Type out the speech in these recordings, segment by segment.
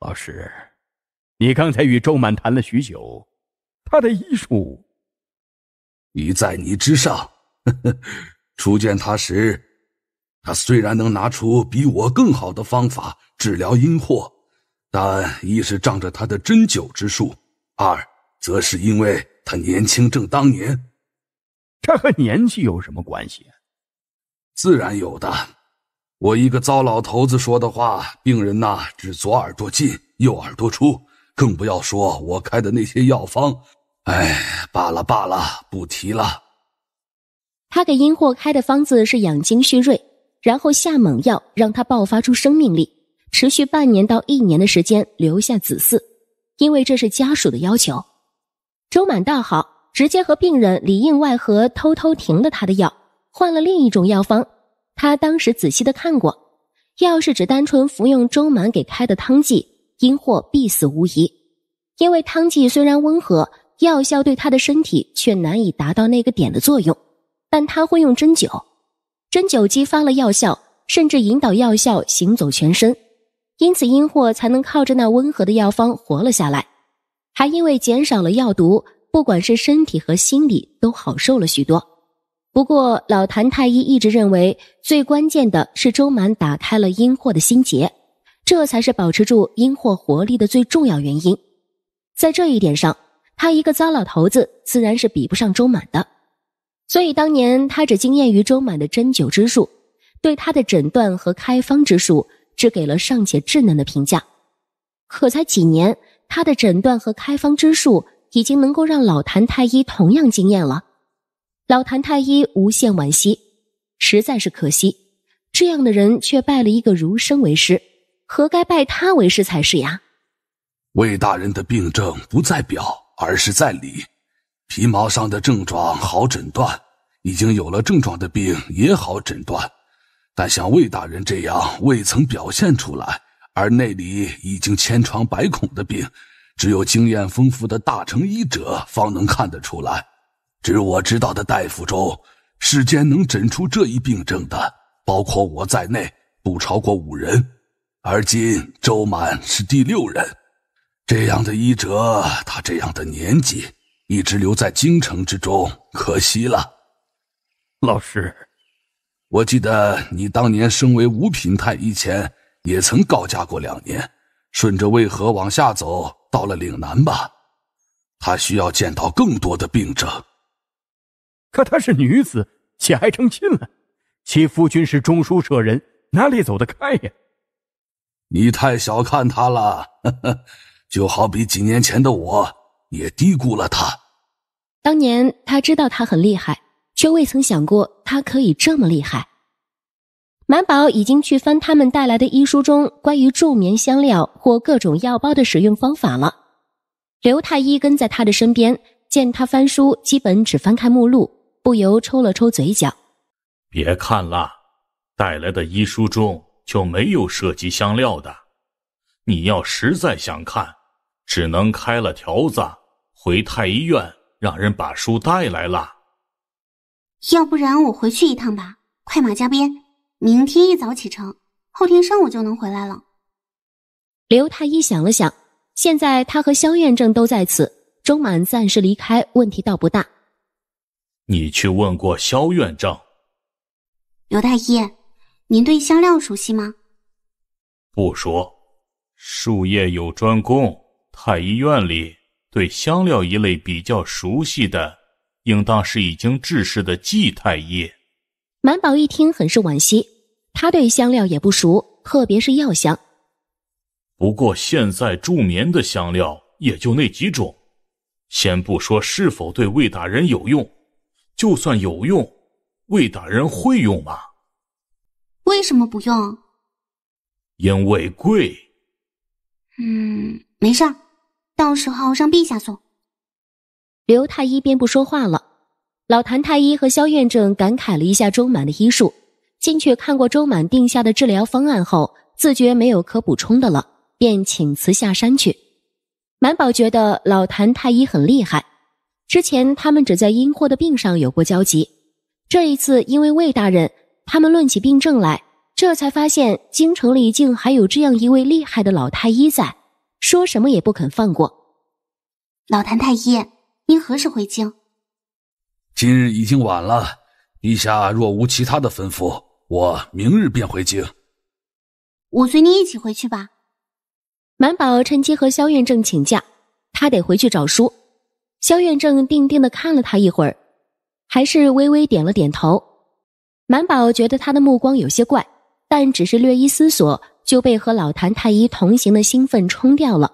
老师，你刚才与周满谈了许久，他的医术已在你之上。初见他时，他虽然能拿出比我更好的方法治疗阴祸，但一是仗着他的针灸之术，二则是因为他年轻正当年。这和年纪有什么关系？自然有的。我一个糟老头子说的话，病人呐，只左耳朵进，右耳朵出，更不要说我开的那些药方。哎，罢了罢了，不提了。他给殷货开的方子是养精蓄锐，然后下猛药，让他爆发出生命力，持续半年到一年的时间，留下子嗣。因为这是家属的要求。周满倒好，直接和病人里应外合，偷偷停了他的药，换了另一种药方。他当时仔细的看过，要是只单纯服用周满给开的汤剂，因祸必死无疑。因为汤剂虽然温和，药效对他的身体却难以达到那个点的作用。但他会用针灸，针灸激发了药效，甚至引导药效行走全身，因此阴货才能靠着那温和的药方活了下来，还因为减少了药毒，不管是身体和心理都好受了许多。不过，老谭太医一直认为，最关键的是周满打开了阴货的心结，这才是保持住阴货活力的最重要原因。在这一点上，他一个糟老头子自然是比不上周满的。所以当年他只惊艳于周满的针灸之术，对他的诊断和开方之术只给了尚且稚嫩的评价。可才几年，他的诊断和开方之术已经能够让老谭太医同样惊艳了。老谭太医无限惋惜，实在是可惜，这样的人却拜了一个儒生为师，何该拜他为师才是呀？魏大人的病症不在表，而是在里，皮毛上的症状好诊断，已经有了症状的病也好诊断，但像魏大人这样未曾表现出来，而内里已经千疮百孔的病，只有经验丰富的大成医者方能看得出来。只我知道的大夫中，世间能诊出这一病症的，包括我在内，不超过五人。而今周满是第六人，这样的医者，他这样的年纪，一直留在京城之中，可惜了。老师，我记得你当年升为五品太医前，也曾告假过两年，顺着渭河往下走，到了岭南吧？他需要见到更多的病症。可她是女子，且还成亲了，其夫君是中书舍人，哪里走得开呀？你太小看她了，呵呵，就好比几年前的我也低估了她。当年他知道她很厉害，却未曾想过她可以这么厉害。满宝已经去翻他们带来的医书中关于助眠香料或各种药包的使用方法了。刘太医跟在他的身边，见他翻书，基本只翻开目录。不由抽了抽嘴角。别看了，带来的医书中就没有涉及香料的。你要实在想看，只能开了条子，回太医院让人把书带来了。要不然我回去一趟吧，快马加鞭，明天一早启程，后天上午就能回来了。刘太医想了想，现在他和萧院正都在此，周满暂时离开，问题倒不大。你去问过肖院长。刘太医，您对香料熟悉吗？不熟，术业有专攻。太医院里对香料一类比较熟悉的，应当是已经治世的季太医。满宝一听，很是惋惜。他对香料也不熟，特别是药香。不过现在助眠的香料也就那几种，先不说是否对魏大人有用。就算有用，魏大人会用吗？为什么不用？因为贵。嗯，没事儿，到时候让陛下送。刘太医便不说话了。老谭太医和萧院正感慨了一下周满的医术，进去看过周满定下的治疗方案后，自觉没有可补充的了，便请辞下山去。满宝觉得老谭太医很厉害。之前他们只在因祸的病上有过交集，这一次因为魏大人，他们论起病症来，这才发现京城里竟还有这样一位厉害的老太医在，说什么也不肯放过。老谭太医，您何时回京？今日已经晚了，陛下若无其他的吩咐，我明日便回京。我随您一起回去吧。满宝趁机和萧院正请假，他得回去找书。萧远正定定的看了他一会儿，还是微微点了点头。满宝觉得他的目光有些怪，但只是略一思索，就被和老谭太医同行的兴奋冲掉了。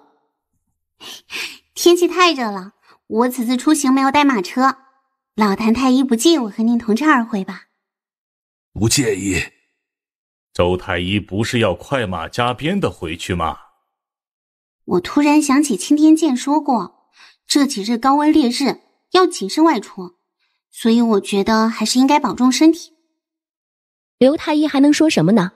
天气太热了，我此次出行没有带马车，老谭太医不介意我和您同车而回吧？不介意。周太医不是要快马加鞭的回去吗？我突然想起青天剑说过。这几日高温烈日，要谨慎外出，所以我觉得还是应该保重身体。刘太医还能说什么呢？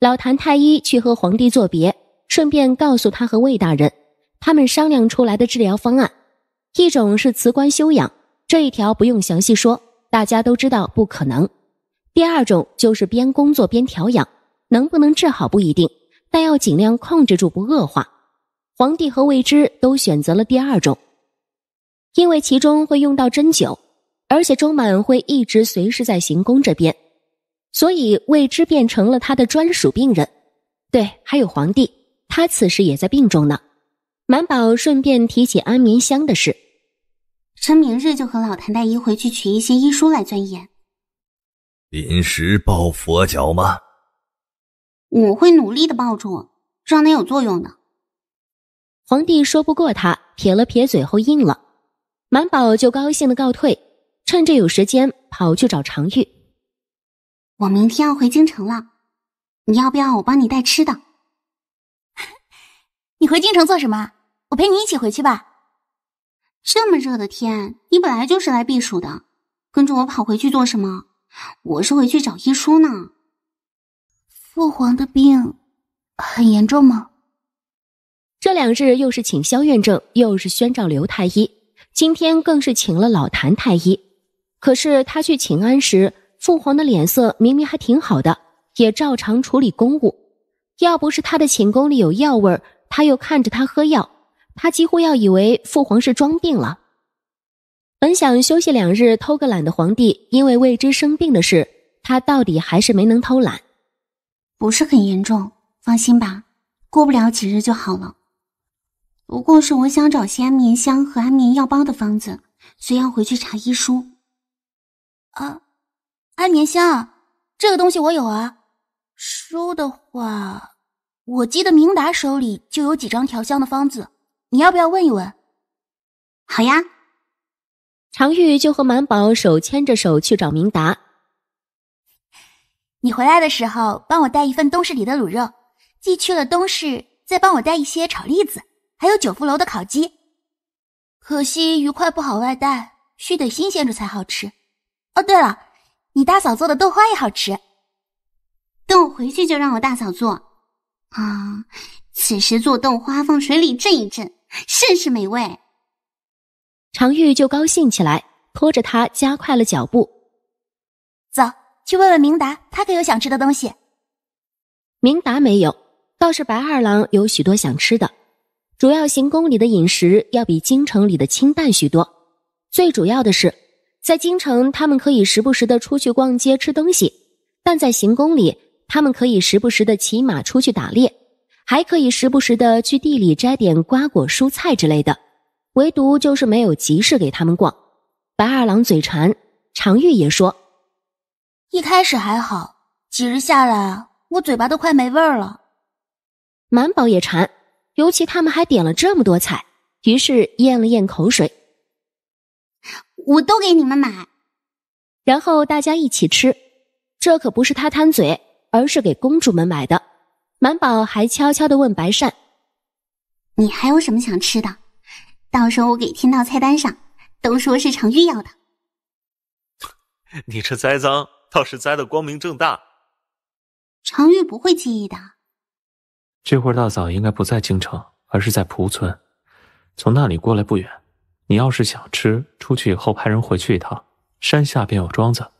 老谭太医去和皇帝作别，顺便告诉他和魏大人他们商量出来的治疗方案：一种是辞官休养，这一条不用详细说，大家都知道不可能；第二种就是边工作边调养，能不能治好不一定，但要尽量控制住不恶化。皇帝和魏知都选择了第二种。因为其中会用到针灸，而且周满会一直随时在行宫这边，所以未知变成了他的专属病人。对，还有皇帝，他此时也在病中呢。满宝顺便提起安眠香的事，臣明日就和老谭太医回去取一些医书来钻研。临时抱佛脚吗？我会努力的抱住，让他有作用的。皇帝说不过他，撇了撇嘴后应了。满宝就高兴的告退，趁着有时间跑去找常玉。我明天要回京城了，你要不要我帮你带吃的？你回京城做什么？我陪你一起回去吧。这么热的天，你本来就是来避暑的，跟着我跑回去做什么？我是回去找医书呢。父皇的病很严重吗？这两日又是请萧院正，又是宣召刘太医。今天更是请了老谭太医，可是他去请安时，父皇的脸色明明还挺好的，也照常处理公务。要不是他的寝宫里有药味儿，他又看着他喝药，他几乎要以为父皇是装病了。本想休息两日偷个懒的皇帝，因为未知生病的事，他到底还是没能偷懒。不是很严重，放心吧，过不了几日就好了。不过是我想找些安眠香和安眠药包的方子，所以要回去查医书。啊，安眠香这个东西我有啊。书的话，我记得明达手里就有几张调香的方子，你要不要问一问？好呀，常玉就和满宝手牵着手去找明达。你回来的时候帮我带一份东市里的卤肉，既去了东市，再帮我带一些炒栗子。还有九福楼的烤鸡，可惜鱼块不好外带，须得新鲜着才好吃。哦，对了，你大嫂做的豆花也好吃，等我回去就让我大嫂做。啊，此时做豆花放水里震一震，甚是美味。常玉就高兴起来，拖着他加快了脚步，走去问问明达，他可有想吃的东西。明达没有，倒是白二郎有许多想吃的。主要行宫里的饮食要比京城里的清淡许多，最主要的是，在京城他们可以时不时的出去逛街吃东西，但在行宫里，他们可以时不时的骑马出去打猎，还可以时不时的去地里摘点瓜果蔬菜之类的，唯独就是没有集市给他们逛。白二郎嘴馋，常玉也说，一开始还好，几日下来，我嘴巴都快没味儿了。满宝也馋。尤其他们还点了这么多菜，于是咽了咽口水。我都给你们买，然后大家一起吃。这可不是他贪嘴，而是给公主们买的。满宝还悄悄的问白善：“你还有什么想吃的？到时候我给添到菜单上，都说是常玉要的。”你这栽赃倒是栽的光明正大。常玉不会介意的。这会儿大嫂应该不在京城，而是在蒲村，从那里过来不远。你要是想吃，出去以后派人回去一趟，山下便有庄子，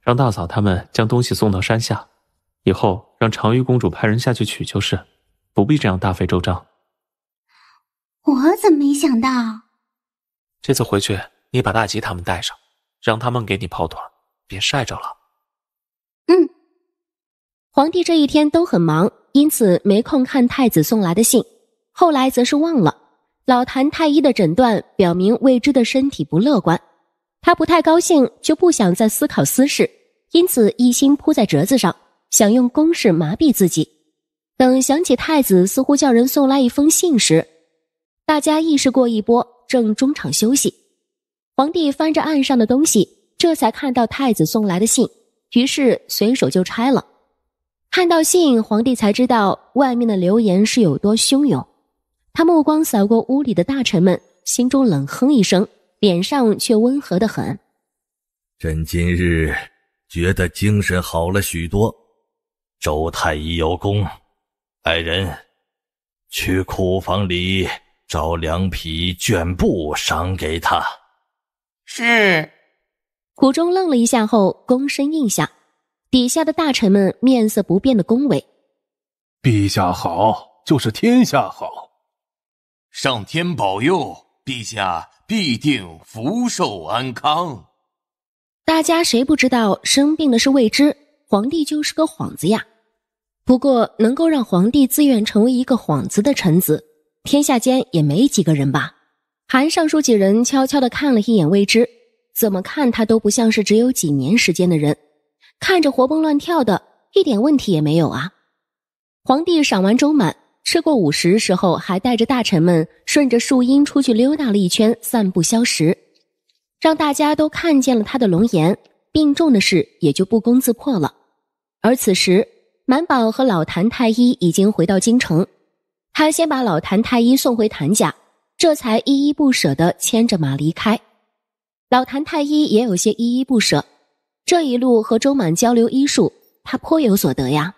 让大嫂他们将东西送到山下，以后让长玉公主派人下去取就是，不必这样大费周章。我怎么没想到？这次回去，你把大吉他们带上，让他们给你跑腿，别晒着了。嗯，皇帝这一天都很忙。因此没空看太子送来的信，后来则是忘了。老谭太医的诊断表明未知的身体不乐观，他不太高兴，就不想再思考私事，因此一心扑在折子上，想用公事麻痹自己。等想起太子似乎叫人送来一封信时，大家意识过一波，正中场休息。皇帝翻着案上的东西，这才看到太子送来的信，于是随手就拆了。看到信，皇帝才知道外面的流言是有多汹涌。他目光扫过屋里的大臣们，心中冷哼一声，脸上却温和的很。朕今日觉得精神好了许多，周太医有功，来人，去库房里找两匹绢布赏给他。是。苦中愣了一下后，躬身应下。底下的大臣们面色不变的恭维：“陛下好，就是天下好，上天保佑陛下必定福寿安康。”大家谁不知道生病的是未知皇帝，就是个幌子呀。不过能够让皇帝自愿成为一个幌子的臣子，天下间也没几个人吧？韩尚书几人悄悄的看了一眼未知，怎么看他都不像是只有几年时间的人。看着活蹦乱跳的，一点问题也没有啊！皇帝赏完粥满，吃过午食时候，还带着大臣们顺着树荫出去溜达了一圈散步消食，让大家都看见了他的龙颜，病重的事也就不攻自破了。而此时，满宝和老谭太医已经回到京城，他先把老谭太医送回谭家，这才依依不舍地牵着马离开。老谭太医也有些依依不舍。这一路和周满交流医术，他颇有所得呀。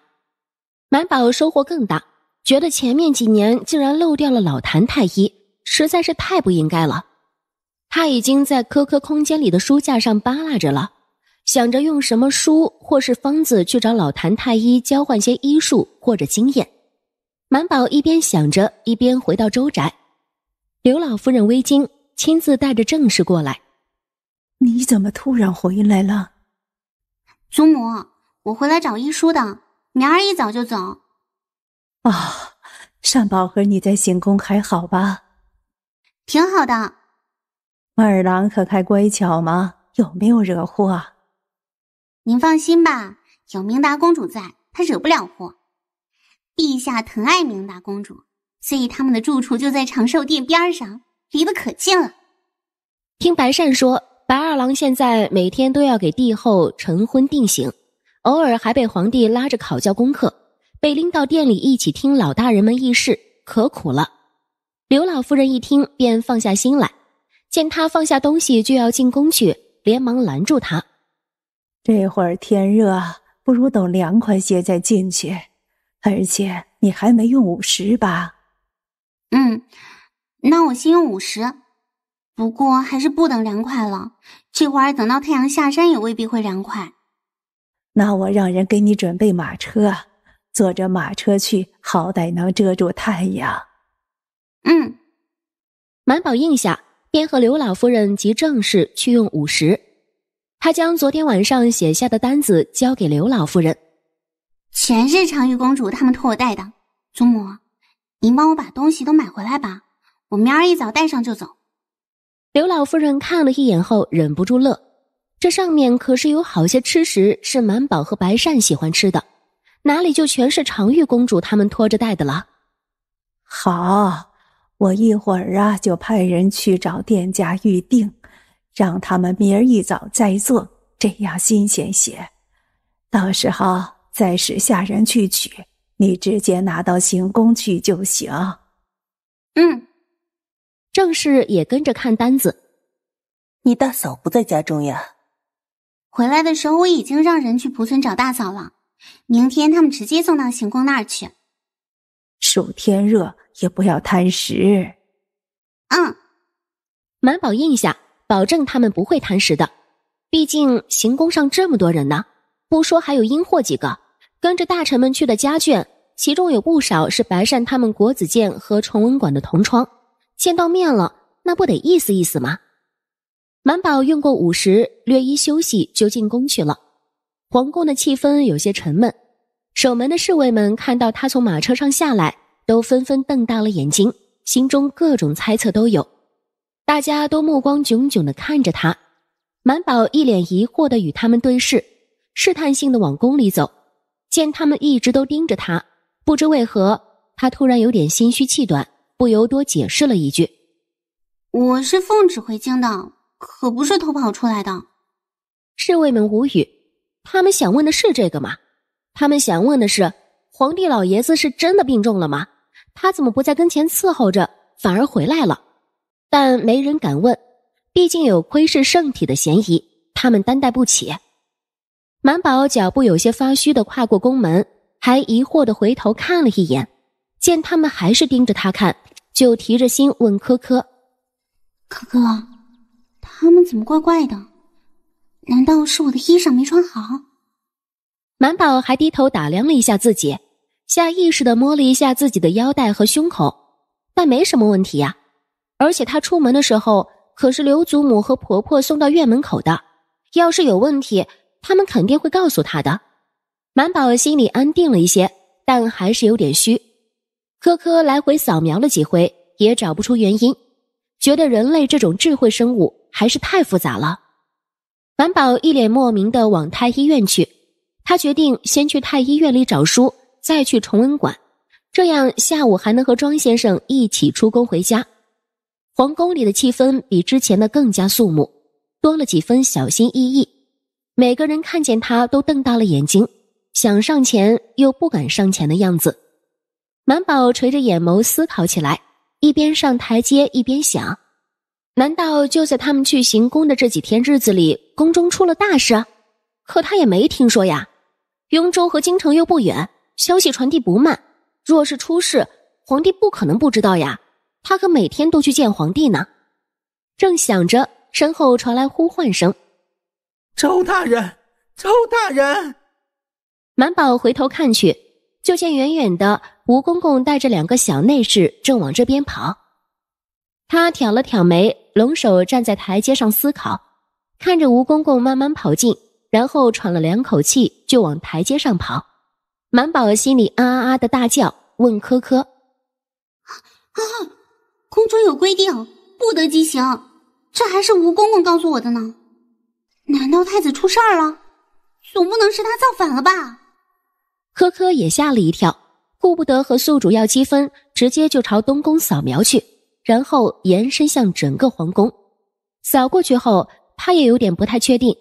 满宝收获更大，觉得前面几年竟然漏掉了老谭太医，实在是太不应该了。他已经在科科空间里的书架上扒拉着了，想着用什么书或是方子去找老谭太医交换些医术或者经验。满宝一边想着，一边回到周宅。刘老夫人微惊，亲自带着正事过来：“你怎么突然回来了？”祖母，我回来找医书的，明儿一早就走。啊，善宝和你在行宫还好吧？挺好的。二郎可还乖巧吗？有没有惹祸？您放心吧，有明达公主在，他惹不了祸。陛下疼爱明达公主，所以他们的住处就在长寿殿边上，离得可近了。听白善说。白二郎现在每天都要给帝后晨昏定省，偶尔还被皇帝拉着考教功课，被拎到店里一起听老大人们议事，可苦了。刘老夫人一听便放下心来，见他放下东西就要进宫去，连忙拦住他：“这会儿天热，不如等凉快些再进去。而且你还没用午十吧？”“嗯，那我先用午十。不过还是不等凉快了，这会儿等到太阳下山也未必会凉快。那我让人给你准备马车，坐着马车去，好歹能遮住太阳。嗯，满宝应下，便和刘老夫人及正事去用午时。他将昨天晚上写下的单子交给刘老夫人，全是长玉公主他们托我带的。祖母，您帮我把东西都买回来吧，我明儿一早带上就走。刘老夫人看了一眼后，忍不住乐。这上面可是有好些吃食，是满宝和白善喜欢吃的，哪里就全是长玉公主他们拖着带的了。好，我一会儿啊就派人去找店家预定，让他们明儿一早再做，这样新鲜些。到时候再使下人去取，你直接拿到行宫去就行。嗯。郑氏也跟着看单子。你大嫂不在家中呀？回来的时候我已经让人去蒲村找大嫂了。明天他们直接送到行宫那儿去。暑天热，也不要贪食。嗯。满宝应下，保证他们不会贪食的。毕竟行宫上这么多人呢，不说还有阴货几个跟着大臣们去的家眷，其中有不少是白善他们国子监和崇文馆的同窗。见到面了，那不得意思意思吗？满宝用过午时，略一休息就进宫去了。皇宫的气氛有些沉闷，守门的侍卫们看到他从马车上下来，都纷纷瞪大了眼睛，心中各种猜测都有。大家都目光炯炯的看着他，满宝一脸疑惑的与他们对视，试探性的往宫里走。见他们一直都盯着他，不知为何，他突然有点心虚气短。不由多解释了一句：“我是奉旨回京的，可不是偷跑出来的。”侍卫们无语，他们想问的是这个吗？他们想问的是，皇帝老爷子是真的病重了吗？他怎么不在跟前伺候着，反而回来了？但没人敢问，毕竟有窥视圣体的嫌疑，他们担待不起。满宝脚步有些发虚的跨过宫门，还疑惑的回头看了一眼。见他们还是盯着他看，就提着心问科科：“科科，他们怎么怪怪的？难道是我的衣裳没穿好？”满宝还低头打量了一下自己，下意识的摸了一下自己的腰带和胸口，但没什么问题呀。而且他出门的时候可是刘祖母和婆婆送到院门口的，要是有问题，他们肯定会告诉他的。满宝心里安定了一些，但还是有点虚。科科来回扫描了几回，也找不出原因，觉得人类这种智慧生物还是太复杂了。满宝一脸莫名的往太医院去，他决定先去太医院里找书，再去崇文馆，这样下午还能和庄先生一起出宫回家。皇宫里的气氛比之前的更加肃穆，多了几分小心翼翼。每个人看见他都瞪大了眼睛，想上前又不敢上前的样子。满宝垂着眼眸思考起来，一边上台阶一边想：难道就在他们去行宫的这几天日子里，宫中出了大事？可他也没听说呀。雍州和京城又不远，消息传递不慢。若是出事，皇帝不可能不知道呀。他可每天都去见皇帝呢。正想着，身后传来呼唤声：“周大人，周大人！”满宝回头看去。就见远远的吴公公带着两个小内侍正往这边跑，他挑了挑眉，龙首站在台阶上思考，看着吴公公慢慢跑近，然后喘了两口气就往台阶上跑。满宝心里啊啊啊的大叫，问珂珂：“啊，宫中有规定，不得畸行，这还是吴公公告诉我的呢。难道太子出事儿了？总不能是他造反了吧？”科科也吓了一跳，顾不得和宿主要积分，直接就朝东宫扫描去，然后延伸向整个皇宫。扫过去后，他也有点不太确定。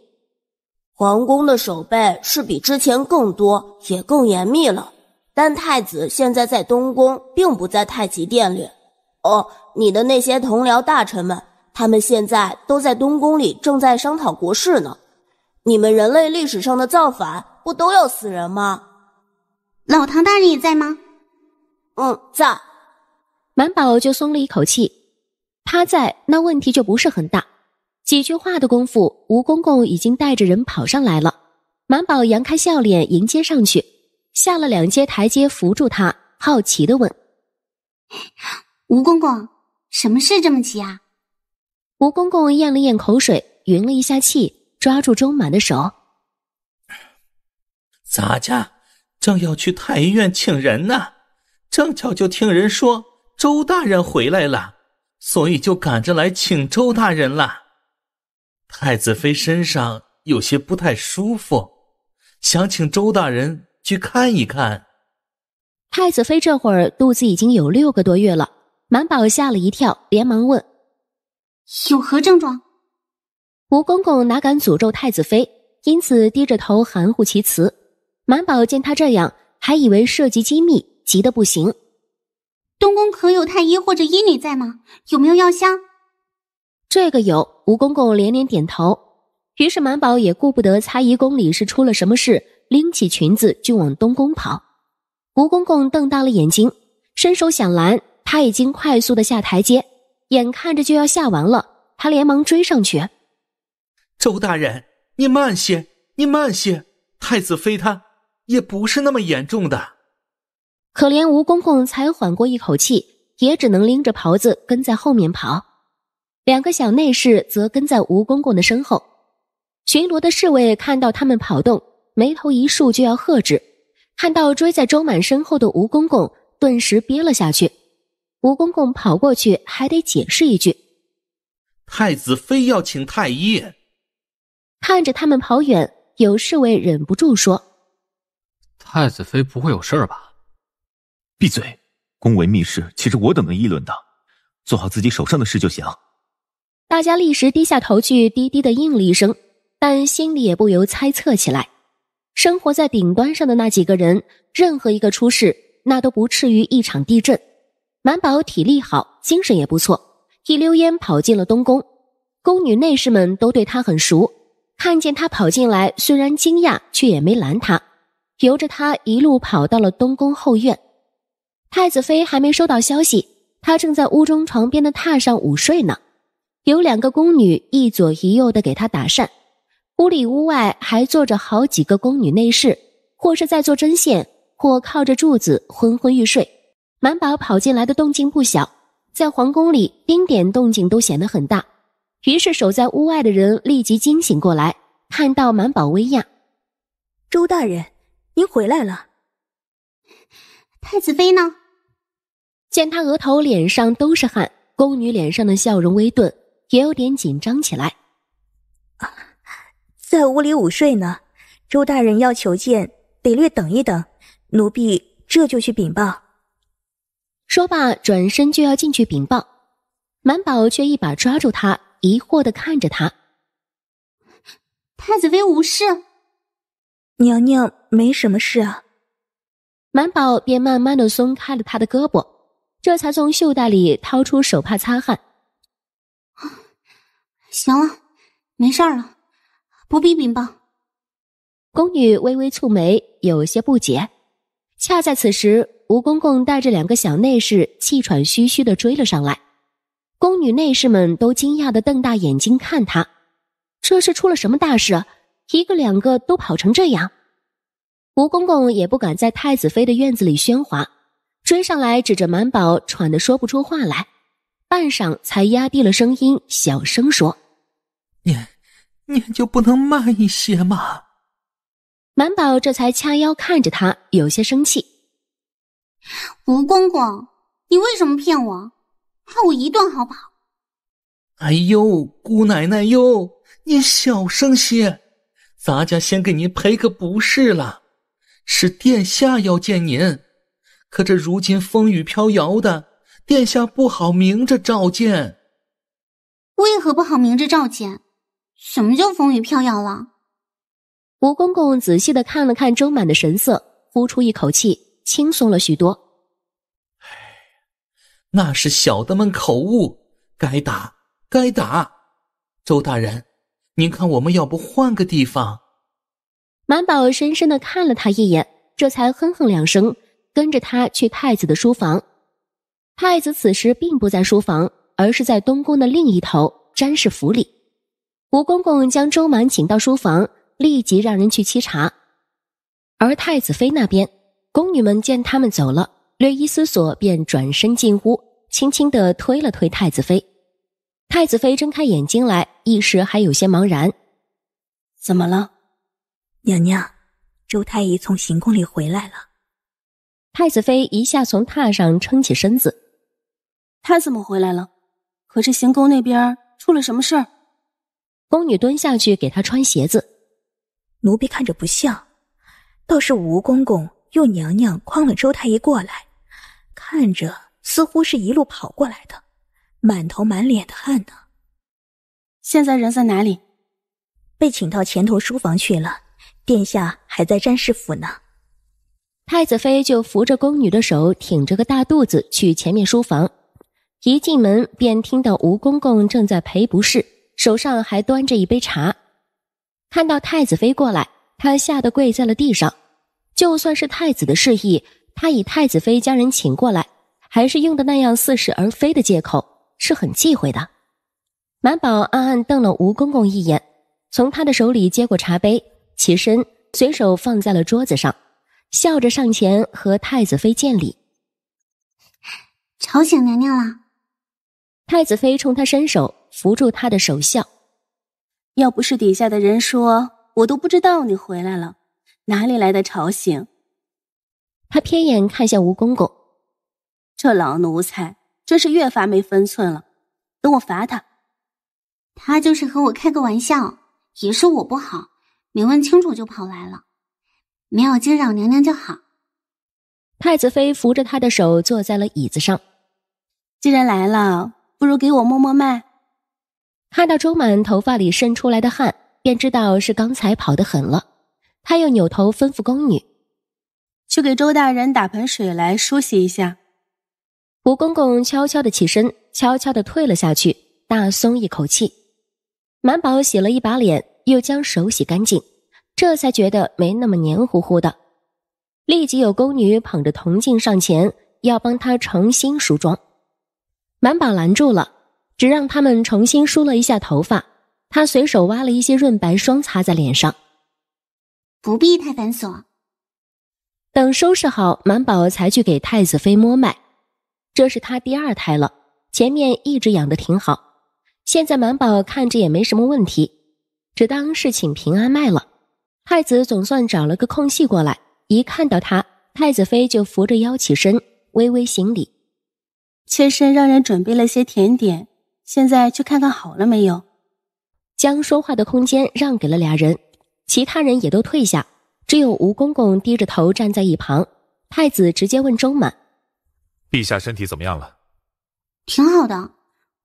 皇宫的守备是比之前更多，也更严密了。但太子现在在东宫，并不在太极殿里。哦，你的那些同僚大臣们，他们现在都在东宫里，正在商讨国事呢。你们人类历史上的造反，不都要死人吗？老唐大人也在吗？嗯，在。满宝就松了一口气，他在，那问题就不是很大。几句话的功夫，吴公公已经带着人跑上来了。满宝扬开笑脸迎接上去，下了两阶台阶，扶住他，好奇的问：“吴公公，什么事这么急啊？”吴公公咽了咽口水，匀了一下气，抓住周满的手：“咱家。”正要去太医院请人呢，正巧就听人说周大人回来了，所以就赶着来请周大人了。太子妃身上有些不太舒服，想请周大人去看一看。太子妃这会儿肚子已经有六个多月了，满宝吓了一跳，连忙问：“有何症状？”吴公公哪敢诅咒太子妃，因此低着头含糊其辞。满宝见他这样，还以为涉及机密，急得不行。东宫可有太医或者医女在吗？有没有药箱？这个有。吴公公连连点头。于是满宝也顾不得猜疑宫里是出了什么事，拎起裙子就往东宫跑。吴公公瞪大了眼睛，伸手想拦，他已经快速的下台阶，眼看着就要下完了，他连忙追上去。周大人，你慢些，你慢些，太子妃她。也不是那么严重的，可怜吴公公才缓过一口气，也只能拎着袍子跟在后面跑。两个小内侍则跟在吴公公的身后。巡逻的侍卫看到他们跑动，眉头一竖就要喝止。看到追在周满身后的吴公公，顿时憋了下去。吴公公跑过去还得解释一句：“太子非要请太医。”看着他们跑远，有侍卫忍不住说。太子妃不会有事儿吧？闭嘴！宫闱密室岂是我等能议论的？做好自己手上的事就行。大家立时低下头去，低低的应了一声，但心里也不由猜测起来。生活在顶端上的那几个人，任何一个出事，那都不至于一场地震。满宝体力好，精神也不错，一溜烟跑进了东宫。宫女内侍们都对他很熟，看见他跑进来，虽然惊讶，却也没拦他。由着他一路跑到了东宫后院，太子妃还没收到消息，她正在屋中床边的榻上午睡呢。有两个宫女一左一右的给她打扇，屋里屋外还坐着好几个宫女内侍，或是在做针线，或靠着柱子昏昏欲睡。满宝跑进来的动静不小，在皇宫里丁点动静都显得很大，于是守在屋外的人立即惊醒过来，看到满宝威亚，周大人。您回来了，太子妃呢？见他额头、脸上都是汗，宫女脸上的笑容微顿，也有点紧张起来。啊，在屋里午睡呢。周大人要求见，得略等一等。奴婢这就去禀报。说罢，转身就要进去禀报，满宝却一把抓住他，疑惑的看着他。太子妃无事。娘娘没什么事啊，满宝便慢慢的松开了她的胳膊，这才从袖袋里掏出手帕擦汗。啊，行了，没事儿了，不必禀报。宫女微微蹙眉，有些不解。恰在此时，吴公公带着两个小内侍气喘吁吁的追了上来，宫女内侍们都惊讶的瞪大眼睛看他，这是出了什么大事？一个两个都跑成这样，吴公公也不敢在太子妃的院子里喧哗，追上来指着满宝，喘得说不出话来，半晌才压低了声音，小声说：“你你就不能慢一些吗？”满宝这才掐腰看着他，有些生气：“吴公公，你为什么骗我？害我一顿好不好？”“哎呦，姑奶奶哟，你小声些。”咱家先给您赔个不是了，是殿下要见您，可这如今风雨飘摇的，殿下不好明着召见。为何不好明着召见？什么叫风雨飘摇了？吴公公仔细的看了看周满的神色，呼出一口气，轻松了许多。哎，那是小的们口误，该打该打，周大人。您看，我们要不换个地方？满宝深深的看了他一眼，这才哼哼两声，跟着他去太子的书房。太子此时并不在书房，而是在东宫的另一头詹氏府里。吴公公将周满请到书房，立即让人去沏茶。而太子妃那边，宫女们见他们走了，略一思索，便转身进屋，轻轻的推了推太子妃。太子妃睁开眼睛来，一时还有些茫然。怎么了，娘娘？周太医从行宫里回来了。太子妃一下从榻上撑起身子。他怎么回来了？可是行宫那边出了什么事儿？宫女蹲下去给他穿鞋子。奴婢看着不像，倒是吴公公用娘娘诓了周太医过来，看着似乎是一路跑过来的。满头满脸的汗呢。现在人在哪里？被请到前头书房去了。殿下还在詹事府呢。太子妃就扶着宫女的手，挺着个大肚子去前面书房。一进门便听到吴公公正在赔不是，手上还端着一杯茶。看到太子妃过来，他吓得跪在了地上。就算是太子的示意，他以太子妃将人请过来，还是用的那样似是而非的借口。是很忌讳的。满宝暗暗瞪了吴公公一眼，从他的手里接过茶杯，起身，随手放在了桌子上，笑着上前和太子妃见礼。吵醒娘娘了。太子妃冲他伸手扶住他的手，笑：“要不是底下的人说我都不知道你回来了，哪里来的吵醒？”他偏眼看向吴公公，这老奴才。真是越发没分寸了，等我罚他。他就是和我开个玩笑，也是我不好，没问清楚就跑来了，没有惊扰娘娘就好。太子妃扶着他的手坐在了椅子上，既然来了，不如给我摸摸脉。看到周满头发里渗出来的汗，便知道是刚才跑得狠了。他又扭头吩咐宫女，去给周大人打盆水来梳洗一下。胡公公悄悄地起身，悄悄地退了下去，大松一口气。满宝洗了一把脸，又将手洗干净，这才觉得没那么黏糊糊的。立即有宫女捧着铜镜上前，要帮他重新梳妆。满宝拦住了，只让他们重新梳了一下头发。他随手挖了一些润白霜擦在脸上，不必太繁琐。等收拾好，满宝才去给太子妃摸脉。这是他第二胎了，前面一直养的挺好，现在满宝看着也没什么问题，只当是请平安脉了。太子总算找了个空隙过来，一看到他，太子妃就扶着腰起身，微微行礼。妾身让人准备了些甜点，现在去看看好了没有？将说话的空间让给了俩人，其他人也都退下，只有吴公公低着头站在一旁。太子直接问周满。陛下身体怎么样了？挺好的，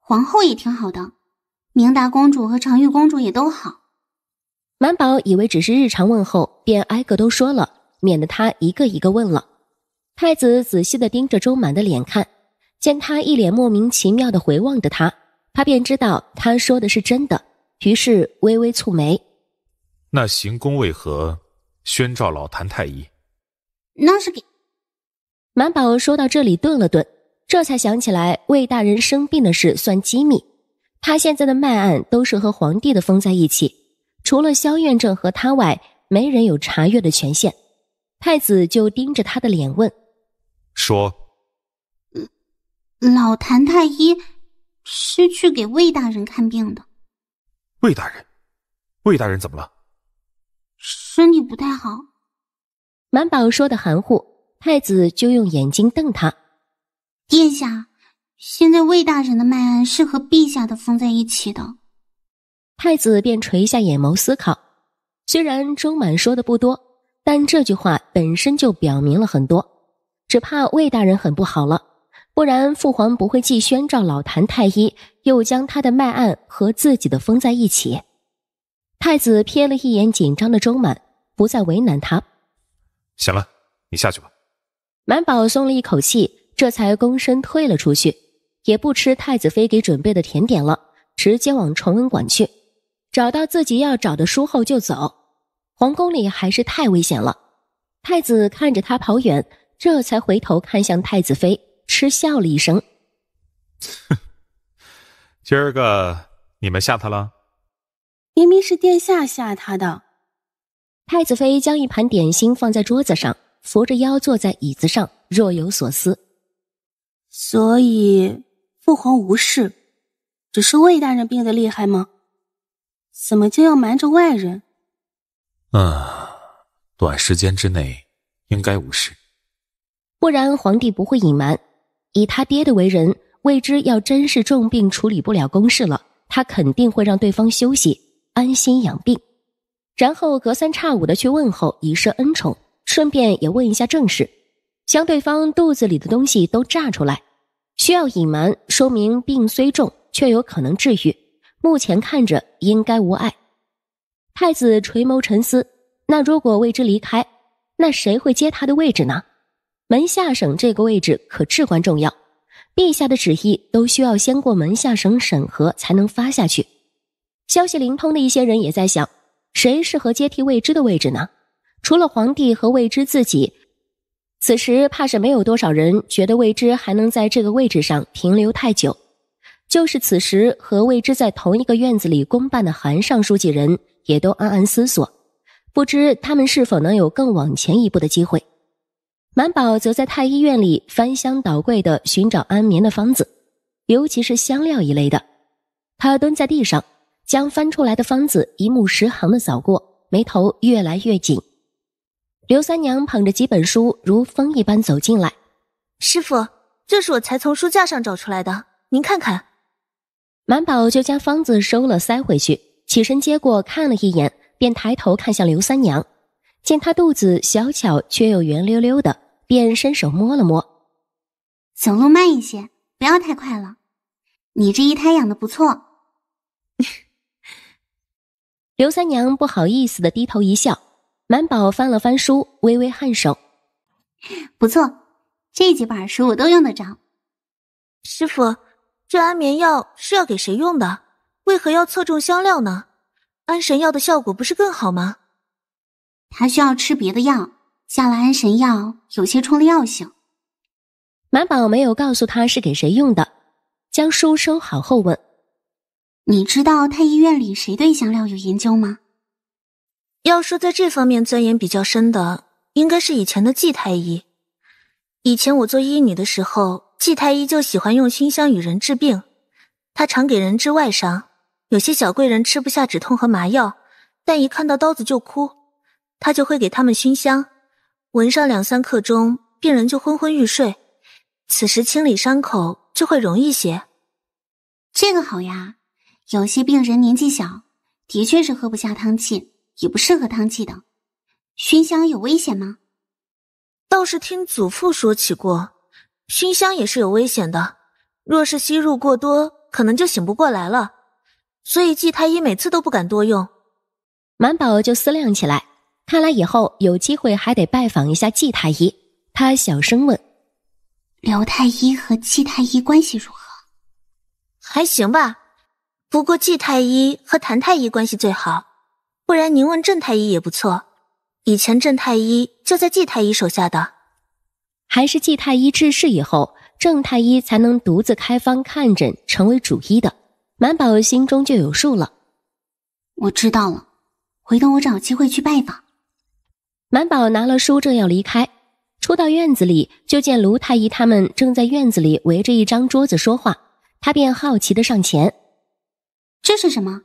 皇后也挺好的，明达公主和长玉公主也都好。满宝以为只是日常问候，便挨个都说了，免得他一个一个问了。太子仔细的盯着周满的脸看，见他一脸莫名其妙的回望着他，他便知道他说的是真的，于是微微蹙眉。那行宫为何宣召老谭太医？那是给。满宝说到这里，顿了顿，这才想起来魏大人生病的事算机密。他现在的脉案都是和皇帝的封在一起，除了萧院正和他外，没人有查阅的权限。太子就盯着他的脸问：“说，老谭太医是去给魏大人看病的。魏大人，魏大人怎么了？身体不太好。”满宝说的含糊。太子就用眼睛瞪他。殿下，现在魏大人的脉案是和陛下的封在一起的。太子便垂下眼眸思考。虽然周满说的不多，但这句话本身就表明了很多。只怕魏大人很不好了，不然父皇不会既宣召老谭太医，又将他的脉案和自己的封在一起。太子瞥了一眼紧张的周满，不再为难他。行了，你下去吧。满宝松了一口气，这才躬身退了出去，也不吃太子妃给准备的甜点了，直接往崇文馆去，找到自己要找的书后就走。皇宫里还是太危险了。太子看着他跑远，这才回头看向太子妃，嗤笑了一声：“今儿个你们吓他了？明明是殿下吓他的。”太子妃将一盘点心放在桌子上。扶着腰坐在椅子上，若有所思。所以父皇无事，只是魏大人病得厉害吗？怎么就要瞒着外人？啊，短时间之内应该无事，不然皇帝不会隐瞒。以他爹的为人，未知要真是重病处理不了公事了，他肯定会让对方休息，安心养病，然后隔三差五的去问候，以示恩宠。顺便也问一下正事，将对方肚子里的东西都炸出来。需要隐瞒，说明病虽重，却有可能治愈。目前看着应该无碍。太子垂眸沉思：那如果未知离开，那谁会接他的位置呢？门下省这个位置可至关重要，陛下的旨意都需要先过门下省审核才能发下去。消息灵通的一些人也在想，谁适合接替未知的位置呢？除了皇帝和未知自己，此时怕是没有多少人觉得未知还能在这个位置上停留太久。就是此时和未知在同一个院子里公办的韩尚书记人，也都暗暗思索，不知他们是否能有更往前一步的机会。满宝则在太医院里翻箱倒柜的寻找安眠的方子，尤其是香料一类的。他蹲在地上，将翻出来的方子一目十行的扫过，眉头越来越紧。刘三娘捧着几本书，如风一般走进来。师傅，这是我才从书架上找出来的，您看看。满宝就将方子收了，塞回去，起身接过，看了一眼，便抬头看向刘三娘。见她肚子小巧却又圆溜溜的，便伸手摸了摸。走路慢一些，不要太快了。你这一胎养的不错。刘三娘不好意思的低头一笑。满宝翻了翻书，微微颔首，不错，这几本书我都用得着。师傅，这安眠药是要给谁用的？为何要侧重香料呢？安神药的效果不是更好吗？他需要吃别的药，下了安神药有些冲了药性。满宝没有告诉他是给谁用的，将书收好后问：“你知道太医院里谁对香料有研究吗？”要说在这方面钻研比较深的，应该是以前的季太医。以前我做医女的时候，季太医就喜欢用熏香与人治病。他常给人治外伤，有些小贵人吃不下止痛和麻药，但一看到刀子就哭，他就会给他们熏香，闻上两三刻钟，病人就昏昏欲睡，此时清理伤口就会容易些。这个好呀，有些病人年纪小，的确是喝不下汤气。也不适合汤剂的熏香有危险吗？倒是听祖父说起过，熏香也是有危险的，若是吸入过多，可能就醒不过来了。所以季太医每次都不敢多用。满宝就思量起来，看来以后有机会还得拜访一下季太医。他小声问：“刘太医和季太医关系如何？还行吧。不过季太医和谭太医关系最好。”不然您问郑太医也不错，以前郑太医就在季太医手下的，还是季太医治世以后，郑太医才能独自开方看诊，成为主医的。满宝心中就有数了。我知道了，回头我找机会去拜访。满宝拿了书，正要离开，出到院子里，就见卢太医他们正在院子里围着一张桌子说话，他便好奇的上前，这是什么？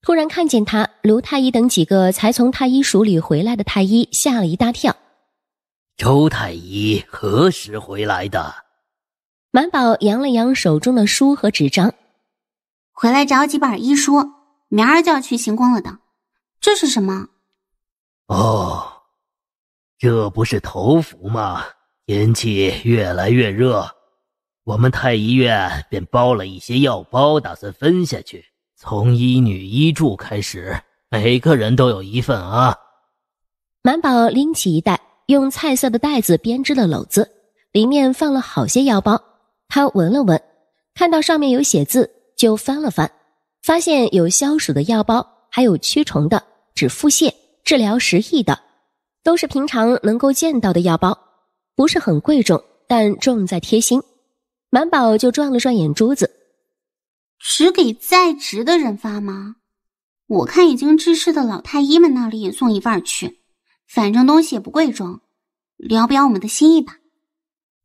突然看见他，刘太医等几个才从太医署里回来的太医吓了一大跳。周太医何时回来的？满宝扬了扬手中的书和纸张，回来找几本医书，明儿就要去行宫了的。这是什么？哦，这不是头伏吗？天气越来越热，我们太医院便包了一些药包，打算分下去。从一女一助开始，每个人都有一份啊。满宝拎起一袋，用菜色的袋子编织的篓子，里面放了好些药包。他闻了闻，看到上面有写字，就翻了翻，发现有消暑的药包，还有驱虫的、止腹泻、治疗食疫的，都是平常能够见到的药包，不是很贵重，但重在贴心。满宝就转了转眼珠子。只给在职的人发吗？我看已经致仕的老太医们那里也送一份去，反正东西也不贵重，聊表我们的心意吧。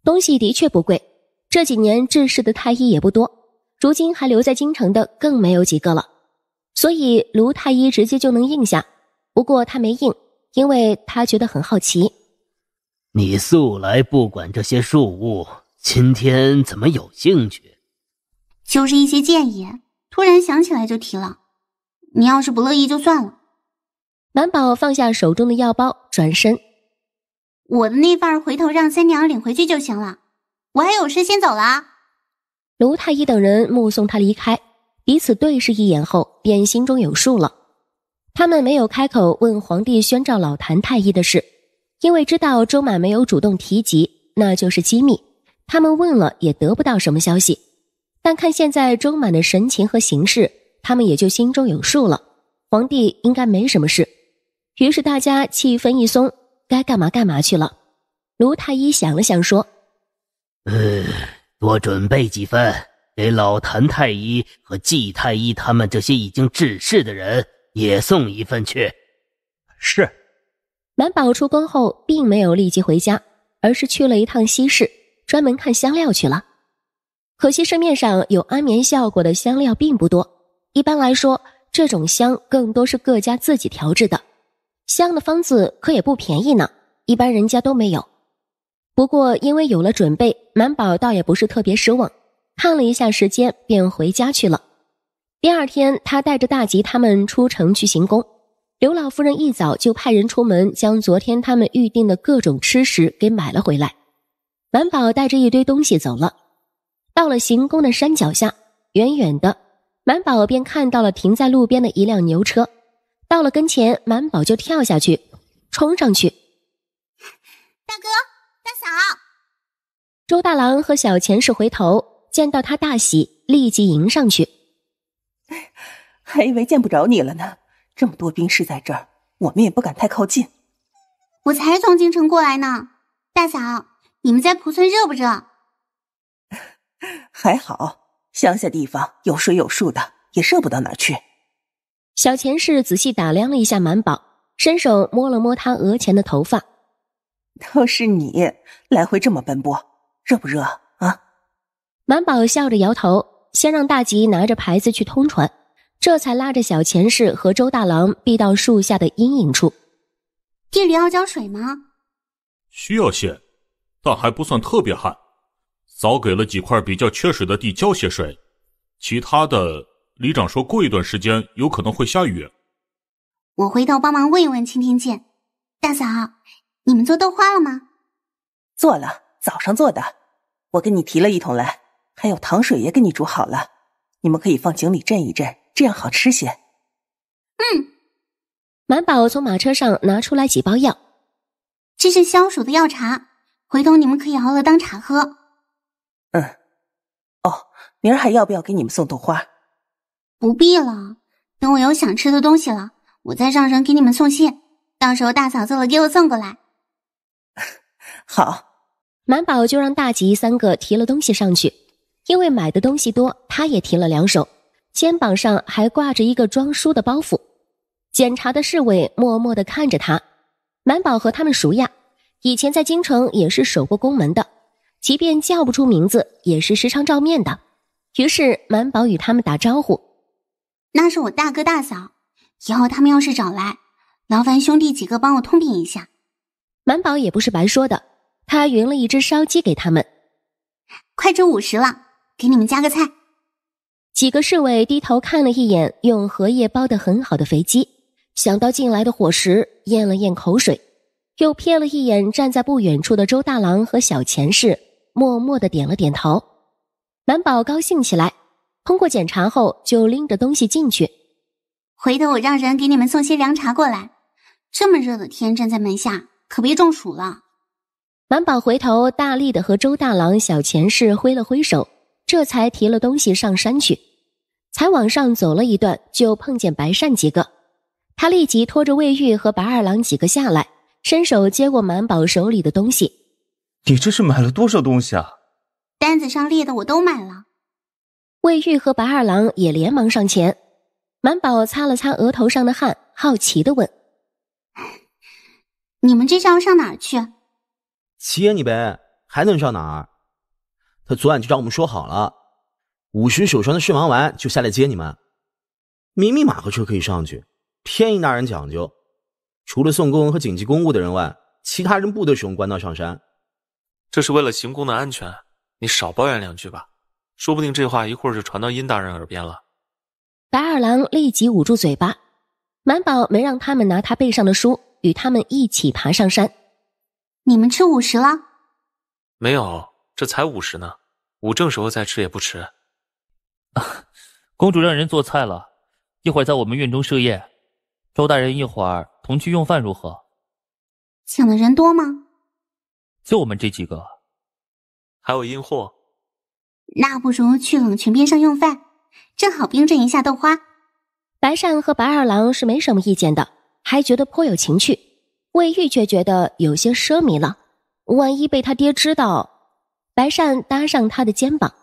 东西的确不贵，这几年致仕的太医也不多，如今还留在京城的更没有几个了，所以卢太医直接就能应下。不过他没应，因为他觉得很好奇。你素来不管这些庶务，今天怎么有兴趣？就是一些建议，突然想起来就提了。你要是不乐意就算了。满宝放下手中的药包，转身，我的那份回头让三娘领回去就行了。我还有事，先走了。卢太医等人目送他离开，彼此对视一眼后，便心中有数了。他们没有开口问皇帝宣召老谭太医的事，因为知道周满没有主动提及，那就是机密。他们问了也得不到什么消息。但看现在周满的神情和形势，他们也就心中有数了。皇帝应该没什么事，于是大家气氛一松，该干嘛干嘛去了。卢太医想了想说：“呃，多准备几份，给老谭太医和季太医他们这些已经致仕的人也送一份去。”是。满宝出宫后，并没有立即回家，而是去了一趟西市，专门看香料去了。可惜市面上有安眠效果的香料并不多。一般来说，这种香更多是各家自己调制的，香的方子可也不便宜呢，一般人家都没有。不过因为有了准备，满宝倒也不是特别失望。看了一下时间，便回家去了。第二天，他带着大吉他们出城去行宫。刘老夫人一早就派人出门，将昨天他们预定的各种吃食给买了回来。满宝带着一堆东西走了。到了行宫的山脚下，远远的，满宝便看到了停在路边的一辆牛车。到了跟前，满宝就跳下去，冲上去。大哥，大嫂，周大郎和小钱氏回头见到他，大喜，立即迎上去。还以为见不着你了呢，这么多兵士在这儿，我们也不敢太靠近。我才从京城过来呢，大嫂，你们在蒲村热不热？还好，乡下地方有水有树的，也热不到哪去。小前世仔细打量了一下满宝，伸手摸了摸他额前的头发。都是你来回这么奔波，热不热啊？满宝笑着摇头，先让大吉拿着牌子去通传，这才拉着小前世和周大郎避到树下的阴影处。夜里要浇水吗？需要些，但还不算特别旱。早给了几块比较缺水的地浇些水，其他的里长说过一段时间有可能会下雨。我回头帮忙问一问青天剑大嫂，你们做豆花了吗？做了，早上做的，我给你提了一桶来，还有糖水也给你煮好了，你们可以放井里震一震，这样好吃些。嗯，满宝从马车上拿出来几包药，这是消暑的药茶，回头你们可以熬了当茶喝。嗯，哦，明儿还要不要给你们送豆花？不必了，等我有想吃的东西了，我再让人给你们送信。到时候大嫂做了，给我送过来。好，满宝就让大吉三个提了东西上去，因为买的东西多，他也提了两手，肩膀上还挂着一个装书的包袱。检查的侍卫默默的看着他，满宝和他们熟呀，以前在京城也是守过宫门的。即便叫不出名字，也是时常照面的。于是满宝与他们打招呼：“那是我大哥大嫂，以后他们要是找来，劳烦兄弟几个帮我通禀一下。”满宝也不是白说的，他匀了一只烧鸡给他们：“快至五十了，给你们加个菜。”几个侍卫低头看了一眼用荷叶包的很好的肥鸡，想到进来的伙食，咽了咽口水，又瞥了一眼站在不远处的周大郎和小钱氏。默默的点了点头，满宝高兴起来。通过检查后，就拎着东西进去。回头我让人给你们送些凉茶过来，这么热的天站在门下，可别中暑了。满宝回头大力的和周大郎、小钱氏挥了挥手，这才提了东西上山去。才往上走了一段，就碰见白善几个，他立即拖着魏玉和白二郎几个下来，伸手接过满宝手里的东西。你这是买了多少东西啊？单子上列的我都买了。魏玉和白二郎也连忙上前。满宝擦了擦额头上的汗，好奇的问：“你们这要上哪儿去？”“接你呗，还能上哪儿？他昨晚就找我们说好了，午时守山的事忙完就下来接你们。明明马和车可以上去，天一大人讲究，除了送公和紧急公务的人外，其他人不得使用官道上山。”这是为了行宫的安全，你少抱怨两句吧。说不定这话一会儿就传到殷大人耳边了。白二郎立即捂住嘴巴。满宝没让他们拿他背上的书，与他们一起爬上山。你们吃午食了？没有，这才午时呢。午正时候再吃也不迟。啊，公主让人做菜了，一会儿在我们院中设宴。周大人一会儿同去用饭如何？请的人多吗？就我们这几个，还有阴货，那不如去冷泉边上用饭，正好冰镇一下豆花。白善和白二郎是没什么意见的，还觉得颇有情趣。魏玉却觉得有些奢靡了，万一被他爹知道，白善搭上他的肩膀。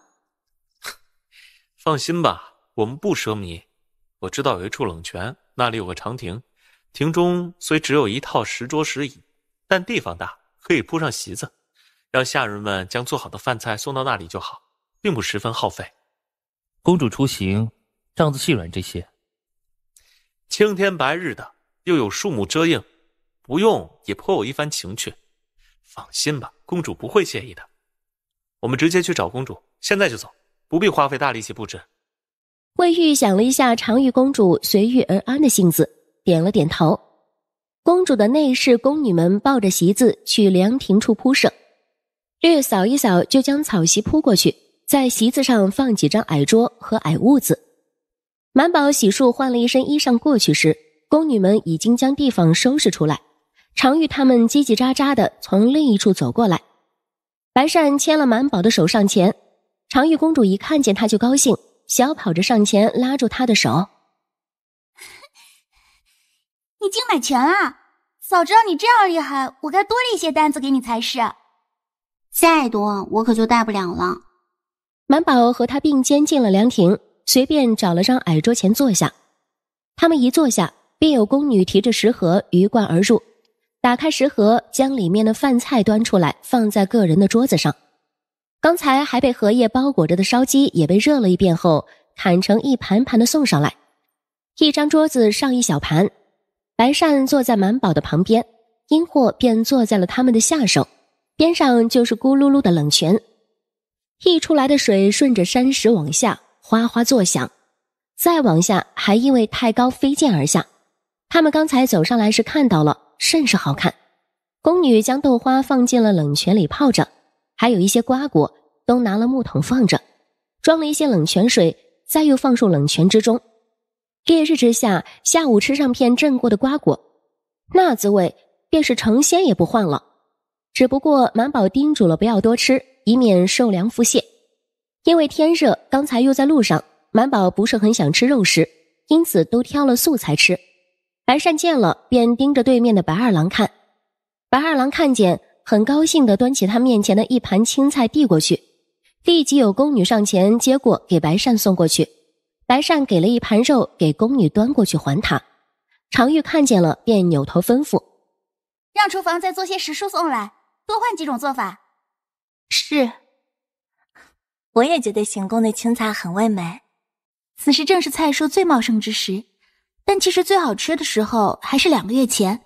放心吧，我们不奢靡。我知道有一处冷泉，那里有个长亭，亭中虽只有一套石桌石椅，但地方大。可以铺上席子，让下人们将做好的饭菜送到那里就好，并不十分耗费。公主出行，帐子细软这些，青天白日的，又有树木遮映，不用也颇有一番情趣。放心吧，公主不会介意的。我们直接去找公主，现在就走，不必花费大力气布置。魏玉想了一下长玉公主随遇而安的性子，点了点头。公主的内侍宫女们抱着席子去凉亭处铺设，略扫一扫就将草席铺过去，在席子上放几张矮桌和矮屋子。满宝洗漱换了一身衣裳过去时，宫女们已经将地方收拾出来。常玉他们叽叽喳喳的从另一处走过来，白善牵了满宝的手上前，常玉公主一看见他就高兴，小跑着上前拉住他的手。你竟买全了，早知道你这样厉害，我该多立一些单子给你才是。再多我可就带不了了。满宝和他并肩进了凉亭，随便找了张矮桌前坐下。他们一坐下，便有宫女提着食盒鱼贯而入，打开食盒，将里面的饭菜端出来放在个人的桌子上。刚才还被荷叶包裹着的烧鸡也被热了一遍后，砍成一盘盘的送上来，一张桌子上一小盘。白善坐在满宝的旁边，因货便坐在了他们的下手边上，就是咕噜噜的冷泉，溢出来的水顺着山石往下哗哗作响，再往下还因为太高飞溅而下。他们刚才走上来时看到了，甚是好看。宫女将豆花放进了冷泉里泡着，还有一些瓜果都拿了木桶放着，装了一些冷泉水，再又放入冷泉之中。烈日之下，下午吃上片震过的瓜果，那滋味便是成仙也不换了。只不过满宝叮嘱了不要多吃，以免受凉腹泻。因为天热，刚才又在路上，满宝不是很想吃肉食，因此都挑了素菜吃。白善见了，便盯着对面的白二郎看。白二郎看见，很高兴地端起他面前的一盘青菜递过去，立即有宫女上前接过，给白善送过去。白善给了一盘肉，给宫女端过去还他。常玉看见了，便扭头吩咐：“让厨房再做些时蔬送来，多换几种做法。”是。我也觉得行宫的青菜很味美。此时正是菜蔬最茂盛之时，但其实最好吃的时候还是两个月前。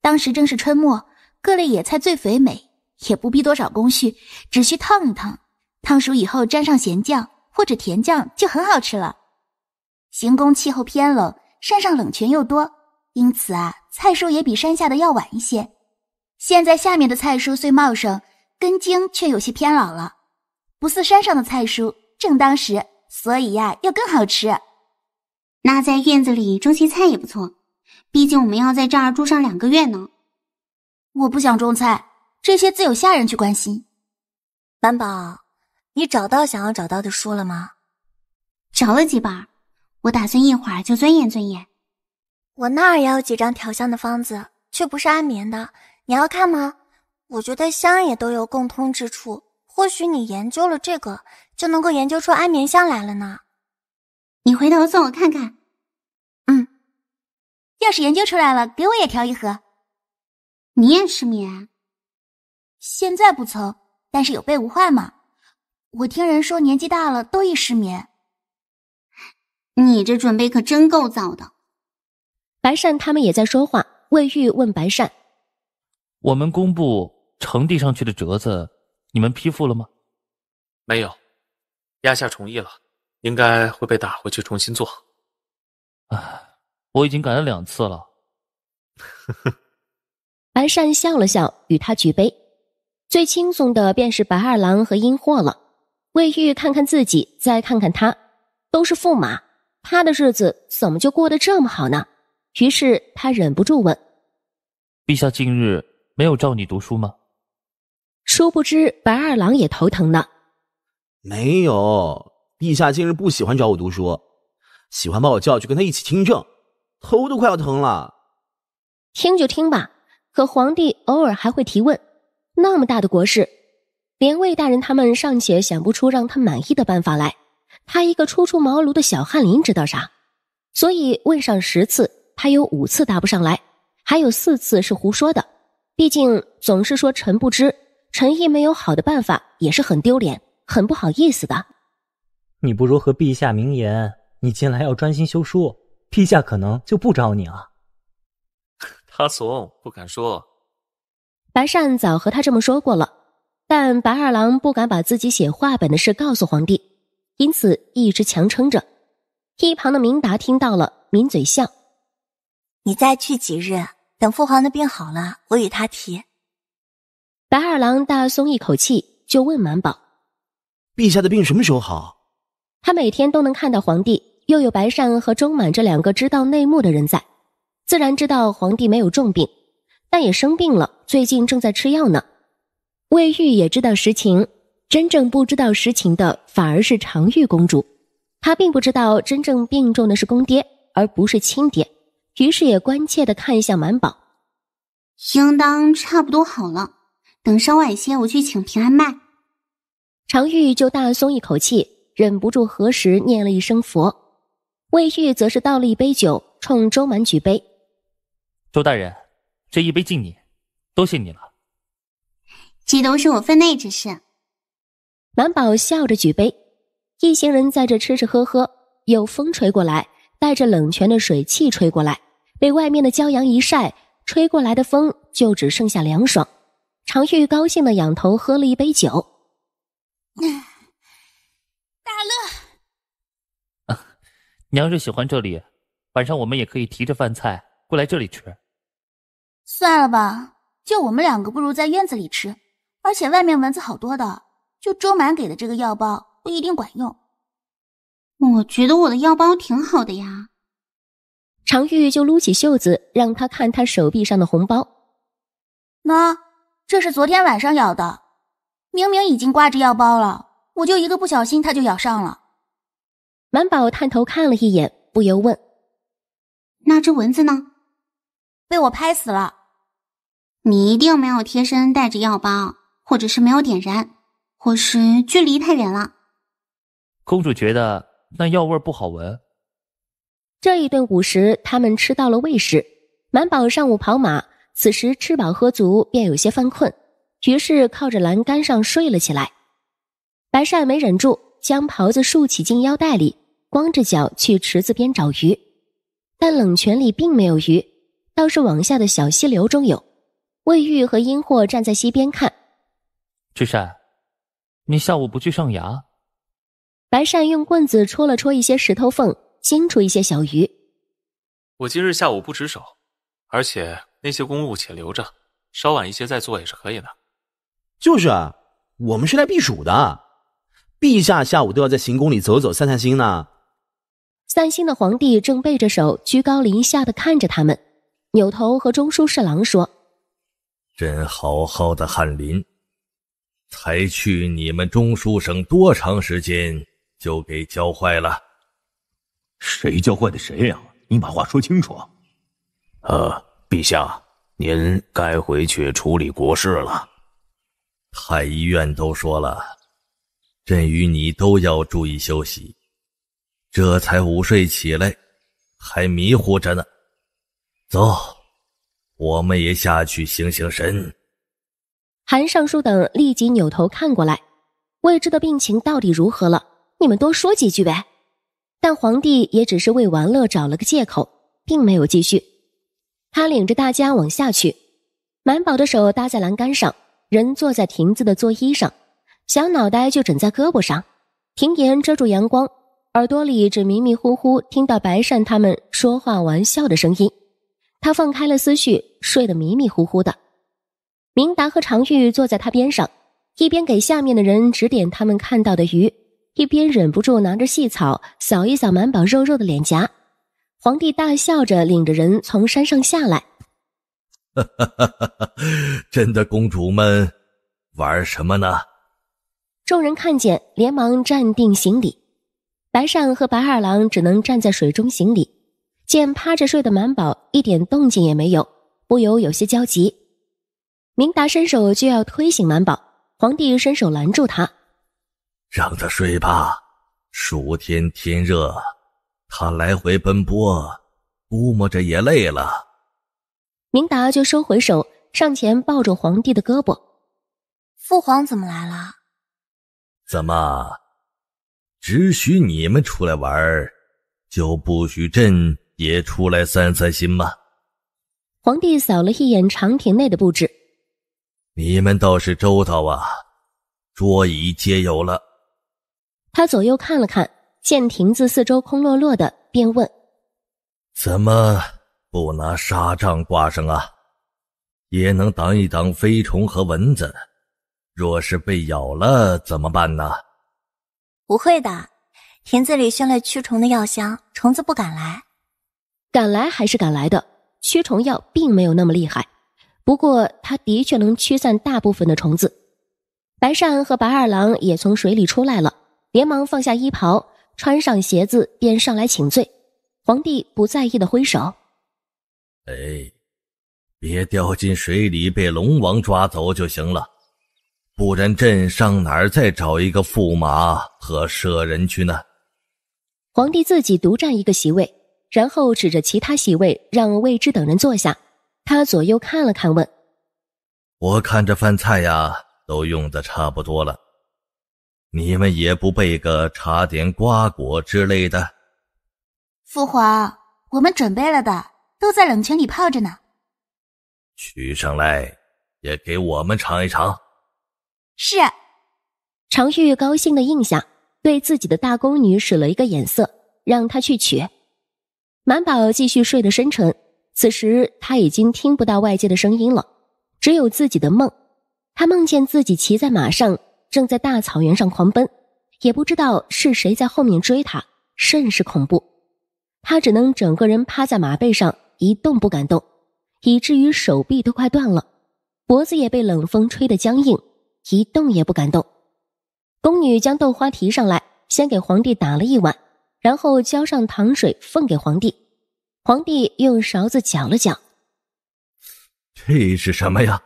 当时正是春末，各类野菜最肥美，也不必多少工序，只需烫一烫，烫熟以后沾上咸酱或者甜酱就很好吃了。行宫气候偏冷，山上冷泉又多，因此啊，菜蔬也比山下的要晚一些。现在下面的菜蔬虽茂盛，根茎却有些偏老了，不似山上的菜蔬正当时，所以呀，要更好吃。那在院子里种些菜也不错，毕竟我们要在这儿住上两个月呢。我不想种菜，这些自有下人去关心。板宝，你找到想要找到的书了吗？找了几本。我打算一会儿就钻研钻研。我那儿也有几张调香的方子，却不是安眠的。你要看吗？我觉得香也都有共通之处，或许你研究了这个，就能够研究出安眠香来了呢。你回头送我看看。嗯，要是研究出来了，给我也调一盒。你也失眠？现在不曾，但是有备无患嘛。我听人说，年纪大了都易失眠。你这准备可真够早的。白善他们也在说话。魏玉问白善：“我们工部呈递上去的折子，你们批复了吗？”“没有，压下重议了，应该会被打回去重新做。”“唉，我已经改了两次了。”呵呵，白善笑了笑，与他举杯。最轻松的便是白二郎和阴货了。魏玉看看自己，再看看他，都是驸马。他的日子怎么就过得这么好呢？于是他忍不住问：“陛下今日没有召你读书吗？”殊不知白二郎也头疼呢。没有，陛下今日不喜欢找我读书，喜欢把我叫去跟他一起听政，头都快要疼了。听就听吧，可皇帝偶尔还会提问，那么大的国事，连魏大人他们尚且想不出让他满意的办法来。他一个初出茅庐的小翰林，知道啥？所以问上十次，他有五次答不上来，还有四次是胡说的。毕竟总是说臣不知，臣亦没有好的办法，也是很丢脸、很不好意思的。你不如和陛下明言，你近来要专心修书，陛下可能就不招你了。他怂，不敢说。白善早和他这么说过了，但白二郎不敢把自己写话本的事告诉皇帝。因此一直强撑着，一旁的明达听到了，抿嘴笑。你再去几日，等父皇的病好了，我与他提。白二郎大松一口气，就问满宝：“陛下的病什么时候好？”他每天都能看到皇帝，又有白善和钟满这两个知道内幕的人在，自然知道皇帝没有重病，但也生病了，最近正在吃药呢。魏玉也知道实情。真正不知道实情的，反而是长玉公主。她并不知道真正病重的是公爹，而不是亲爹。于是也关切的看向满宝，应当差不多好了。等稍晚些，我去请平安脉。长玉就大松一口气，忍不住合十念了一声佛。魏玉则是倒了一杯酒，冲周满举杯。周大人，这一杯敬你，多谢你了。这都是我分内之事。满宝笑着举杯，一行人在这吃吃喝喝。有风吹过来，带着冷泉的水汽吹过来，被外面的骄阳一晒，吹过来的风就只剩下凉爽。常玉高兴的仰头喝了一杯酒。大乐，你要是喜欢这里，晚上我们也可以提着饭菜过来这里吃。算了吧，就我们两个，不如在院子里吃。而且外面蚊子好多的。就周满给的这个药包不一定管用，我觉得我的药包挺好的呀。常玉就撸起袖子，让他看他手臂上的红包。那这是昨天晚上咬的，明明已经挂着药包了，我就一个不小心，它就咬上了。满宝探头看了一眼，不由问：“那只蚊子呢？被我拍死了。你一定没有贴身带着药包，或者是没有点燃。”伙食距离太远了，公主觉得那药味不好闻。这一顿午食，他们吃到了胃食。满宝上午跑马，此时吃饱喝足，便有些犯困，于是靠着栏杆上睡了起来。白善没忍住，将袍子竖起进腰带里，光着脚去池子边找鱼，但冷泉里并没有鱼，倒是往下的小溪流中有。魏玉和殷货站在溪边看，志善。你下午不去上衙？白善用棍子戳了戳一些石头缝，惊出一些小鱼。我今日下午不值守，而且那些公务且留着，稍晚一些再做也是可以的。就是啊，我们是来避暑的，陛下下午都要在行宫里走走散散心呢。散心的皇帝正背着手，居高临下的看着他们，扭头和中书侍郎说：“朕好好的翰林。”才去你们中书省多长时间，就给教坏了？谁教坏的谁呀？你把话说清楚。呃，陛下，您该回去处理国事了。太医院都说了，朕与你都要注意休息。这才午睡起来，还迷糊着呢。走，我们也下去醒醒神。韩尚书等立即扭头看过来，未知的病情到底如何了？你们多说几句呗。但皇帝也只是为玩乐找了个借口，并没有继续。他领着大家往下去。满宝的手搭在栏杆上，人坐在亭子的座椅上，小脑袋就枕在胳膊上，亭檐遮住阳光，耳朵里只迷迷糊糊听到白善他们说话玩笑的声音。他放开了思绪，睡得迷迷糊糊的。明达和常玉坐在他边上，一边给下面的人指点他们看到的鱼，一边忍不住拿着细草扫一扫满宝肉肉的脸颊。皇帝大笑着领着人从山上下来，哈哈哈哈的公主们，玩什么呢？众人看见，连忙站定行礼。白善和白二郎只能站在水中行礼。见趴着睡的满宝一点动静也没有，不由有些焦急。明达伸手就要推醒满宝，皇帝伸手拦住他：“让他睡吧，暑天天热，他来回奔波，估摸着也累了。”明达就收回手，上前抱住皇帝的胳膊：“父皇怎么来了？怎么只许你们出来玩，就不许朕也出来散散心吗？”皇帝扫了一眼长亭内的布置。你们倒是周到啊，桌椅皆有了。他左右看了看，见亭子四周空落落的，便问：“怎么不拿纱帐挂上啊？也能挡一挡飞虫和蚊子。若是被咬了怎么办呢？”“不会的，亭子里熏了驱虫的药香，虫子不敢来。敢来还是敢来的，驱虫药并没有那么厉害。”不过，他的确能驱散大部分的虫子。白善和白二郎也从水里出来了，连忙放下衣袍，穿上鞋子，便上来请罪。皇帝不在意的挥手：“哎，别掉进水里被龙王抓走就行了，不然朕上哪儿再找一个驸马和舍人去呢？”皇帝自己独占一个席位，然后指着其他席位让未知等人坐下。他左右看了看，问：“我看这饭菜呀，都用的差不多了，你们也不备个茶点、瓜果之类的？”“父皇，我们准备了的，都在冷泉里泡着呢。”“取上来，也给我们尝一尝。”“是。”常玉高兴的应下，对自己的大宫女使了一个眼色，让她去取。满宝继续睡得深沉。此时他已经听不到外界的声音了，只有自己的梦。他梦见自己骑在马上，正在大草原上狂奔，也不知道是谁在后面追他，甚是恐怖。他只能整个人趴在马背上，一动不敢动，以至于手臂都快断了，脖子也被冷风吹得僵硬，一动也不敢动。宫女将豆花提上来，先给皇帝打了一碗，然后浇上糖水奉给皇帝。皇帝用勺子搅了搅，这是什么呀？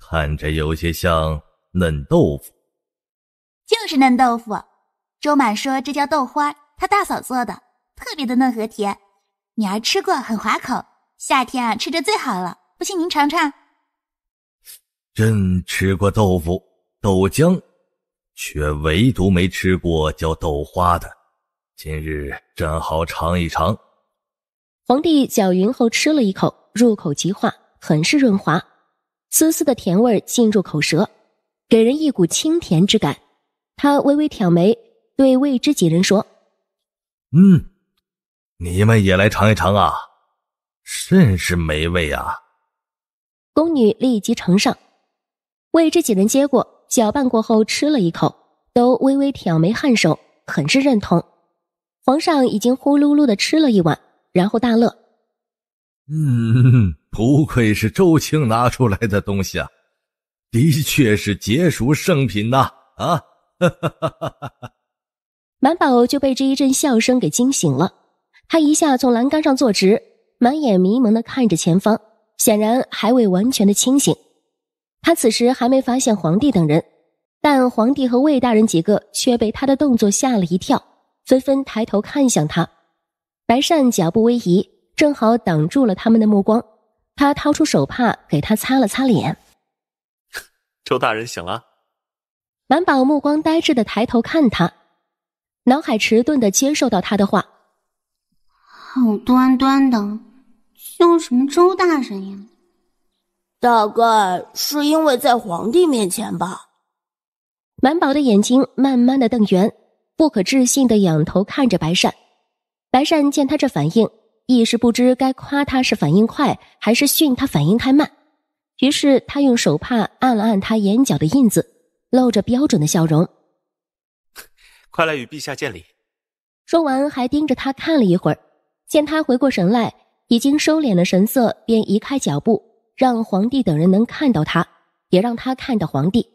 看着有些像嫩豆腐，就是嫩豆腐。周满说这叫豆花，他大嫂做的，特别的嫩和甜。女儿吃过，很滑口。夏天啊，吃着最好了。不信您尝尝。朕吃过豆腐、豆浆，却唯独没吃过叫豆花的。今日正好尝一尝。皇帝搅匀后吃了一口，入口即化，很是润滑，丝丝的甜味进入口舌，给人一股清甜之感。他微微挑眉，对未知几人说：“嗯，你们也来尝一尝啊，甚是美味啊。”宫女立即呈上，未知几人接过，搅拌过后吃了一口，都微微挑眉颔首，很是认同。皇上已经呼噜噜的吃了一碗。然后大乐，嗯，不愧是周青拿出来的东西啊，的确是解暑圣品呐！啊，哈哈哈哈哈！满宝就被这一阵笑声给惊醒了，他一下从栏杆上坐直，满眼迷蒙的看着前方，显然还未完全的清醒。他此时还没发现皇帝等人，但皇帝和魏大人几个却被他的动作吓了一跳，纷纷抬头看向他。白善脚步微移，正好挡住了他们的目光。他掏出手帕，给他擦了擦脸。周大人醒了。满宝目光呆滞的抬头看他，脑海迟钝的接受到他的话，好端端的叫什么周大人呀？大概是因为在皇帝面前吧。满宝的眼睛慢慢的瞪圆，不可置信的仰头看着白善。白善见他这反应，一时不知该夸他是反应快，还是训他反应太慢。于是他用手帕按了按他眼角的印子，露着标准的笑容：“快来与陛下见礼。”说完还盯着他看了一会儿。见他回过神来，已经收敛了神色，便移开脚步，让皇帝等人能看到他，也让他看到皇帝。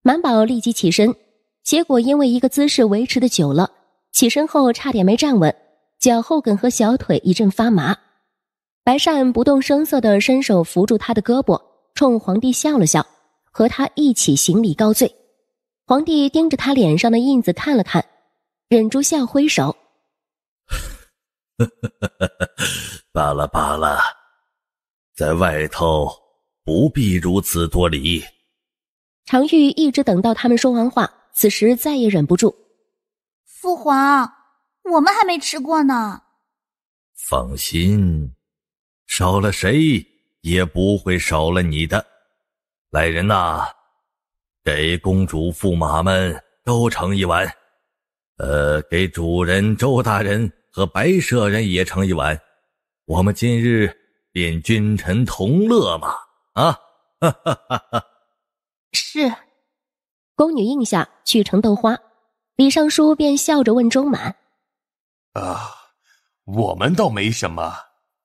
满宝立即起身，结果因为一个姿势维持的久了，起身后差点没站稳。脚后跟和小腿一阵发麻，白善不动声色地伸手扶住他的胳膊，冲皇帝笑了笑，和他一起行礼告罪。皇帝盯着他脸上的印子看了看，忍住笑，挥手：“罢了罢了，在外头不必如此多礼。”常玉一直等到他们说完话，此时再也忍不住：“父皇。”我们还没吃过呢。放心，少了谁也不会少了你的。来人呐，给公主、驸马们都盛一碗。呃，给主人周大人和白舍人也盛一碗。我们今日便君臣同乐嘛。啊，哈哈哈！是。宫女应下，去盛豆花。李尚书便笑着问周满。啊，我们倒没什么，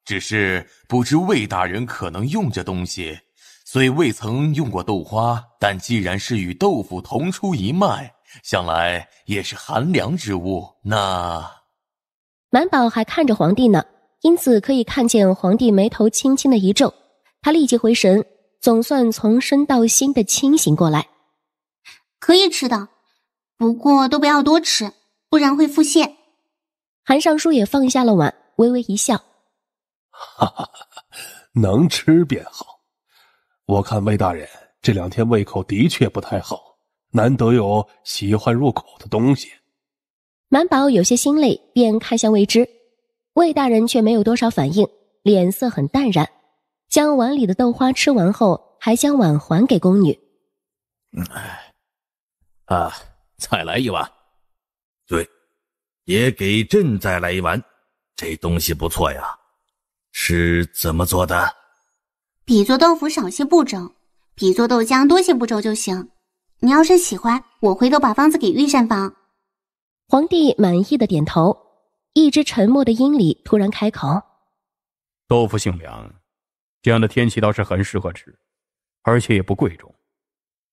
只是不知魏大人可能用这东西，所以未曾用过豆花。但既然是与豆腐同出一脉，想来也是寒凉之物。那满宝还看着皇帝呢，因此可以看见皇帝眉头轻轻的一皱。他立即回神，总算从身到心的清醒过来。可以吃的，不过都不要多吃，不然会腹泻。韩尚书也放下了碗，微微一笑：“哈哈哈，能吃便好。我看魏大人这两天胃口的确不太好，难得有喜欢入口的东西。”满宝有些心累，便看向魏之，魏大人却没有多少反应，脸色很淡然，将碗里的豆花吃完后，还将碗还给宫女。“哎，啊，再来一碗。”也给朕再来一碗，这东西不错呀。是怎么做的？比做豆腐少些步骤，比做豆浆多些步骤就行。你要是喜欢，我回头把方子给御膳房。皇帝满意的点头。一直沉默的殷礼突然开口：“豆腐性凉，这样的天气倒是很适合吃，而且也不贵重。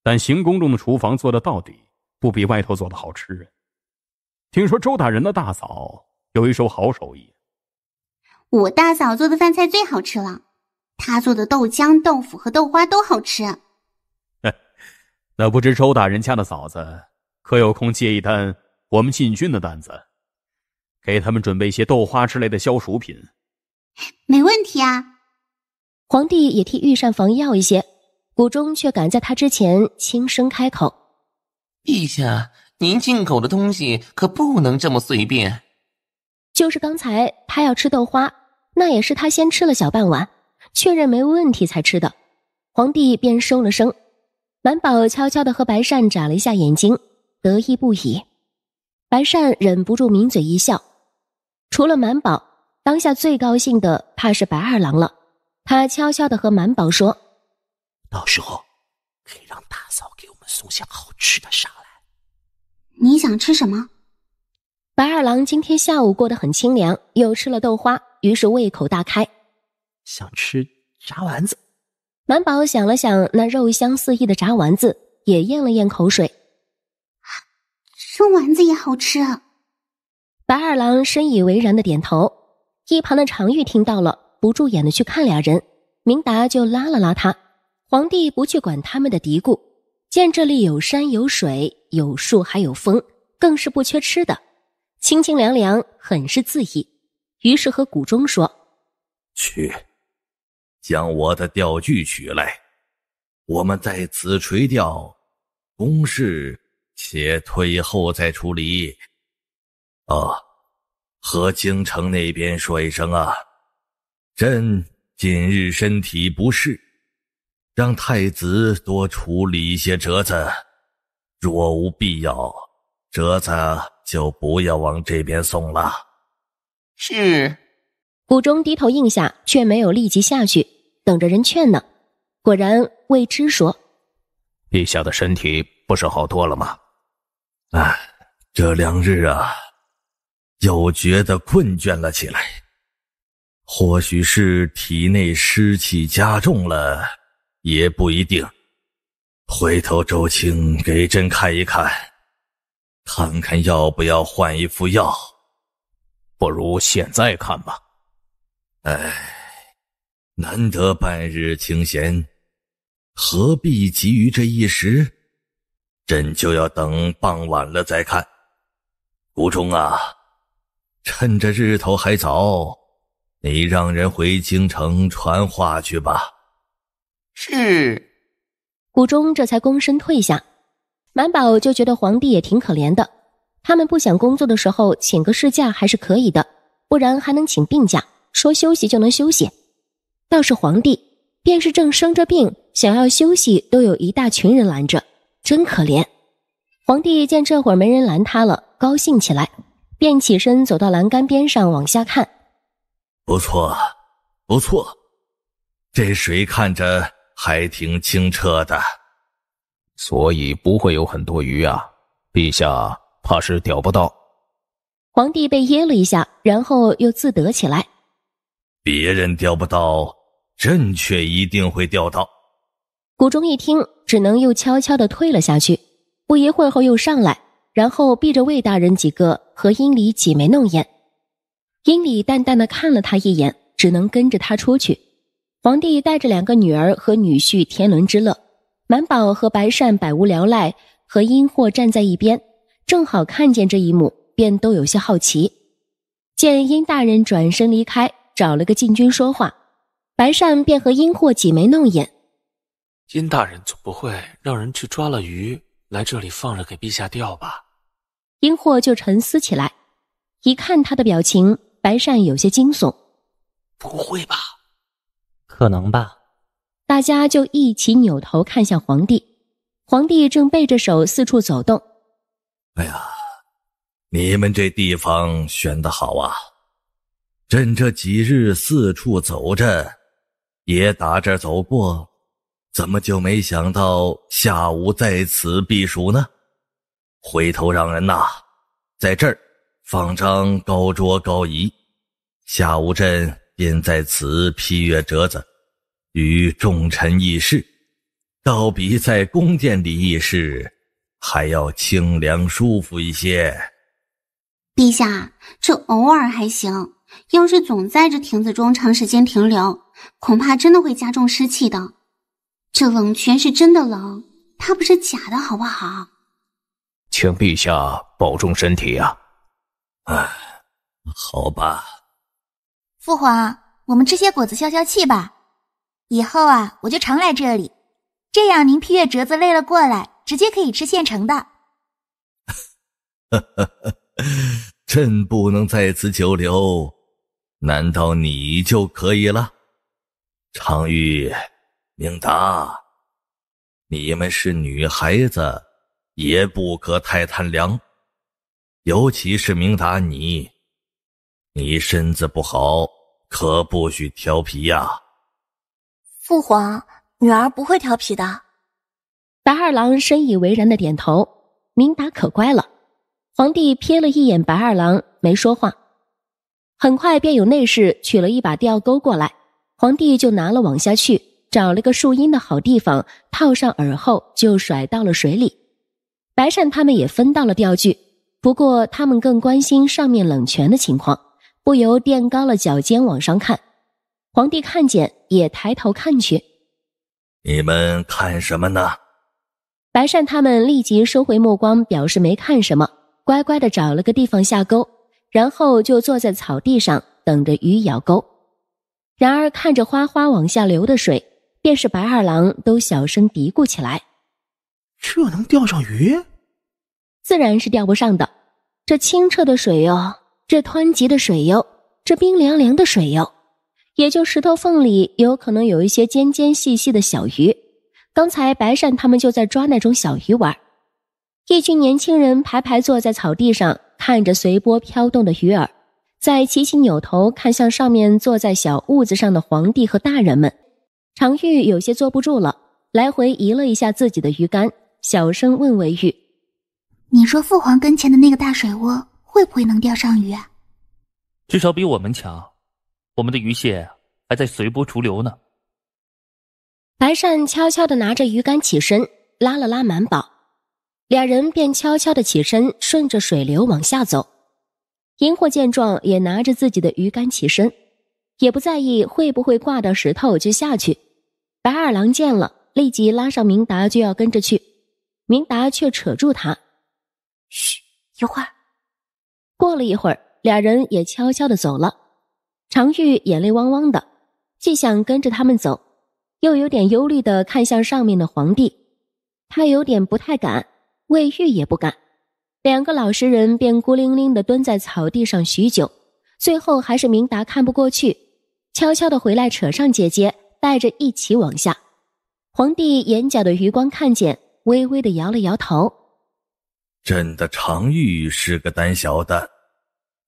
但行宫中的厨房做的到底不比外头做的好吃。”听说周大人的大嫂有一手好手艺，我大嫂做的饭菜最好吃了。她做的豆浆、豆腐和豆花都好吃。那不知周大人家的嫂子可有空接一单我们禁军的单子，给他们准备一些豆花之类的消暑品？没问题啊。皇帝也替御膳房要一些，谷中却赶在他之前轻声开口：“陛下。”您进口的东西可不能这么随便。就是刚才他要吃豆花，那也是他先吃了小半碗，确认没问题才吃的。皇帝便收了声，满宝悄悄的和白善眨了一下眼睛，得意不已。白善忍不住抿嘴一笑。除了满宝，当下最高兴的怕是白二郎了。他悄悄的和满宝说：“到时候可以让大嫂给我们送些好吃的啥的。”你想吃什么？白二郎今天下午过得很清凉，又吃了豆花，于是胃口大开，想吃炸丸子。满宝想了想，那肉香四溢的炸丸子，也咽了咽口水。蒸丸子也好吃。啊！白二郎深以为然的点头。一旁的常玉听到了，不住眼的去看俩人，明达就拉了拉他。皇帝不去管他们的嘀咕。见这里有山有水有树还有风，更是不缺吃的，清清凉凉，很是自意。于是和谷中说：“去，将我的钓具取来，我们在此垂钓。公事且退后再处理。啊，和京城那边说一声啊，朕近日身体不适。”让太子多处理一些折子，若无必要，折子就不要往这边送了。是。谷中低头应下，却没有立即下去，等着人劝呢。果然，未知说：“陛下的身体不是好多了吗？”哎，这两日啊，又觉得困倦了起来，或许是体内湿气加重了。也不一定，回头周青给朕看一看，看看要不要换一副药。不如现在看吧。哎，难得半日清闲，何必急于这一时？朕就要等傍晚了再看。谷中啊，趁着日头还早，你让人回京城传话去吧。是，谷中这才躬身退下。满宝就觉得皇帝也挺可怜的。他们不想工作的时候，请个事假还是可以的，不然还能请病假，说休息就能休息。倒是皇帝，便是正生着病，想要休息都有一大群人拦着，真可怜。皇帝见这会儿没人拦他了，高兴起来，便起身走到栏杆边上往下看。不错，不错，这水看着。还挺清澈的，所以不会有很多鱼啊！陛下怕是钓不到。皇帝被噎了一下，然后又自得起来。别人钓不到，朕却一定会钓到。谷中一听，只能又悄悄的退了下去。不一会儿后又上来，然后避着魏大人几个和殷礼挤眉弄眼。殷礼淡淡的看了他一眼，只能跟着他出去。皇帝带着两个女儿和女婿天伦之乐，满宝和白善百无聊赖，和殷货站在一边，正好看见这一幕，便都有些好奇。见殷大人转身离开，找了个禁军说话，白善便和殷货挤眉弄眼。殷大人总不会让人去抓了鱼来这里放了给陛下钓吧？殷货就沉思起来。一看他的表情，白善有些惊悚。不会吧？可能吧，大家就一起扭头看向皇帝。皇帝正背着手四处走动。哎呀，你们这地方选的好啊！朕这几日四处走着，也打这走过，怎么就没想到下午在此避暑呢？回头让人呐，在这儿放张高桌高椅，下午朕。便在此批阅折子，与众臣议事，倒比在宫殿里议事还要清凉舒服一些。陛下，这偶尔还行，要是总在这亭子中长时间停留，恐怕真的会加重湿气的。这冷泉是真的冷，它不是假的，好不好？请陛下保重身体啊！唉，好吧。父皇，我们吃些果子消消气吧。以后啊，我就常来这里，这样您批阅折子累了过来，直接可以吃现成的。呵呵呵，朕不能在此久留，难道你就可以了？常玉、明达，你们是女孩子，也不可太贪凉，尤其是明达你，你身子不好。可不许调皮呀，父皇，女儿不会调皮的。白二郎深以为然的点头。明达可乖了。皇帝瞥了一眼白二郎，没说话。很快便有内侍取了一把钓钩过来，皇帝就拿了往下去，找了个树荫的好地方，套上饵后就甩到了水里。白善他们也分到了钓具，不过他们更关心上面冷泉的情况。不由垫高了脚尖往上看，皇帝看见也抬头看去。你们看什么呢？白善他们立即收回目光，表示没看什么，乖乖的找了个地方下钩，然后就坐在草地上等着鱼咬钩。然而看着哗哗往下流的水，便是白二郎都小声嘀咕起来：“这能钓上鱼？”自然是钓不上的，这清澈的水哟。这湍急的水哟，这冰凉凉的水哟，也就石头缝里有可能有一些尖尖细细的小鱼。刚才白善他们就在抓那种小鱼玩。一群年轻人排排坐在草地上，看着随波飘动的鱼儿，在齐齐扭头看向上面坐在小屋子上的皇帝和大人们。常玉有些坐不住了，来回移了一下自己的鱼竿，小声问韦玉：“你说父皇跟前的那个大水窝？”会不会能钓上鱼？至少比我们强。我们的鱼线还在随波逐流呢。白善悄悄的拿着鱼竿起身，拉了拉满宝，俩人便悄悄的起身，顺着水流往下走。银货见状也拿着自己的鱼竿起身，也不在意会不会挂到石头就下去。白二郎见了，立即拉上明达就要跟着去，明达却扯住他：“嘘，一会儿。”过了一会儿，俩人也悄悄的走了。常玉眼泪汪汪的，既想跟着他们走，又有点忧虑的看向上面的皇帝。他有点不太敢，魏玉也不敢。两个老实人便孤零零的蹲在草地上许久。最后还是明达看不过去，悄悄的回来扯上姐姐，带着一起往下。皇帝眼角的余光看见，微微的摇了摇头：“朕的常玉是个胆小的。”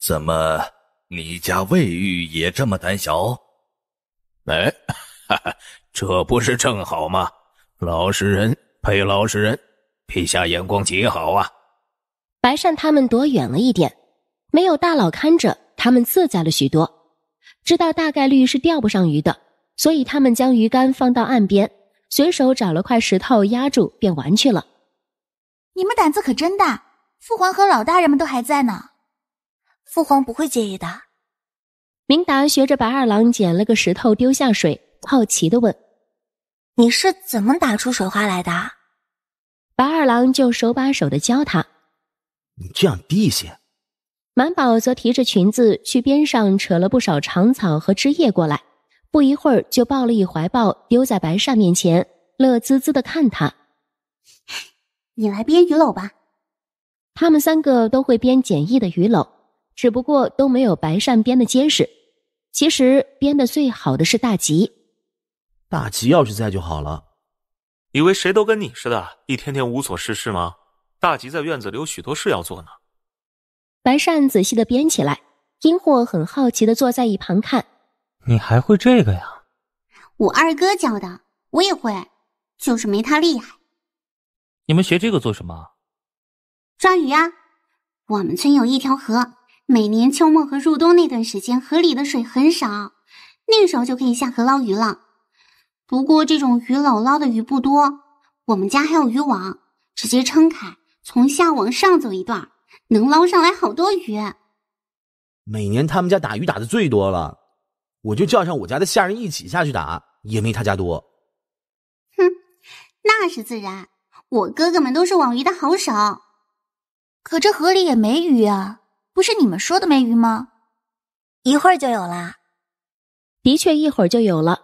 怎么，你家魏玉也这么胆小？哎，这不是正好吗？老实人配老实人，陛下眼光极好啊！白善他们躲远了一点，没有大佬看着，他们自在了许多。知道大概率是钓不上鱼的，所以他们将鱼竿放到岸边，随手找了块石头压住，便玩去了。你们胆子可真大，父皇和老大人们都还在呢。父皇不会介意的。明达学着白二郎捡了个石头丢下水，好奇的问：“你是怎么打出水花来的？”白二郎就手把手的教他：“你这样低一些。”满宝则提着裙子去边上扯了不少长草和枝叶过来，不一会儿就抱了一怀抱丢在白善面前，乐滋滋的看他：“你来编鱼篓吧。”他们三个都会编简易的鱼篓。只不过都没有白扇编的结实。其实编的最好的是大吉。大吉要是在就好了。以为谁都跟你似的，一天天无所事事吗？大吉在院子里有许多事要做呢。白善仔细的编起来，殷霍很好奇的坐在一旁看。你还会这个呀？我二哥教的，我也会，就是没他厉害。你们学这个做什么？抓鱼啊！我们村有一条河。每年秋末和入冬那段时间，河里的水很少，那时候就可以下河捞鱼了。不过这种鱼篓捞的鱼不多，我们家还有渔网，直接撑开，从下往上走一段，能捞上来好多鱼。每年他们家打鱼打的最多了，我就叫上我家的下人一起下去打，也没他家多。哼，那是自然，我哥哥们都是网鱼的好手。可这河里也没鱼啊。不是你们说的没鱼吗？一会儿就有了。的确，一会儿就有了。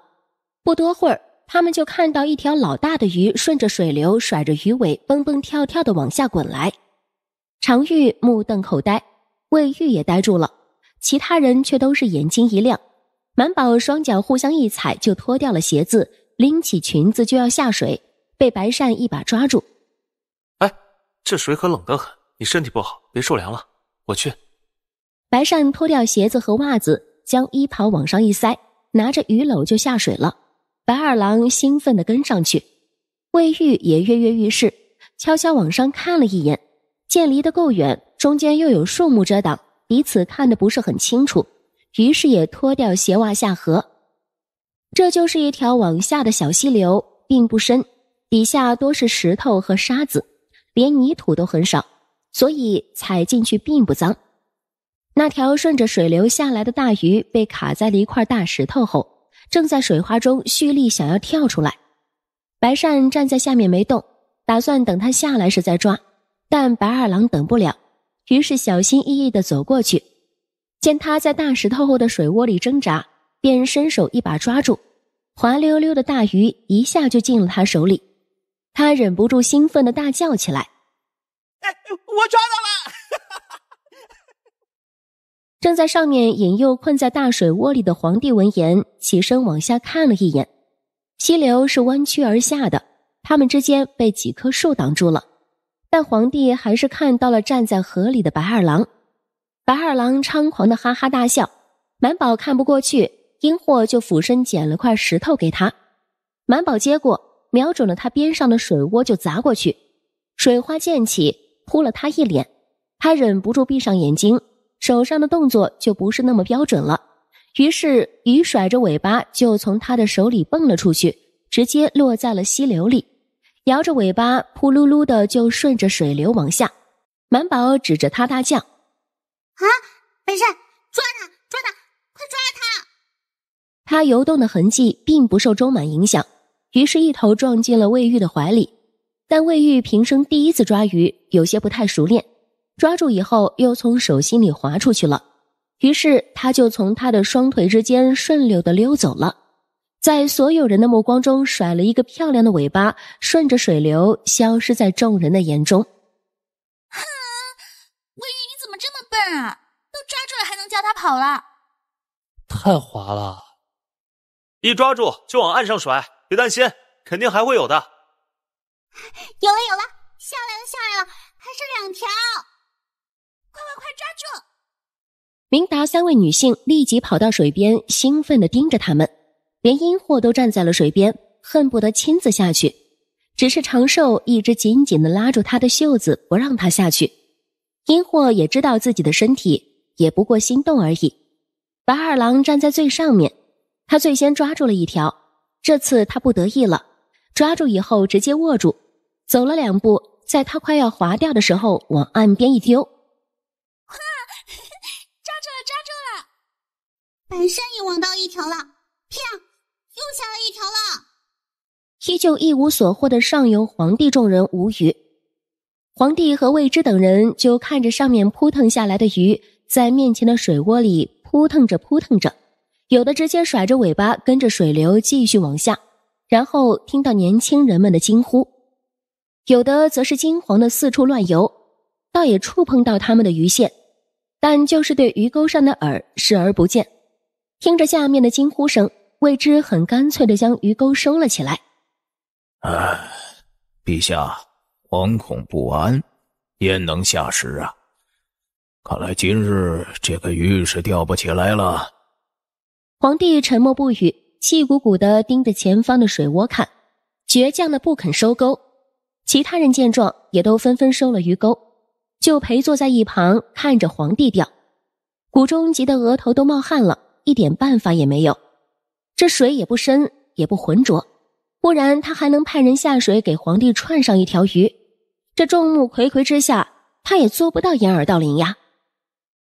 不多会儿，他们就看到一条老大的鱼顺着水流甩着鱼尾蹦蹦跳跳的往下滚来。常玉目瞪口呆，魏玉也呆住了，其他人却都是眼睛一亮。满宝双脚互相一踩，就脱掉了鞋子，拎起裙子就要下水，被白善一把抓住。哎，这水可冷得很，你身体不好，别受凉了。我去，白善脱掉鞋子和袜子，将衣袍往上一塞，拿着鱼篓就下水了。白二郎兴奋地跟上去，魏玉也跃跃欲试，悄悄往上看了一眼，见离得够远，中间又有树木遮挡，彼此看得不是很清楚，于是也脱掉鞋袜下河。这就是一条往下的小溪流，并不深，底下多是石头和沙子，连泥土都很少。所以踩进去并不脏。那条顺着水流下来的大鱼被卡在了一块大石头后，正在水花中蓄力，想要跳出来。白善站在下面没动，打算等他下来时再抓。但白二郎等不了，于是小心翼翼地走过去，见他在大石头后的水窝里挣扎，便伸手一把抓住，滑溜溜的大鱼一下就进了他手里。他忍不住兴奋地大叫起来。哎，我抓到了！正在上面引诱困在大水窝里的皇帝，闻言起身往下看了一眼。溪流是弯曲而下的，他们之间被几棵树挡住了。但皇帝还是看到了站在河里的白二郎。白二郎猖狂的哈哈大笑。满宝看不过去，阴货就俯身捡了块石头给他。满宝接过，瞄准了他边上的水窝就砸过去，水花溅起。扑了他一脸，他忍不住闭上眼睛，手上的动作就不是那么标准了。于是鱼甩着尾巴就从他的手里蹦了出去，直接落在了溪流里，摇着尾巴扑噜噜的就顺着水流往下。满宝指着他大叫：“啊，没事，抓他，抓他，快抓他！”他游动的痕迹并不受周满影响，于是，一头撞进了魏玉的怀里。但魏玉平生第一次抓鱼。有些不太熟练，抓住以后又从手心里滑出去了。于是他就从他的双腿之间顺溜的溜走了，在所有人的目光中甩了一个漂亮的尾巴，顺着水流消失在众人的眼中。哼，魏玉你怎么这么笨啊？都抓住了还能叫他跑了？太滑了，一抓住就往岸上甩，别担心，肯定还会有的。有了有了，下来了下来了。这是两条，快快快抓住！明达三位女性立即跑到水边，兴奋的盯着他们，连阴货都站在了水边，恨不得亲自下去。只是长寿一直紧紧的拉住他的袖子，不让他下去。阴货也知道自己的身体，也不过心动而已。白二郎站在最上面，他最先抓住了一条，这次他不得意了，抓住以后直接握住，走了两步。在它快要滑掉的时候，往岸边一丢，哇！抓住了，抓住了！本身也网到一条了，啪！又下了一条了。依旧一无所获的上游皇帝众人无语，皇帝和未知等人就看着上面扑腾下来的鱼，在面前的水窝里扑腾着扑腾着，有的直接甩着尾巴跟着水流继续往下，然后听到年轻人们的惊呼。有的则是金黄的，四处乱游，倒也触碰到他们的鱼线，但就是对鱼钩上的饵视而不见。听着下面的惊呼声，未知很干脆的将鱼钩收了起来。哎，陛下，惶恐不安，焉能下石啊？看来今日这个鱼是钓不起来了。皇帝沉默不语，气鼓鼓的盯着前方的水窝看，倔强的不肯收钩。其他人见状，也都纷纷收了鱼钩，就陪坐在一旁看着皇帝钓。谷中急得额头都冒汗了，一点办法也没有。这水也不深，也不浑浊，不然他还能派人下水给皇帝串上一条鱼。这众目睽睽之下，他也做不到掩耳盗铃呀。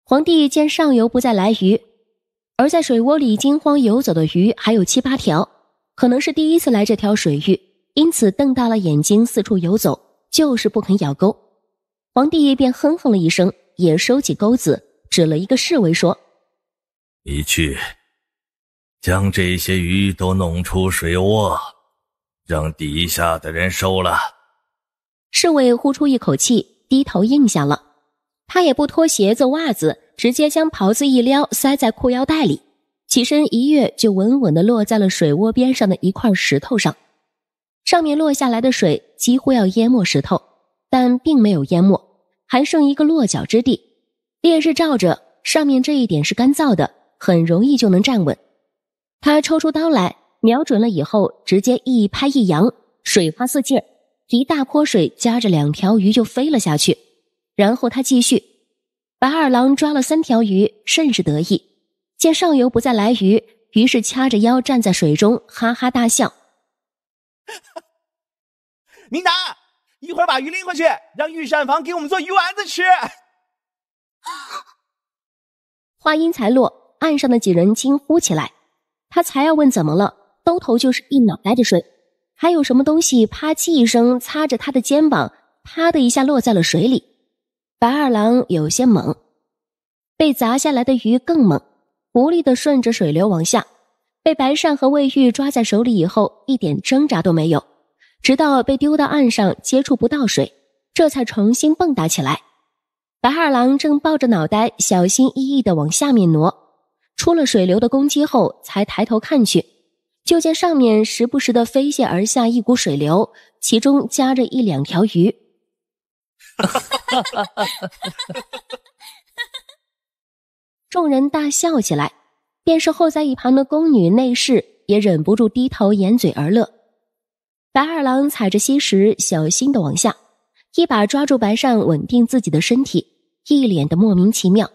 皇帝见上游不再来鱼，而在水窝里惊慌游走的鱼还有七八条，可能是第一次来这条水域。因此，瞪大了眼睛四处游走，就是不肯咬钩。皇帝便哼哼了一声，也收起钩子，指了一个侍卫说：“你去，将这些鱼都弄出水窝，让底下的人收了。”侍卫呼出一口气，低头应下了。他也不脱鞋子袜子，直接将袍子一撩，塞在裤腰带里，起身一跃，就稳稳地落在了水窝边上的一块石头上。上面落下来的水几乎要淹没石头，但并没有淹没，还剩一个落脚之地。烈日照着上面这一点是干燥的，很容易就能站稳。他抽出刀来，瞄准了以后，直接一拍一扬，水花四溅，一大泼水夹着两条鱼就飞了下去。然后他继续，白二郎抓了三条鱼，甚是得意。见上游不再来鱼，于是掐着腰站在水中，哈哈大笑。明达，一会儿把鱼拎回去，让御膳房给我们做鱼丸子吃。话音才落，岸上的几人惊呼起来。他才要问怎么了，兜头就是一脑袋的水，还有什么东西啪叽一声擦着他的肩膀，啪的一下落在了水里。白二郎有些猛，被砸下来的鱼更猛，无力的顺着水流往下。被白善和魏玉抓在手里以后，一点挣扎都没有，直到被丢到岸上，接触不到水，这才重新蹦跶起来。白二郎正抱着脑袋，小心翼翼地往下面挪，出了水流的攻击后，才抬头看去，就见上面时不时地飞泻而下一股水流，其中夹着一两条鱼。哈，众人大笑起来。便是候在一旁的宫女内侍，也忍不住低头掩嘴而乐。白二郎踩着溪石，小心的往下，一把抓住白善，稳定自己的身体，一脸的莫名其妙：“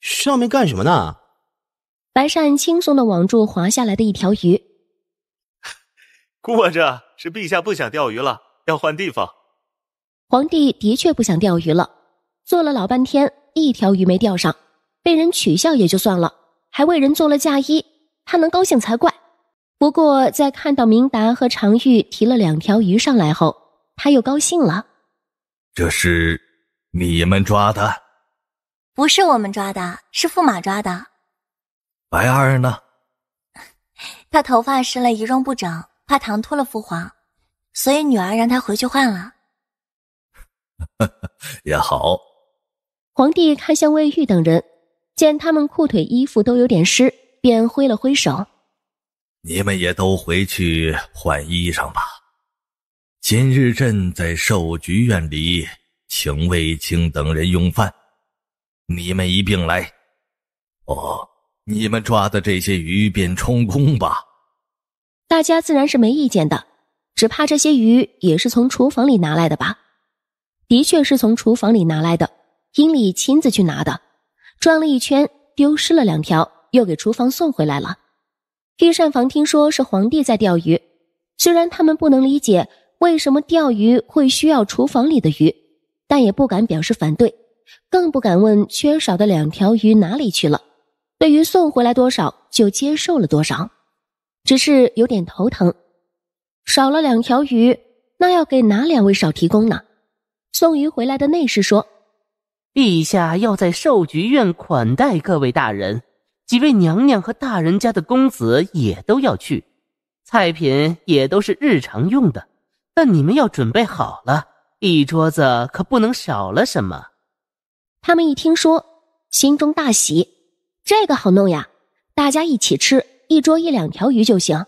上面干什么呢？”白善轻松的网住滑下来的一条鱼，估 摸着是陛下不想钓鱼了，要换地方。皇帝的确不想钓鱼了，坐了老半天，一条鱼没钓上，被人取笑也就算了。还为人做了嫁衣，他能高兴才怪。不过在看到明达和常玉提了两条鱼上来后，他又高兴了。这是你们抓的？不是我们抓的，是驸马抓的。白二呢？他头发湿了，仪容不整，怕唐突了父皇，所以女儿让他回去换了。也好。皇帝看向魏玉等人。见他们裤腿、衣服都有点湿，便挥了挥手：“你们也都回去换衣裳吧。今日朕在寿菊院里请卫青等人用饭，你们一并来。哦，你们抓的这些鱼便充公吧。”大家自然是没意见的，只怕这些鱼也是从厨房里拿来的吧？的确是从厨房里拿来的，英里亲自去拿的。转了一圈，丢失了两条，又给厨房送回来了。御膳房听说是皇帝在钓鱼，虽然他们不能理解为什么钓鱼会需要厨房里的鱼，但也不敢表示反对，更不敢问缺少的两条鱼哪里去了。对于送回来多少就接受了多少，只是有点头疼，少了两条鱼，那要给哪两位少提供呢？送鱼回来的内侍说。陛下要在寿菊院款待各位大人，几位娘娘和大人家的公子也都要去，菜品也都是日常用的。但你们要准备好了，一桌子可不能少了什么。他们一听说，心中大喜，这个好弄呀，大家一起吃，一桌一两条鱼就行，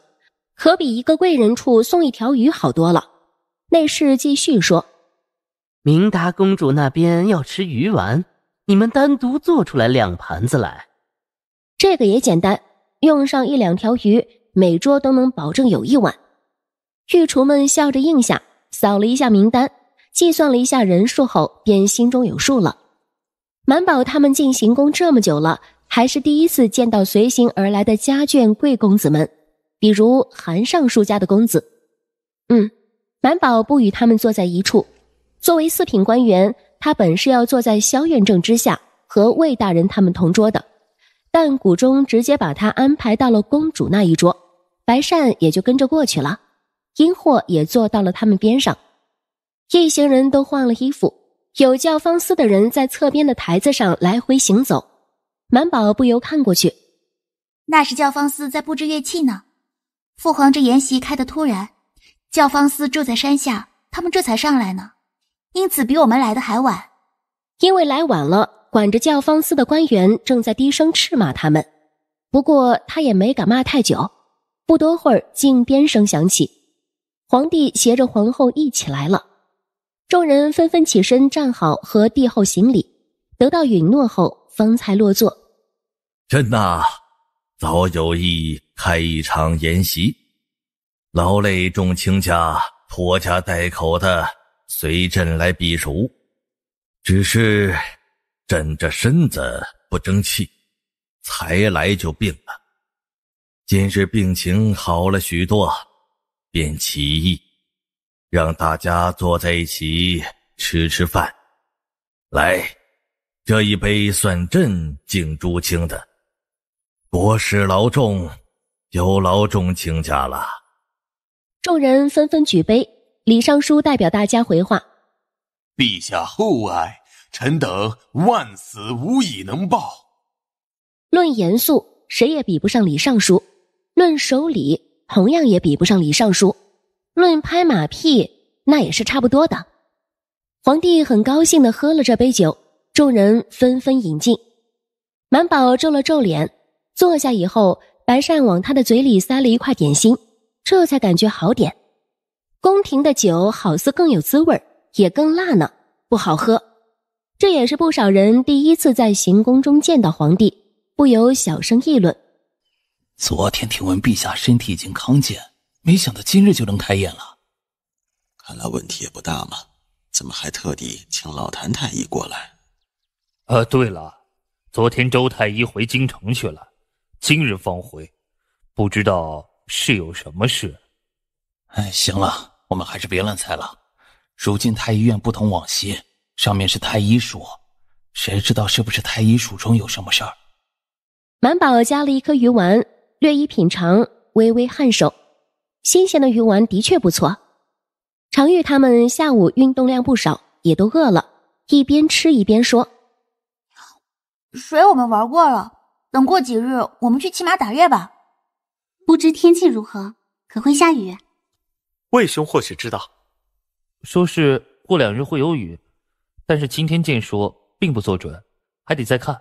可比一个贵人处送一条鱼好多了。内侍继续说。明达公主那边要吃鱼丸，你们单独做出来两盘子来。这个也简单，用上一两条鱼，每桌都能保证有一碗。御厨们笑着应下，扫了一下名单，计算了一下人数后，便心中有数了。满宝他们进行宫这么久了，还是第一次见到随行而来的家眷贵公子们，比如韩尚书家的公子。嗯，满宝不与他们坐在一处。作为四品官员，他本是要坐在萧院正之下，和魏大人他们同桌的，但谷中直接把他安排到了公主那一桌，白善也就跟着过去了，殷货也坐到了他们边上，一行人都换了衣服，有教方司的人在侧边的台子上来回行走，满宝不由看过去，那是教方司在布置乐器呢。父皇这筵席开得突然，教方司住在山下，他们这才上来呢。因此比我们来的还晚，因为来晚了，管着教坊司的官员正在低声斥骂他们。不过他也没敢骂太久。不多会儿，禁鞭声响起，皇帝携着皇后一起来了，众人纷纷起身站好，和帝后行礼，得到允诺后方才落座。朕呐，早有意开一场筵席，劳累众卿家拖家带口的。随朕来避暑，只是朕这身子不争气，才来就病了。今日病情好了许多，便起意让大家坐在一起吃吃饭。来，这一杯算朕敬朱清的。国师劳重，有劳众卿家了。众人纷纷举杯。李尚书代表大家回话：“陛下厚爱，臣等万死无以能报。”论严肃，谁也比不上李尚书；论守礼，同样也比不上李尚书；论拍马屁，那也是差不多的。皇帝很高兴的喝了这杯酒，众人纷纷饮尽。满宝皱了皱脸，坐下以后，白善往他的嘴里塞了一块点心，这才感觉好点。宫廷的酒好似更有滋味也更辣呢，不好喝。这也是不少人第一次在行宫中见到皇帝，不由小声议论。昨天听闻陛下身体已经康健，没想到今日就能开宴了。看来问题也不大嘛，怎么还特地请老谭太医过来？呃，对了，昨天周太医回京城去了，今日方回，不知道是有什么事。哎，行了。我们还是别乱猜了。如今太医院不同往昔，上面是太医署，谁知道是不是太医署中有什么事儿？满宝夹了一颗鱼丸，略一品尝，微微颔首。新鲜的鱼丸的确不错。常玉他们下午运动量不少，也都饿了，一边吃一边说：“水我们玩过了，等过几日我们去骑马打猎吧。不知天气如何，可会下雨？”魏兄或许知道，说是过两日会有雨，但是钦天剑说并不做准，还得再看。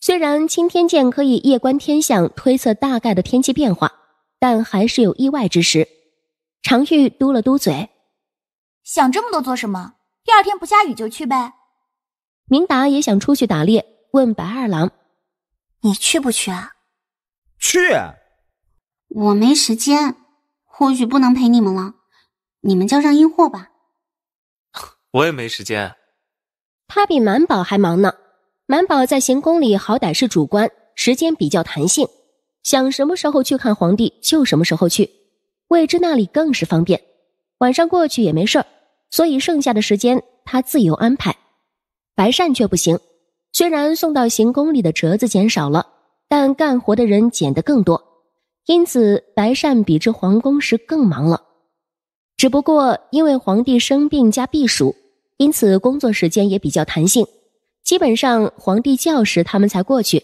虽然青天剑可以夜观天象推测大概的天气变化，但还是有意外之时。常玉嘟了嘟嘴，想这么多做什么？第二天不下雨就去呗。明达也想出去打猎，问白二郎：“你去不去啊？”“去。”“我没时间。”或许不能陪你们了，你们叫上英货吧。我也没时间。他比满宝还忙呢。满宝在行宫里好歹是主官，时间比较弹性，想什么时候去看皇帝就什么时候去。未知那里更是方便，晚上过去也没事儿。所以剩下的时间他自由安排。白善却不行，虽然送到行宫里的折子减少了，但干活的人减得更多。因此，白善比之皇宫时更忙了。只不过因为皇帝生病加避暑，因此工作时间也比较弹性，基本上皇帝叫时他们才过去，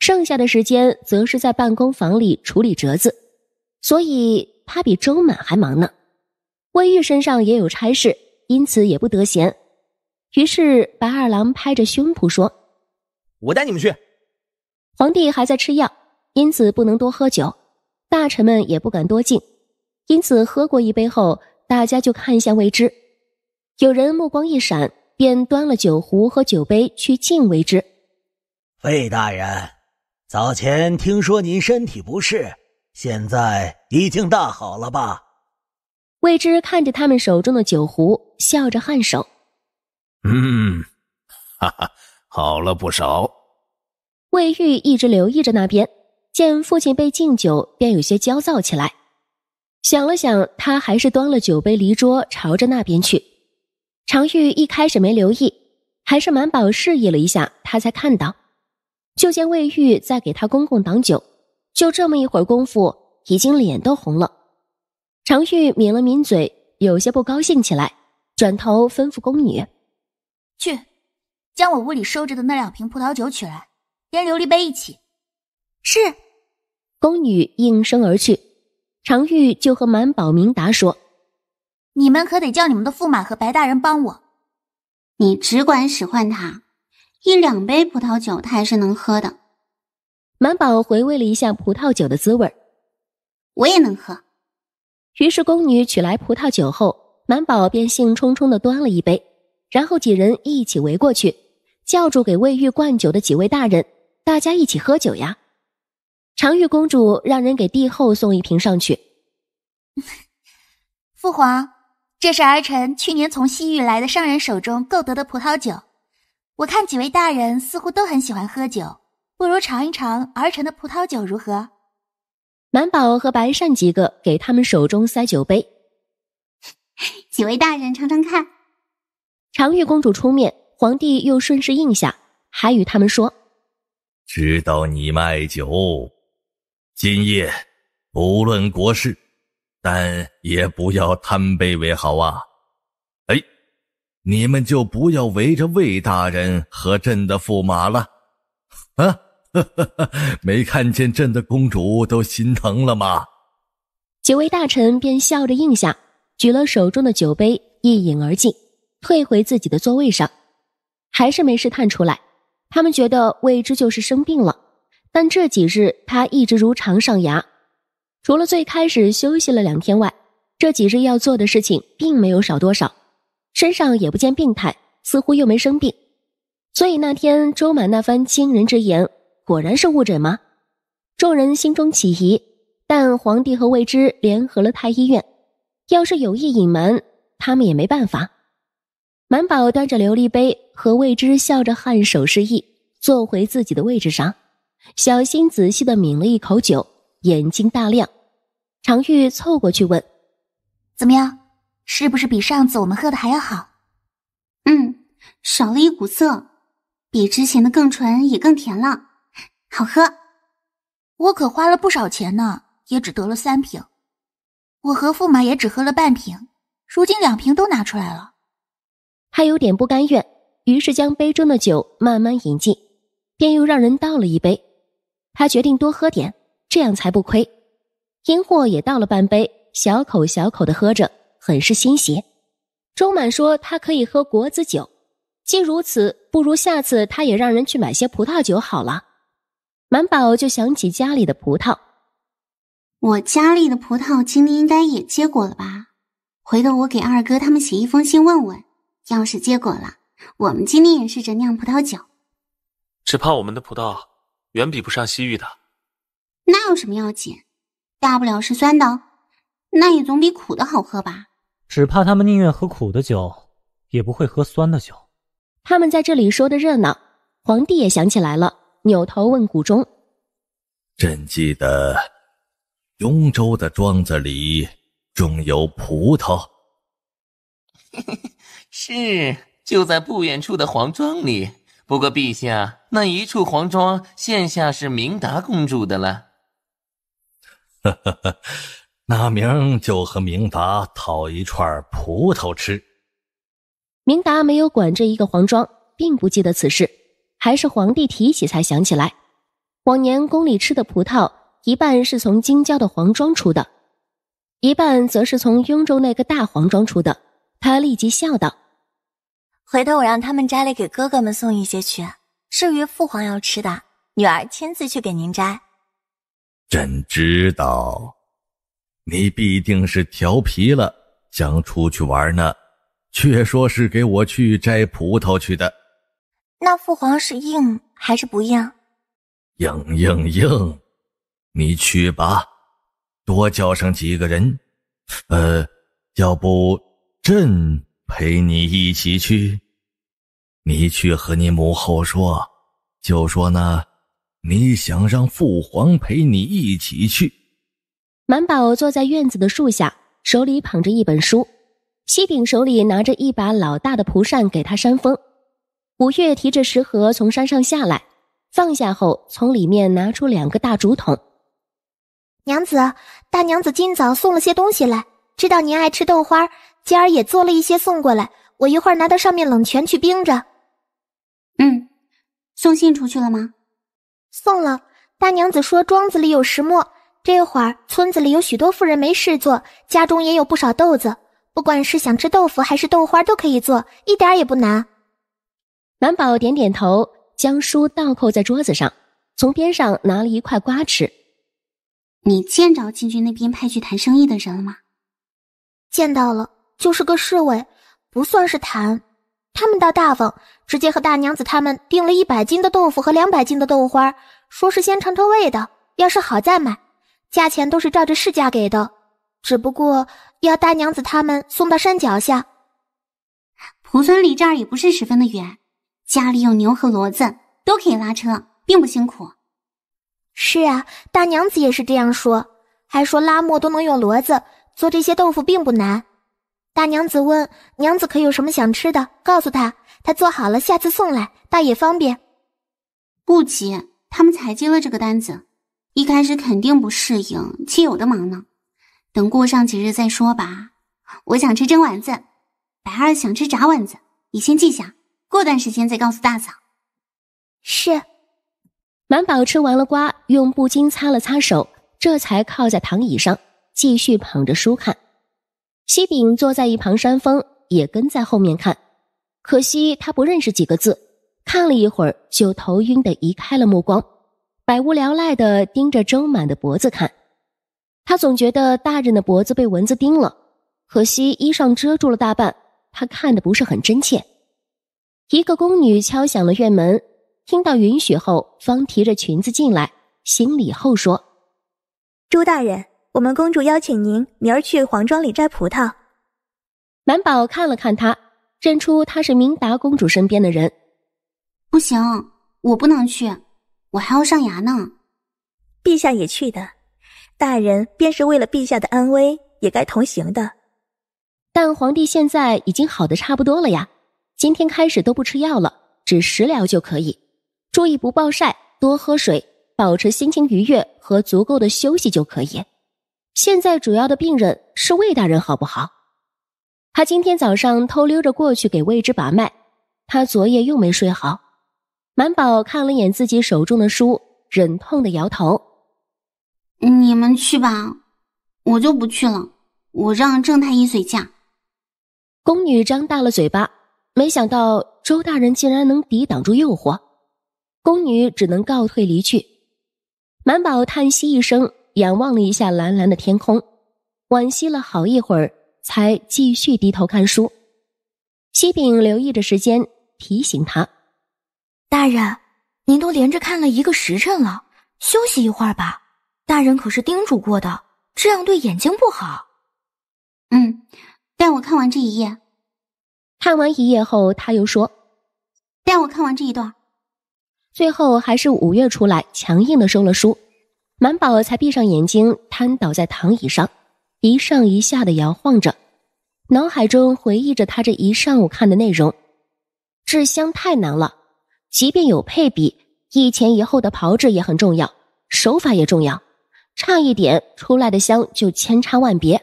剩下的时间则是在办公房里处理折子。所以他比周满还忙呢。魏玉身上也有差事，因此也不得闲。于是白二郎拍着胸脯说：“我带你们去。”皇帝还在吃药，因此不能多喝酒。大臣们也不敢多敬，因此喝过一杯后，大家就看向魏知。有人目光一闪，便端了酒壶和酒杯去敬魏知。魏大人，早前听说您身体不适，现在已经大好了吧？魏知看着他们手中的酒壶，笑着颔首：“嗯，哈哈，好了不少。”魏玉一直留意着那边。见父亲被敬酒，便有些焦躁起来。想了想，他还是端了酒杯离桌，朝着那边去。常玉一开始没留意，还是满宝示意了一下，他才看到，就见魏玉在给他公公挡酒。就这么一会儿功夫，已经脸都红了。常玉抿了抿嘴，有些不高兴起来，转头吩咐宫女：“去，将我屋里收着的那两瓶葡萄酒取来，连琉璃杯一起。”是。宫女应声而去，常玉就和满宝、明达说：“你们可得叫你们的驸马和白大人帮我，你只管使唤他，一两杯葡萄酒他还是能喝的。”满宝回味了一下葡萄酒的滋味我也能喝。于是宫女取来葡萄酒后，满宝便兴冲冲的端了一杯，然后几人一起围过去，叫住给卫玉灌酒的几位大人，大家一起喝酒呀。长玉公主让人给帝后送一瓶上去。父皇，这是儿臣去年从西域来的商人手中购得的葡萄酒。我看几位大人似乎都很喜欢喝酒，不如尝一尝儿臣的葡萄酒如何？满宝和白善几个给他们手中塞酒杯，几位大人尝尝看。长玉公主出面，皇帝又顺势应下，还与他们说：“知道你卖酒。”今夜不论国事，但也不要贪杯为好啊！哎，你们就不要围着魏大人和朕的驸马了，啊，没看见朕的公主都心疼了吗？几位大臣便笑着应下，举了手中的酒杯一饮而尽，退回自己的座位上，还是没事探出来。他们觉得未知就是生病了。但这几日他一直如常上牙，除了最开始休息了两天外，这几日要做的事情并没有少多少，身上也不见病态，似乎又没生病。所以那天周满那番惊人之言，果然是误诊吗？众人心中起疑，但皇帝和未知联合了太医院，要是有意隐瞒，他们也没办法。满宝端着琉璃杯，和未知笑着颔首示意，坐回自己的位置上。小新仔细的抿了一口酒，眼睛大亮。常玉凑过去问：“怎么样？是不是比上次我们喝的还要好？”“嗯，少了一股涩，比之前的更纯也更甜了，好喝。我可花了不少钱呢，也只得了三瓶。我和驸马也只喝了半瓶，如今两瓶都拿出来了，他有点不甘愿。于是将杯中的酒慢慢饮尽，便又让人倒了一杯。”他决定多喝点，这样才不亏。银货也倒了半杯，小口小口的喝着，很是欣喜。钟满说他可以喝国子酒，既如此，不如下次他也让人去买些葡萄酒好了。满宝就想起家里的葡萄，我家里的葡萄今年应该也结果了吧？回头我给二哥他们写一封信问问，要是结果了，我们今年也试着酿葡萄酒。只怕我们的葡萄。远比不上西域的，那有什么要紧？大不了是酸的，那也总比苦的好喝吧。只怕他们宁愿喝苦的酒，也不会喝酸的酒。他们在这里说的热闹，皇帝也想起来了，扭头问谷中：“朕记得雍州的庄子里种有葡萄，是就在不远处的皇庄里。”不过，陛下那一处皇庄现下是明达公主的了。那明就和明达讨一串葡萄吃。明达没有管这一个皇庄，并不记得此事，还是皇帝提起才想起来。往年宫里吃的葡萄，一半是从京郊的皇庄出的，一半则是从雍州那个大皇庄出的。他立即笑道。回头我让他们摘了给哥哥们送一些去。至于父皇要吃的，女儿亲自去给您摘。朕知道，你必定是调皮了，想出去玩呢，却说是给我去摘葡萄去的。那父皇是应还是不应？应应应，你去吧，多叫上几个人。呃，要不朕。陪你一起去，你去和你母后说，就说呢，你想让父皇陪你一起去。满宝坐在院子的树下，手里捧着一本书。西顶手里拿着一把老大的蒲扇给他扇风。五月提着食盒从山上下来，放下后从里面拿出两个大竹筒。娘子，大娘子今早送了些东西来，知道您爱吃豆花。今儿也做了一些送过来，我一会儿拿到上面冷泉去冰着。嗯，送信出去了吗？送了。大娘子说庄子里有石磨，这会儿村子里有许多妇人没事做，家中也有不少豆子，不管是想吃豆腐还是豆花都可以做，一点也不难。满宝点点头，将书倒扣在桌子上，从边上拿了一块瓜吃。你见着进军那边派去谈生意的人了吗？见到了。就是个侍卫，不算是谈。他们倒大方，直接和大娘子他们订了一百斤的豆腐和两百斤的豆花，说是先尝尝味的，要是好再买。价钱都是照着市价给的，只不过要大娘子他们送到山脚下。蒲村离这儿也不是十分的远，家里有牛和骡子，都可以拉车，并不辛苦。是啊，大娘子也是这样说，还说拉磨都能用骡子，做这些豆腐并不难。大娘子问：“娘子可有什么想吃的？告诉他，他做好了下次送来，倒也方便。不急，他们才接了这个单子，一开始肯定不适应，亲有的忙呢。等过上几日再说吧。我想吃蒸丸子，白二想吃炸丸子，你先记下，过段时间再告诉大嫂。”是。满宝吃完了瓜，用布巾擦了擦手，这才靠在躺椅上，继续捧着书看。西饼坐在一旁山峰也跟在后面看。可惜他不认识几个字，看了一会儿就头晕的移开了目光，百无聊赖的盯着周满的脖子看。他总觉得大人的脖子被蚊子叮了，可惜衣裳遮住了大半，他看的不是很真切。一个宫女敲响了院门，听到允许后，方提着裙子进来，行礼后说：“朱大人。”我们公主邀请您明儿去皇庄里摘葡萄。满宝看了看他，认出他是明达公主身边的人。不行，我不能去，我还要上衙呢。陛下也去的，大人便是为了陛下的安危，也该同行的。但皇帝现在已经好的差不多了呀，今天开始都不吃药了，只食疗就可以，注意不暴晒，多喝水，保持心情愉悦和足够的休息就可以。现在主要的病人是魏大人，好不好？他今天早上偷溜着过去给魏之把脉，他昨夜又没睡好。满宝看了眼自己手中的书，忍痛的摇头：“你们去吧，我就不去了。我让郑太医随驾。”宫女张大了嘴巴，没想到周大人竟然能抵挡住诱惑，宫女只能告退离去。满宝叹息一声。仰望了一下蓝蓝的天空，惋惜了好一会儿，才继续低头看书。西饼留意着时间，提醒他：“大人，您都连着看了一个时辰了，休息一会儿吧。大人可是叮嘱过的，这样对眼睛不好。”“嗯，待我看完这一页。”看完一页后，他又说：“待我看完这一段。”最后还是五月出来，强硬的收了书。满宝才闭上眼睛，瘫倒在躺椅上，一上一下的摇晃着，脑海中回忆着他这一上午看的内容。制香太难了，即便有配比，一前一后的炮制也很重要，手法也重要，差一点出来的香就千差万别。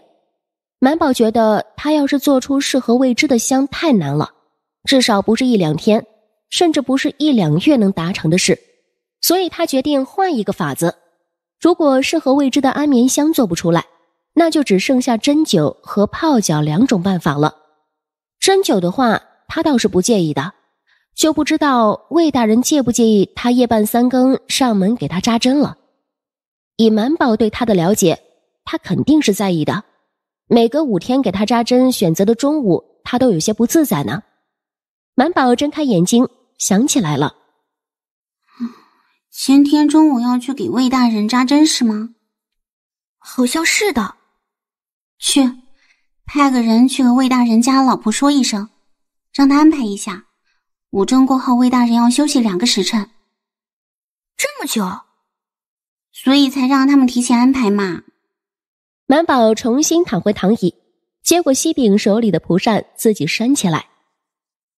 满宝觉得，他要是做出适合未知的香太难了，至少不是一两天，甚至不是一两月能达成的事，所以他决定换一个法子。如果是和未知的安眠香做不出来，那就只剩下针灸和泡脚两种办法了。针灸的话，他倒是不介意的，就不知道魏大人介不介意他夜半三更上门给他扎针了。以满宝对他的了解，他肯定是在意的。每隔五天给他扎针，选择的中午，他都有些不自在呢。满宝睁开眼睛，想起来了。前天中午要去给魏大人扎针是吗？好像是的。去，派个人去和魏大人家老婆说一声，让他安排一下。午针过后，魏大人要休息两个时辰，这么久，所以才让他们提前安排嘛。满宝重新躺回躺椅，接过西饼手里的蒲扇，自己扇起来。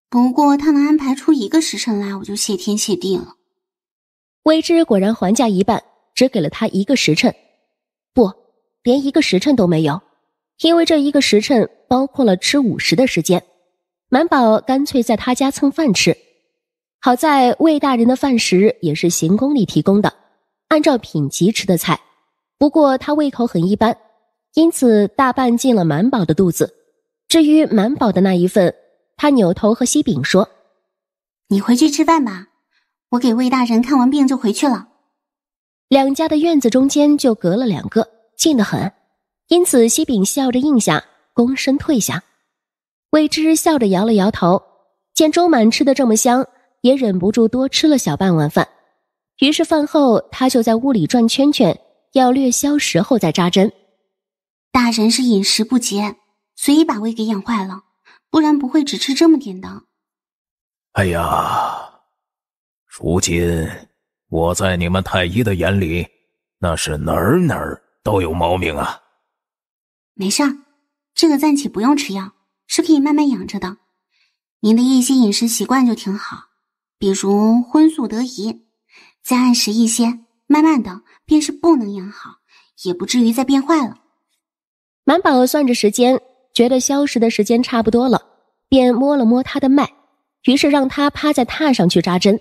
不过他能安排出一个时辰来，我就谢天谢地了。魏之果然还价一半，只给了他一个时辰，不，连一个时辰都没有，因为这一个时辰包括了吃午食的时间。满宝干脆在他家蹭饭吃，好在魏大人的饭食也是行宫里提供的，按照品级吃的菜，不过他胃口很一般，因此大半进了满宝的肚子。至于满宝的那一份，他扭头和西饼说：“你回去吃饭吧。”我给魏大人看完病就回去了。两家的院子中间就隔了两个，近得很，因此西饼笑着应下，躬身退下。魏之笑着摇了摇头，见周满吃的这么香，也忍不住多吃了小半碗饭。于是饭后，他就在屋里转圈圈，要略消食后再扎针。大人是饮食不节，所以把胃给养坏了，不然不会只吃这么点的。哎呀。如今我在你们太医的眼里，那是哪儿哪儿都有毛病啊。没事，这个暂且不用吃药，是可以慢慢养着的。您的一些饮食习惯就挺好，比如荤素得宜，再按时一些，慢慢的便是不能养好，也不至于再变坏了。满宝算着时间，觉得消食的时间差不多了，便摸了摸他的脉，于是让他趴在榻上去扎针。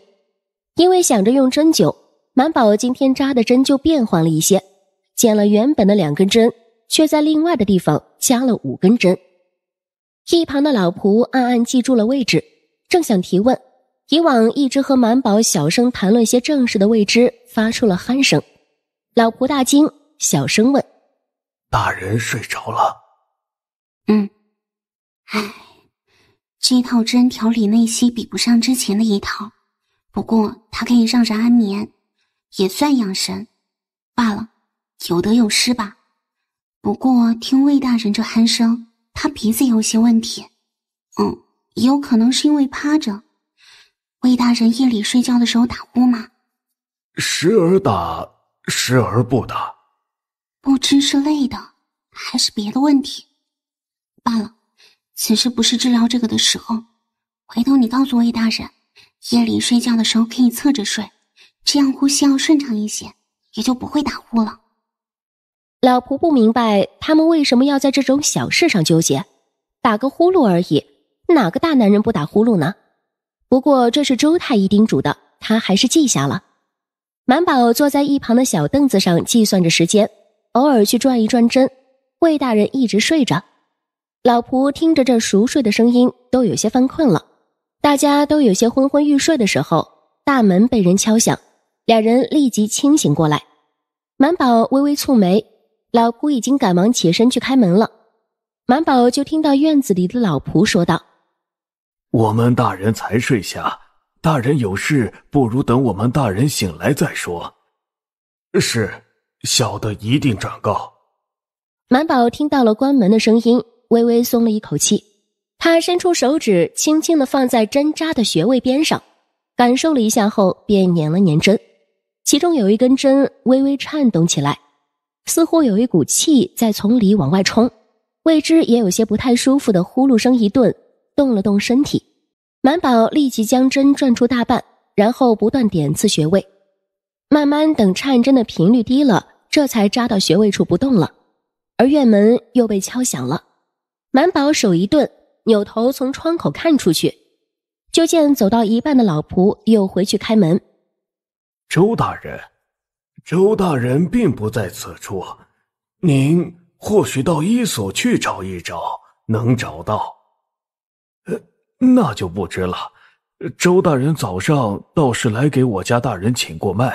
因为想着用针灸，满宝今天扎的针就变换了一些，剪了原本的两根针，却在另外的地方加了五根针。一旁的老仆暗暗记住了位置，正想提问，以往一直和满宝小声谈论些正事的未知发出了鼾声，老仆大惊，小声问：“大人睡着了？”“嗯，唉，这套针调理内息比不上之前的一套。”不过他可以上着安眠，也算养神，罢了，有得有失吧。不过听魏大人这鼾声，他鼻子有些问题，嗯，也有可能是因为趴着。魏大人夜里睡觉的时候打呼吗？时而打，时而不打。不知是累的，还是别的问题。罢了，此时不是治疗这个的时候，回头你告诉魏大人。夜里睡觉的时候可以侧着睡，这样呼吸要顺畅一些，也就不会打呼了。老仆不明白他们为什么要在这种小事上纠结，打个呼噜而已，哪个大男人不打呼噜呢？不过这是周太医叮嘱的，他还是记下了。满宝坐在一旁的小凳子上计算着时间，偶尔去转一转针。魏大人一直睡着，老仆听着这熟睡的声音，都有些犯困了。大家都有些昏昏欲睡的时候，大门被人敲响，两人立即清醒过来。满宝微微蹙眉，老姑已经赶忙起身去开门了。满宝就听到院子里的老仆说道：“我们大人才睡下，大人有事，不如等我们大人醒来再说。”“是，小的一定转告。”满宝听到了关门的声音，微微松了一口气。他伸出手指，轻轻的放在针扎的穴位边上，感受了一下后，便捻了捻针。其中有一根针微微颤动起来，似乎有一股气在从里往外冲。未知也有些不太舒服的呼噜声一顿，动了动身体。满宝立即将针转出大半，然后不断点刺穴位，慢慢等颤针的频率低了，这才扎到穴位处不动了。而院门又被敲响了，满宝手一顿。扭头从窗口看出去，就见走到一半的老仆又回去开门。周大人，周大人并不在此处，您或许到医所去找一找，能找到。呃，那就不知了。周大人早上倒是来给我家大人请过脉，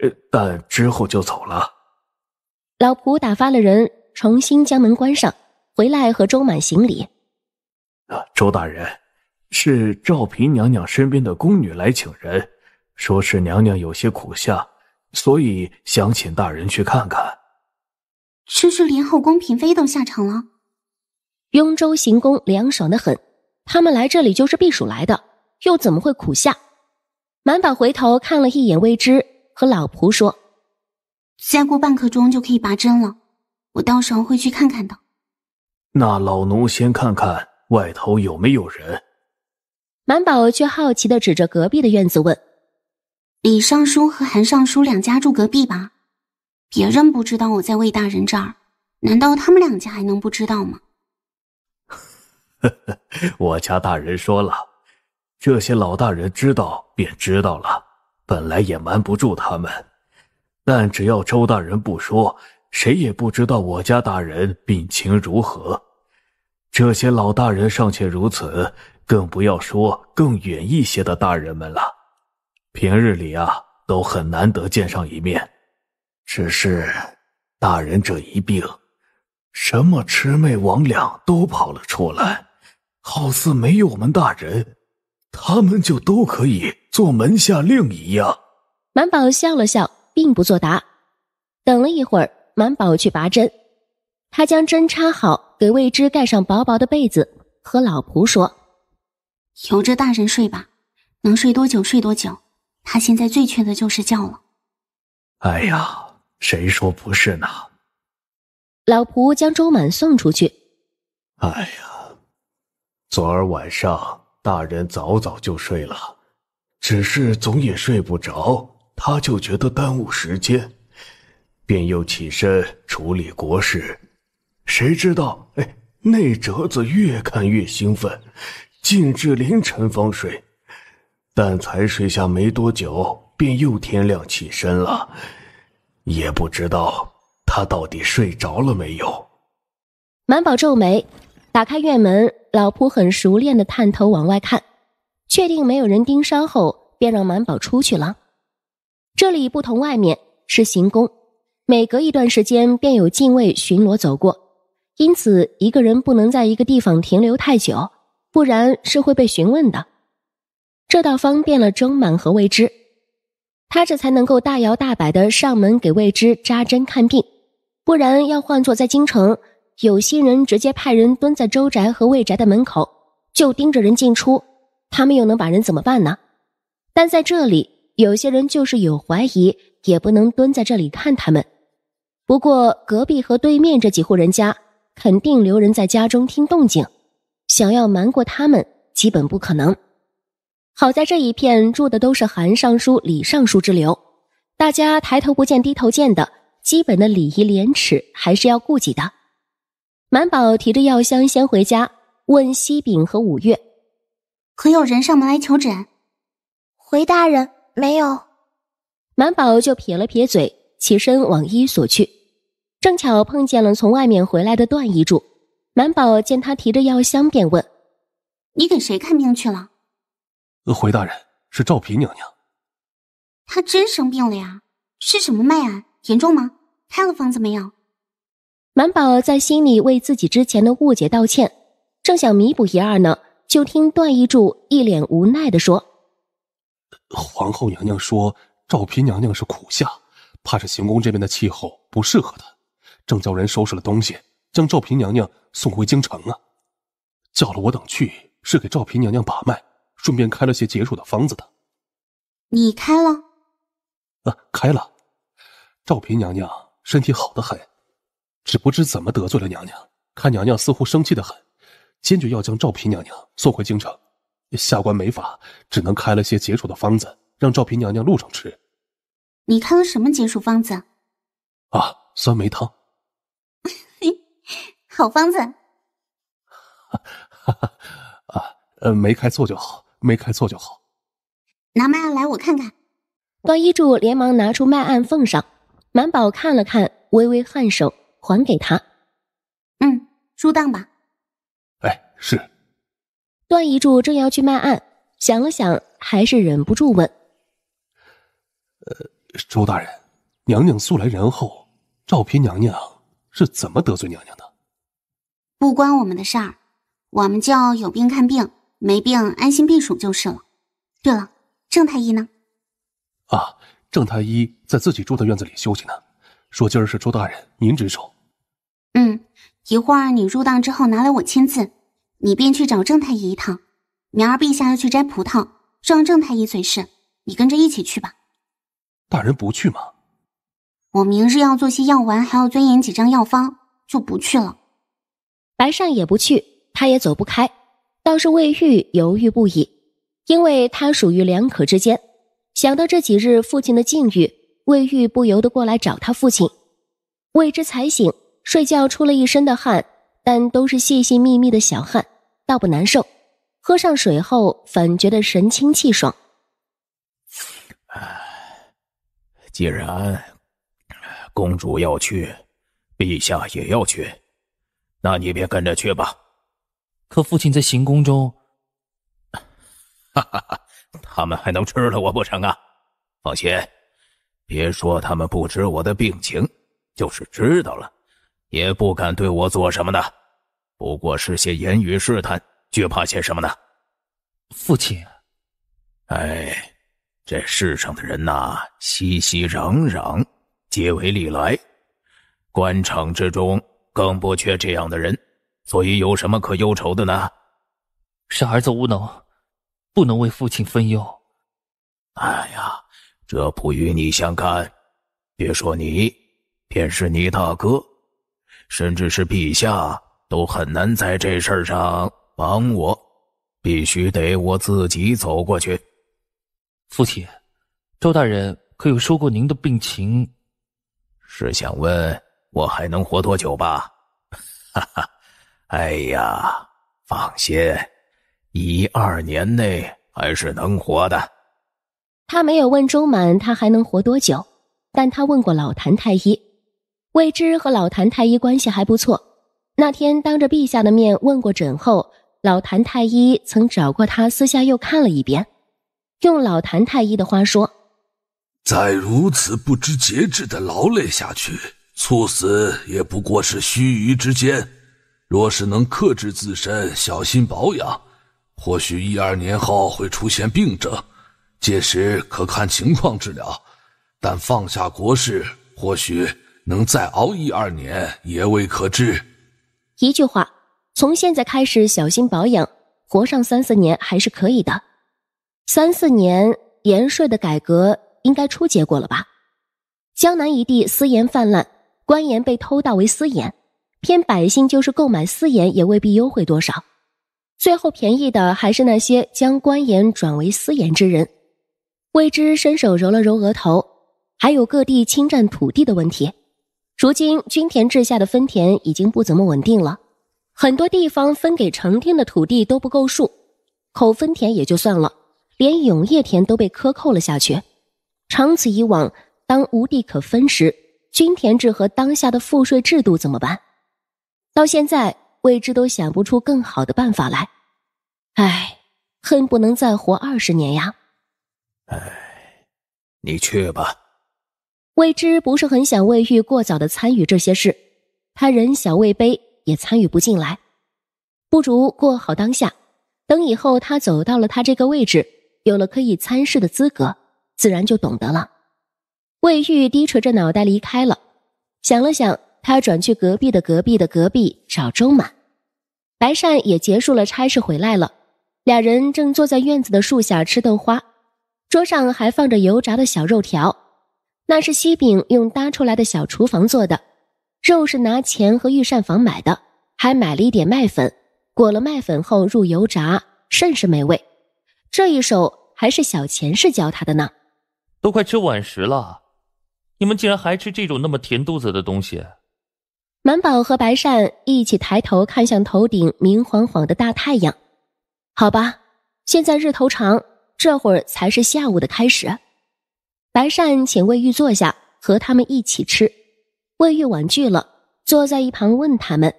呃，但之后就走了。老仆打发了人，重新将门关上，回来和周满行礼。啊，周大人，是赵嫔娘娘身边的宫女来请人，说是娘娘有些苦相，所以想请大人去看看。这是连后宫嫔妃都下场了。雍州行宫凉爽的很，他们来这里就是避暑来的，又怎么会苦相？满宝回头看了一眼未知，和老仆说：“再过半刻钟就可以拔针了，我到时候会去看看的。”那老奴先看看。外头有没有人？满宝却好奇的指着隔壁的院子问：“李尚书和韩尚书两家住隔壁吧？别人不知道我在魏大人这儿，难道他们两家还能不知道吗？”呵呵，我家大人说了，这些老大人知道便知道了，本来也瞒不住他们。但只要周大人不说，谁也不知道我家大人病情如何。这些老大人尚且如此，更不要说更远一些的大人们了。平日里啊，都很难得见上一面。只是大人这一病，什么魑魅魍魉都跑了出来，好似没有我们大人，他们就都可以做门下令一样。满宝笑了笑，并不作答。等了一会儿，满宝去拔针，他将针插好。给未知盖上薄薄的被子，和老仆说：“由着大人睡吧，能睡多久睡多久。他现在最缺的就是觉了。”“哎呀，谁说不是呢？”老仆将周满送出去。“哎呀，昨儿晚上大人早早就睡了，只是总也睡不着，他就觉得耽误时间，便又起身处理国事。”谁知道？哎，那折子越看越兴奋。竟至凌晨方睡，但才睡下没多久，便又天亮起身了。也不知道他到底睡着了没有。满宝皱眉，打开院门，老仆很熟练的探头往外看，确定没有人盯梢后，便让满宝出去了。这里不同外面，是行宫，每隔一段时间便有禁卫巡逻走过。因此，一个人不能在一个地方停留太久，不然是会被询问的。这倒方便了周满和魏知，他这才能够大摇大摆的上门给魏知扎针看病。不然，要换做在京城，有些人直接派人蹲在周宅和魏宅的门口，就盯着人进出，他们又能把人怎么办呢？但在这里，有些人就是有怀疑，也不能蹲在这里看他们。不过，隔壁和对面这几户人家。肯定留人在家中听动静，想要瞒过他们，基本不可能。好在这一片住的都是韩尚书、李尚书之流，大家抬头不见低头见的，基本的礼仪廉耻还是要顾及的。满宝提着药箱先回家，问西饼和五月：“可有人上门来求诊？”回大人：“没有。”满宝就撇了撇嘴，起身往医所去。正巧碰见了从外面回来的段一柱，满宝见他提着药箱，便问：“你给谁看病去了？”“回大人，是赵嫔娘娘。”“她真生病了呀？是什么脉啊？严重吗？开了方子没有？”满宝在心里为自己之前的误解道歉，正想弥补一二呢，就听段一柱一脸无奈的说：“皇后娘娘说赵嫔娘娘是苦夏，怕是行宫这边的气候不适合她。”正叫人收拾了东西，将赵嫔娘娘送回京城啊！叫了我等去，是给赵嫔娘娘把脉，顺便开了些解暑的方子的。你开了？啊，开了。赵嫔娘娘身体好得很，只不知怎么得罪了娘娘。看娘娘似乎生气得很，坚决要将赵嫔娘娘送回京城。下官没法，只能开了些解暑的方子，让赵嫔娘娘路上吃。你开了什么解暑方子？啊，酸梅汤。好方子，哈哈啊，呃，没开错就好，没开错就好。拿脉案来，我看看。段一柱连忙拿出脉案奉上，满宝看了看，微微颔首，还给他。嗯，入当吧。哎，是。段一柱正要去卖案，想了想，还是忍不住问：“呃，周大人，娘娘素来仁厚，赵嫔娘娘是怎么得罪娘娘的？”不关我们的事儿，我们就有病看病，没病安心避暑就是了。对了，郑太医呢？啊，郑太医在自己住的院子里休息呢。说今儿是周大人您值守。嗯，一会儿你入档之后拿来我签字，你便去找郑太医一趟。明儿陛下要去摘葡萄，让郑太医随侍，你跟着一起去吧。大人不去吗？我明日要做些药丸，还要钻研几张药方，就不去了。白善也不去，他也走不开，倒是魏玉犹豫不已，因为他属于两可之间。想到这几日父亲的境遇，魏玉不由得过来找他父亲。魏之才醒，睡觉出了一身的汗，但都是细细密密的小汗，倒不难受。喝上水后，反觉得神清气爽。既然公主要去，陛下也要去。那你便跟着去吧。可父亲在行宫中，哈哈哈，他们还能吃了我不成啊？放心，别说他们不知我的病情，就是知道了，也不敢对我做什么的。不过是些言语试探，惧怕些什么呢？父亲，哎，这世上的人呐，熙熙攘攘，皆为利来，官场之中。更不缺这样的人，所以有什么可忧愁的呢？是儿子无能，不能为父亲分忧。哎呀，这不与你相干。别说你，便是你大哥，甚至是陛下，都很难在这事儿上帮我。必须得我自己走过去。父亲，周大人可有说过您的病情？是想问。我还能活多久吧？哈哈，哎呀，放心，一二年内还是能活的。他没有问周满他还能活多久，但他问过老谭太医。魏之和老谭太医关系还不错，那天当着陛下的面问过诊后，老谭太医曾找过他私下又看了一遍。用老谭太医的话说：“再如此不知节制的劳累下去。”猝死也不过是须臾之间，若是能克制自身，小心保养，或许一二年后会出现病症，届时可看情况治疗。但放下国事，或许能再熬一二年也未可知。一句话，从现在开始小心保养，活上三四年还是可以的。三四年盐税的改革应该出结果了吧？江南一地私盐泛滥。官盐被偷盗为私盐，偏百姓就是购买私盐也未必优惠多少，最后便宜的还是那些将官盐转为私盐之人。未知伸手揉了揉额头，还有各地侵占土地的问题。如今均田制下的分田已经不怎么稳定了，很多地方分给成丁的土地都不够数，口分田也就算了，连永业田都被克扣了下去。长此以往，当无地可分时。均田制和当下的赋税制度怎么办？到现在，魏之都想不出更好的办法来。唉，恨不能再活二十年呀！唉，你去吧。魏之不是很想魏玉过早的参与这些事，他人小魏卑，也参与不进来。不如过好当下，等以后他走到了他这个位置，有了可以参事的资格，自然就懂得了。魏玉低垂着脑袋离开了。想了想，他转去隔壁的隔壁的隔壁找周满。白善也结束了差事回来了，俩人正坐在院子的树下吃豆花，桌上还放着油炸的小肉条，那是西饼用搭出来的小厨房做的，肉是拿钱和御膳房买的，还买了一点麦粉，裹了麦粉后入油炸，甚是美味。这一手还是小钱氏教他的呢。都快吃晚食了。你们竟然还吃这种那么填肚子的东西！满宝和白善一起抬头看向头顶明晃晃的大太阳。好吧，现在日头长，这会儿才是下午的开始。白善请魏玉坐下，和他们一起吃。魏玉婉拒了，坐在一旁问他们：“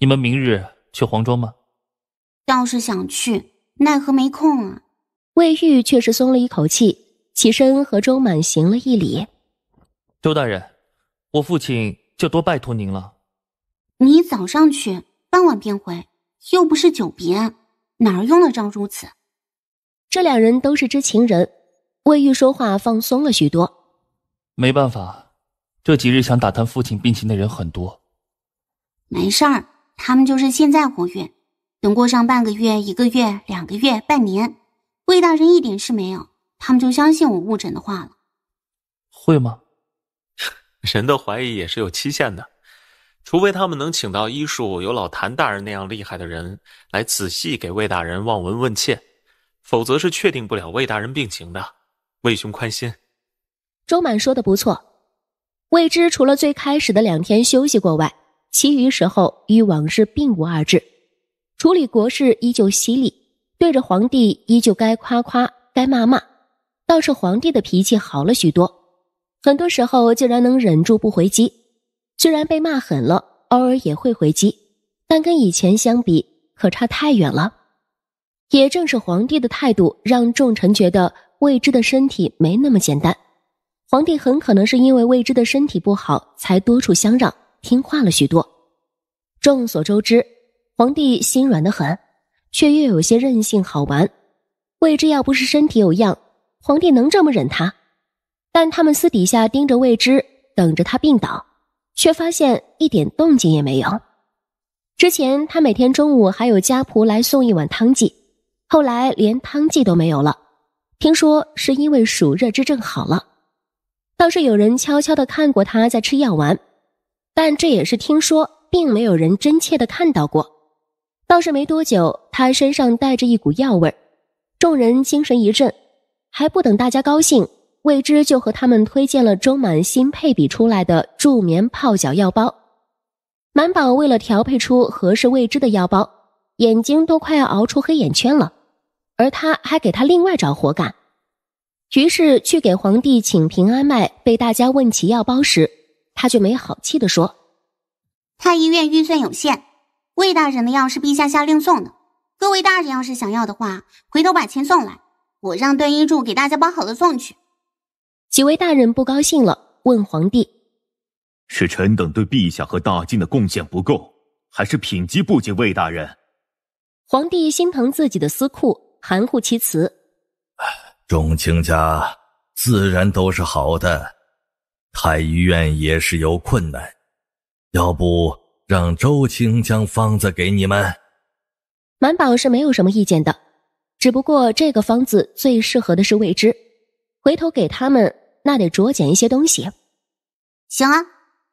你们明日去黄庄吗？”“倒是想去，奈何没空啊。”魏玉却是松了一口气，起身和周满行了一礼。周大人，我父亲就多拜托您了。你早上去，傍晚便回，又不是久别，哪儿用得着如此？这两人都是知情人，魏玉说话放松了许多。没办法，这几日想打探父亲病情的人很多。没事儿，他们就是现在活跃，等过上半个月、一个月、两个月、半年，魏大人一点事没有，他们就相信我误诊的话了。会吗？人的怀疑也是有期限的，除非他们能请到医术有老谭大人那样厉害的人来仔细给魏大人望闻问切，否则是确定不了魏大人病情的。魏兄宽心。周满说的不错，魏之除了最开始的两天休息过外，其余时候与往日并无二致，处理国事依旧犀利，对着皇帝依旧该夸夸该骂骂，倒是皇帝的脾气好了许多。很多时候竟然能忍住不回击，虽然被骂狠了，偶尔也会回击，但跟以前相比可差太远了。也正是皇帝的态度，让众臣觉得未知的身体没那么简单。皇帝很可能是因为未知的身体不好，才多处相让，听话了许多。众所周知，皇帝心软的很，却又有些任性好玩。未知要不是身体有恙，皇帝能这么忍他？但他们私底下盯着未知，等着他病倒，却发现一点动静也没有。之前他每天中午还有家仆来送一碗汤剂，后来连汤剂都没有了。听说是因为暑热之症好了，倒是有人悄悄的看过他在吃药丸，但这也是听说，并没有人真切的看到过。倒是没多久，他身上带着一股药味众人精神一振。还不等大家高兴。未知就和他们推荐了周满新配比出来的助眠泡脚药包。满宝为了调配出合适未知的药包，眼睛都快要熬出黑眼圈了，而他还给他另外找活干，于是去给皇帝请平安脉。被大家问起药包时，他就没好气的说：“太医院预算有限，魏大人的药是陛下下令送的。各位大人要是想要的话，回头把钱送来，我让段一柱给大家包好了送去。”几位大人不高兴了，问皇帝：“是臣等对陛下和大晋的贡献不够，还是品级不及魏大人？”皇帝心疼自己的私库，含糊其辞：“众卿家自然都是好的，太医院也是有困难，要不让周青将方子给你们？”满宝是没有什么意见的，只不过这个方子最适合的是未知。回头给他们，那得酌减一些东西。行啊，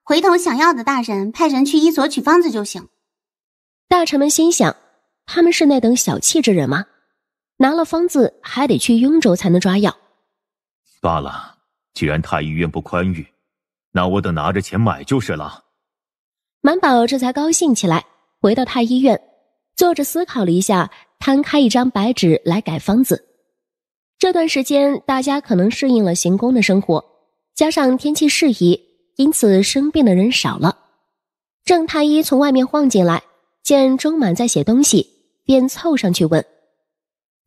回头想要的大人派人去医所取方子就行。大臣们心想，他们是那等小气之人吗？拿了方子还得去雍州才能抓药。罢了，既然太医院不宽裕，那我等拿着钱买就是了。满宝这才高兴起来，回到太医院，坐着思考了一下，摊开一张白纸来改方子。这段时间大家可能适应了行宫的生活，加上天气适宜，因此生病的人少了。郑太医从外面晃进来，见周满在写东西，便凑上去问：“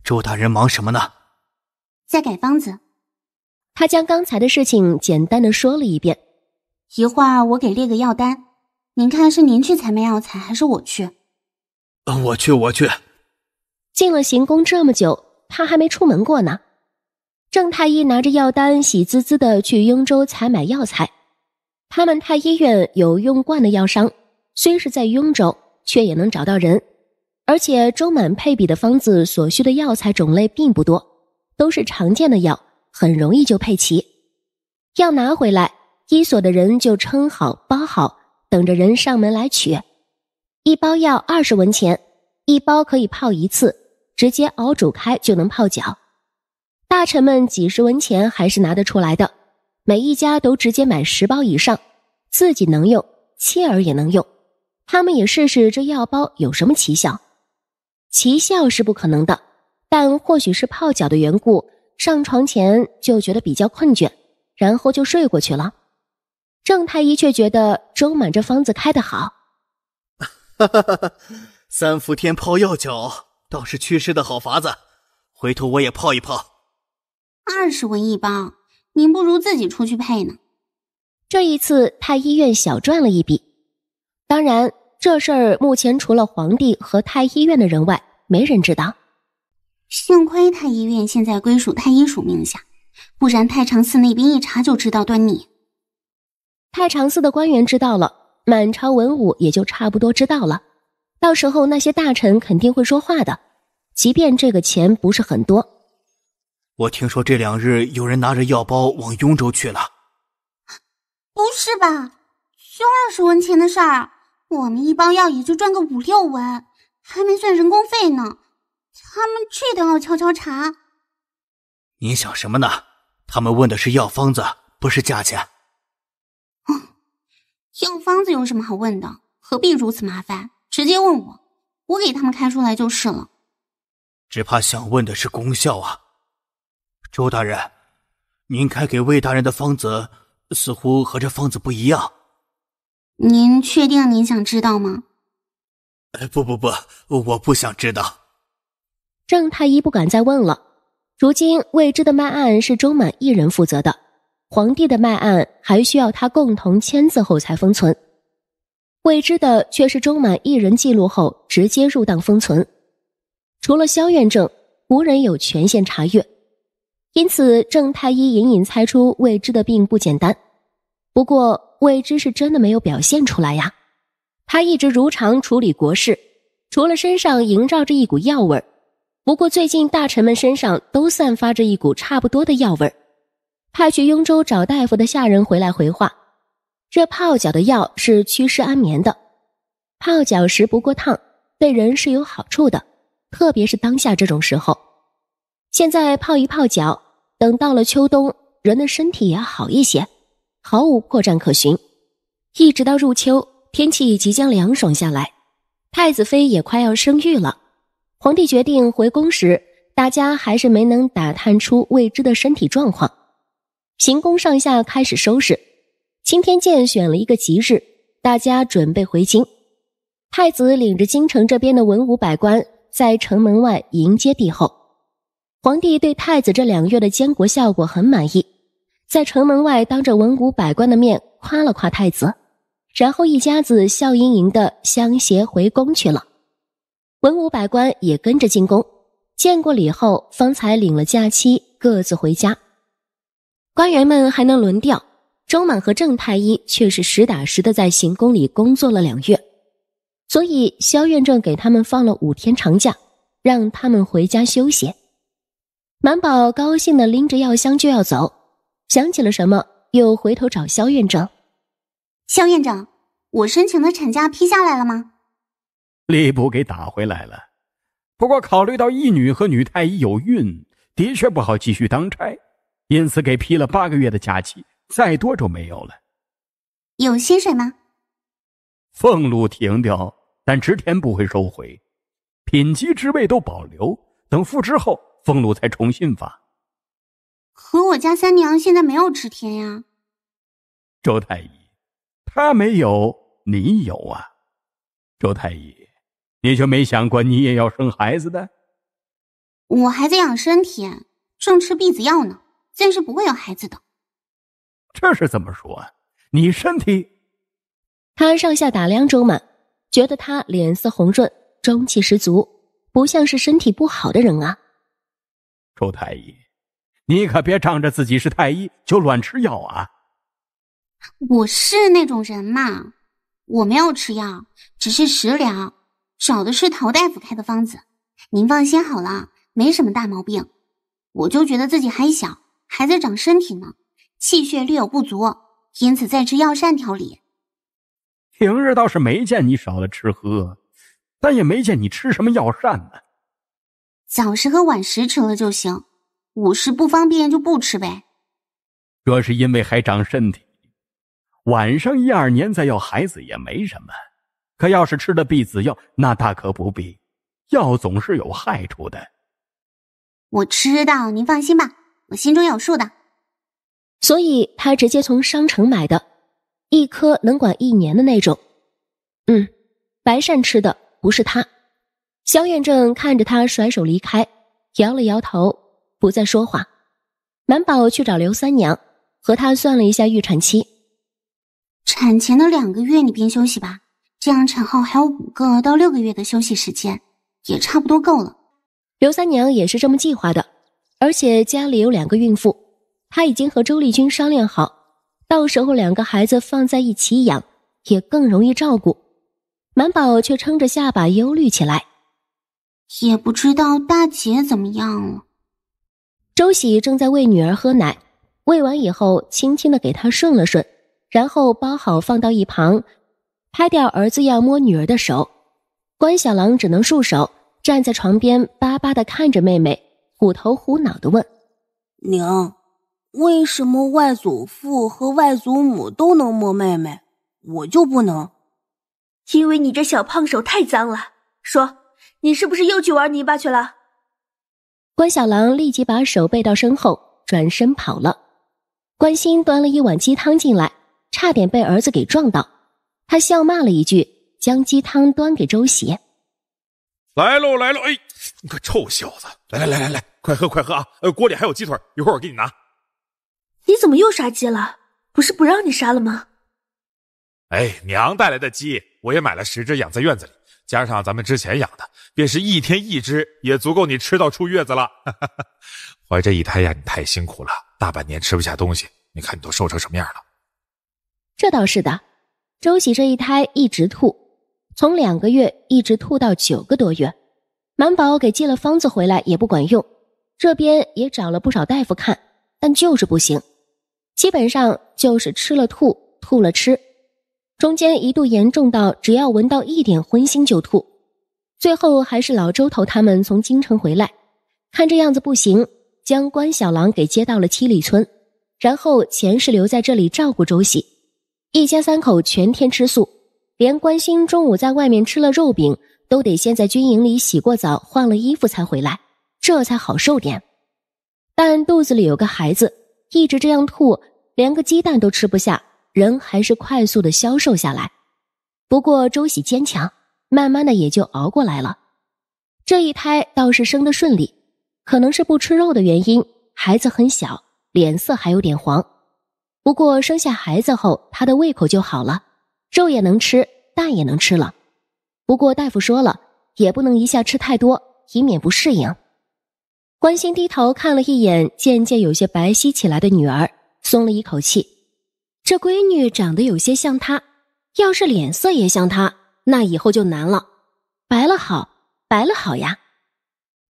周大人忙什么呢？”“在改方子。”他将刚才的事情简单的说了一遍。一会儿我给列个药单，您看是您去采买药材，还是我去？“嗯，我去，我去。”进了行宫这么久。他还没出门过呢。郑太医拿着药单，喜滋滋的去雍州采买药材。他们太医院有用惯的药商，虽是在雍州，却也能找到人。而且周满配比的方子所需的药材种类并不多，都是常见的药，很容易就配齐。药拿回来，医所的人就称好、包好，等着人上门来取。一包药二十文钱，一包可以泡一次。直接熬煮开就能泡脚，大臣们几十文钱还是拿得出来的，每一家都直接买十包以上，自己能用，妻儿也能用，他们也试试这药包有什么奇效。奇效是不可能的，但或许是泡脚的缘故，上床前就觉得比较困倦，然后就睡过去了。郑太医却觉得周满这方子开得好，三伏天泡药酒。倒是去世的好法子，回头我也泡一泡。二十文一包，您不如自己出去配呢。这一次太医院小赚了一笔，当然这事儿目前除了皇帝和太医院的人外，没人知道。幸亏太医院现在归属太医署名下，不然太常寺那边一查就知道端倪。太常寺的官员知道了，满朝文武也就差不多知道了。到时候那些大臣肯定会说话的，即便这个钱不是很多。我听说这两日有人拿着药包往雍州去了，不是吧？就二十文钱的事儿，我们一包药也就赚个五六文，还没算人工费呢。他们这都要悄悄查？你想什么呢？他们问的是药方子，不是价钱。哦，药方子有什么好问的？何必如此麻烦？直接问我，我给他们开出来就是了。只怕想问的是功效啊，周大人，您开给魏大人的方子似乎和这方子不一样。您确定您想知道吗？哎，不不不，我不想知道。郑太医不敢再问了。如今未知的脉案是周满一人负责的，皇帝的脉案还需要他共同签字后才封存。未知的却是周满一人记录后直接入档封存，除了萧院正，无人有权限查阅。因此，郑太医隐隐猜出未知的病不简单。不过，未知是真的没有表现出来呀。他一直如常处理国事，除了身上萦绕着一股药味儿，不过最近大臣们身上都散发着一股差不多的药味儿。派去雍州找大夫的下人回来回话。这泡脚的药是祛湿安眠的，泡脚时不过烫，对人是有好处的。特别是当下这种时候，现在泡一泡脚，等到了秋冬，人的身体也要好一些，毫无破绽可寻。一直到入秋，天气即将凉爽下来，太子妃也快要生育了，皇帝决定回宫时，大家还是没能打探出未知的身体状况。行宫上下开始收拾。钦天监选了一个吉日，大家准备回京。太子领着京城这边的文武百官在城门外迎接帝后。皇帝对太子这两月的监国效果很满意，在城门外当着文武百官的面夸了夸太子，然后一家子笑盈盈的相携回宫去了。文武百官也跟着进宫，见过礼后方才领了假期，各自回家。官员们还能轮调。周满和郑太医却是实打实的在行宫里工作了两月，所以肖院长给他们放了五天长假，让他们回家休息。满宝高兴的拎着药箱就要走，想起了什么，又回头找肖院长：“肖院长，我申请的产假批下来了吗？”吏部给打回来了，不过考虑到义女和女太医有孕，的确不好继续当差，因此给批了八个月的假期。再多就没有了。有薪水吗？俸禄停掉，但池田不会收回，品级职位都保留。等复职后，俸禄才重新发。可我家三娘现在没有池田呀。周太医，他没有，你有啊？周太医，你就没想过你也要生孩子的？我还在养身体，正吃避子药呢，暂时不会有孩子的。这是怎么说啊？你身体？他上下打量周满，觉得他脸色红润，中气十足，不像是身体不好的人啊。周太医，你可别仗着自己是太医就乱吃药啊！我是那种人吗？我没有吃药，只是食疗，找的是陶大夫开的方子。您放心好了，没什么大毛病。我就觉得自己还小，还在长身体呢。气血略有不足，因此在吃药膳调理。平日倒是没见你少了吃喝，但也没见你吃什么药膳呢。早食和晚食吃了就行，午食不方便就不吃呗。这是因为还长身体，晚上一二年再要孩子也没什么。可要是吃了避子药，那大可不必。药总是有害处的。我知道，您放心吧，我心中有数的。所以，他直接从商城买的，一颗能管一年的那种。嗯，白善吃的不是他。肖燕正看着他甩手离开，摇了摇头，不再说话。满宝去找刘三娘，和她算了一下预产期。产前的两个月你便休息吧，这样产后还有五个到六个月的休息时间，也差不多够了。刘三娘也是这么计划的，而且家里有两个孕妇。他已经和周丽君商量好，到时候两个孩子放在一起养，也更容易照顾。满宝却撑着下巴忧虑起来，也不知道大姐怎么样了。周喜正在喂女儿喝奶，喂完以后，轻轻的给她顺了顺，然后包好放到一旁，拍掉儿子要摸女儿的手。关小狼只能束手，站在床边，巴巴的看着妹妹，虎头虎脑的问：“娘。”为什么外祖父和外祖母都能摸妹妹，我就不能？因为你这小胖手太脏了。说，你是不是又去玩泥巴去了？关小狼立即把手背到身后，转身跑了。关心端了一碗鸡汤进来，差点被儿子给撞到。他笑骂了一句，将鸡汤端给周喜。来喽，来喽！哎，你个臭小子！来来来来来，快喝快喝啊！呃，锅里还有鸡腿，一会儿我给你拿。你怎么又杀鸡了？不是不让你杀了吗？哎，娘带来的鸡，我也买了十只养在院子里，加上咱们之前养的，便是一天一只也足够你吃到出月子了。怀这一胎呀，你太辛苦了，大半年吃不下东西，你看你都瘦成什么样了。这倒是的，周喜这一胎一直吐，从两个月一直吐到九个多月，满宝给寄了方子回来也不管用，这边也找了不少大夫看，但就是不行。基本上就是吃了吐，吐了吃，中间一度严重到只要闻到一点荤腥就吐。最后还是老周头他们从京城回来，看这样子不行，将关小狼给接到了七里村，然后钱氏留在这里照顾周喜，一家三口全天吃素，连关心中午在外面吃了肉饼，都得先在军营里洗过澡、换了衣服才回来，这才好受点。但肚子里有个孩子，一直这样吐。连个鸡蛋都吃不下，人还是快速的消瘦下来。不过周喜坚强，慢慢的也就熬过来了。这一胎倒是生的顺利，可能是不吃肉的原因，孩子很小，脸色还有点黄。不过生下孩子后，他的胃口就好了，肉也能吃，蛋也能吃了。不过大夫说了，也不能一下吃太多，以免不适应。关心低头看了一眼渐渐有些白皙起来的女儿。松了一口气，这闺女长得有些像她，要是脸色也像她，那以后就难了。白了好，白了好呀！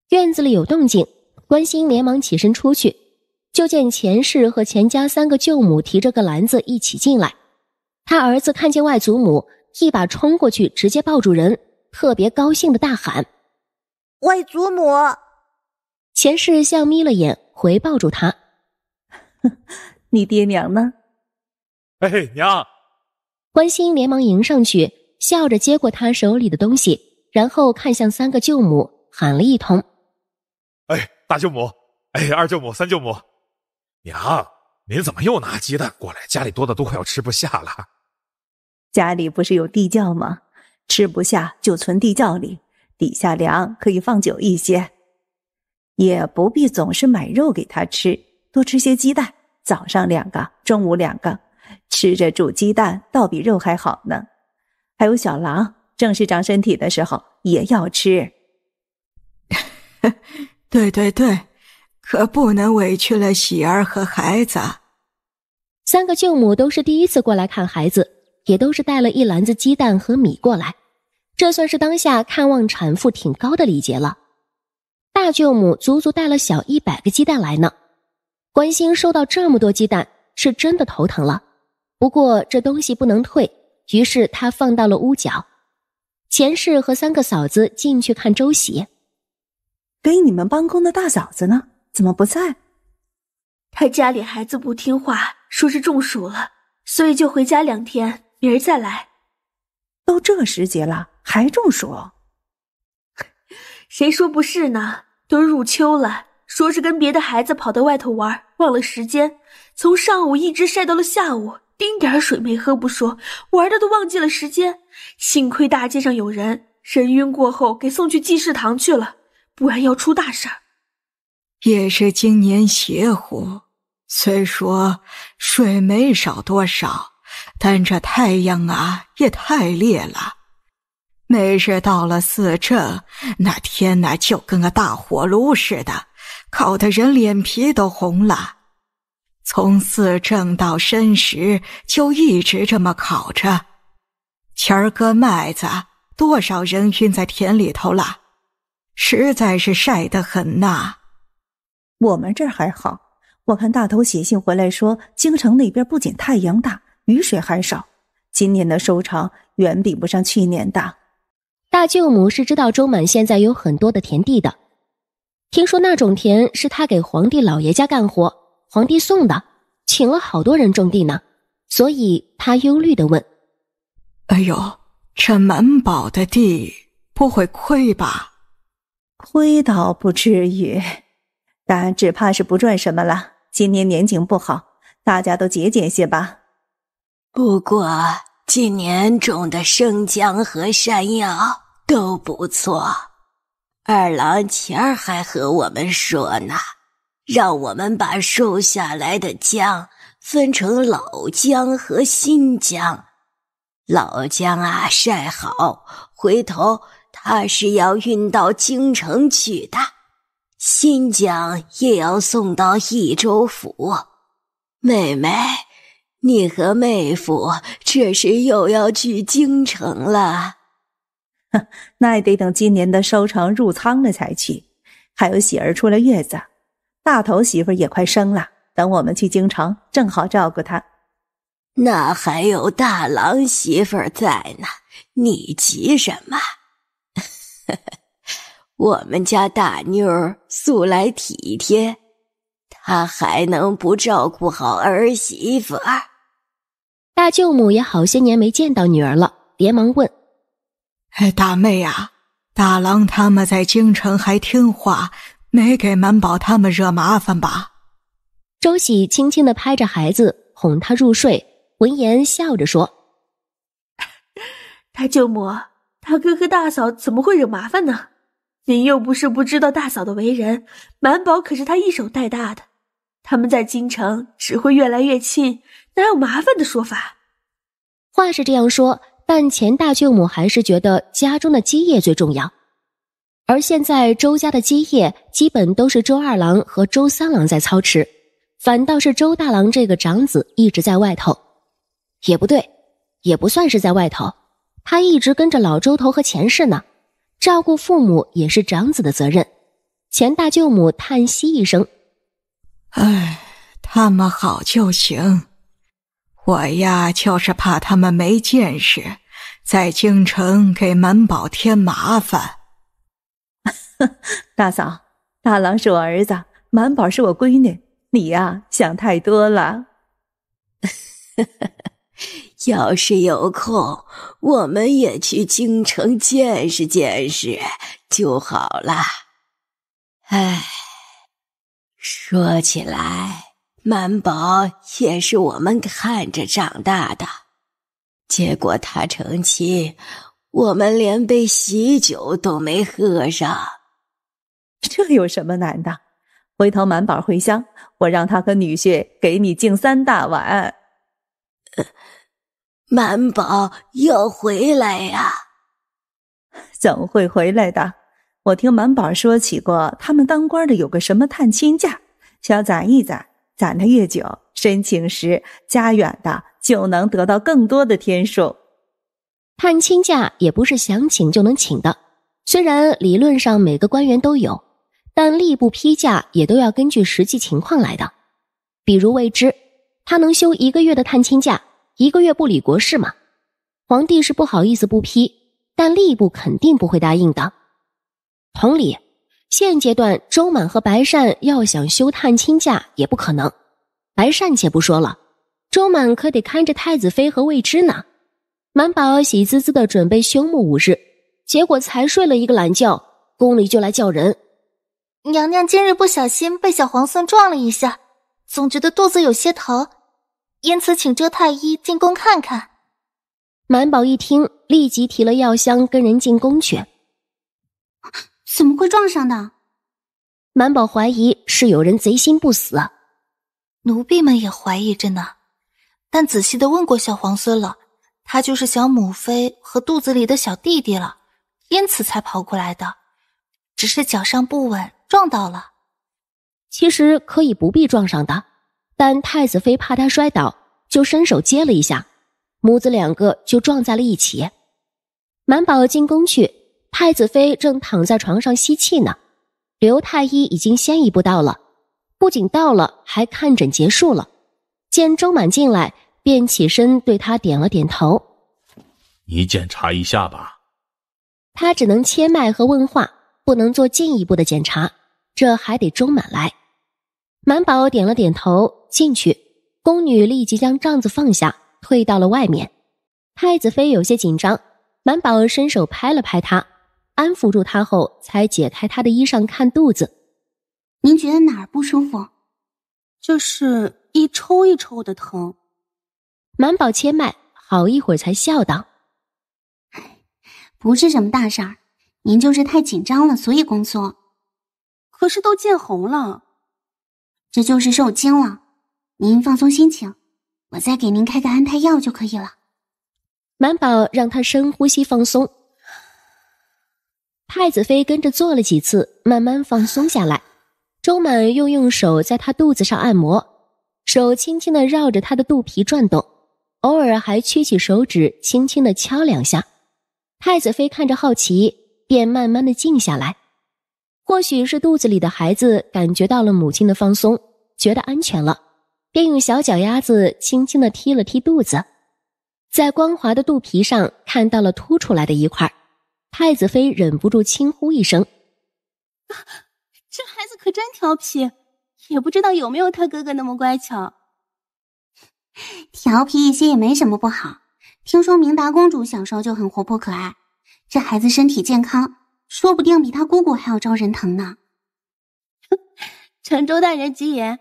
院子里有动静，关心连忙起身出去，就见钱氏和钱家三个舅母提着个篮子一起进来。他儿子看见外祖母，一把冲过去，直接抱住人，特别高兴的大喊：“外祖母！”钱氏笑眯了眼，回抱住他，你爹娘呢？哎，娘！关心连忙迎上去，笑着接过他手里的东西，然后看向三个舅母，喊了一通：“哎，大舅母，哎，二舅母，三舅母，娘，您怎么又拿鸡蛋过来？家里多的都快要吃不下了。家里不是有地窖吗？吃不下就存地窖里，底下凉，可以放久一些。也不必总是买肉给他吃，多吃些鸡蛋。”早上两个，中午两个，吃着煮鸡蛋倒比肉还好呢。还有小狼，正是长身体的时候，也要吃。对对对，可不能委屈了喜儿和孩子。三个舅母都是第一次过来看孩子，也都是带了一篮子鸡蛋和米过来，这算是当下看望产妇挺高的礼节了。大舅母足足带了小一百个鸡蛋来呢。关心收到这么多鸡蛋，是真的头疼了。不过这东西不能退，于是他放到了屋角。前世和三个嫂子进去看周喜。给你们帮工的大嫂子呢？怎么不在？他家里孩子不听话，说是中暑了，所以就回家两天，明儿再来。都这时节了，还中暑？谁说不是呢？都入秋了，说是跟别的孩子跑到外头玩。忘了时间，从上午一直晒到了下午，丁点水没喝不说，玩的都忘记了时间。幸亏大街上有人，人晕过后给送去济世堂去了，不然要出大事儿。也是今年邪火，虽说水没少多少，但这太阳啊也太烈了。没事到了四正，那天呐就跟个大火炉似的。烤的人脸皮都红了，从四正到申时就一直这么烤着。前儿割麦子，多少人晕在田里头了，实在是晒得很呐。我们这儿还好，我看大头写信回来说，京城那边不仅太阳大，雨水还少，今年的收成远比不上去年的。大舅母是知道周满现在有很多的田地的。听说那种田是他给皇帝老爷家干活，皇帝送的，请了好多人种地呢，所以他忧虑的问：“哎呦，这满堡的地不会亏吧？亏倒不至于，但只怕是不赚什么了。今年年景不好，大家都节俭些吧。不过今年种的生姜和山药都不错。”二郎前儿还和我们说呢，让我们把瘦下来的姜分成老姜和新姜。老姜啊，晒好，回头他是要运到京城去的；新姜也要送到益州府。妹妹，你和妹夫这是又要去京城了。哼，那也得等今年的收成入仓了才去。还有喜儿出了月子，大头媳妇也快生了，等我们去京城，正好照顾她。那还有大郎媳妇儿在呢，你急什么？我们家大妞儿素来体贴，她还能不照顾好儿媳妇？大舅母也好些年没见到女儿了，连忙问。哎，大妹呀，大郎他们在京城还听话，没给满宝他们惹麻烦吧？周喜轻轻的拍着孩子，哄他入睡。闻言笑着说：“他舅母，他哥哥大嫂怎么会惹麻烦呢？您又不是不知道大嫂的为人，满宝可是他一手带大的，他们在京城只会越来越亲，哪有麻烦的说法？话是这样说。”但钱大舅母还是觉得家中的基业最重要，而现在周家的基业基本都是周二郎和周三郎在操持，反倒是周大郎这个长子一直在外头，也不对，也不算是在外头，他一直跟着老周头和钱氏呢，照顾父母也是长子的责任。钱大舅母叹息一声：“哎，他们好就行。”我呀，就是怕他们没见识，在京城给满宝添麻烦。大嫂，大郎是我儿子，满宝是我闺女，你呀想太多了。要是有空，我们也去京城见识见识就好了。哎，说起来。满宝也是我们看着长大的，结果他成亲，我们连杯喜酒都没喝上。这有什么难的？回头满宝回乡，我让他和女婿给你敬三大碗。满宝要回来呀？总会回来的。我听满宝说起过，他们当官的有个什么探亲假，想攒一攒。攒的越久，申请时家远的就能得到更多的天数。探亲假也不是想请就能请的，虽然理论上每个官员都有，但吏部批假也都要根据实际情况来的。比如魏知，他能休一个月的探亲假，一个月不理国事吗？皇帝是不好意思不批，但吏部肯定不会答应的。同理。现阶段，周满和白善要想休探亲假也不可能。白善且不说了，周满可得看着太子妃和未知呢。满宝喜滋滋的准备休沐五日，结果才睡了一个懒觉，宫里就来叫人。娘娘今日不小心被小皇孙撞了一下，总觉得肚子有些疼，因此请周太医进宫看看。满宝一听，立即提了药箱跟人进宫去。怎么会撞上呢？满宝怀疑是有人贼心不死，奴婢们也怀疑着呢。但仔细的问过小皇孙了，他就是小母妃和肚子里的小弟弟了，因此才跑过来的。只是脚上不稳，撞到了。其实可以不必撞上的，但太子妃怕他摔倒，就伸手接了一下，母子两个就撞在了一起。满宝进宫去。太子妃正躺在床上吸气呢，刘太医已经先一步到了，不仅到了，还看诊结束了。见周满进来，便起身对他点了点头：“你检查一下吧。”他只能切脉和问话，不能做进一步的检查，这还得周满来。满宝点了点头，进去。宫女立即将帐子放下，退到了外面。太子妃有些紧张，满宝伸手拍了拍他。安抚住他后，才解开他的衣裳看肚子。您觉得哪儿不舒服？就是一抽一抽的疼。满宝切脉，好一会儿才笑道：“不是什么大事儿，您就是太紧张了，所以宫缩。可是都见红了，这就是受惊了。您放松心情，我再给您开个安胎药就可以了。”满宝让他深呼吸放松。太子妃跟着做了几次，慢慢放松下来。周满又用手在她肚子上按摩，手轻轻的绕着她的肚皮转动，偶尔还屈起手指轻轻的敲两下。太子妃看着好奇，便慢慢的静下来。或许是肚子里的孩子感觉到了母亲的放松，觉得安全了，便用小脚丫子轻轻的踢了踢肚子，在光滑的肚皮上看到了凸出来的一块。太子妃忍不住轻呼一声：“这孩子可真调皮，也不知道有没有他哥哥那么乖巧。调皮一些也没什么不好。听说明达公主小时候就很活泼可爱，这孩子身体健康，说不定比他姑姑还要招人疼呢。”陈州大人吉言。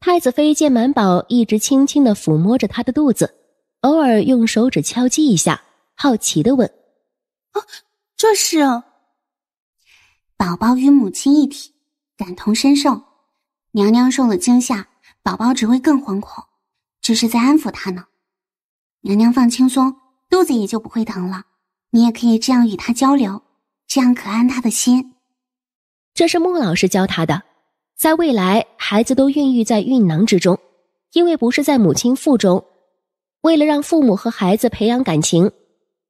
太子妃见满宝一直轻轻的抚摸着他的肚子，偶尔用手指敲击一下，好奇的问。啊，这是宝宝与母亲一体，感同身受。娘娘受了惊吓，宝宝只会更惶恐，这是在安抚他呢。娘娘放轻松，肚子也就不会疼了。你也可以这样与他交流，这样可安他的心。这是莫老师教他的。在未来，孩子都孕育在孕囊之中，因为不是在母亲腹中。为了让父母和孩子培养感情。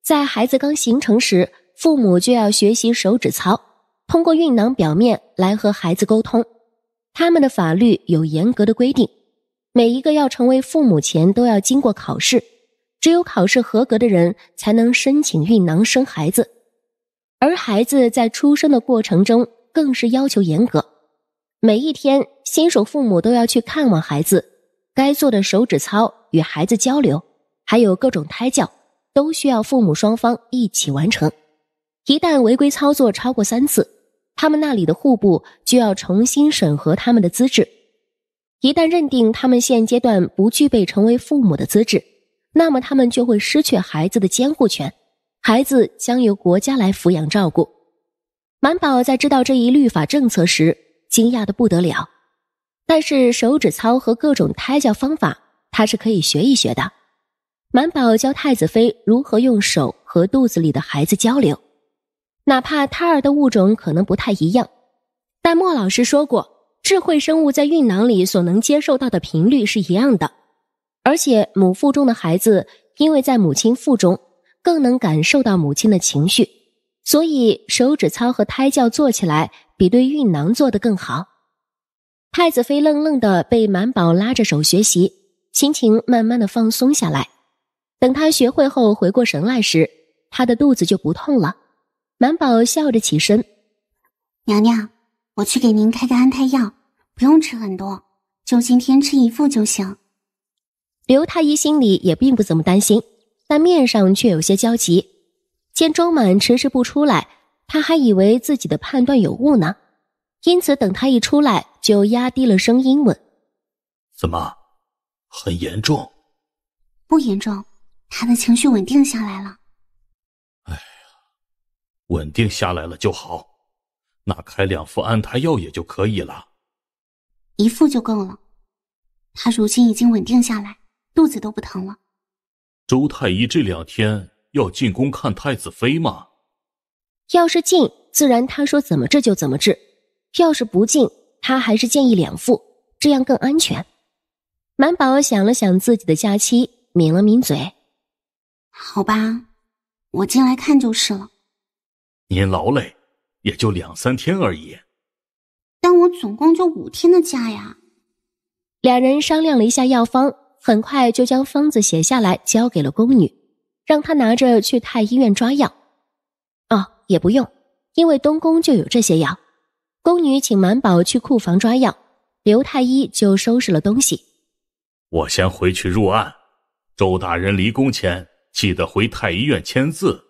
在孩子刚形成时，父母就要学习手指操，通过孕囊表面来和孩子沟通。他们的法律有严格的规定，每一个要成为父母前都要经过考试，只有考试合格的人才能申请孕囊生孩子。而孩子在出生的过程中更是要求严格，每一天新手父母都要去看望孩子，该做的手指操、与孩子交流，还有各种胎教。都需要父母双方一起完成。一旦违规操作超过三次，他们那里的户部就要重新审核他们的资质。一旦认定他们现阶段不具备成为父母的资质，那么他们就会失去孩子的监护权，孩子将由国家来抚养照顾。满宝在知道这一律法政策时，惊讶的不得了。但是手指操和各种胎教方法，他是可以学一学的。满宝教太子妃如何用手和肚子里的孩子交流，哪怕胎儿的物种可能不太一样，但莫老师说过，智慧生物在孕囊里所能接受到的频率是一样的，而且母腹中的孩子因为在母亲腹中，更能感受到母亲的情绪，所以手指操和胎教做起来比对孕囊做的更好。太子妃愣愣的被满宝拉着手学习，心情慢慢的放松下来。等他学会后回过神来时，他的肚子就不痛了。满宝笑着起身：“娘娘，我去给您开个安胎药，不用吃很多，就今天吃一副就行。”刘太医心里也并不怎么担心，但面上却有些焦急。见周满迟迟不出来，他还以为自己的判断有误呢，因此等他一出来，就压低了声音问：“怎么？很严重？不严重？”他的情绪稳定下来了。哎呀，稳定下来了就好，那开两副安胎药也就可以了。一副就够了。他如今已经稳定下来，肚子都不疼了。周太医这两天要进宫看太子妃吗？要是进，自然他说怎么治就怎么治；要是不进，他还是建议两副，这样更安全。满宝想了想自己的假期，抿了抿嘴。好吧，我进来看就是了。您劳累也就两三天而已，但我总共就五天的假呀。两人商量了一下药方，很快就将方子写下来，交给了宫女，让她拿着去太医院抓药。哦，也不用，因为东宫就有这些药。宫女请满宝去库房抓药，刘太医就收拾了东西。我先回去入案。周大人离宫前。记得回太医院签字。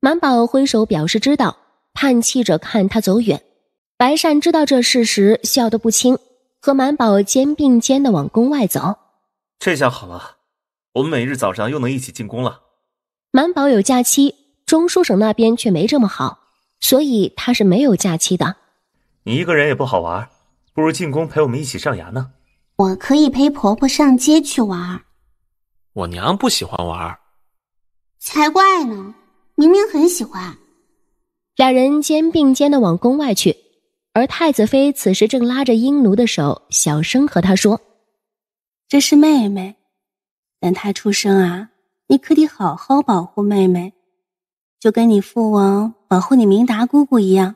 满宝挥手表示知道，叹气着看他走远。白善知道这事时笑得不轻，和满宝肩并肩的往宫外走。这下好了，我们每日早上又能一起进宫了。满宝有假期，中书省那边却没这么好，所以他是没有假期的。你一个人也不好玩，不如进宫陪我们一起上衙呢。我可以陪婆婆上街去玩。我娘不喜欢玩。才怪呢！明明很喜欢，两人肩并肩的往宫外去。而太子妃此时正拉着英奴的手，小声和他说：“这是妹妹，等她出生啊，你可得好好保护妹妹，就跟你父王保护你明达姑姑一样。”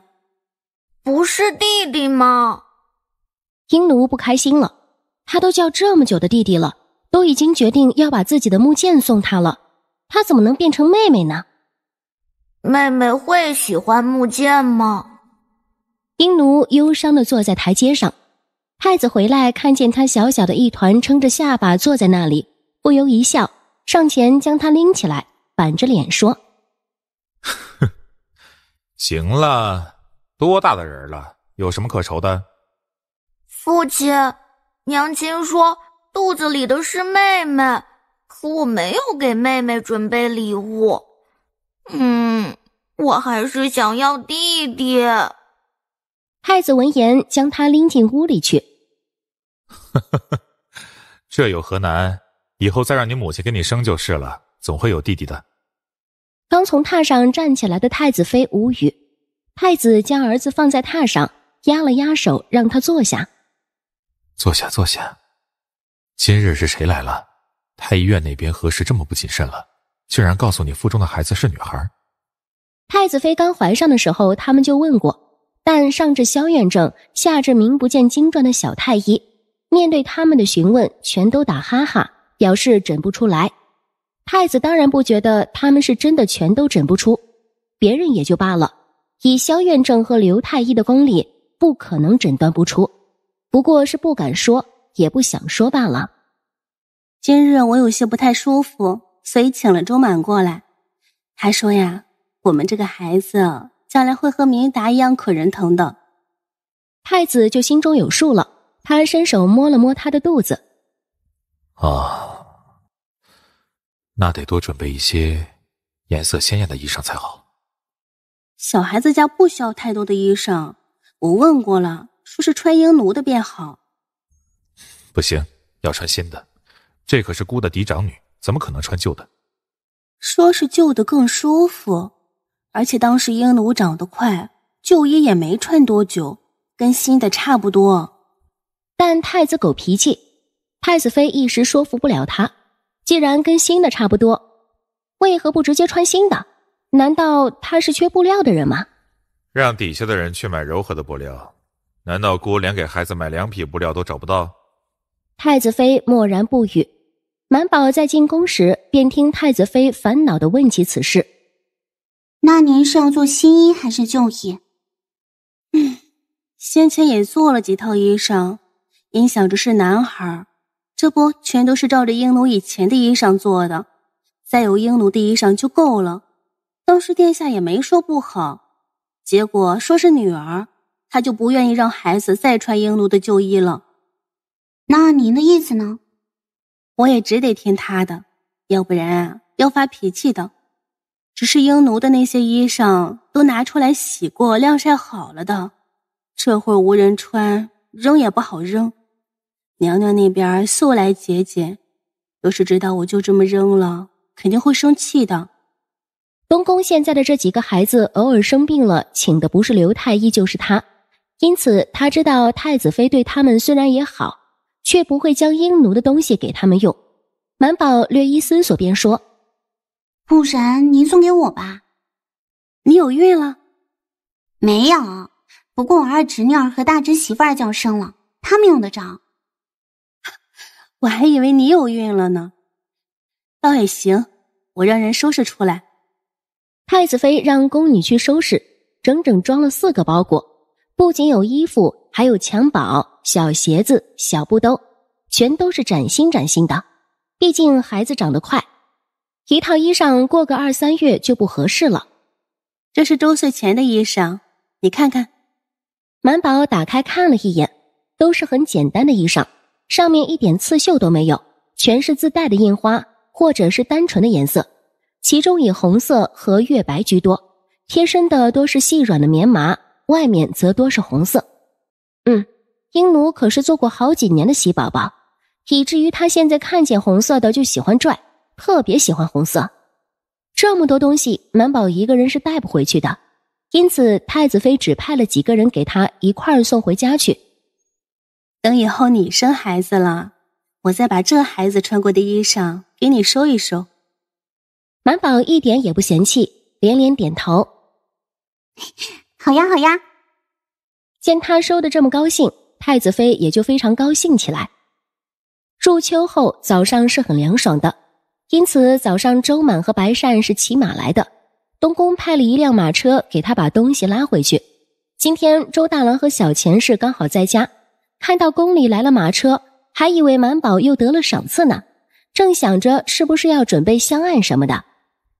不是弟弟吗？英奴不开心了，他都叫这么久的弟弟了，都已经决定要把自己的木剑送他了。他怎么能变成妹妹呢？妹妹会喜欢木剑吗？英奴忧伤的坐在台阶上，太子回来，看见他小小的一团，撑着下巴坐在那里，不由一笑，上前将他拎起来，板着脸说：“哼，行了，多大的人了，有什么可愁的？”父亲、娘亲说，肚子里的是妹妹。可我没有给妹妹准备礼物，嗯，我还是想要弟弟。太子闻言，将他拎进屋里去。这有何难？以后再让你母亲给你生就是了，总会有弟弟的。刚从榻上站起来的太子妃无语。太子将儿子放在榻上，压了压手，让他坐下。坐下，坐下。今日是谁来了？太医院那边何时这么不谨慎了？竟然告诉你腹中的孩子是女孩。太子妃刚怀上的时候，他们就问过，但上至萧院正，下至名不见经传的小太医，面对他们的询问，全都打哈哈，表示诊不出来。太子当然不觉得他们是真的全都诊不出，别人也就罢了。以萧院正和刘太医的功力，不可能诊断不出，不过是不敢说，也不想说罢了。今日我有些不太舒服，所以请了周满过来。他说呀，我们这个孩子将来会和明达一样可人疼的。太子就心中有数了。他伸手摸了摸他的肚子。啊，那得多准备一些颜色鲜艳的衣裳才好。小孩子家不需要太多的衣裳。我问过了，说是穿婴奴的便好。不行，要穿新的。这可是姑的嫡长女，怎么可能穿旧的？说是旧的更舒服，而且当时婴奴长得快，旧衣也没穿多久，跟新的差不多。但太子狗脾气，太子妃一时说服不了他。既然跟新的差不多，为何不直接穿新的？难道他是缺布料的人吗？让底下的人去买柔和的布料。难道姑连给孩子买两匹布料都找不到？太子妃默然不语。满宝在进宫时，便听太子妃烦恼的问起此事。那您是要做新衣还是旧衣？嗯，先前也做了几套衣裳，因想着是男孩，这不全都是照着英奴以前的衣裳做的，再有英奴的衣裳就够了。当时殿下也没说不好，结果说是女儿，他就不愿意让孩子再穿英奴的旧衣了。那您的意思呢？我也只得听他的，要不然啊要发脾气的。只是英奴的那些衣裳都拿出来洗过、晾晒好了的，这会无人穿，扔也不好扔。娘娘那边素来节俭，要是知道我就这么扔了，肯定会生气的。东宫现在的这几个孩子偶尔生病了，请的不是刘太医就是他，因此他知道太子妃对他们虽然也好。却不会将婴奴的东西给他们用。满宝略一思索，便说：“不然您送给我吧。你有孕了？没有。不过我二侄女儿和大侄媳妇儿就要生了，他们用得着。我还以为你有孕了呢。倒也行，我让人收拾出来。”太子妃让宫女去收拾，整整装了四个包裹，不仅有衣服，还有襁褓、小鞋子、小布兜。全都是崭新崭新的，毕竟孩子长得快，一套衣裳过个二三月就不合适了。这是周岁前的衣裳，你看看。满宝打开看了一眼，都是很简单的衣裳，上面一点刺绣都没有，全是自带的印花或者是单纯的颜色，其中以红色和月白居多。贴身的多是细软的棉麻，外面则多是红色。嗯，英奴可是做过好几年的喜宝宝。以至于他现在看见红色的就喜欢拽，特别喜欢红色。这么多东西，满宝一个人是带不回去的，因此太子妃只派了几个人给他一块儿送回家去。等以后你生孩子了，我再把这孩子穿过的衣裳给你收一收。满宝一点也不嫌弃，连连点头：“好呀，好呀。”见他收的这么高兴，太子妃也就非常高兴起来。入秋后，早上是很凉爽的，因此早上周满和白善是骑马来的。东宫派了一辆马车给他把东西拉回去。今天周大郎和小钱氏刚好在家，看到宫里来了马车，还以为满宝又得了赏赐呢。正想着是不是要准备香案什么的，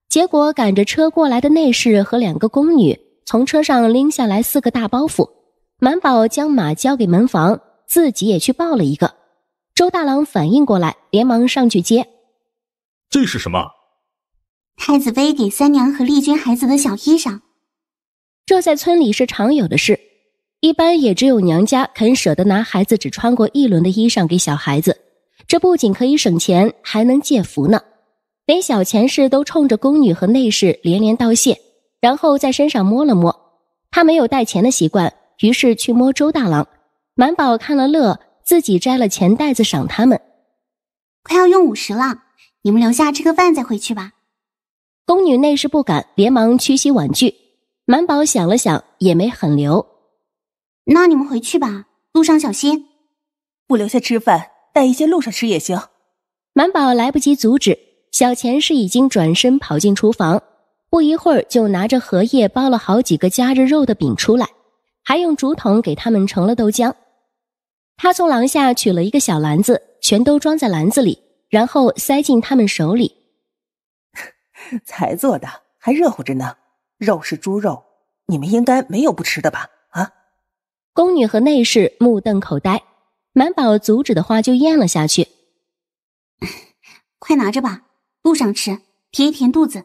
结果赶着车过来的内侍和两个宫女从车上拎下来四个大包袱。满宝将马交给门房，自己也去抱了一个。周大郎反应过来，连忙上去接。这是什么？太子妃给三娘和丽君孩子的小衣裳。这在村里是常有的事，一般也只有娘家肯舍得拿孩子只穿过一轮的衣裳给小孩子。这不仅可以省钱，还能借福呢。连小钱氏都冲着宫女和内侍连连道谢，然后在身上摸了摸。他没有带钱的习惯，于是去摸周大郎。满宝看了乐。自己摘了钱袋子赏他们，快要用五十了，你们留下吃个饭再回去吧。宫女内侍不敢，连忙屈膝婉拒。满宝想了想，也没狠留，那你们回去吧，路上小心。不留下吃饭，带一些路上吃也行。满宝来不及阻止，小钱是已经转身跑进厨房，不一会儿就拿着荷叶包了好几个夹着肉的饼出来，还用竹筒给他们盛了豆浆。他从廊下取了一个小篮子，全都装在篮子里，然后塞进他们手里。才做的，还热乎着呢。肉是猪肉，你们应该没有不吃的吧？啊！宫女和内侍目瞪口呆，满宝阻止的话就咽了下去。快拿着吧，路上吃，填一填肚子。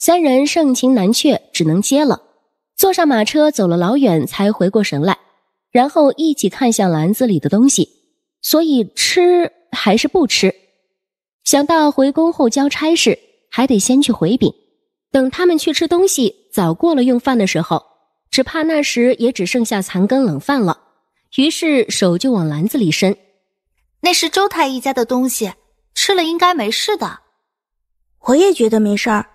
三人盛情难却，只能接了。坐上马车，走了老远，才回过神来。然后一起看向篮子里的东西，所以吃还是不吃？想到回宫后交差事，还得先去回禀，等他们去吃东西，早过了用饭的时候，只怕那时也只剩下残羹冷饭了。于是手就往篮子里伸。那是周太医家的东西，吃了应该没事的。我也觉得没事儿。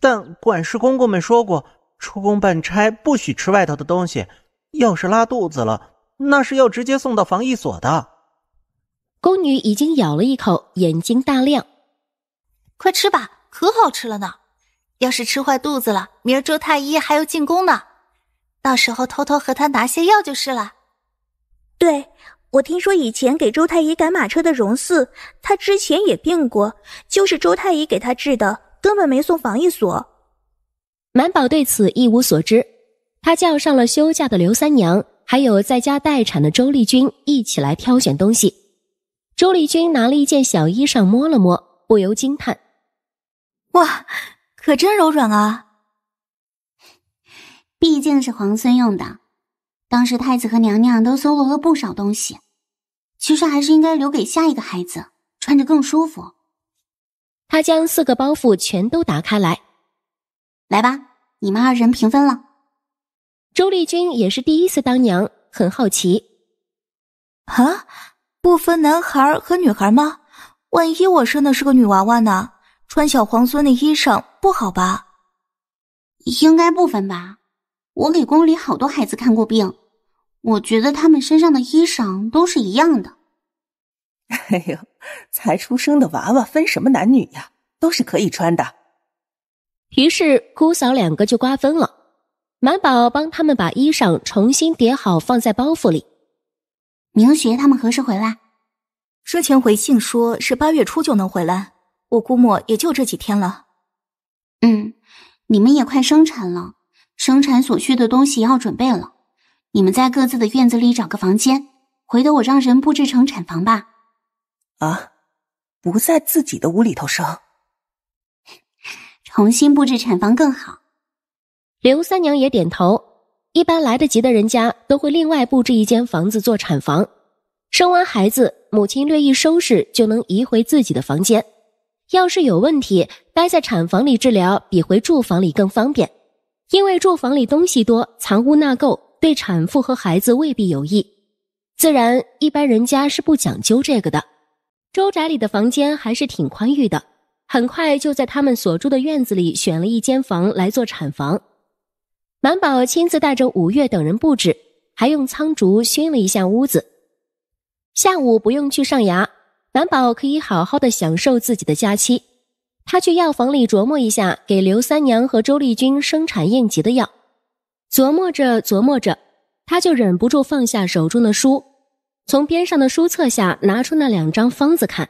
但管事公公们说过，出宫办差不许吃外头的东西。要是拉肚子了，那是要直接送到防疫所的。宫女已经咬了一口，眼睛大亮，快吃吧，可好吃了呢。要是吃坏肚子了，明儿周太医还要进宫呢，到时候偷偷和他拿些药就是了。对，我听说以前给周太医赶马车的荣四，他之前也病过，就是周太医给他治的，根本没送防疫所。满宝对此一无所知。他叫上了休假的刘三娘，还有在家待产的周丽君一起来挑选东西。周丽君拿了一件小衣裳摸了摸，不由惊叹：“哇，可真柔软啊！毕竟是皇孙用的，当时太子和娘娘都搜罗了不少东西，其实还是应该留给下一个孩子穿着更舒服。”他将四个包袱全都打开来，来吧，你们二人平分了。周丽君也是第一次当娘，很好奇。啊，不分男孩和女孩吗？万一我生的是个女娃娃呢？穿小皇孙的衣裳不好吧？应该不分吧？我给宫里好多孩子看过病，我觉得他们身上的衣裳都是一样的。哎呦，才出生的娃娃分什么男女呀？都是可以穿的。于是姑嫂两个就瓜分了。满宝帮他们把衣裳重新叠好，放在包袱里。明学他们何时回来？之前回信说是八月初就能回来，我估摸也就这几天了。嗯，你们也快生产了，生产所需的东西也要准备了。你们在各自的院子里找个房间，回头我让人布置成产房吧。啊，不在自己的屋里头生，重新布置产房更好。刘三娘也点头。一般来得及的人家都会另外布置一间房子做产房，生完孩子母亲略一收拾就能移回自己的房间。要是有问题，待在产房里治疗比回住房里更方便，因为住房里东西多，藏污纳垢对产妇和孩子未必有益。自然，一般人家是不讲究这个的。周宅里的房间还是挺宽裕的，很快就在他们所住的院子里选了一间房来做产房。满宝亲自带着五月等人布置，还用苍竹熏了一下屋子。下午不用去上衙，满宝可以好好的享受自己的假期。他去药房里琢磨一下，给刘三娘和周丽君生产应急的药。琢磨着琢磨着，他就忍不住放下手中的书，从边上的书册下拿出那两张方子看。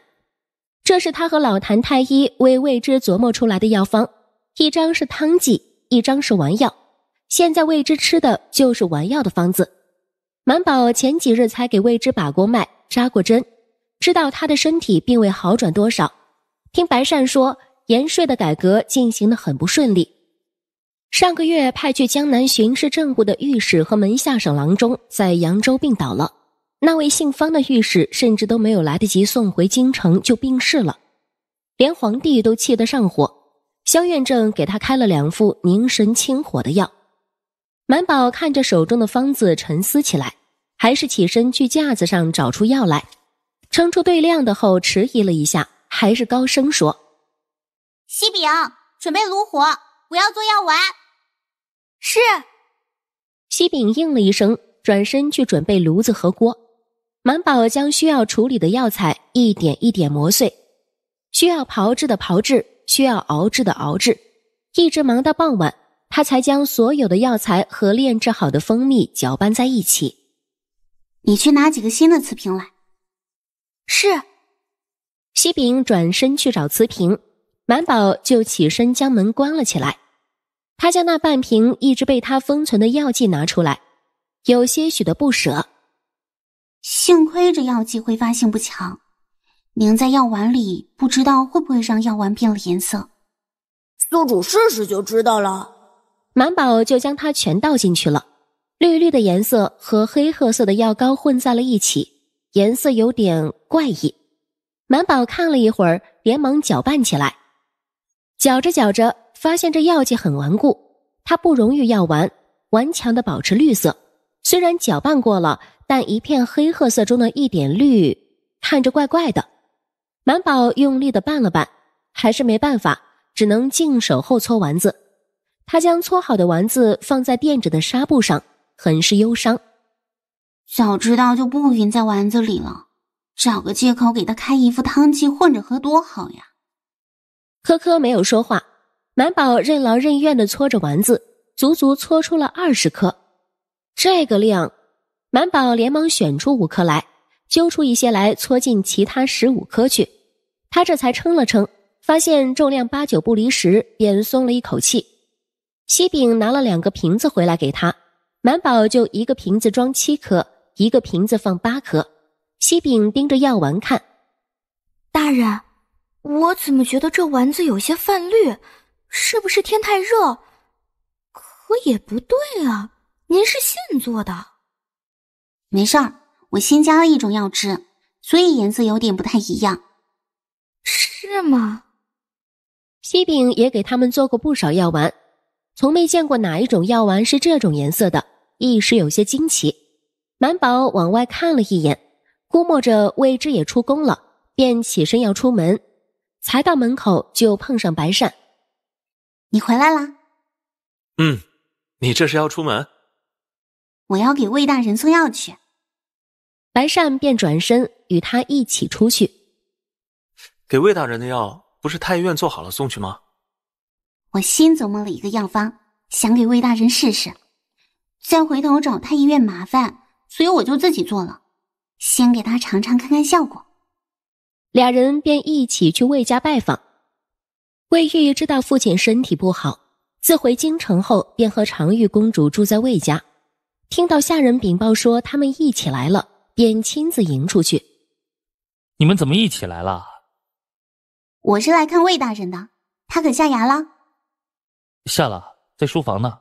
这是他和老谭太医为未知琢磨出来的药方，一张是汤剂，一张是丸药。现在未知吃的就是丸药的方子。满宝前几日才给未知把过脉、扎过针，知道他的身体并未好转多少。听白善说，盐税的改革进行的很不顺利。上个月派去江南巡视政务的御史和门下省郎中在扬州病倒了，那位姓方的御史甚至都没有来得及送回京城就病逝了，连皇帝都气得上火。萧院正给他开了两副宁神清火的药。满宝看着手中的方子，沉思起来，还是起身去架子上找出药来，称出对量的后，迟疑了一下，还是高声说：“西饼，准备炉火，我要做药丸。”“是。”西饼应了一声，转身去准备炉子和锅。满宝将需要处理的药材一点一点磨碎，需要炮制的炮制，需要熬制的熬制，一直忙到傍晚。他才将所有的药材和炼制好的蜂蜜搅拌在一起。你去拿几个新的瓷瓶来。是。西饼转身去找瓷瓶，满宝就起身将门关了起来。他将那半瓶一直被他封存的药剂拿出来，有些许的不舍。幸亏这药剂挥发性不强，凝在药丸里，不知道会不会让药丸变了颜色。宿主试试就知道了。满宝就将它全倒进去了，绿绿的颜色和黑褐色的药膏混在了一起，颜色有点怪异。满宝看了一会儿，连忙搅拌起来。搅着搅着，发现这药剂很顽固，它不溶于药丸，顽强的保持绿色。虽然搅拌过了，但一片黑褐色中的一点绿看着怪怪的。满宝用力的拌了拌，还是没办法，只能净手后搓丸子。他将搓好的丸子放在垫着的纱布上，很是忧伤。早知道就不匀在丸子里了，找个借口给他开一副汤剂混着喝多好呀！科科没有说话，满宝任劳任怨的搓着丸子，足足搓出了二十颗。这个量，满宝连忙选出五颗来，揪出一些来搓进其他十五颗去。他这才称了称，发现重量八九不离十，便松了一口气。西饼拿了两个瓶子回来给他，满宝就一个瓶子装七颗，一个瓶子放八颗。西饼盯着药丸看，大人，我怎么觉得这丸子有些泛绿？是不是天太热？可也不对啊，您是现做的，没事儿，我新加了一种药汁，所以颜色有点不太一样，是吗？西饼也给他们做过不少药丸。从没见过哪一种药丸是这种颜色的，一时有些惊奇。满宝往外看了一眼，估摸着魏之也出宫了，便起身要出门。才到门口，就碰上白善。你回来了。嗯，你这是要出门？我要给魏大人送药去。白善便转身与他一起出去。给魏大人的药不是太医院做好了送去吗？我新琢磨了一个药方，想给魏大人试试，再回头找太医院麻烦，所以我就自己做了，先给他尝尝看看效果。俩人便一起去魏家拜访。魏玉知道父亲身体不好，自回京城后便和长玉公主住在魏家。听到下人禀报说他们一起来了，便亲自迎出去。你们怎么一起来了？我是来看魏大人的，他可下牙了。下了，在书房呢。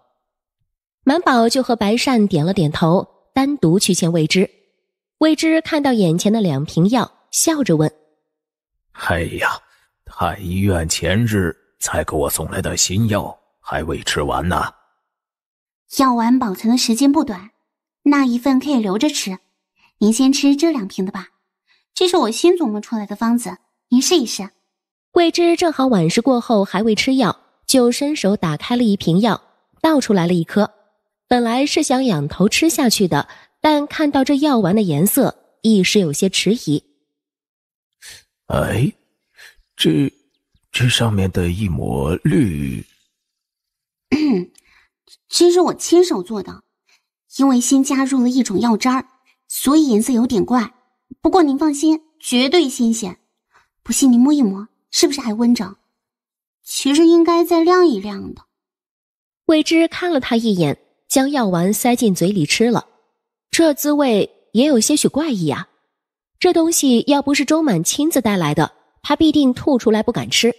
满宝就和白善点了点头，单独去见魏之。魏之看到眼前的两瓶药，笑着问：“哎呀，太医院前日才给我送来的新药，还未吃完呢。药丸保存的时间不短，那一份可以留着吃。您先吃这两瓶的吧，这是我新琢磨出来的方子，您试一试。”魏之正好晚食过后还未吃药。就伸手打开了一瓶药，倒出来了一颗。本来是想仰头吃下去的，但看到这药丸的颜色，一时有些迟疑。哎，这，这上面的一抹绿，这是我亲手做的，因为新加入了一种药渣儿，所以颜色有点怪。不过您放心，绝对新鲜，不信您摸一摸，是不是还温着？其实应该再晾一晾的。未知看了他一眼，将药丸塞进嘴里吃了。这滋味也有些许怪异啊。这东西要不是周满亲自带来的，他必定吐出来不敢吃。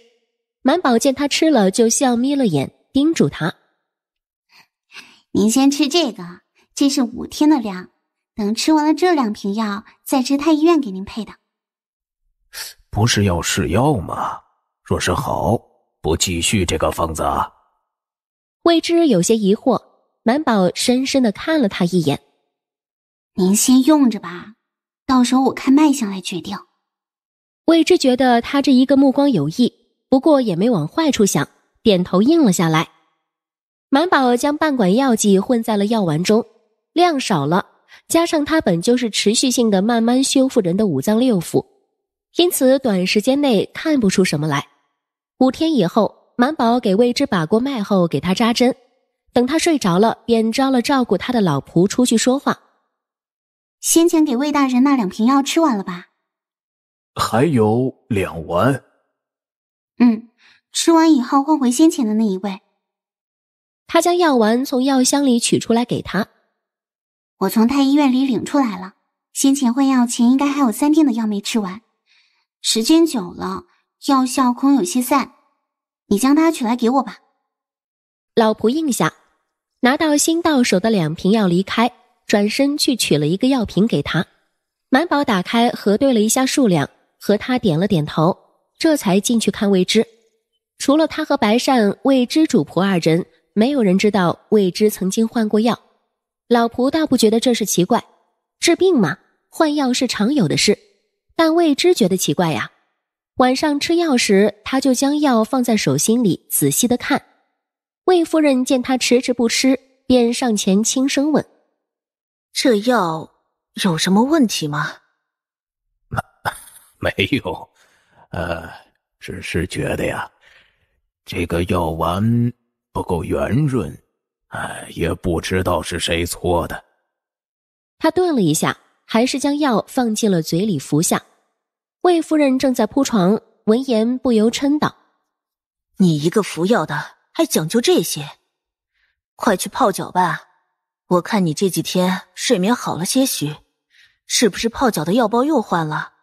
满宝见他吃了，就笑眯了眼，叮嘱他：“您先吃这个，这是五天的量。等吃完了这两瓶药，再吃太医院给您配的。”不是药是药吗？若是好。不继续这个方子？未知有些疑惑。满宝深深的看了他一眼：“您先用着吧，到时候我看脉象来决定。”未知觉得他这一个目光有意，不过也没往坏处想，点头应了下来。满宝将半管药剂混在了药丸中，量少了，加上他本就是持续性的慢慢修复人的五脏六腑，因此短时间内看不出什么来。五天以后，满宝给魏芝把过脉后，给他扎针，等他睡着了，便招了照顾他的老仆出去说话。先前给魏大人那两瓶药吃完了吧？还有两丸。嗯，吃完以后换回先前的那一位。他将药丸从药箱里取出来给他。我从太医院里领出来了。先前换药前应该还有三天的药没吃完，时间久了。药效空有些散，你将它取来给我吧。老仆应下，拿到新到手的两瓶药离开，转身去取了一个药瓶给他。满宝打开核对了一下数量，和他点了点头，这才进去看未知。除了他和白善未知主仆二人，没有人知道未知曾经换过药。老仆倒不觉得这是奇怪，治病嘛，换药是常有的事。但未知觉得奇怪呀。晚上吃药时，他就将药放在手心里仔细的看。魏夫人见他迟迟不吃，便上前轻声问：“这药有什么问题吗？”“没 没有，呃，只是觉得呀，这个药丸不够圆润，哎，也不知道是谁搓的。”他顿了一下，还是将药放进了嘴里服下。魏夫人正在铺床，闻言不由嗔道：“你一个服药的，还讲究这些？快去泡脚吧！我看你这几天睡眠好了些许，是不是泡脚的药包又换了？”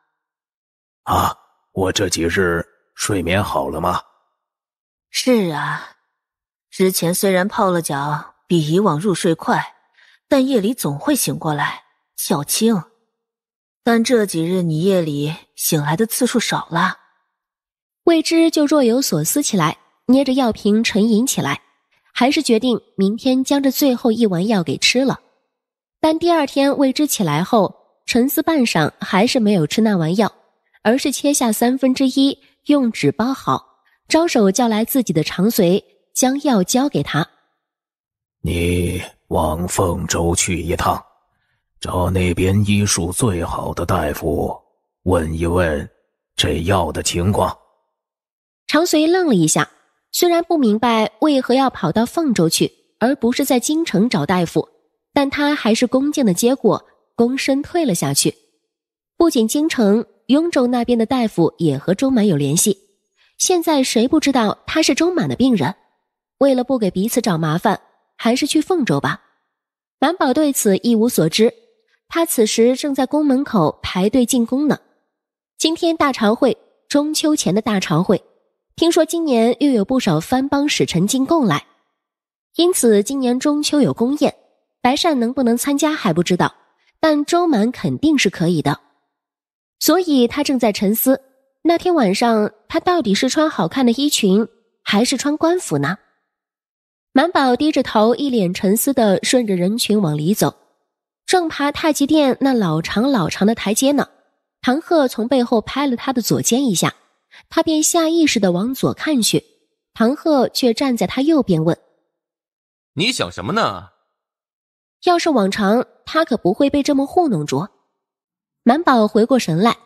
啊，我这几日睡眠好了吗？是啊，之前虽然泡了脚，比以往入睡快，但夜里总会醒过来。小青。但这几日你夜里醒来的次数少了，未知就若有所思起来，捏着药瓶沉吟起来，还是决定明天将这最后一碗药给吃了。但第二天未知起来后，沉思半晌，还是没有吃那碗药，而是切下三分之一，用纸包好，招手叫来自己的长随，将药交给他：“你往凤州去一趟。”找那边医术最好的大夫问一问这药的情况。常随愣了一下，虽然不明白为何要跑到凤州去，而不是在京城找大夫，但他还是恭敬的接过，躬身退了下去。不仅京城雍州那边的大夫也和周满有联系，现在谁不知道他是周满的病人？为了不给彼此找麻烦，还是去凤州吧。满宝对此一无所知。他此时正在宫门口排队进宫呢。今天大朝会，中秋前的大朝会，听说今年又有不少藩邦使臣进贡来，因此今年中秋有宫宴，白善能不能参加还不知道，但周满肯定是可以的。所以他正在沉思，那天晚上他到底是穿好看的衣裙，还是穿官服呢？满宝低着头，一脸沉思的顺着人群往里走。正爬太极殿那老长老长的台阶呢，唐鹤从背后拍了他的左肩一下，他便下意识地往左看去。唐鹤却站在他右边问：“你想什么呢？”要是往常，他可不会被这么糊弄着。满宝回过神来，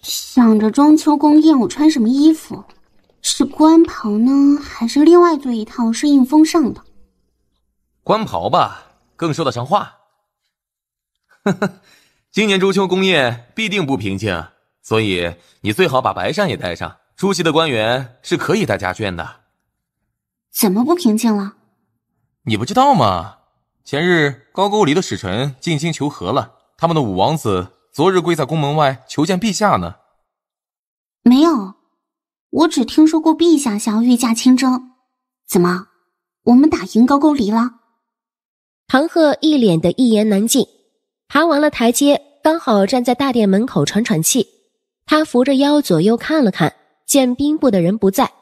想着中秋宫宴我穿什么衣服，是官袍呢，还是另外做一套是应风尚的？官袍吧。更说得上话。呵呵，今年中秋宫宴必定不平静，所以你最好把白扇也带上。出席的官员是可以带家眷的。怎么不平静了？你不知道吗？前日高句丽的使臣进京求和了，他们的五王子昨日跪在宫门外求见陛下呢。没有，我只听说过陛下想要御驾亲征。怎么，我们打赢高句丽了？唐鹤一脸的一言难尽，爬完了台阶，刚好站在大殿门口喘喘气。他扶着腰，左右看了看，见兵部的人不在，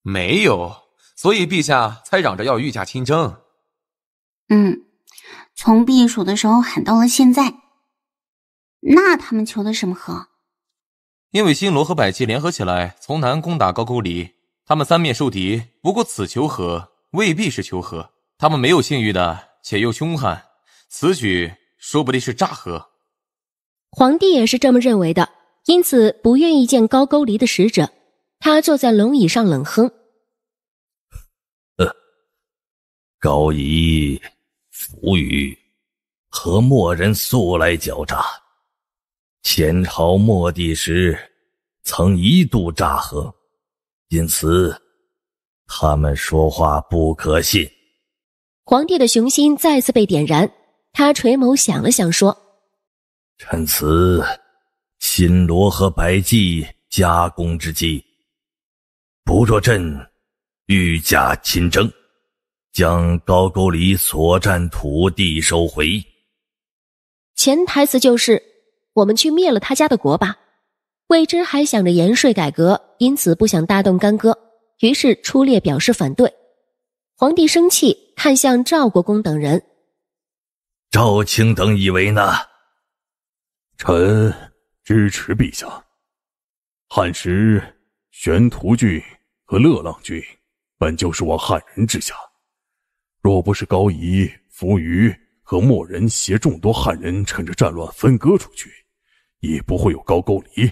没有，所以陛下才嚷着要御驾亲征。嗯，从避暑的时候喊到了现在。那他们求的什么和？因为新罗和百济联合起来从南攻打高句丽，他们三面受敌。不过此求和未必是求和。他们没有信誉的，且又凶悍，此举说不定是诈和。皇帝也是这么认为的，因此不愿意见高句丽的使者。他坐在龙椅上冷哼：“呃，高仪、浮余和末人素来狡诈，前朝末帝时曾一度诈和，因此他们说话不可信。”皇帝的雄心再次被点燃，他垂眸想了想，说：“趁此新罗和白季加攻之机，不若朕御驾亲征，将高句丽所占土地收回。”潜台词就是，我们去灭了他家的国吧。魏之还想着盐税改革，因此不想大动干戈，于是出列表示反对。皇帝生气。看向赵国公等人，赵卿等以为呢？臣支持陛下。汉时玄屠郡和乐浪郡本就是我汉人之下，若不是高仪、扶余和莫人携众多汉人趁着战乱分割出去，也不会有高句丽，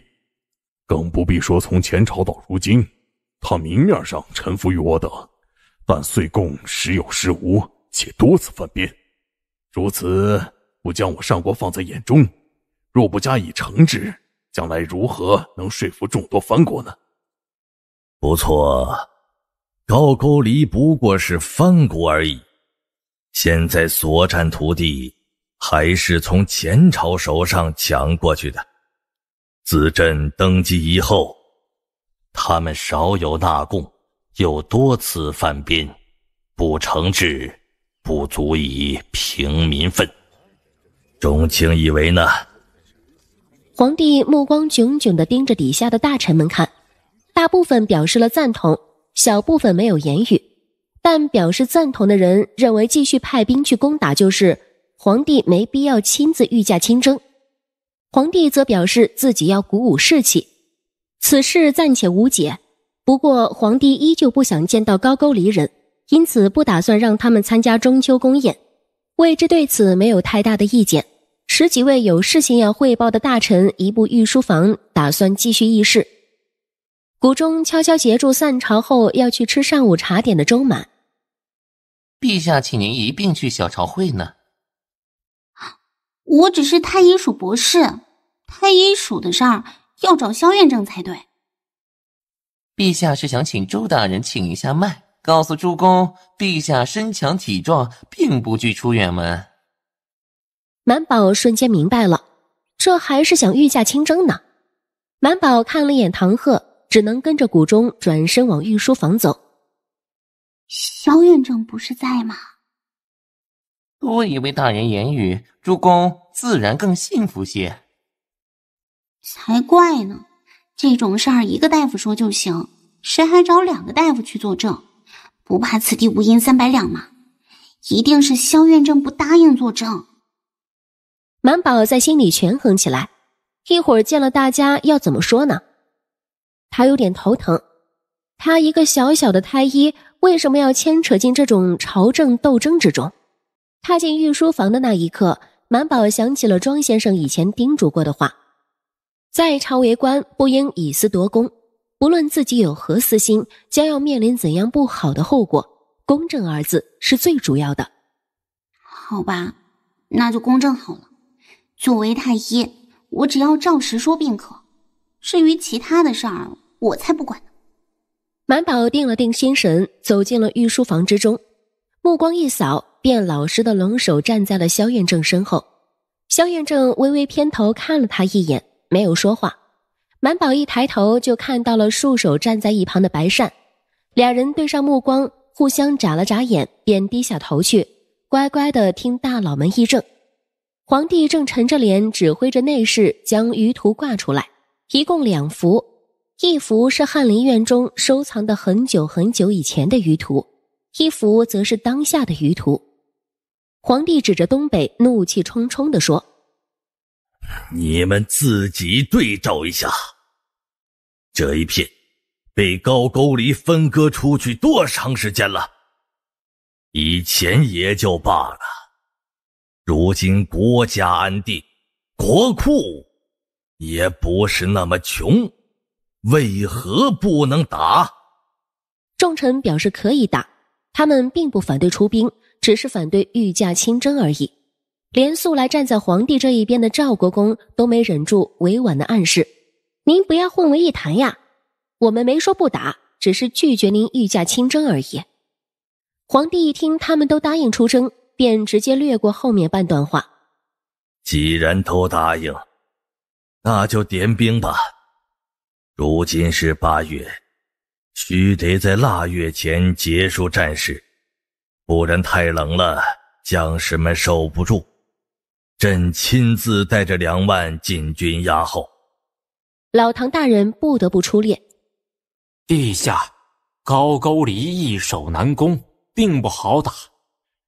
更不必说从前朝到如今，他明面上臣服于我等。但岁贡时有时无，且多次翻边，如此不将我上国放在眼中，若不加以惩治，将来如何能说服众多藩国呢？不错，高句丽不过是藩国而已，现在所占土地还是从前朝手上抢过去的。自朕登基以后，他们少有纳贡。又多次犯边，不惩治，不足以平民愤。钟卿以为呢？皇帝目光炯炯地盯着底下的大臣们看，大部分表示了赞同，小部分没有言语。但表示赞同的人认为，继续派兵去攻打就是皇帝没必要亲自御驾亲征。皇帝则表示自己要鼓舞士气，此事暂且无解。不过皇帝依旧不想见到高句丽人，因此不打算让他们参加中秋宫宴。魏之对此没有太大的意见。十几位有事情要汇报的大臣移步御书房，打算继续议事。谷中悄悄截住散朝后要去吃上午茶点的周满：“陛下，请您一并去小朝会呢。我只是太医署博士，太医署的事儿要找萧院正才对。”陛下是想请周大人请一下脉，告诉诸公，陛下身强体壮，并不惧出远门。满宝瞬间明白了，这还是想御驾亲征呢。满宝看了一眼唐鹤，只能跟着谷中转身往御书房走。萧院长不是在吗？多一位大人言语，诸公自然更幸福些，才怪呢。这种事儿一个大夫说就行，谁还找两个大夫去作证？不怕此地无银三百两吗？一定是萧院正不答应作证。满宝在心里权衡起来，一会儿见了大家要怎么说呢？他有点头疼。他一个小小的太医，为什么要牵扯进这种朝政斗争之中？踏进御书房的那一刻，满宝想起了庄先生以前叮嘱过的话。在朝为官，不应以私夺公，不论自己有何私心，将要面临怎样不好的后果。公正二字是最主要的。好吧，那就公正好了。作为太医，我只要照实说便可。至于其他的事儿，我才不管呢。满宝定了定心神，走进了御书房之中，目光一扫，便老实的冷手站在了萧彦正身后。萧彦正微微偏头看了他一眼。没有说话，满宝一抬头就看到了束手站在一旁的白善，两人对上目光，互相眨了眨眼，便低下头去，乖乖的听大佬们议政。皇帝正沉着脸指挥着内侍将舆图挂出来，一共两幅，一幅是翰林院中收藏的很久很久以前的舆图，一幅则是当下的舆图。皇帝指着东北，怒气冲冲地说。你们自己对照一下，这一片被高句丽分割出去多长时间了？以前也就罢了，如今国家安定，国库也不是那么穷，为何不能打？众臣表示可以打，他们并不反对出兵，只是反对御驾亲征而已。连素来站在皇帝这一边的赵国公都没忍住委婉的暗示：“您不要混为一谈呀，我们没说不打，只是拒绝您御驾亲征而已。”皇帝一听他们都答应出征，便直接略过后面半段话：“既然都答应，那就点兵吧。如今是八月，须得在腊月前结束战事，不然太冷了，将士们守不住。”朕亲自带着两万禁军押后，老唐大人不得不出列。陛下，高句丽易守难攻，并不好打。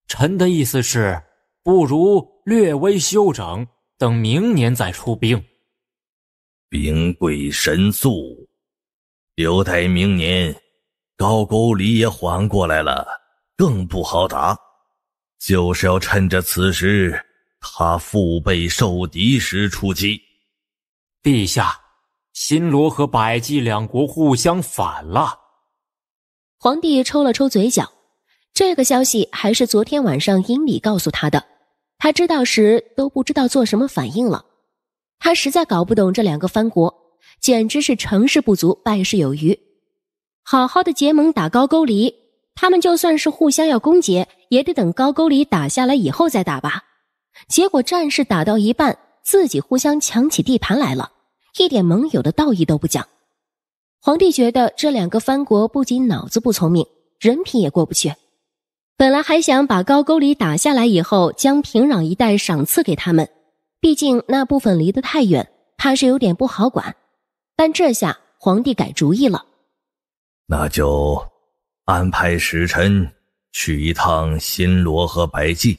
臣的意思是，不如略微休整，等明年再出兵。兵贵神速，留待明年，高句丽也缓过来了，更不好打。就是要趁着此时。他腹背受敌时出击，陛下，新罗和百济两国互相反了。皇帝抽了抽嘴角，这个消息还是昨天晚上殷礼告诉他的。他知道时都不知道做什么反应了。他实在搞不懂这两个藩国，简直是成事不足败事有余。好好的结盟打高句丽，他们就算是互相要攻结，也得等高句丽打下来以后再打吧。结果，战事打到一半，自己互相抢起地盘来了，一点盟友的道义都不讲。皇帝觉得这两个藩国不仅脑子不聪明，人品也过不去。本来还想把高沟里打下来以后，将平壤一带赏赐给他们，毕竟那部分离得太远，怕是有点不好管。但这下皇帝改主意了，那就安排使臣去一趟新罗和白济。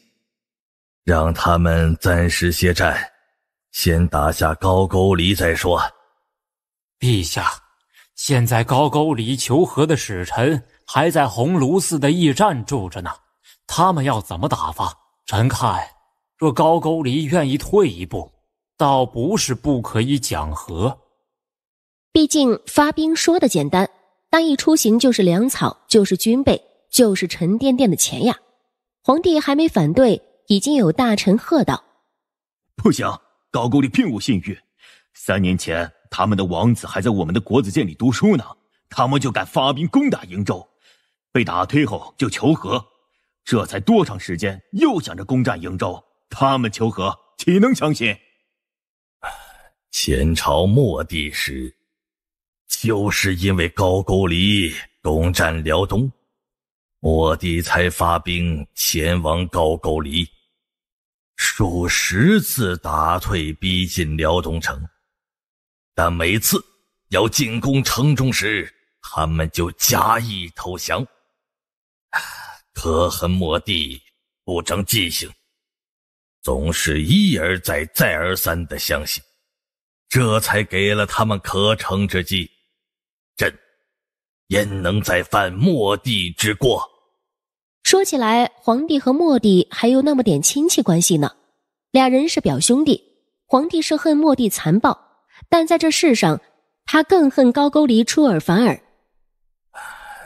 让他们暂时歇战，先打下高沟丽再说。陛下，现在高沟丽求和的使臣还在鸿胪寺的驿站住着呢，他们要怎么打发？臣看，若高沟丽愿意退一步，倒不是不可以讲和。毕竟发兵说的简单，但一出行就是粮草，就是军备，就是沉甸甸的钱呀。皇帝还没反对。已经有大臣喝道：“不行！高句丽并无信誉。三年前，他们的王子还在我们的国子监里读书呢，他们就敢发兵攻打瀛州，被打退后就求和。这才多长时间，又想着攻占瀛州？他们求和，岂能相信？前朝末帝时，就是因为高句丽攻占辽东，末帝才发兵前往高句丽。”数十次打退逼近辽东城，但每次要进攻城中时，他们就假意投降。可恨末帝不长记性，总是一而再、再而三的相信，这才给了他们可乘之机。朕焉能再犯末帝之过？说起来，皇帝和莫帝还有那么点亲戚关系呢，俩人是表兄弟。皇帝是恨莫帝残暴，但在这世上，他更恨高句丽出尔反尔。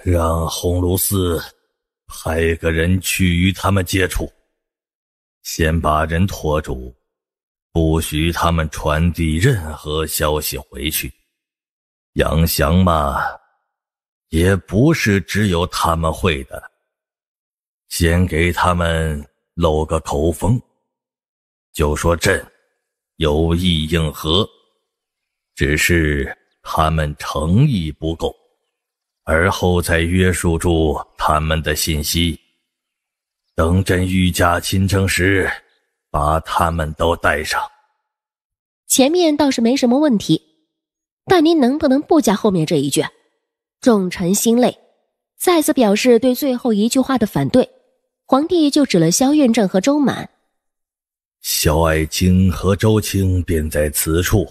让鸿胪寺派个人去与他们接触，先把人拖住，不许他们传递任何消息回去。杨翔嘛，也不是只有他们会的。先给他们露个口风，就说朕有意应和，只是他们诚意不够，而后再约束住他们的信息。等朕御驾亲征时，把他们都带上。前面倒是没什么问题，但您能不能不加后面这一句？众臣心累，再次表示对最后一句话的反对。皇帝就指了萧院正和周满，萧爱卿和周卿便在此处。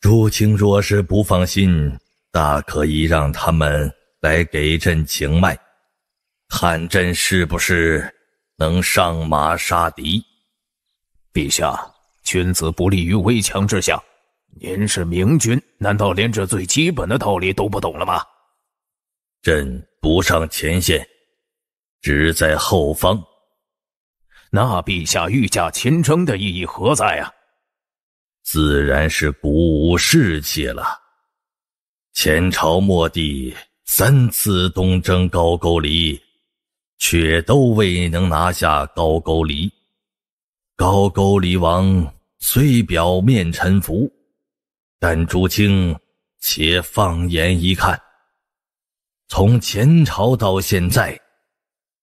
朱清若是不放心，大可以让他们来给朕请脉，看朕是不是能上马杀敌。陛下，君子不立于危墙之下。您是明君，难道连这最基本的道理都不懂了吗？朕不上前线。只在后方，那陛下御驾亲征的意义何在啊？自然是鼓舞士气了。前朝末帝三次东征高句丽，却都未能拿下高句丽。高句丽王虽表面臣服，但朱清且放眼一看，从前朝到现在。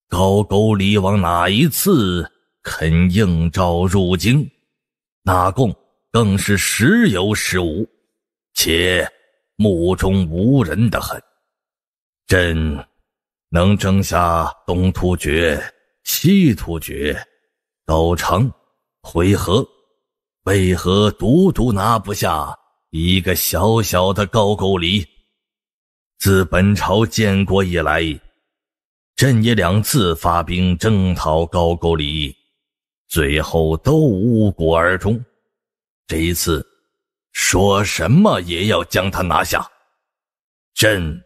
高句丽王哪一次肯应召入京？纳贡更是时有时无，且目中无人的很。朕能征下东突厥、西突厥、高城、回纥，为何独独拿不下一个小小的高句丽？自本朝建国以来。朕也两次发兵征讨高句丽，最后都无果而终。这一次，说什么也要将他拿下。朕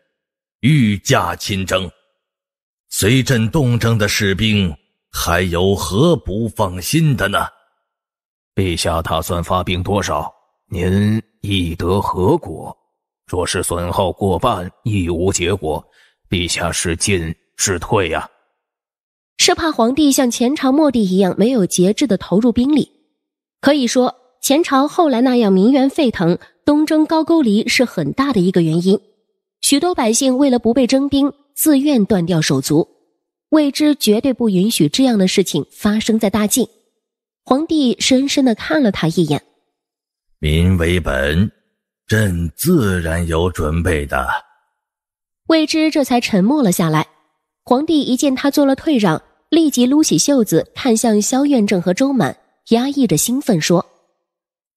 御驾亲征，随朕动征的士兵还有何不放心的呢？陛下打算发兵多少？您意得何果？若是损耗过半，亦无结果。陛下是进。是退呀，是怕皇帝像前朝末帝一样没有节制的投入兵力。可以说，前朝后来那样民怨沸腾，东征高句丽是很大的一个原因。许多百姓为了不被征兵，自愿断掉手足。未知绝对不允许这样的事情发生在大晋。皇帝深深的看了他一眼，民为本，朕自然有准备的。未知这才沉默了下来。皇帝一见他做了退让，立即撸起袖子，看向萧院正和周满，压抑着兴奋说：“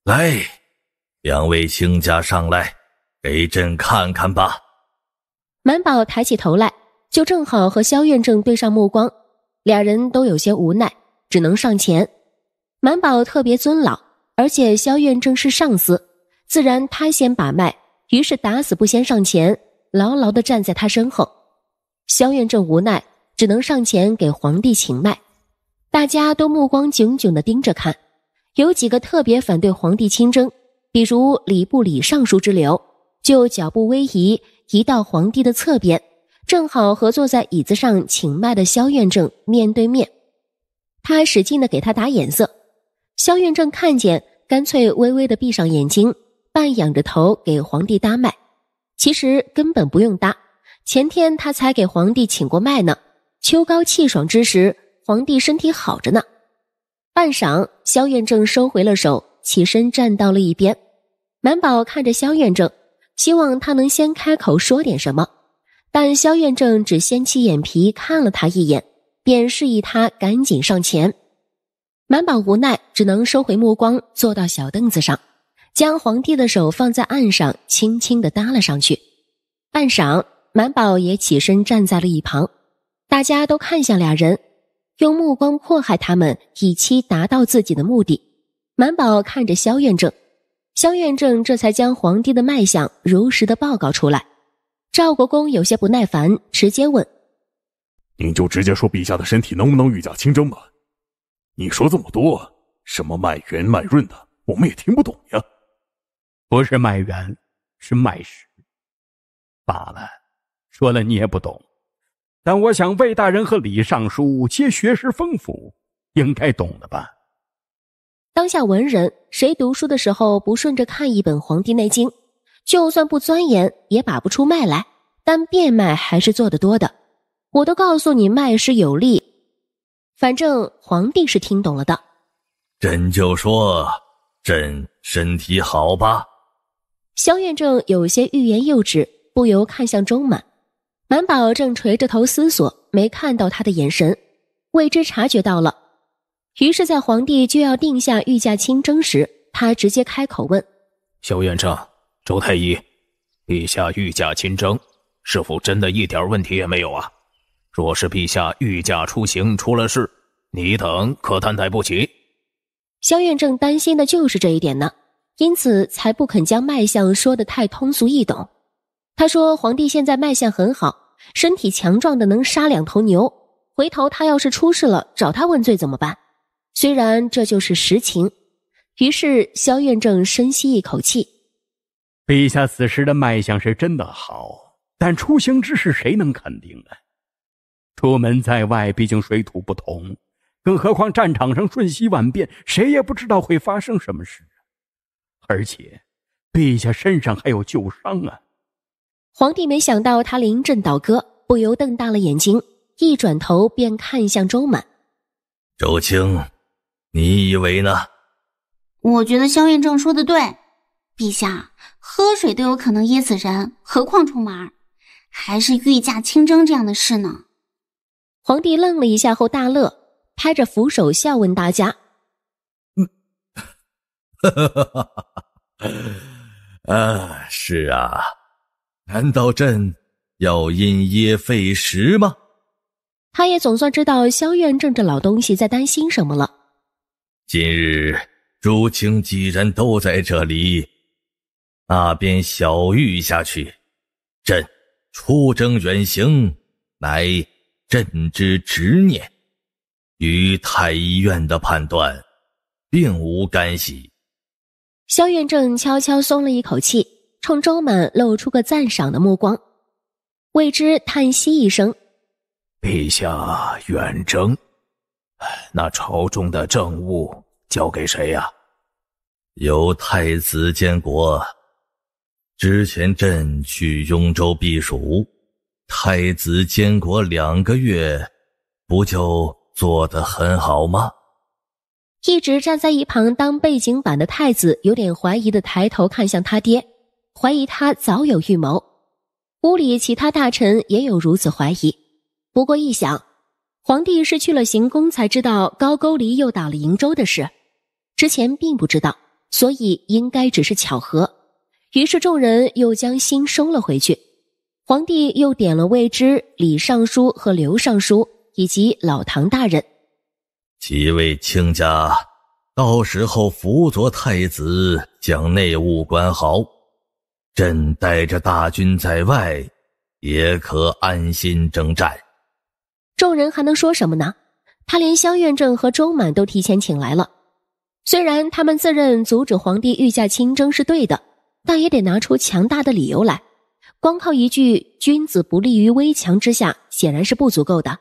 来，两位卿家上来，给朕看看吧。”满宝抬起头来，就正好和萧院正对上目光，俩人都有些无奈，只能上前。满宝特别尊老，而且萧院正是上司，自然他先把脉，于是打死不先上前，牢牢的站在他身后。萧院正无奈，只能上前给皇帝请脉。大家都目光炯炯地盯着看，有几个特别反对皇帝亲征，比如礼部礼尚书之流，就脚步微移，移到皇帝的侧边，正好和坐在椅子上请脉的萧院正面对面。他使劲地给他打眼色，萧院正看见，干脆微微地闭上眼睛，半仰着头给皇帝搭脉。其实根本不用搭。前天他才给皇帝请过脉呢。秋高气爽之时，皇帝身体好着呢。半晌，萧院正收回了手，起身站到了一边。满宝看着萧院正，希望他能先开口说点什么，但萧院正只掀起眼皮看了他一眼，便示意他赶紧上前。满宝无奈，只能收回目光，坐到小凳子上，将皇帝的手放在案上，轻轻地搭了上去。半晌。满宝也起身站在了一旁，大家都看向俩人，用目光迫害他们，以期达到自己的目的。满宝看着萧院正，萧院正这才将皇帝的脉象如实的报告出来。赵国公有些不耐烦，直接问：“您就直接说陛下的身体能不能御驾亲征吧？你说这么多，什么脉圆脉润的，我们也听不懂呀。不是脉圆，是脉实。罢了。”说了你也不懂，但我想魏大人和李尚书皆学识丰富，应该懂的吧？当下文人谁读书的时候不顺着看一本《黄帝内经》？就算不钻研，也把不出脉来。但变脉还是做得多的。我都告诉你，脉是有利。反正皇帝是听懂了的。朕就说，朕身体好吧？萧院正有些欲言又止，不由看向周满。满宝正垂着头思索，没看到他的眼神。未知察觉到了，于是，在皇帝就要定下御驾亲征时，他直接开口问：“萧元正，周太医，陛下御驾亲征，是否真的一点问题也没有啊？若是陛下御驾出行出了事，你等可担待不起。”萧元正担心的就是这一点呢，因此才不肯将脉象说得太通俗易懂。他说：“皇帝现在脉象很好，身体强壮的能杀两头牛。回头他要是出事了，找他问罪怎么办？”虽然这就是实情，于是萧院正深吸一口气：“陛下此时的脉象是真的好，但出行之事谁能肯定呢？出门在外，毕竟水土不同，更何况战场上瞬息万变，谁也不知道会发生什么事。而且，陛下身上还有旧伤啊。”皇帝没想到他临阵倒戈，不由瞪大了眼睛，一转头便看向周满。周青，你以为呢？我觉得萧院正说的对，陛下喝水都有可能噎死人，何况出门还是御驾亲征这样的事呢？皇帝愣了一下后大乐，拍着扶手笑问大家：“嗯，啊，是啊。”难道朕要因噎废食吗？他也总算知道萧院正这老东西在担心什么了。今日朱清几人都在这里，那边小玉下去。朕出征远行，乃朕之执念，与太医院的判断并无干系。萧院正悄悄松了一口气。冲周满露出个赞赏的目光，魏之叹息一声：“陛下远征，那朝中的政务交给谁呀？由太子监国。之前朕去雍州避暑，太子监国两个月，不就做得很好吗？”一直站在一旁当背景板的太子有点怀疑的抬头看向他爹。怀疑他早有预谋，屋里其他大臣也有如此怀疑。不过一想，皇帝是去了行宫才知道高句丽又打了瀛州的事，之前并不知道，所以应该只是巧合。于是众人又将心收了回去。皇帝又点了未知李尚书和刘尚书以及老唐大人几位卿家，到时候辅佐太子将内务管好。朕带着大军在外，也可安心征战。众人还能说什么呢？他连萧元正和周满都提前请来了。虽然他们自认阻止皇帝御驾亲征是对的，但也得拿出强大的理由来。光靠一句“君子不立于危墙之下”显然是不足够的，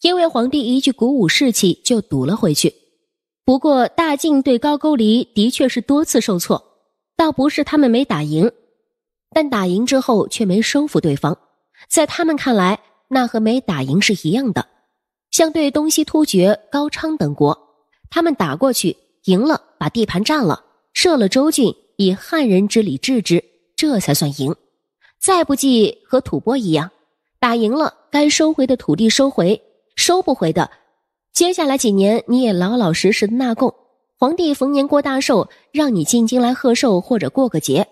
因为皇帝一句鼓舞士气就堵了回去。不过，大晋对高句丽的确是多次受挫。倒不是他们没打赢，但打赢之后却没收服对方，在他们看来，那和没打赢是一样的。像对东西突厥、高昌等国，他们打过去赢了，把地盘占了，设了州郡，以汉人之礼治之，这才算赢。再不济和吐蕃一样，打赢了该收回的土地收回，收不回的，接下来几年你也老老实实的纳贡。皇帝逢年过大寿，让你进京来贺寿或者过个节，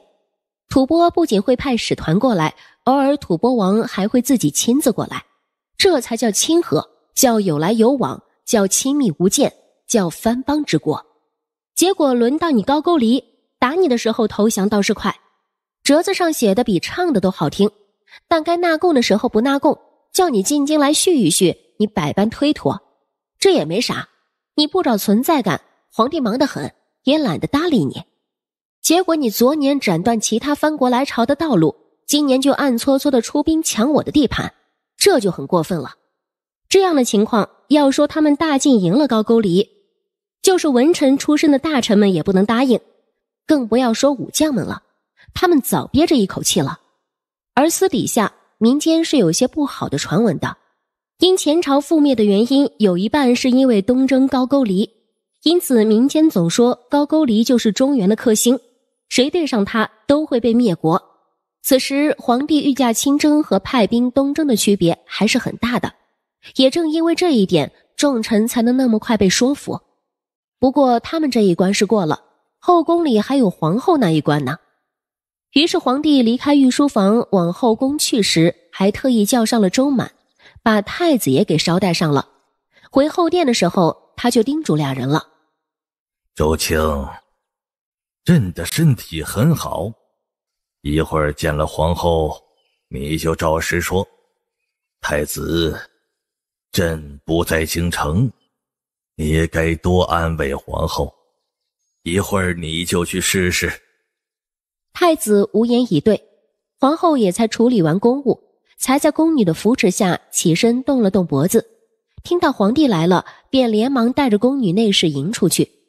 吐蕃不仅会派使团过来，偶尔吐蕃王还会自己亲自过来，这才叫亲和，叫有来有往，叫亲密无间，叫藩邦之国。结果轮到你高句丽，打你的时候投降倒是快，折子上写的比唱的都好听，但该纳贡的时候不纳贡，叫你进京来叙一叙，你百般推脱，这也没啥，你不找存在感。皇帝忙得很，也懒得搭理你。结果你昨年斩断其他藩国来朝的道路，今年就暗搓搓的出兵抢我的地盘，这就很过分了。这样的情况，要说他们大晋赢了高句丽，就是文臣出身的大臣们也不能答应，更不要说武将们了。他们早憋着一口气了。而私底下，民间是有些不好的传闻的，因前朝覆灭的原因，有一半是因为东征高句丽。因此，民间总说高句丽就是中原的克星，谁对上他都会被灭国。此时，皇帝御驾亲征和派兵东征的区别还是很大的。也正因为这一点，众臣才能那么快被说服。不过，他们这一关是过了，后宫里还有皇后那一关呢。于是，皇帝离开御书房往后宫去时，还特意叫上了周满，把太子也给捎带上了。回后殿的时候，他就叮嘱俩人了。周青，朕的身体很好，一会儿见了皇后，你就照实说。太子，朕不在京城，你也该多安慰皇后。一会儿你就去试试。太子无言以对，皇后也才处理完公务，才在宫女的扶持下起身动了动脖子，听到皇帝来了，便连忙带着宫女内侍迎出去。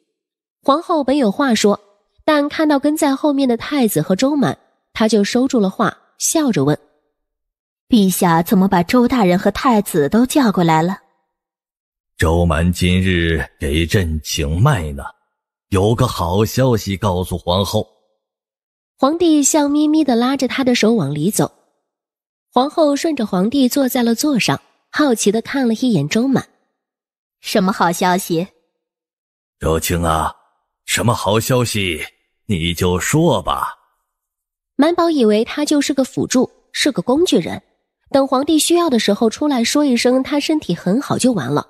皇后本有话说，但看到跟在后面的太子和周满，她就收住了话，笑着问：“陛下怎么把周大人和太子都叫过来了？”周满今日给朕请脉呢，有个好消息告诉皇后。皇帝笑眯眯的拉着她的手往里走，皇后顺着皇帝坐在了座上，好奇的看了一眼周满：“什么好消息？”周青啊。什么好消息？你就说吧。满宝以为他就是个辅助，是个工具人，等皇帝需要的时候出来说一声他身体很好就完了。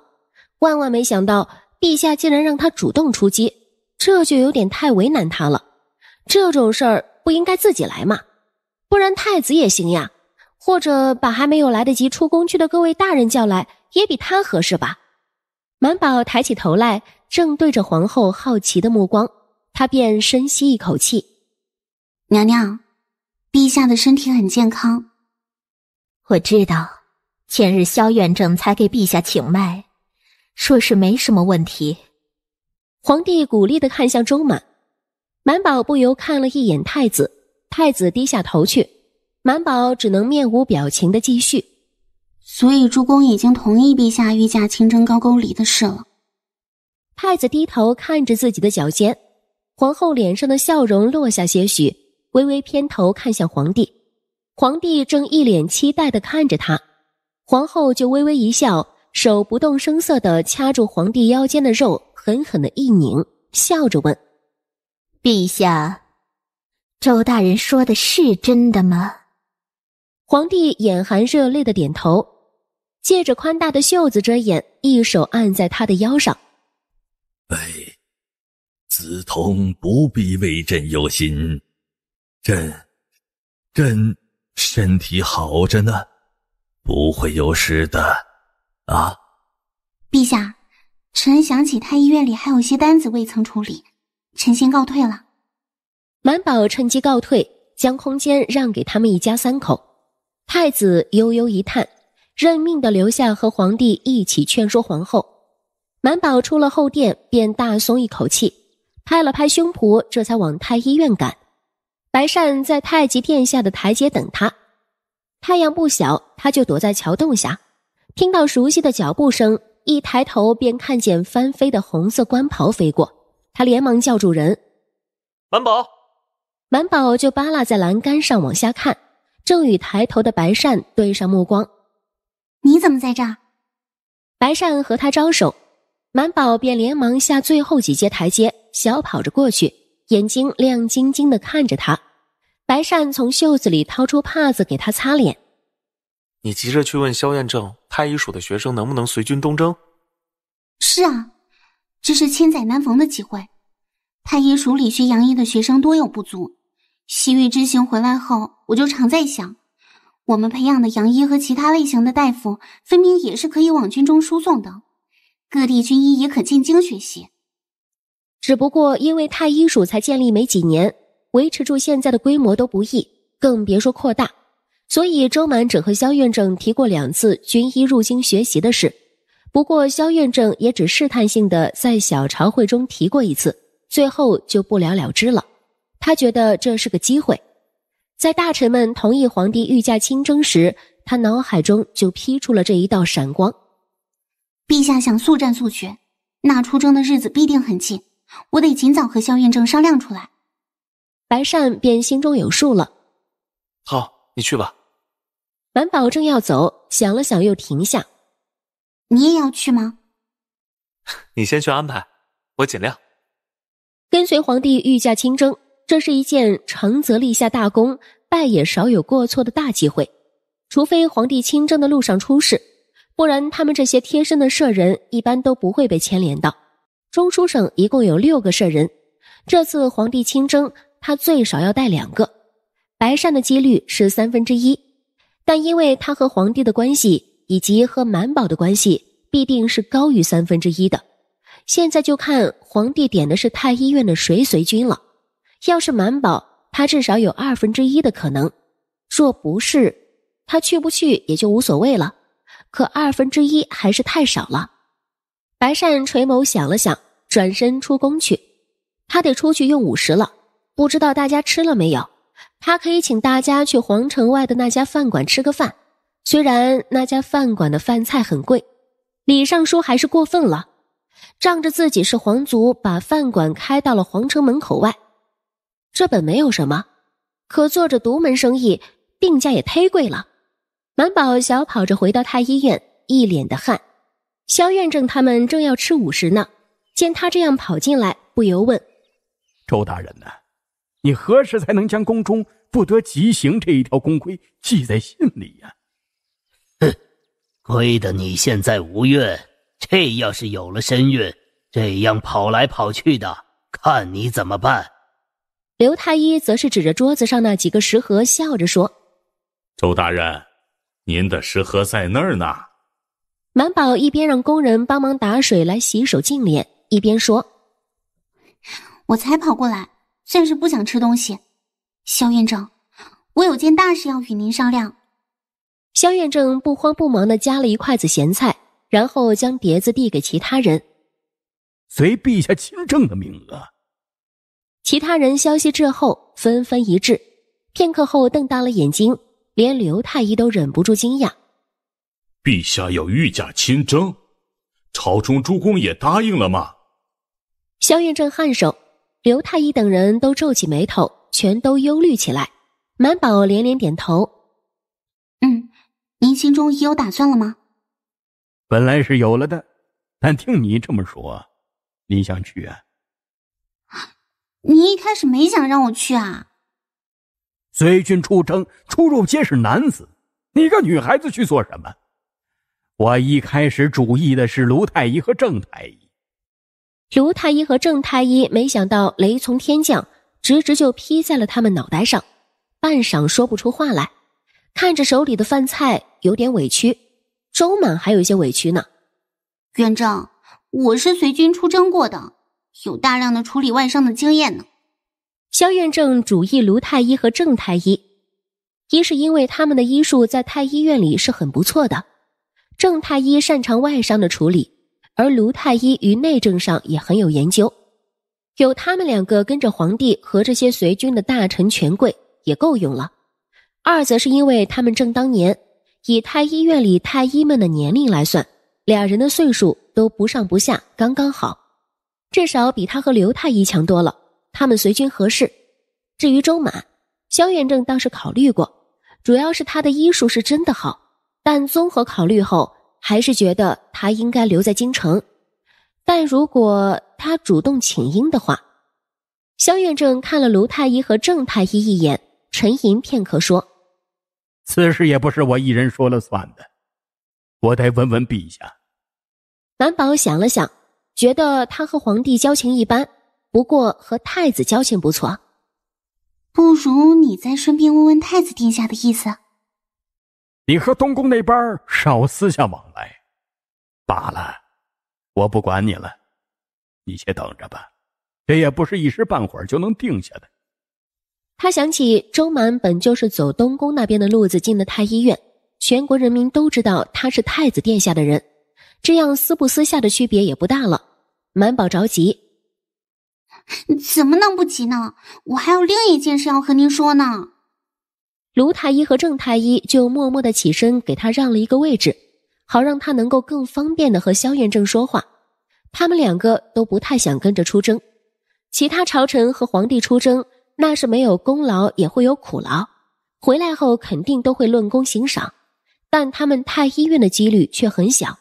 万万没想到，陛下竟然让他主动出击，这就有点太为难他了。这种事儿不应该自己来嘛，不然太子也行呀，或者把还没有来得及出宫去的各位大人叫来，也比他合适吧。满宝抬起头来。正对着皇后好奇的目光，她便深吸一口气：“娘娘，陛下的身体很健康。我知道前日萧元正才给陛下请脉，说是没什么问题。”皇帝鼓励的看向周满，满宝不由看了一眼太子，太子低下头去，满宝只能面无表情的继续：“所以诸公已经同意陛下御驾亲征高句丽的事了。”太子低头看着自己的脚尖，皇后脸上的笑容落下些许，微微偏头看向皇帝，皇帝正一脸期待的看着他，皇后就微微一笑，手不动声色的掐住皇帝腰间的肉，狠狠的一拧，笑着问：“陛下，周大人说的是真的吗？”皇帝眼含热泪的点头，借着宽大的袖子遮掩，一手按在他的腰上。哎，梓潼不必为朕忧心，朕，朕身体好着呢，不会有事的啊！陛下，臣想起太医院里还有些单子未曾处理，臣先告退了。满宝趁机告退，将空间让给他们一家三口。太子悠悠一叹，认命的留下，和皇帝一起劝说皇后。满宝出了后殿，便大松一口气，拍了拍胸脯，这才往太医院赶。白善在太极殿下的台阶等他，太阳不小，他就躲在桥洞下，听到熟悉的脚步声，一抬头便看见翻飞的红色官袍飞过，他连忙叫住人。满宝，满宝就扒拉在栏杆上往下看，正与抬头的白善对上目光。你怎么在这？白善和他招手。满宝便连忙下最后几阶台阶，小跑着过去，眼睛亮晶晶的看着他。白善从袖子里掏出帕子给他擦脸。你急着去问萧彦正，太医署的学生能不能随军东征？是啊，这是千载难逢的机会。太医署里学洋医的学生多有不足，西域之行回来后，我就常在想，我们培养的洋医和其他类型的大夫，分明也是可以往军中输送的。各地军医也可进京学习，只不过因为太医署才建立没几年，维持住现在的规模都不易，更别说扩大。所以周满整和萧院正提过两次军医入京学习的事，不过萧院正也只试探性的在小朝会中提过一次，最后就不了了之了。他觉得这是个机会，在大臣们同意皇帝御驾亲征时，他脑海中就劈出了这一道闪光。陛下想速战速决，那出征的日子必定很近，我得尽早和萧院正商量出来。白善便心中有数了。好，你去吧。满宝正要走，想了想又停下。你也要去吗？你先去安排，我尽量。跟随皇帝御驾亲征，这是一件成则立下大功，败也少有过错的大机会，除非皇帝亲征的路上出事。不然，他们这些贴身的舍人一般都不会被牵连到。中书省一共有六个舍人，这次皇帝亲征，他最少要带两个。白善的几率是三分之一，但因为他和皇帝的关系以及和满宝的关系，必定是高于三分之一的。现在就看皇帝点的是太医院的谁随军了。要是满宝，他至少有二分之一的可能；若不是，他去不去也就无所谓了。可二分之一还是太少了。白善垂眸想了想，转身出宫去。他得出去用午时了。不知道大家吃了没有？他可以请大家去皇城外的那家饭馆吃个饭。虽然那家饭馆的饭菜很贵，李尚书还是过分了。仗着自己是皇族，把饭馆开到了皇城门口外。这本没有什么，可做着独门生意，定价也忒贵了。满宝小跑着回到太医院，一脸的汗。肖院正他们正要吃午食呢，见他这样跑进来，不由问：“周大人呢？你何时才能将宫中不得疾行这一条宫规记在心里呀？”“哼，亏得你现在无孕，这要是有了身孕，这样跑来跑去的，看你怎么办。”刘太医则是指着桌子上那几个食盒，笑着说：“周大人。”您的食盒在那儿呢。满宝一边让工人帮忙打水来洗手净脸，一边说：“我才跑过来，算是不想吃东西。”肖院长，我有件大事要与您商量。肖院长不慌不忙的夹了一筷子咸菜，然后将碟子递给其他人。随陛下亲政的名额。其他人消息之后纷纷一滞，片刻后瞪大了眼睛。连刘太医都忍不住惊讶：“陛下要御驾亲征，朝中诸公也答应了吗？”萧运正颔首，刘太医等人都皱起眉头，全都忧虑起来。满宝连连点头：“嗯，您心中已有打算了吗？”“本来是有了的，但听你这么说，你想去啊？”“你一开始没想让我去啊？”随军出征，出入皆是男子，你个女孩子去做什么？我一开始主意的是卢太医和郑太医。卢太医和郑太医没想到雷从天降，直直就劈在了他们脑袋上，半晌说不出话来，看着手里的饭菜有点委屈。周满还有些委屈呢。元璋，我是随军出征过的，有大量的处理外伤的经验呢。萧院正主意卢太医和郑太医，一是因为他们的医术在太医院里是很不错的。郑太医擅长外伤的处理，而卢太医于内政上也很有研究。有他们两个跟着皇帝和这些随军的大臣权贵也够用了。二则是因为他们正当年，以太医院里太医们的年龄来算，俩人的岁数都不上不下，刚刚好，至少比他和刘太医强多了。他们随军合适，至于周马，萧元正倒是考虑过，主要是他的医术是真的好，但综合考虑后，还是觉得他应该留在京城。但如果他主动请缨的话，萧元正看了卢太医和郑太医一眼，沉吟片刻说：“此事也不是我一人说了算的，我得问问陛下。”满宝想了想，觉得他和皇帝交情一般。不过和太子交情不错，不如你再顺便问问太子殿下的意思。你和东宫那边少私下往来罢了，我不管你了，你先等着吧，这也不是一时半会儿就能定下的。他想起周满本就是走东宫那边的路子进的太医院，全国人民都知道他是太子殿下的人，这样私不私下的区别也不大了。满宝着急。怎么能不急呢？我还有另一件事要和您说呢。卢太医和郑太医就默默的起身，给他让了一个位置，好让他能够更方便的和萧燕正说话。他们两个都不太想跟着出征。其他朝臣和皇帝出征，那是没有功劳也会有苦劳，回来后肯定都会论功行赏。但他们太医院的几率却很小。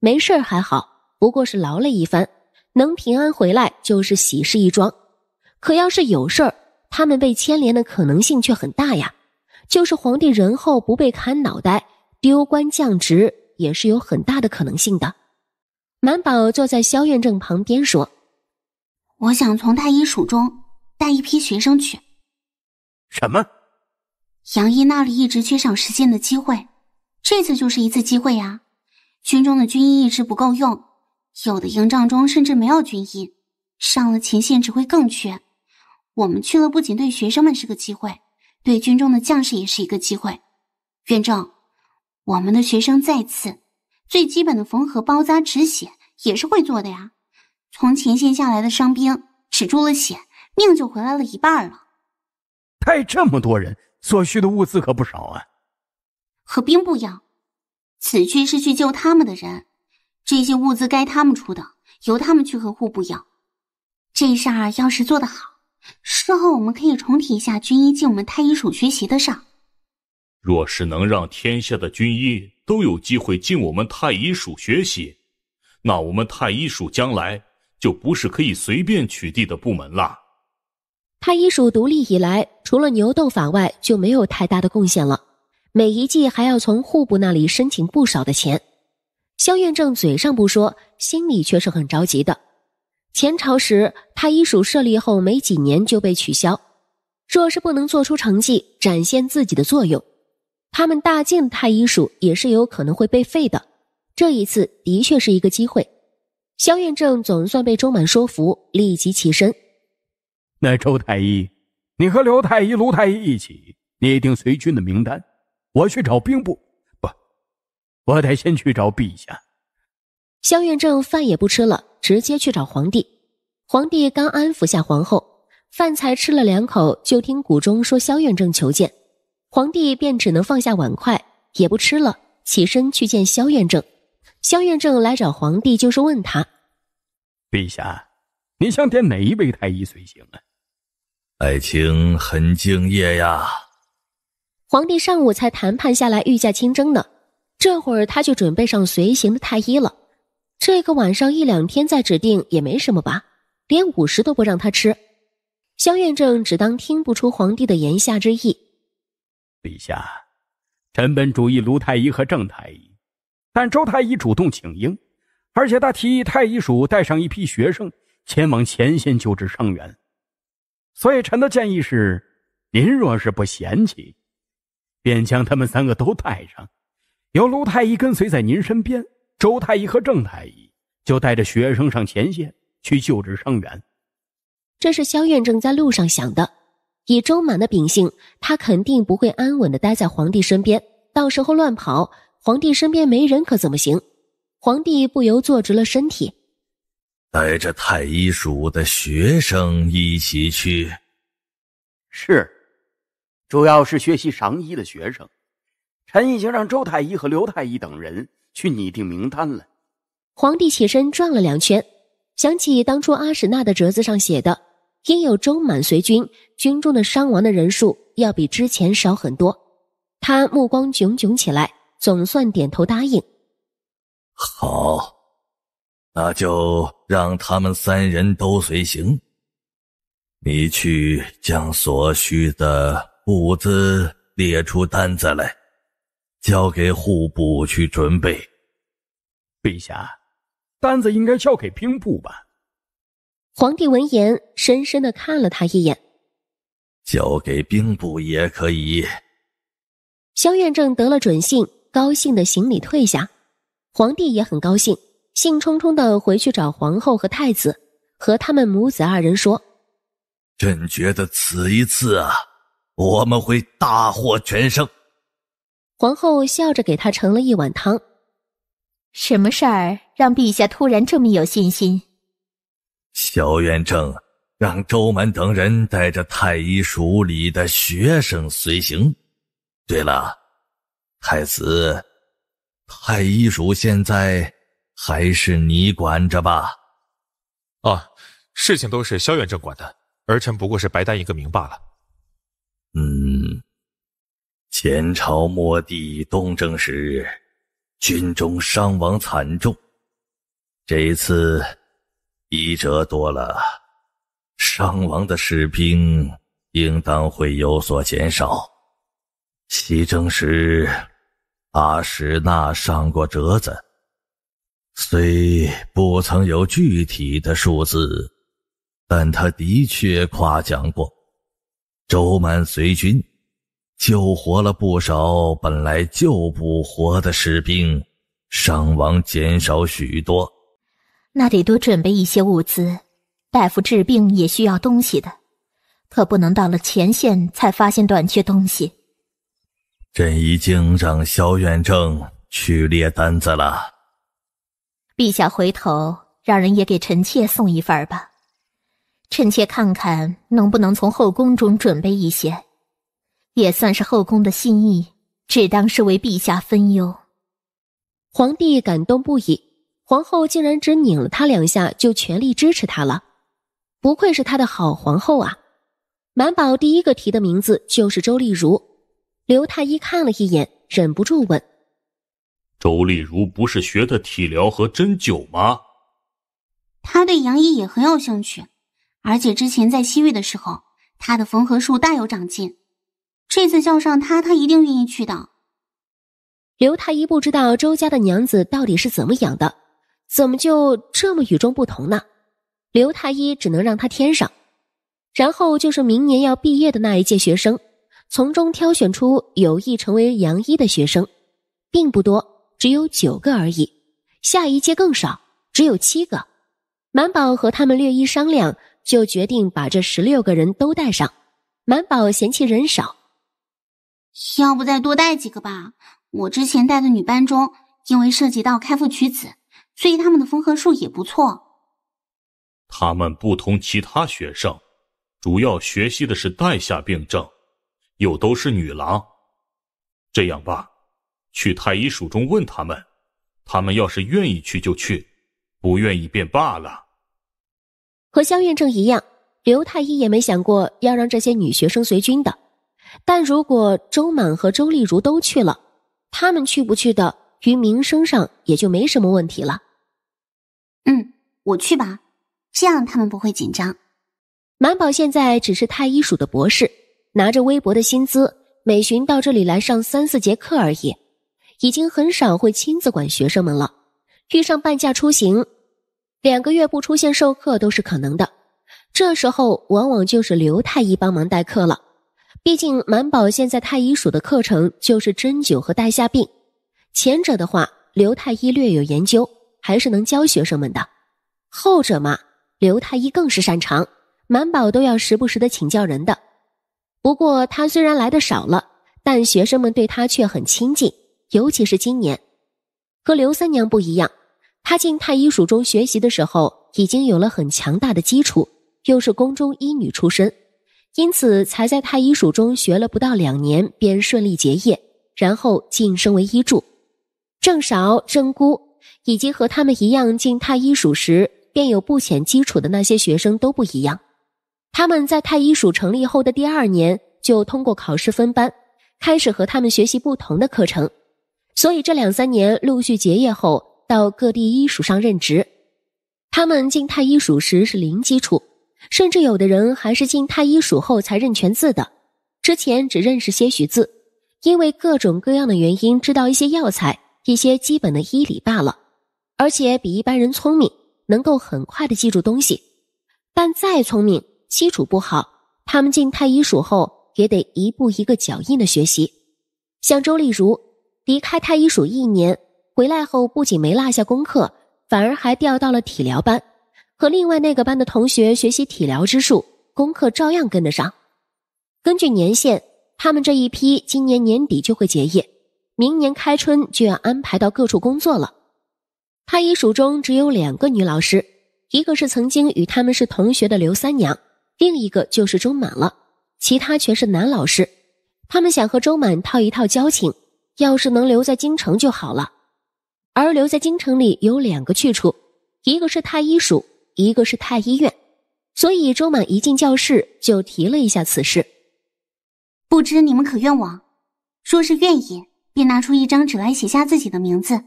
没事儿还好，不过是劳累一番。能平安回来就是喜事一桩，可要是有事儿，他们被牵连的可能性却很大呀。就是皇帝仁厚，不被砍脑袋、丢官降职，也是有很大的可能性的。满宝坐在萧院正旁边说：“我想从太医署中带一批学生去。什么？杨毅那里一直缺少实践的机会，这次就是一次机会呀。军中的军医一直不够用。”有的营帐中甚至没有军医，上了前线只会更缺。我们去了，不仅对学生们是个机会，对军中的将士也是一个机会。院正，我们的学生再次最基本的缝合、包扎、止血也是会做的呀。从前线下来的伤兵止住了血，命就回来了一半了。带这么多人，所需的物资可不少啊。和兵部一样，此去是去救他们的人。这些物资该他们出的，由他们去和户部要。这事儿要是做得好，事后我们可以重提一下军医进我们太医署学习的事。若是能让天下的军医都有机会进我们太医署学习，那我们太医署将来就不是可以随便取缔的部门了。太医署独立以来，除了牛斗法外，就没有太大的贡献了。每一季还要从户部那里申请不少的钱。萧院正嘴上不说，心里却是很着急的。前朝时，太医署设立后没几年就被取消，若是不能做出成绩，展现自己的作用，他们大晋太医署也是有可能会被废的。这一次的确是一个机会，萧院正总算被周满说服，立即起身。那周太医，你和刘太医、卢太医一起拟定随军的名单，我去找兵部。我得先去找陛下。萧院正饭也不吃了，直接去找皇帝。皇帝刚安抚下皇后，饭菜吃了两口，就听谷中说萧院正求见，皇帝便只能放下碗筷，也不吃了，起身去见萧院正。萧院正来找皇帝，就是问他：“陛下，你想点哪一位太医随行啊？”爱卿很敬业呀。皇帝上午才谈判下来，御驾亲征呢。这会儿他就准备上随行的太医了。这个晚上一两天再指定也没什么吧？连午食都不让他吃。萧院正只当听不出皇帝的言下之意。陛下，臣本主意卢太医和郑太医，但周太医主动请缨，而且他提议太医署带上一批学生前往前线救治伤员。所以臣的建议是：您若是不嫌弃，便将他们三个都带上。由卢太医跟随在您身边，周太医和郑太医就带着学生上前线去救治伤员。这是萧院正在路上想的。以周满的秉性，他肯定不会安稳的待在皇帝身边，到时候乱跑，皇帝身边没人可怎么行？皇帝不由坐直了身体，带着太医署的学生一起去。是，主要是学习伤医的学生。臣已经让周太医和刘太医等人去拟定名单了。皇帝起身转了两圈，想起当初阿史那的折子上写的：“因有周满随军，军中的伤亡的人数要比之前少很多。”他目光炯炯起来，总算点头答应：“好，那就让他们三人都随行。你去将所需的物资列出单子来。”交给户部去准备，陛下，单子应该交给兵部吧？皇帝闻言，深深的看了他一眼，交给兵部也可以。萧院正得了准信，高兴的行礼退下。皇帝也很高兴，兴冲冲的回去找皇后和太子，和他们母子二人说：“朕觉得此一次啊，我们会大获全胜。”皇后笑着给他盛了一碗汤。什么事儿让陛下突然这么有信心？萧元正让周满等人带着太医署里的学生随行。对了，太子，太医署现在还是你管着吧？啊，事情都是萧元正管的，儿臣不过是白担一个名罢了。嗯。前朝末帝东征时，军中伤亡惨重。这一次，一折多了，伤亡的士兵应当会有所减少。西征时，阿史那上过折子，虽不曾有具体的数字，但他的确夸奖过周满随军。救活了不少本来救不活的士兵，伤亡减少许多。那得多准备一些物资，大夫治病也需要东西的，可不能到了前线才发现短缺东西。朕已经让萧远征去列单子了。陛下回头让人也给臣妾送一份吧，臣妾看看能不能从后宫中准备一些。也算是后宫的心意，只当是为陛下分忧。皇帝感动不已，皇后竟然只拧了他两下就全力支持他了，不愧是他的好皇后啊！满宝第一个提的名字就是周丽如。刘太医看了一眼，忍不住问：“周丽如不是学的体疗和针灸吗？”他对杨毅也很有兴趣，而且之前在西域的时候，他的缝合术大有长进。这次叫上他，他一定愿意去的。刘太医不知道周家的娘子到底是怎么养的，怎么就这么与众不同呢？刘太医只能让他添上。然后就是明年要毕业的那一届学生，从中挑选出有意成为杨医的学生，并不多，只有九个而已。下一届更少，只有七个。满宝和他们略一商量，就决定把这十六个人都带上。满宝嫌弃人少。要不再多带几个吧？我之前带的女班中，因为涉及到开腹取子，所以他们的缝合术也不错。他们不同其他学生，主要学习的是带下病症，又都是女郎。这样吧，去太医署中问他们，他们要是愿意去就去，不愿意便罢了。和萧院正一样，刘太医也没想过要让这些女学生随军的。但如果周满和周丽如都去了，他们去不去的，于名声上也就没什么问题了。嗯，我去吧，这样他们不会紧张。满宝现在只是太医署的博士，拿着微薄的薪资，每旬到这里来上三四节课而已，已经很少会亲自管学生们了。遇上半价出行，两个月不出现授课都是可能的，这时候往往就是刘太医帮忙代课了。毕竟满宝现在太医署的课程就是针灸和带下病，前者的话刘太医略有研究，还是能教学生们的；后者嘛，刘太医更是擅长，满宝都要时不时的请教人的。不过他虽然来的少了，但学生们对他却很亲近，尤其是今年，和刘三娘不一样，他进太医署中学习的时候已经有了很强大的基础，又是宫中医女出身。因此，才在太医署中学了不到两年，便顺利结业，然后晋升为医助。郑韶、郑姑以及和他们一样进太医署时便有不浅基础的那些学生都不一样。他们在太医署成立后的第二年就通过考试分班，开始和他们学习不同的课程。所以，这两三年陆续结业后，到各地医署上任职。他们进太医署时是零基础。甚至有的人还是进太医署后才认全字的，之前只认识些许字，因为各种各样的原因知道一些药材、一些基本的医理罢了。而且比一般人聪明，能够很快的记住东西。但再聪明，基础不好，他们进太医署后也得一步一个脚印的学习。像周丽如离开太医署一年，回来后不仅没落下功课，反而还调到了体疗班。和另外那个班的同学学习体疗之术，功课照样跟得上。根据年限，他们这一批今年年底就会结业，明年开春就要安排到各处工作了。太医署中只有两个女老师，一个是曾经与他们是同学的刘三娘，另一个就是周满了，其他全是男老师。他们想和周满套一套交情，要是能留在京城就好了。而留在京城里有两个去处，一个是太医署。一个是太医院，所以周满一进教室就提了一下此事。不知你们可愿望？若是愿意，便拿出一张纸来写下自己的名字，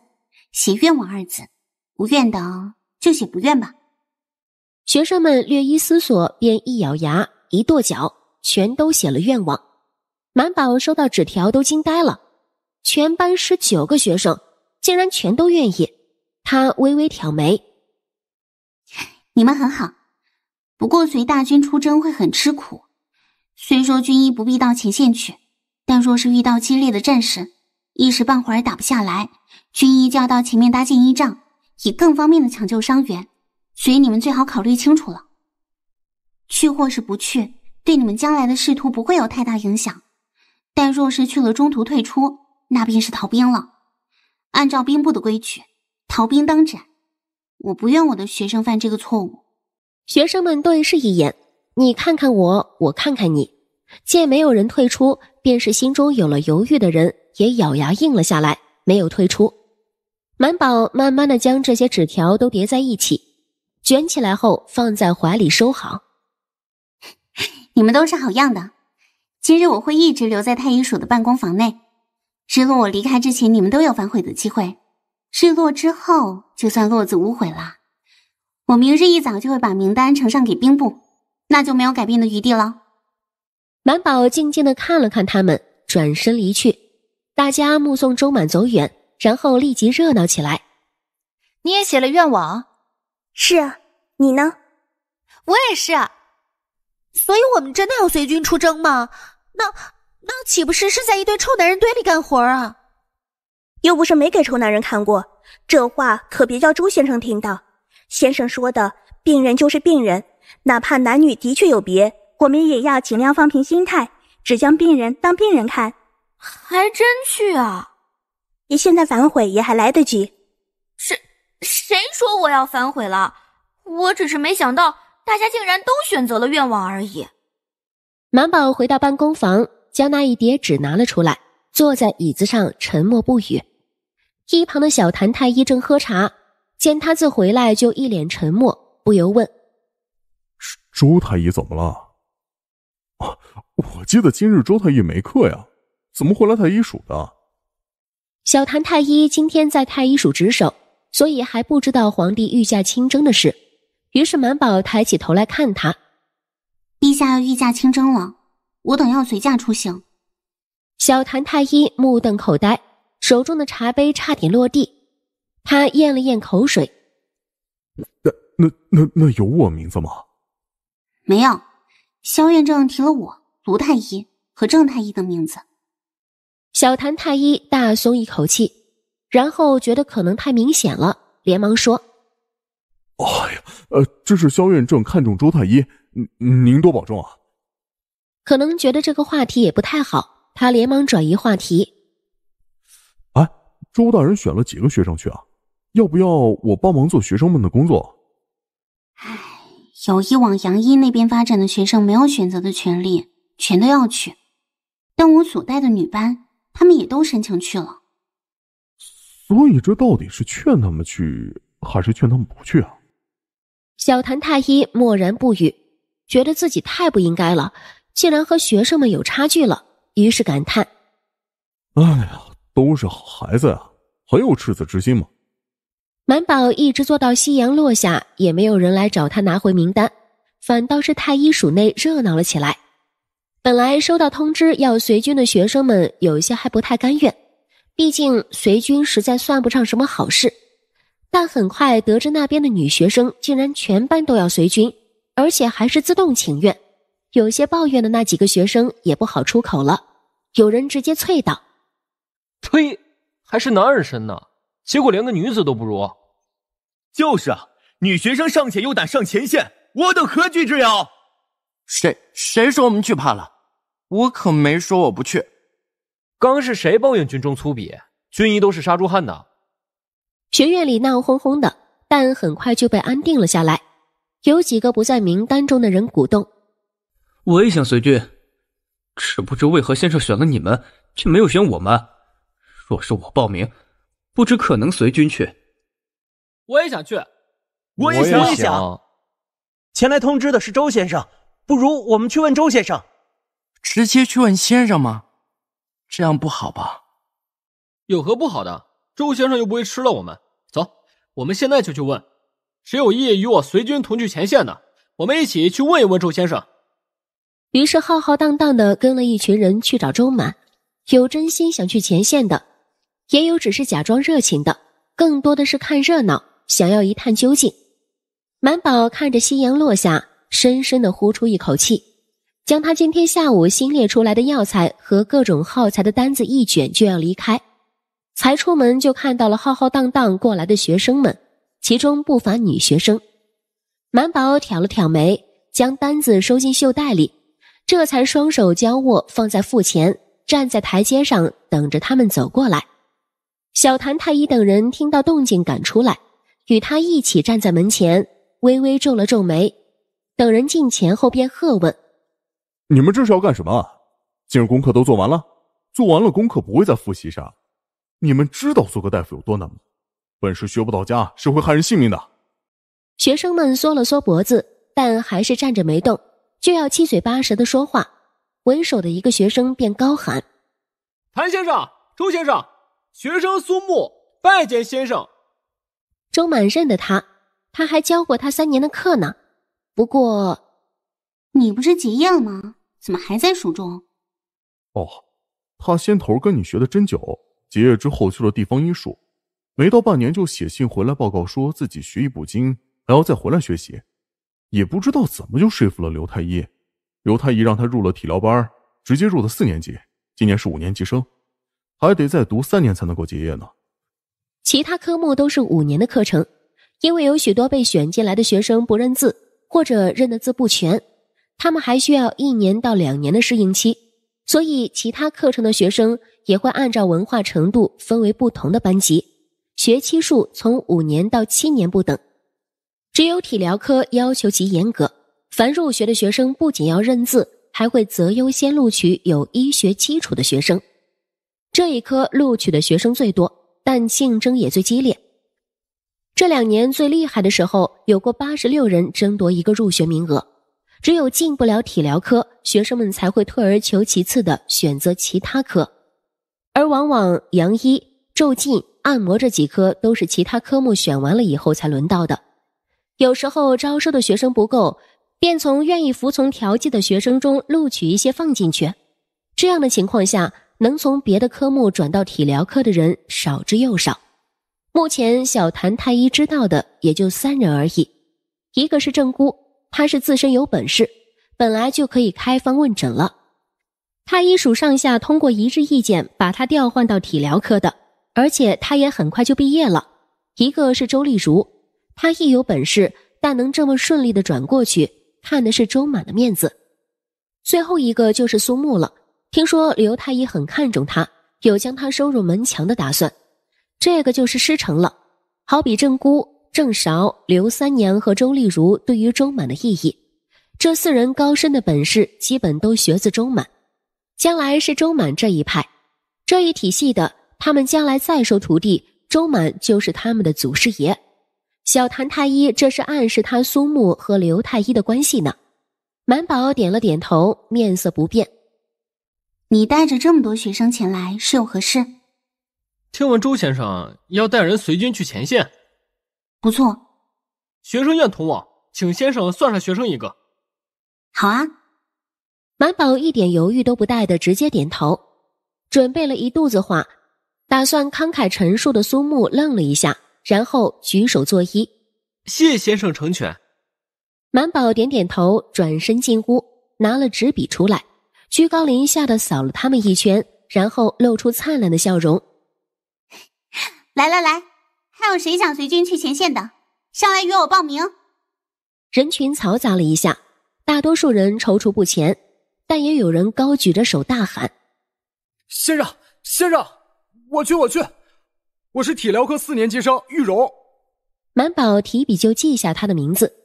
写愿望二字；不愿的就写不愿吧。学生们略一思索，便一咬牙，一跺脚，全都写了愿望。满宝收到纸条都惊呆了，全班十九个学生竟然全都愿意。他微微挑眉。你们很好，不过随大军出征会很吃苦。虽说军医不必到前线去，但若是遇到激烈的战事，一时半会儿打不下来，军医就要到前面搭建医仗，以更方便的抢救伤员。所以你们最好考虑清楚了，去或是不去，对你们将来的仕途不会有太大影响。但若是去了中途退出，那便是逃兵了。按照兵部的规矩，逃兵当斩。我不愿我的学生犯这个错误，学生们对视一眼，你看看我，我看看你，见没有人退出，便是心中有了犹豫的人也咬牙硬了下来，没有退出。满宝慢慢的将这些纸条都叠在一起，卷起来后放在怀里收好。你们都是好样的，今日我会一直留在太医署的办公房内，之后我离开之前，你们都有反悔的机会。日落之后，就算落子无悔了。我明日一早就会把名单呈上给兵部，那就没有改变的余地了。满宝静静的看了看他们，转身离去。大家目送周满走远，然后立即热闹起来。你也写了愿望？是啊，你呢？我也是。所以我们真的要随军出征吗？那那岂不是是在一堆臭男人堆里干活啊？又不是没给臭男人看过，这话可别叫朱先生听到。先生说的，病人就是病人，哪怕男女的确有别，我们也要尽量放平心态，只将病人当病人看。还真去啊？你现在反悔也还来得及。谁谁说我要反悔了？我只是没想到大家竟然都选择了愿望而已。满宝回到办公房，将那一叠纸拿了出来。坐在椅子上沉默不语，一旁的小谭太医正喝茶，见他自回来就一脸沉默，不由问：“周周太医怎么了？”啊，我记得今日周太医没课呀，怎么会来太医署的？小谭太医今天在太医署值守，所以还不知道皇帝御驾亲征的事。于是满宝抬起头来看他：“陛下要御驾亲征了，我等要随驾出行。”小谭太医目瞪口呆，手中的茶杯差点落地。他咽了咽口水：“那那那那有我名字吗？”“没有。”萧院正提了我卢太医和郑太医的名字。小谭太医大松一口气，然后觉得可能太明显了，连忙说：“哎呀，呃，这是萧院正看中周太医，您您多保重啊。”可能觉得这个话题也不太好。他连忙转移话题：“哎，周大人选了几个学生去啊？要不要我帮忙做学生们的工作？”“哎，有意往杨一那边发展的学生没有选择的权利，全都要去。但我所带的女班，她们也都申请去了。所以这到底是劝他们去，还是劝他们不去啊？”小谭太医默然不语，觉得自己太不应该了，竟然和学生们有差距了。于是感叹：“哎呀，都是好孩子啊，很有赤子之心嘛。”满宝一直坐到夕阳落下，也没有人来找他拿回名单，反倒是太医署内热闹了起来。本来收到通知要随军的学生们有些还不太甘愿，毕竟随军实在算不上什么好事。但很快得知那边的女学生竟然全班都要随军，而且还是自动请愿。有些抱怨的那几个学生也不好出口了，有人直接啐道：“呸，还是男儿身呢，结果连个女子都不如。”“就是啊，女学生尚且有胆上前线，我等何惧之有？”“谁谁说我们惧怕了？我可没说我不去。”“刚是谁抱怨军中粗鄙，军医都是杀猪汉呢？”学院里闹哄哄的，但很快就被安定了下来。有几个不在名单中的人鼓动。我也想随军，只不知为何先生选了你们，却没有选我们。若是我报名，不知可能随军去。我也想去，我也想。我也想。前来通知的是周先生，不如我们去问周先生。直接去问先生吗？这样不好吧？有何不好的？周先生又不会吃了我们。走，我们现在就去问，谁有意与我随军同去前线的？我们一起去问一问周先生。于是浩浩荡荡的跟了一群人去找周满，有真心想去前线的，也有只是假装热情的，更多的是看热闹，想要一探究竟。满宝看着夕阳落下，深深的呼出一口气，将他今天下午新列出来的药材和各种耗材的单子一卷就要离开，才出门就看到了浩浩荡荡过来的学生们，其中不乏女学生。满宝挑了挑眉，将单子收进袖袋里。这才双手交握放在腹前，站在台阶上等着他们走过来。小谭太医等人听到动静赶出来，与他一起站在门前，微微皱了皱眉。等人进前后便喝问：“你们这是要干什么？今日功课都做完了？做完了功课不会再复习上？你们知道做个大夫有多难吗？本事学不到家是会害人性命的。”学生们缩了缩脖子，但还是站着没动。就要七嘴八舌的说话，为首的一个学生便高喊：“谭先生、周先生，学生苏木拜见先生。”周满认得他，他还教过他三年的课呢。不过，你不是结业了吗？怎么还在蜀中？哦，他先头跟你学的针灸，结业之后去了地方医术，没到半年就写信回来报告，说自己学艺不精，还要再回来学习。也不知道怎么就说服了刘太医，刘太医让他入了体疗班，直接入的四年级，今年是五年级生，还得再读三年才能够结业呢。其他科目都是五年的课程，因为有许多被选进来的学生不认字或者认的字不全，他们还需要一年到两年的适应期，所以其他课程的学生也会按照文化程度分为不同的班级，学期数从五年到七年不等。只有体疗科要求极严格，凡入学的学生不仅要认字，还会择优先录取有医学基础的学生。这一科录取的学生最多，但竞争也最激烈。这两年最厉害的时候，有过八十六人争夺一个入学名额。只有进不了体疗科，学生们才会退而求其次的选择其他科，而往往杨医、皱劲、按摩这几科都是其他科目选完了以后才轮到的。有时候招收的学生不够，便从愿意服从调剂的学生中录取一些放进去。这样的情况下，能从别的科目转到体疗科的人少之又少。目前，小谭太医知道的也就三人而已。一个是郑姑，他是自身有本事，本来就可以开方问诊了。太医署上下通过一致意见把他调换到体疗科的，而且他也很快就毕业了。一个是周丽如。他一有本事，但能这么顺利的转过去，看的是周满的面子。最后一个就是苏木了，听说刘太医很看重他，有将他收入门墙的打算。这个就是师承了，好比郑姑、郑韶、刘三娘和周丽如对于周满的意义，这四人高深的本事基本都学自周满，将来是周满这一派，这一体系的，他们将来再收徒弟，周满就是他们的祖师爷。小谭太医，这是暗示他苏木和刘太医的关系呢。满宝点了点头，面色不变。你带着这么多学生前来是有何事？听闻周先生要带人随军去前线，不错。学生愿同往，请先生算上学生一个。好啊！满宝一点犹豫都不带的直接点头，准备了一肚子话，打算慷慨陈述的苏木愣了一下。然后举手作揖，谢先生成全。满宝点点头，转身进屋，拿了纸笔出来，居高临下的扫了他们一圈，然后露出灿烂的笑容。来来来，还有谁想随军去前线的，上来与我报名。人群嘈杂了一下，大多数人踌躇不前，但也有人高举着手大喊：“先生，先生，我去，我去。”我是体疗科四年级生玉荣，满宝提笔就记下他的名字。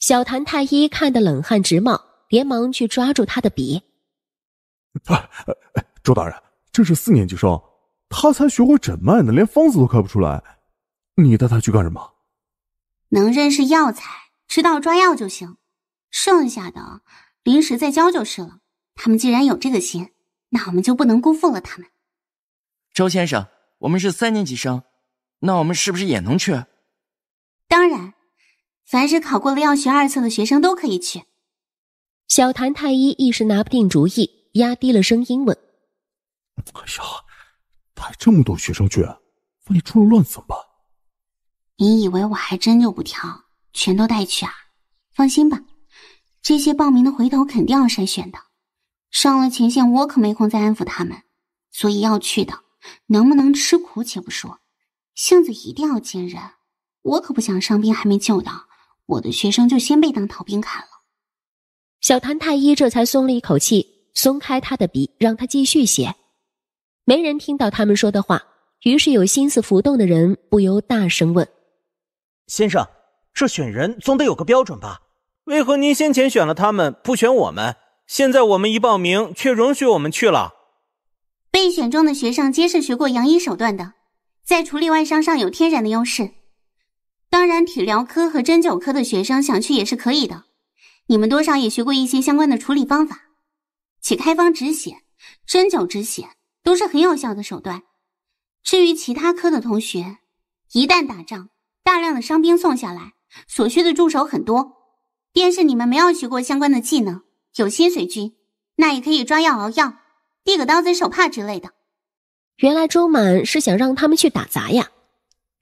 小谭太医看得冷汗直冒，连忙去抓住他的笔。周大人，这是四年级生，他才学会诊脉呢，连方子都开不出来。你带他去干什么？能认识药材，知道抓药就行，剩下的临时再教就是了。他们既然有这个心，那我们就不能辜负了他们。周先生。我们是三年级生，那我们是不是也能去？当然，凡是考过了药学二测的学生都可以去。小谭太医一时拿不定主意，压低了声音问：“哎呀，带这么多学生去，万一出了乱子怎么办？”你以为我还真就不挑，全都带去啊？放心吧，这些报名的回头肯定要筛选的。上了前线，我可没空再安抚他们，所以要去的。能不能吃苦且不说，性子一定要坚韧。我可不想伤兵还没救到，我的学生就先被当逃兵砍了。小谭太医这才松了一口气，松开他的笔，让他继续写。没人听到他们说的话，于是有心思浮动的人不由大声问：“先生，这选人总得有个标准吧？为何您先前选了他们，不选我们？现在我们一报名，却容许我们去了？”被选中的学生皆是学过杨医手段的，在处理外伤上有天然的优势。当然，体疗科和针灸科的学生想去也是可以的，你们多少也学过一些相关的处理方法。且开方止血、针灸止血都是很有效的手段。至于其他科的同学，一旦打仗，大量的伤兵送下来，所需的助手很多。便是你们没有学过相关的技能，有薪水军，那也可以抓药熬药。递个刀子、手帕之类的。原来周满是想让他们去打杂呀！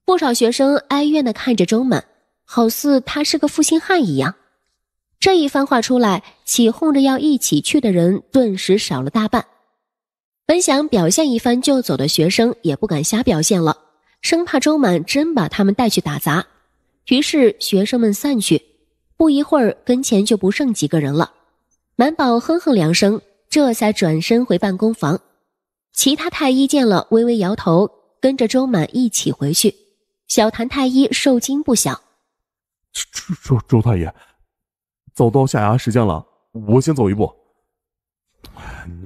不少学生哀怨的看着周满，好似他是个负心汉一样。这一番话出来，起哄着要一起去的人顿时少了大半。本想表现一番就走的学生也不敢瞎表现了，生怕周满真把他们带去打杂。于是学生们散去，不一会儿跟前就不剩几个人了。满宝哼哼两声。这才转身回办公房，其他太医见了微微摇头，跟着周满一起回去。小谭太医受惊不小，周周周太医，走到下牙时间了，我先走一步，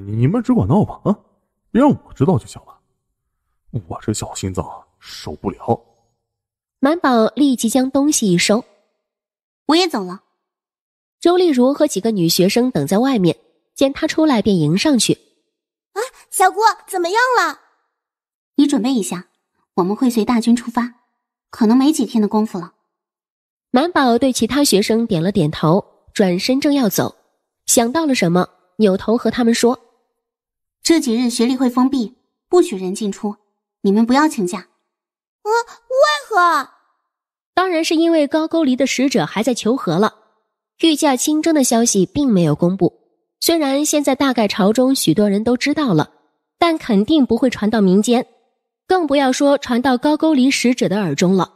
你们只管闹吧，啊，别让我知道就行了，我这小心脏受不了。满宝立即将东西一收，我也走了。周丽如和几个女学生等在外面。见他出来，便迎上去。啊，小姑怎么样了？你准备一下，我们会随大军出发，可能没几天的功夫了。满宝对其他学生点了点头，转身正要走，想到了什么，扭头和他们说：“这几日学里会封闭，不许人进出，你们不要请假。”呃，为何？当然是因为高句丽的使者还在求和了，御驾亲征的消息并没有公布。虽然现在大概朝中许多人都知道了，但肯定不会传到民间，更不要说传到高句丽使者的耳中了。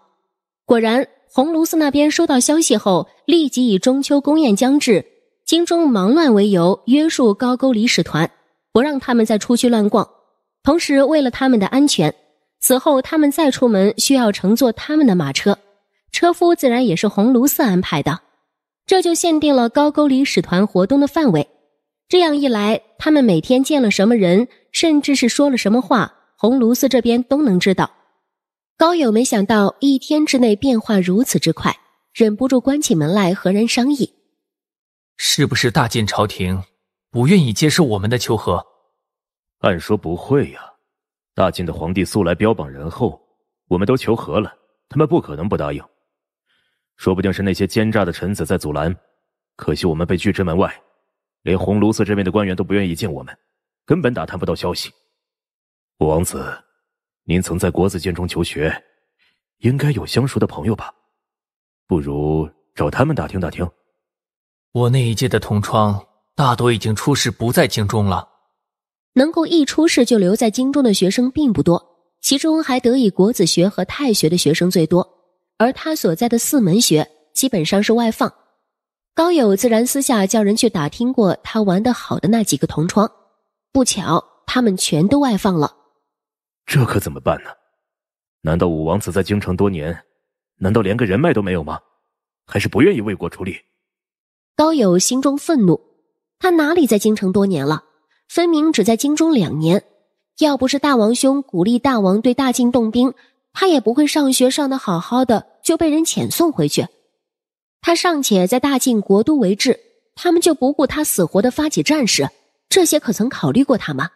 果然，红炉寺那边收到消息后，立即以中秋宫宴将至、京中忙乱为由，约束高句丽使团，不让他们再出去乱逛。同时，为了他们的安全，此后他们再出门需要乘坐他们的马车，车夫自然也是红炉寺安排的，这就限定了高句丽使团活动的范围。这样一来，他们每天见了什么人，甚至是说了什么话，红炉寺这边都能知道。高友没想到一天之内变化如此之快，忍不住关起门来和人商议：是不是大晋朝廷不愿意接受我们的求和？按说不会呀，大晋的皇帝素来标榜仁厚，我们都求和了，他们不可能不答应。说不定是那些奸诈的臣子在阻拦，可惜我们被拒之门外。连红炉寺这边的官员都不愿意见我们，根本打探不到消息。五王子，您曾在国子监中求学，应该有相熟的朋友吧？不如找他们打听打听。我那一届的同窗大多已经出世不在京中了。能够一出世就留在京中的学生并不多，其中还得以国子学和太学的学生最多，而他所在的四门学基本上是外放。高友自然私下叫人去打听过他玩的好的那几个同窗，不巧他们全都外放了，这可怎么办呢？难道五王子在京城多年，难道连个人脉都没有吗？还是不愿意为国出力？高友心中愤怒，他哪里在京城多年了？分明只在京中两年。要不是大王兄鼓励大王对大晋动兵，他也不会上学上的好好的就被人遣送回去。他尚且在大晋国都为质，他们就不顾他死活的发起战事，这些可曾考虑过他吗？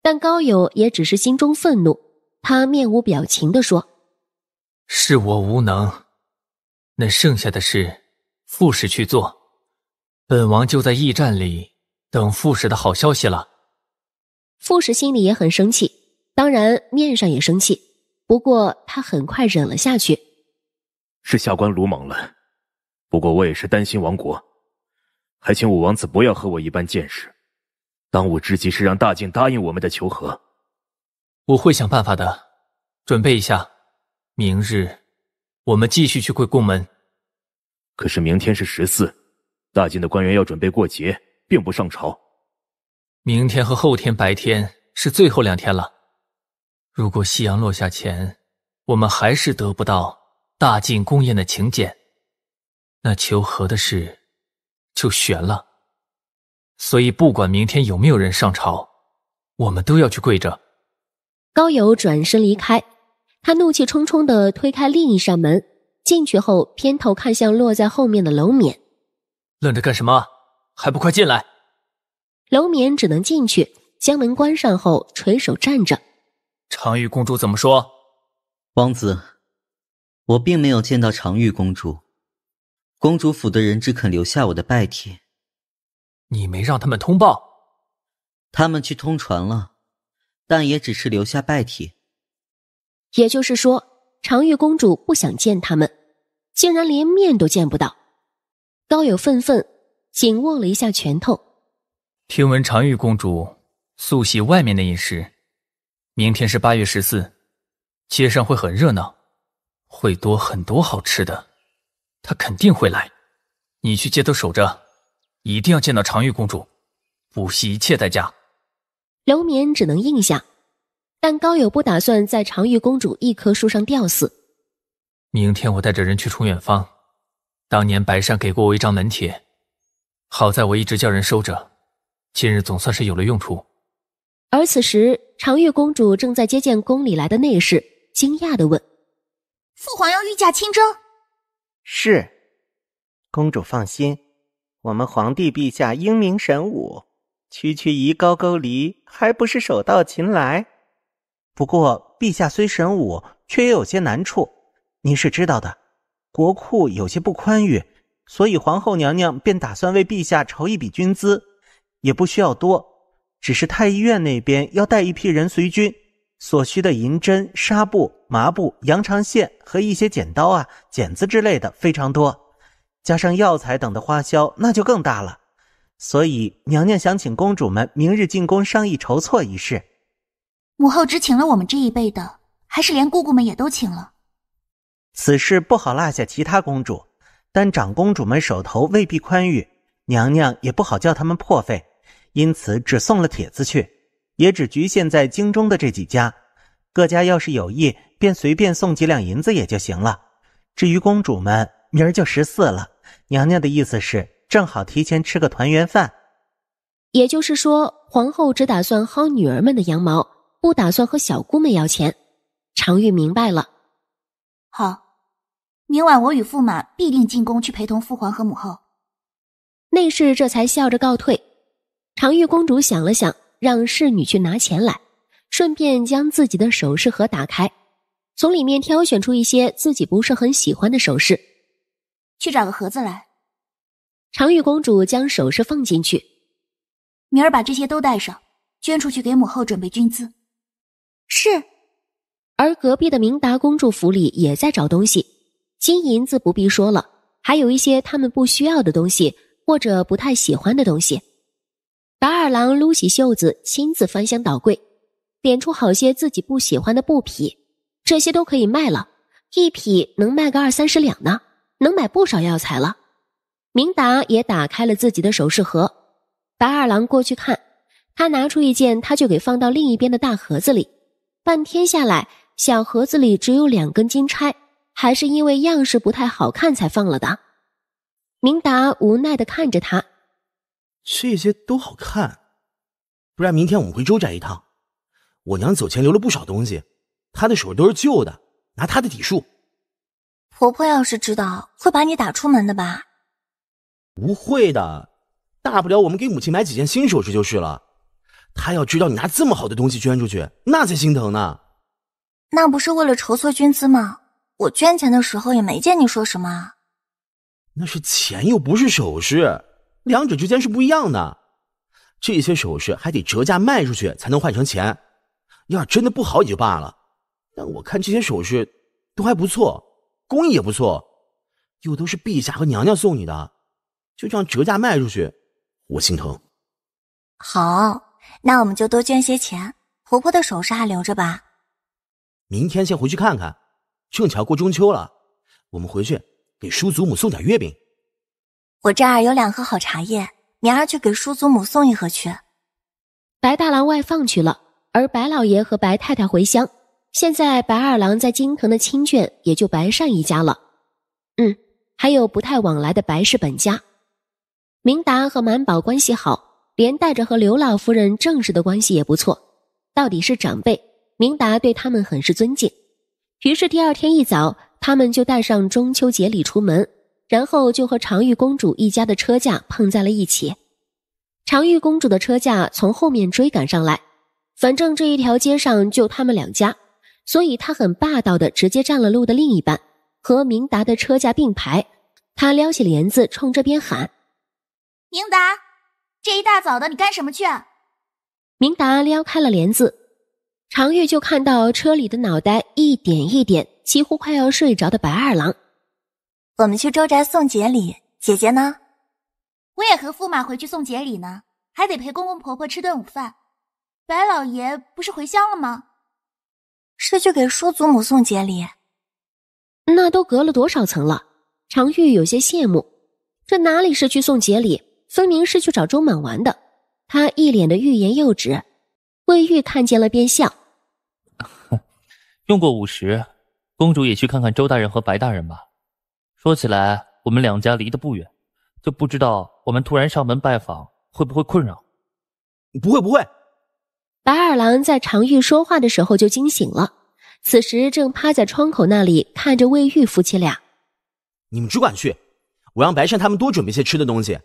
但高友也只是心中愤怒，他面无表情地说：“是我无能，那剩下的事，副使去做，本王就在驿站里等副使的好消息了。”副使心里也很生气，当然面上也生气，不过他很快忍了下去：“是下官鲁莽了。”不过我也是担心亡国，还请五王子不要和我一般见识。当务之急是让大晋答应我们的求和，我会想办法的。准备一下，明日我们继续去贵宫门。可是明天是十四，大晋的官员要准备过节，并不上朝。明天和后天白天是最后两天了。如果夕阳落下前，我们还是得不到大晋宫宴的请柬。那求和的事，就悬了。所以不管明天有没有人上朝，我们都要去跪着。高友转身离开，他怒气冲冲的推开另一扇门，进去后偏头看向落在后面的楼冕，愣着干什么？还不快进来！楼冕只能进去，将门关上后垂手站着。长玉公主怎么说？王子，我并没有见到长玉公主。公主府的人只肯留下我的拜帖，你没让他们通报？他们去通传了，但也只是留下拜帖。也就是说，长玉公主不想见他们，竟然连面都见不到。高友愤愤，紧握了一下拳头。听闻长玉公主素喜外面的饮食，明天是八月十四，街上会很热闹，会多很多好吃的。他肯定会来，你去街头守着，一定要见到长玉公主，不惜一切代价。刘勉只能应下，但高友不打算在长玉公主一棵树上吊死。明天我带着人去冲远方，当年白善给过我一张门帖，好在我一直叫人收着，今日总算是有了用处。而此时，长玉公主正在接见宫里来的内侍，惊讶的问：“父皇要御驾亲征？”是，公主放心，我们皇帝陛下英明神武，区区一高句丽还不是手到擒来。不过，陛下虽神武，却也有些难处，您是知道的。国库有些不宽裕，所以皇后娘娘便打算为陛下筹一笔军资，也不需要多，只是太医院那边要带一批人随军。所需的银针、纱布、麻布、羊肠线和一些剪刀啊、剪子之类的非常多，加上药材等的花销，那就更大了。所以娘娘想请公主们明日进宫商议筹措一事。母后只请了我们这一辈的，还是连姑姑们也都请了。此事不好落下其他公主，但长公主们手头未必宽裕，娘娘也不好叫他们破费，因此只送了帖子去。也只局限在京中的这几家，各家要是有意，便随便送几两银子也就行了。至于公主们，明儿就十四了，娘娘的意思是正好提前吃个团圆饭。也就是说，皇后只打算薅女儿们的羊毛，不打算和小姑们要钱。常玉明白了，好，明晚我与驸马必定进宫去陪同父皇和母后。内侍这才笑着告退。常玉公主想了想。让侍女去拿钱来，顺便将自己的首饰盒打开，从里面挑选出一些自己不是很喜欢的首饰，去找个盒子来。长玉公主将首饰放进去，明儿把这些都带上，捐出去给母后准备军资。是。而隔壁的明达公主府里也在找东西，金银子不必说了，还有一些他们不需要的东西或者不太喜欢的东西。白二郎撸起袖子，亲自翻箱倒柜，点出好些自己不喜欢的布匹，这些都可以卖了，一匹能卖个二三十两呢，能买不少药材了。明达也打开了自己的首饰盒，白二郎过去看，他拿出一件，他就给放到另一边的大盒子里。半天下来，小盒子里只有两根金钗，还是因为样式不太好看才放了的。明达无奈地看着他。这些都好看，不然明天我们回周宅一趟。我娘走前留了不少东西，她的手都是旧的，拿她的底数。婆婆要是知道，会把你打出门的吧？不会的，大不了我们给母亲买几件新首饰就是了。她要知道你拿这么好的东西捐出去，那才心疼呢。那不是为了筹措军资吗？我捐钱的时候也没见你说什么。那是钱又不是首饰。两者之间是不一样的，这些首饰还得折价卖出去才能换成钱。要是真的不好也就罢了，但我看这些首饰都还不错，工艺也不错，又都是陛下和娘娘送你的，就这样折价卖出去，我心疼。好，那我们就多捐些钱。婆婆的首饰还留着吧，明天先回去看看，正巧过中秋了，我们回去给叔祖母送点月饼。我这儿有两盒好茶叶，明儿去给叔祖母送一盒去。白大郎外放去了，而白老爷和白太太回乡。现在白二郎在京城的亲眷也就白善一家了。嗯，还有不太往来的白氏本家。明达和满宝关系好，连带着和刘老夫人正式的关系也不错。到底是长辈，明达对他们很是尊敬。于是第二天一早，他们就带上中秋节礼出门。然后就和长玉公主一家的车架碰在了一起，长玉公主的车架从后面追赶上来。反正这一条街上就他们两家，所以她很霸道的直接占了路的另一半，和明达的车架并排。她撩起帘子，冲这边喊：“明达，这一大早的你干什么去？”明达撩开了帘子，长玉就看到车里的脑袋一点一点，几乎快要睡着的白二郎。我们去周宅送节礼，姐姐呢？我也和驸马回去送节礼呢，还得陪公公婆婆吃顿午饭。白老爷不是回乡了吗？是去给叔祖母送节礼。那都隔了多少层了？常玉有些羡慕，这哪里是去送节礼，分明是去找周满玩的。他一脸的欲言又止，魏玉看见了便笑。用过午时，公主也去看看周大人和白大人吧。说起来，我们两家离得不远，就不知道我们突然上门拜访会不会困扰？不会不会。白二郎在常玉说话的时候就惊醒了，此时正趴在窗口那里看着魏玉夫妻俩。你们只管去，我让白善他们多准备些吃的东西。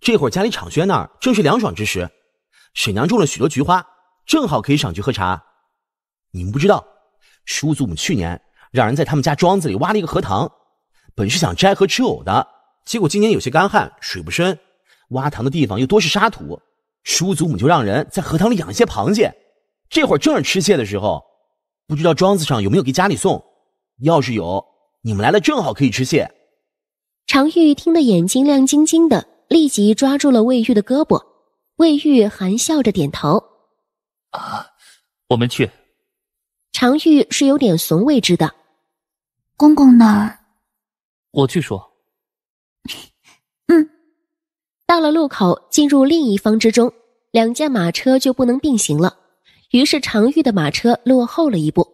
这会儿家里敞轩那儿正是凉爽之时，沈娘种了许多菊花，正好可以赏菊喝茶。你们不知道，叔祖母去年让人在他们家庄子里挖了一个荷塘。本是想摘荷吃藕的，结果今年有些干旱，水不深，挖塘的地方又多是沙土，叔祖母就让人在荷塘里养一些螃蟹。这会儿正是吃蟹的时候，不知道庄子上有没有给家里送？要是有，你们来了正好可以吃蟹。常玉听得眼睛亮晶晶的，立即抓住了魏玉的胳膊。魏玉含笑着点头：“啊，我们去。”常玉是有点怂未知的，公公那儿。我去说。嗯，到了路口，进入另一方之中，两架马车就不能并行了。于是常玉的马车落后了一步。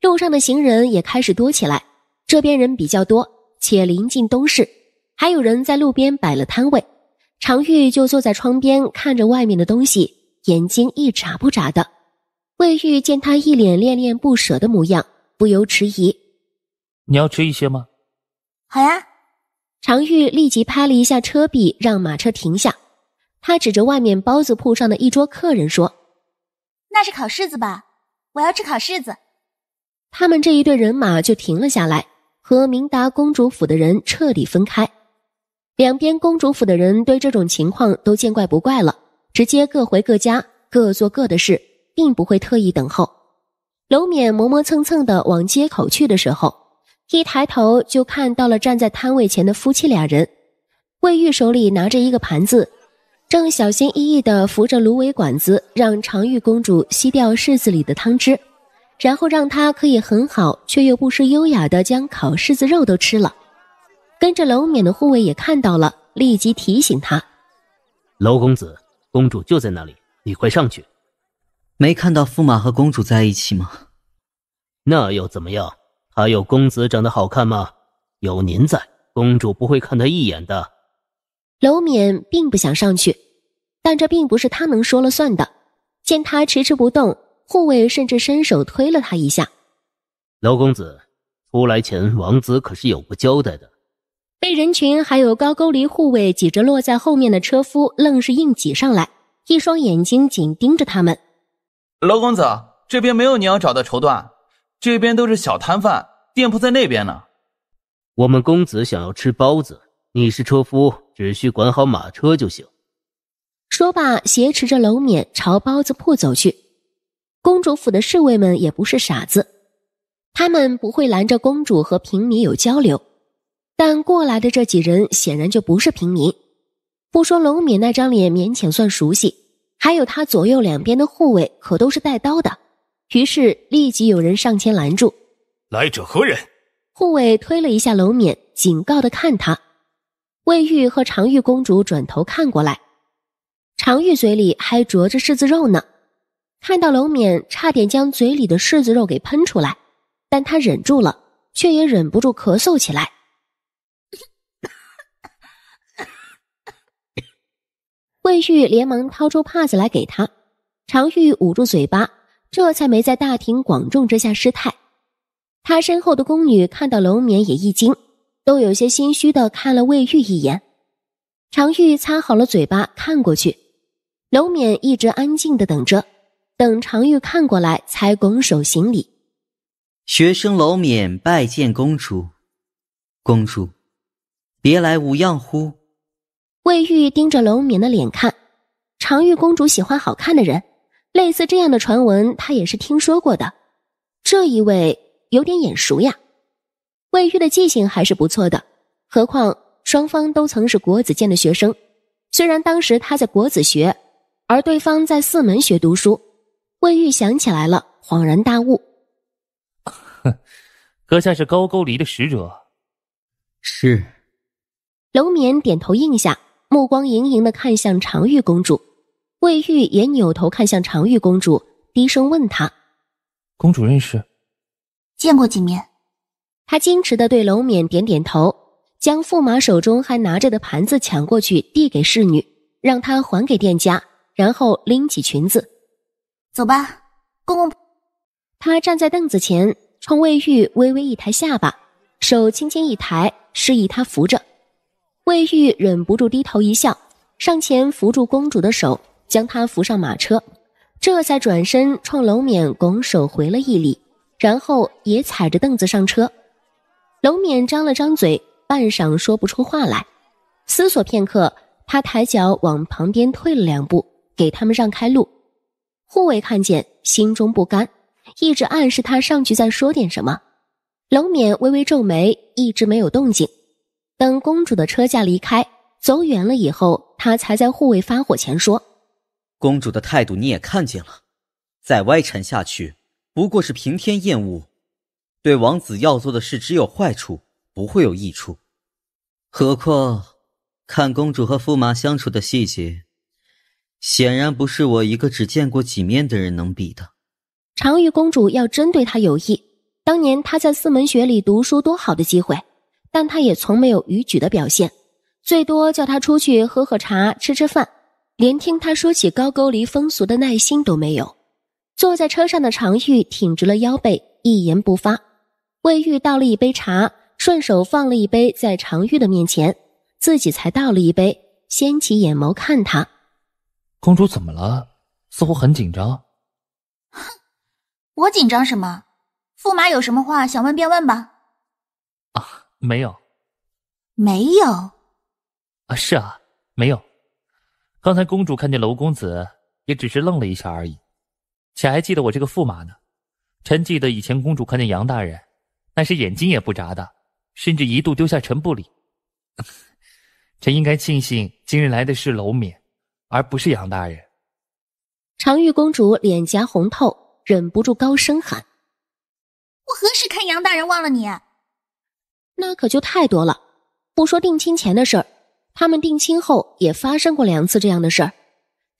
路上的行人也开始多起来，这边人比较多，且临近东市，还有人在路边摆了摊位。常玉就坐在窗边看着外面的东西，眼睛一眨不眨的。魏玉见他一脸恋恋不舍的模样，不由迟疑：“你要吃一些吗？”好呀，常玉立即拍了一下车壁，让马车停下。他指着外面包子铺上的一桌客人说：“那是烤柿子吧？我要吃烤柿子。”他们这一队人马就停了下来，和明达公主府的人彻底分开。两边公主府的人对这种情况都见怪不怪了，直接各回各家，各做各的事，并不会特意等候。娄勉磨磨蹭蹭的往街口去的时候。一抬头就看到了站在摊位前的夫妻俩人，魏玉手里拿着一个盘子，正小心翼翼地扶着芦苇管子，让长玉公主吸掉柿子里的汤汁，然后让她可以很好却又不失优雅地将烤柿子肉都吃了。跟着楼冕的护卫也看到了，立即提醒他：“楼公子，公主就在那里，你快上去。”没看到驸马和公主在一起吗？那又怎么样？还有公子长得好看吗？有您在，公主不会看他一眼的。娄勉并不想上去，但这并不是他能说了算的。见他迟迟不动，护卫甚至伸手推了他一下。娄公子，出来前王子可是有过交代的。被人群还有高沟离护卫挤着落在后面的车夫，愣是硬挤上来，一双眼睛紧盯着他们。娄公子，这边没有你要找的绸缎，这边都是小摊贩。店铺在那边呢，我们公子想要吃包子，你是车夫，只需管好马车就行。说罢，挟持着楼冕朝包子铺走去。公主府的侍卫们也不是傻子，他们不会拦着公主和平民有交流，但过来的这几人显然就不是平民。不说龙冕那张脸勉强算熟悉，还有他左右两边的护卫可都是带刀的，于是立即有人上前拦住。来者何人？护卫推了一下楼冕，警告的看他。魏玉和长玉公主转头看过来，长玉嘴里还啄着柿子肉呢，看到楼冕，差点将嘴里的柿子肉给喷出来，但他忍住了，却也忍不住咳嗽起来。魏 玉连忙掏出帕子来给他，长玉捂住嘴巴，这才没在大庭广众之下失态。他身后的宫女看到楼冕也一惊，都有些心虚的看了魏玉一眼。常玉擦好了嘴巴，看过去，楼冕一直安静的等着。等常玉看过来，才拱手行礼：“学生楼冕拜见公主。”“公主，别来无恙乎？”魏玉盯着楼冕的脸看。常玉公主喜欢好看的人，类似这样的传闻她也是听说过的。这一位。有点眼熟呀，魏玉的记性还是不错的。何况双方都曾是国子监的学生，虽然当时他在国子学，而对方在四门学读书。魏玉想起来了，恍然大悟：“阁下是高句丽的使者。”“是。”楼冕点头应下，目光盈盈的看向长玉公主。魏玉也扭头看向长玉公主，低声问她：“公主认识？”见过几面，他矜持的对娄勉点点头，将驸马手中还拿着的盘子抢过去，递给侍女，让她还给店家，然后拎起裙子，走吧，公公。他站在凳子前，冲魏玉微微一抬下巴，手轻轻一抬，示意他扶着。魏玉忍不住低头一笑，上前扶住公主的手，将她扶上马车，这才转身冲娄勉拱手回了一礼。然后也踩着凳子上车，龙勉张了张嘴，半晌说不出话来。思索片刻，他抬脚往旁边退了两步，给他们让开路。护卫看见，心中不甘，一直暗示他上去再说点什么。龙勉微微皱眉，一直没有动静。等公主的车驾离开，走远了以后，他才在护卫发火前说：“公主的态度你也看见了，再歪缠下去。”不过是平添厌恶，对王子要做的事只有坏处，不会有益处。何况看公主和驸马相处的细节，显然不是我一个只见过几面的人能比的。长玉公主要真对他有意，当年他在四门学里读书多好的机会，但他也从没有逾矩的表现，最多叫他出去喝喝茶、吃吃饭，连听他说起高句丽风俗的耐心都没有。坐在车上的常玉挺直了腰背，一言不发。魏玉倒了一杯茶，顺手放了一杯在常玉的面前，自己才倒了一杯，掀起眼眸看他：“公主怎么了？似乎很紧张。”“哼，我紧张什么？驸马有什么话想问便问吧。”“啊，没有。”“没有？”“啊，是啊，没有。刚才公主看见楼公子，也只是愣了一下而已。”谁还记得我这个驸马呢？臣记得以前公主看见杨大人，那是眼睛也不眨的，甚至一度丢下臣不理。臣应该庆幸今日来的是楼冕，而不是杨大人。长玉公主脸颊红透，忍不住高声喊：“我何时看杨大人忘了你？”那可就太多了。不说定亲前的事儿，他们定亲后也发生过两次这样的事儿。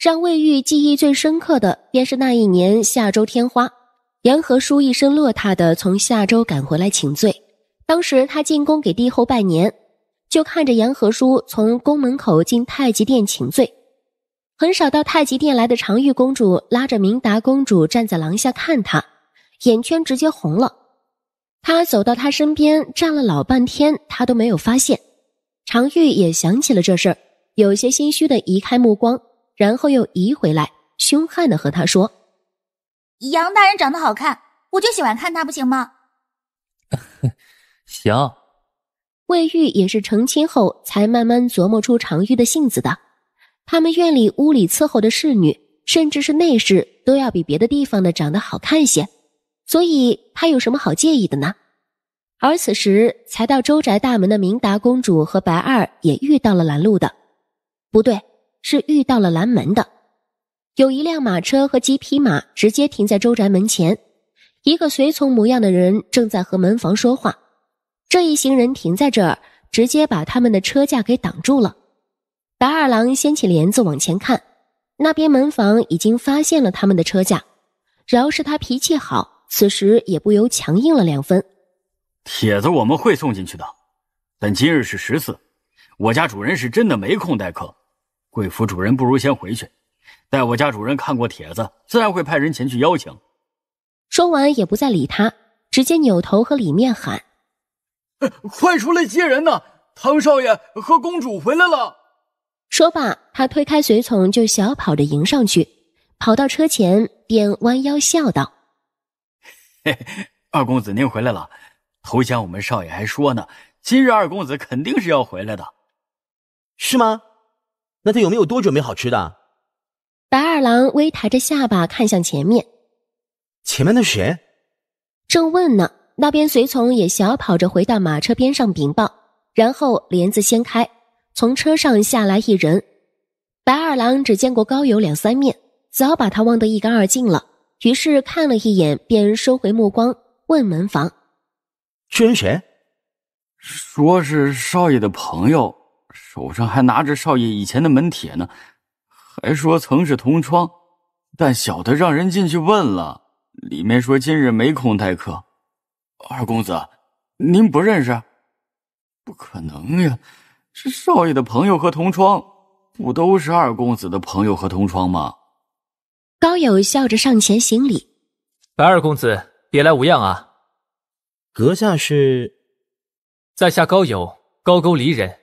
让魏玉记忆最深刻的，便是那一年夏州天花，严和叔一身落拓的从夏州赶回来请罪。当时他进宫给帝后拜年，就看着严和叔从宫门口进太极殿请罪。很少到太极殿来的常玉公主拉着明达公主站在廊下看他，眼圈直接红了。他走到她身边站了老半天，他都没有发现。常玉也想起了这事儿，有些心虚的移开目光。然后又移回来，凶悍的和他说：“杨大人长得好看，我就喜欢看他，不行吗？” 行。魏玉也是成亲后才慢慢琢磨出常玉的性子的。他们院里屋里伺候的侍女，甚至是内侍，都要比别的地方的长得好看些，所以他有什么好介意的呢？而此时才到周宅大门的明达公主和白二也遇到了拦路的，不对。是遇到了拦门的，有一辆马车和几匹马直接停在周宅门前，一个随从模样的人正在和门房说话。这一行人停在这儿，直接把他们的车架给挡住了。白二郎掀起帘子往前看，那边门房已经发现了他们的车架。饶是他脾气好，此时也不由强硬了两分。帖子我们会送进去的，但今日是十四，我家主人是真的没空待客。贵府主人，不如先回去，待我家主人看过帖子，自然会派人前去邀请。说完，也不再理他，直接扭头和里面喊：“快出来接人呐！唐少爷和公主回来了。”说罢，他推开随从，就小跑着迎上去，跑到车前便弯腰笑道：“嘿嘿，二公子，您回来了。头前我们少爷还说呢，今日二公子肯定是要回来的，是吗？”那他有没有多准备好吃的？白二郎微抬着下巴看向前面，前面的谁？正问呢，那边随从也小跑着回到马车边上禀报，然后帘子掀开，从车上下来一人。白二郎只见过高邮两三面，早把他忘得一干二净了，于是看了一眼便收回目光，问门房：“人谁？”说是少爷的朋友。”手上还拿着少爷以前的门帖呢，还说曾是同窗，但小的让人进去问了，里面说今日没空待客。二公子，您不认识？不可能呀，是少爷的朋友和同窗，不都是二公子的朋友和同窗吗？高友笑着上前行礼：“白二公子，别来无恙啊。阁下是，在下高友，高沟离人。”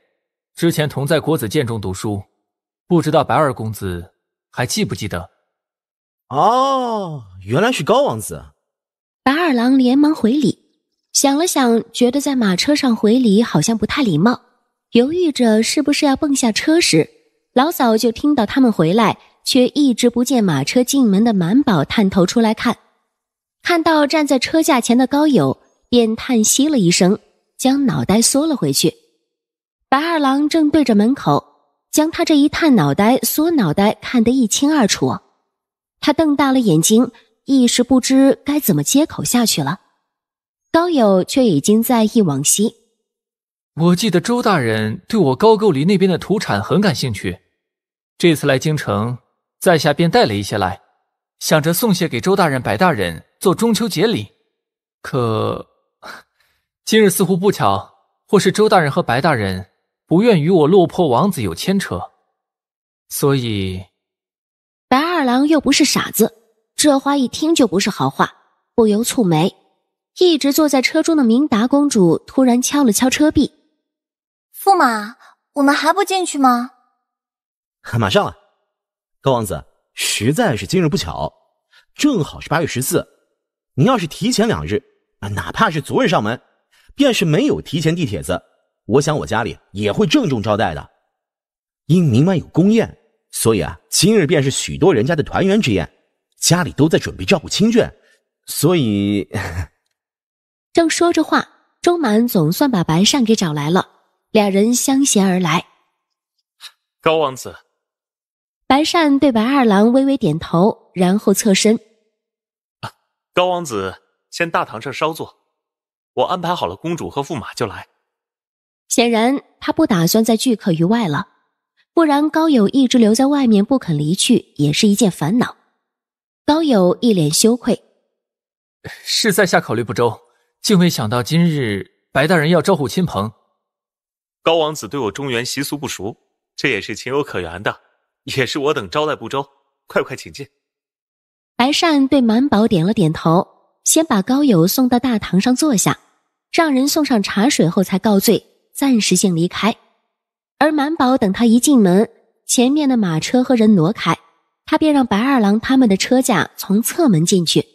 之前同在国子监中读书，不知道白二公子还记不记得？哦，原来是高王子。白二郎连忙回礼，想了想，觉得在马车上回礼好像不太礼貌，犹豫着是不是要蹦下车时，老早就听到他们回来，却一直不见马车进门的满宝探头出来看，看到站在车架前的高友，便叹息了一声，将脑袋缩了回去。白二郎正对着门口，将他这一探脑袋、缩脑袋看得一清二楚。他瞪大了眼睛，一时不知该怎么接口下去了。高友却已经在忆往昔，我记得周大人对我高句丽那边的土产很感兴趣，这次来京城，在下便带了一些来，想着送些给周大人、白大人做中秋节礼。可 今日似乎不巧，或是周大人和白大人。不愿与我落魄王子有牵扯，所以白二郎又不是傻子，这话一听就不是好话，不由蹙眉。一直坐在车中的明达公主突然敲了敲车壁：“驸马，我们还不进去吗？”马上了，高王子，实在是今日不巧，正好是八月十四。您要是提前两日，哪怕是昨日上门，便是没有提前递帖子。我想我家里也会郑重招待的，因明晚有宫宴，所以啊，今日便是许多人家的团圆之宴，家里都在准备照顾亲眷，所以。正说着话，周满总算把白善给找来了，俩人相携而来。高王子，白善对白二郎微微点头，然后侧身。高王子先大堂上稍坐，我安排好了公主和驸马就来。显然他不打算再拒客于外了，不然高友一直留在外面不肯离去也是一件烦恼。高友一脸羞愧：“是在下考虑不周，竟未想到今日白大人要招呼亲朋。高王子对我中原习俗不熟，这也是情有可原的，也是我等招待不周。快快请进。”白善对满宝点了点头，先把高友送到大堂上坐下，让人送上茶水后才告罪。暂时性离开，而满宝等他一进门，前面的马车和人挪开，他便让白二郎他们的车架从侧门进去，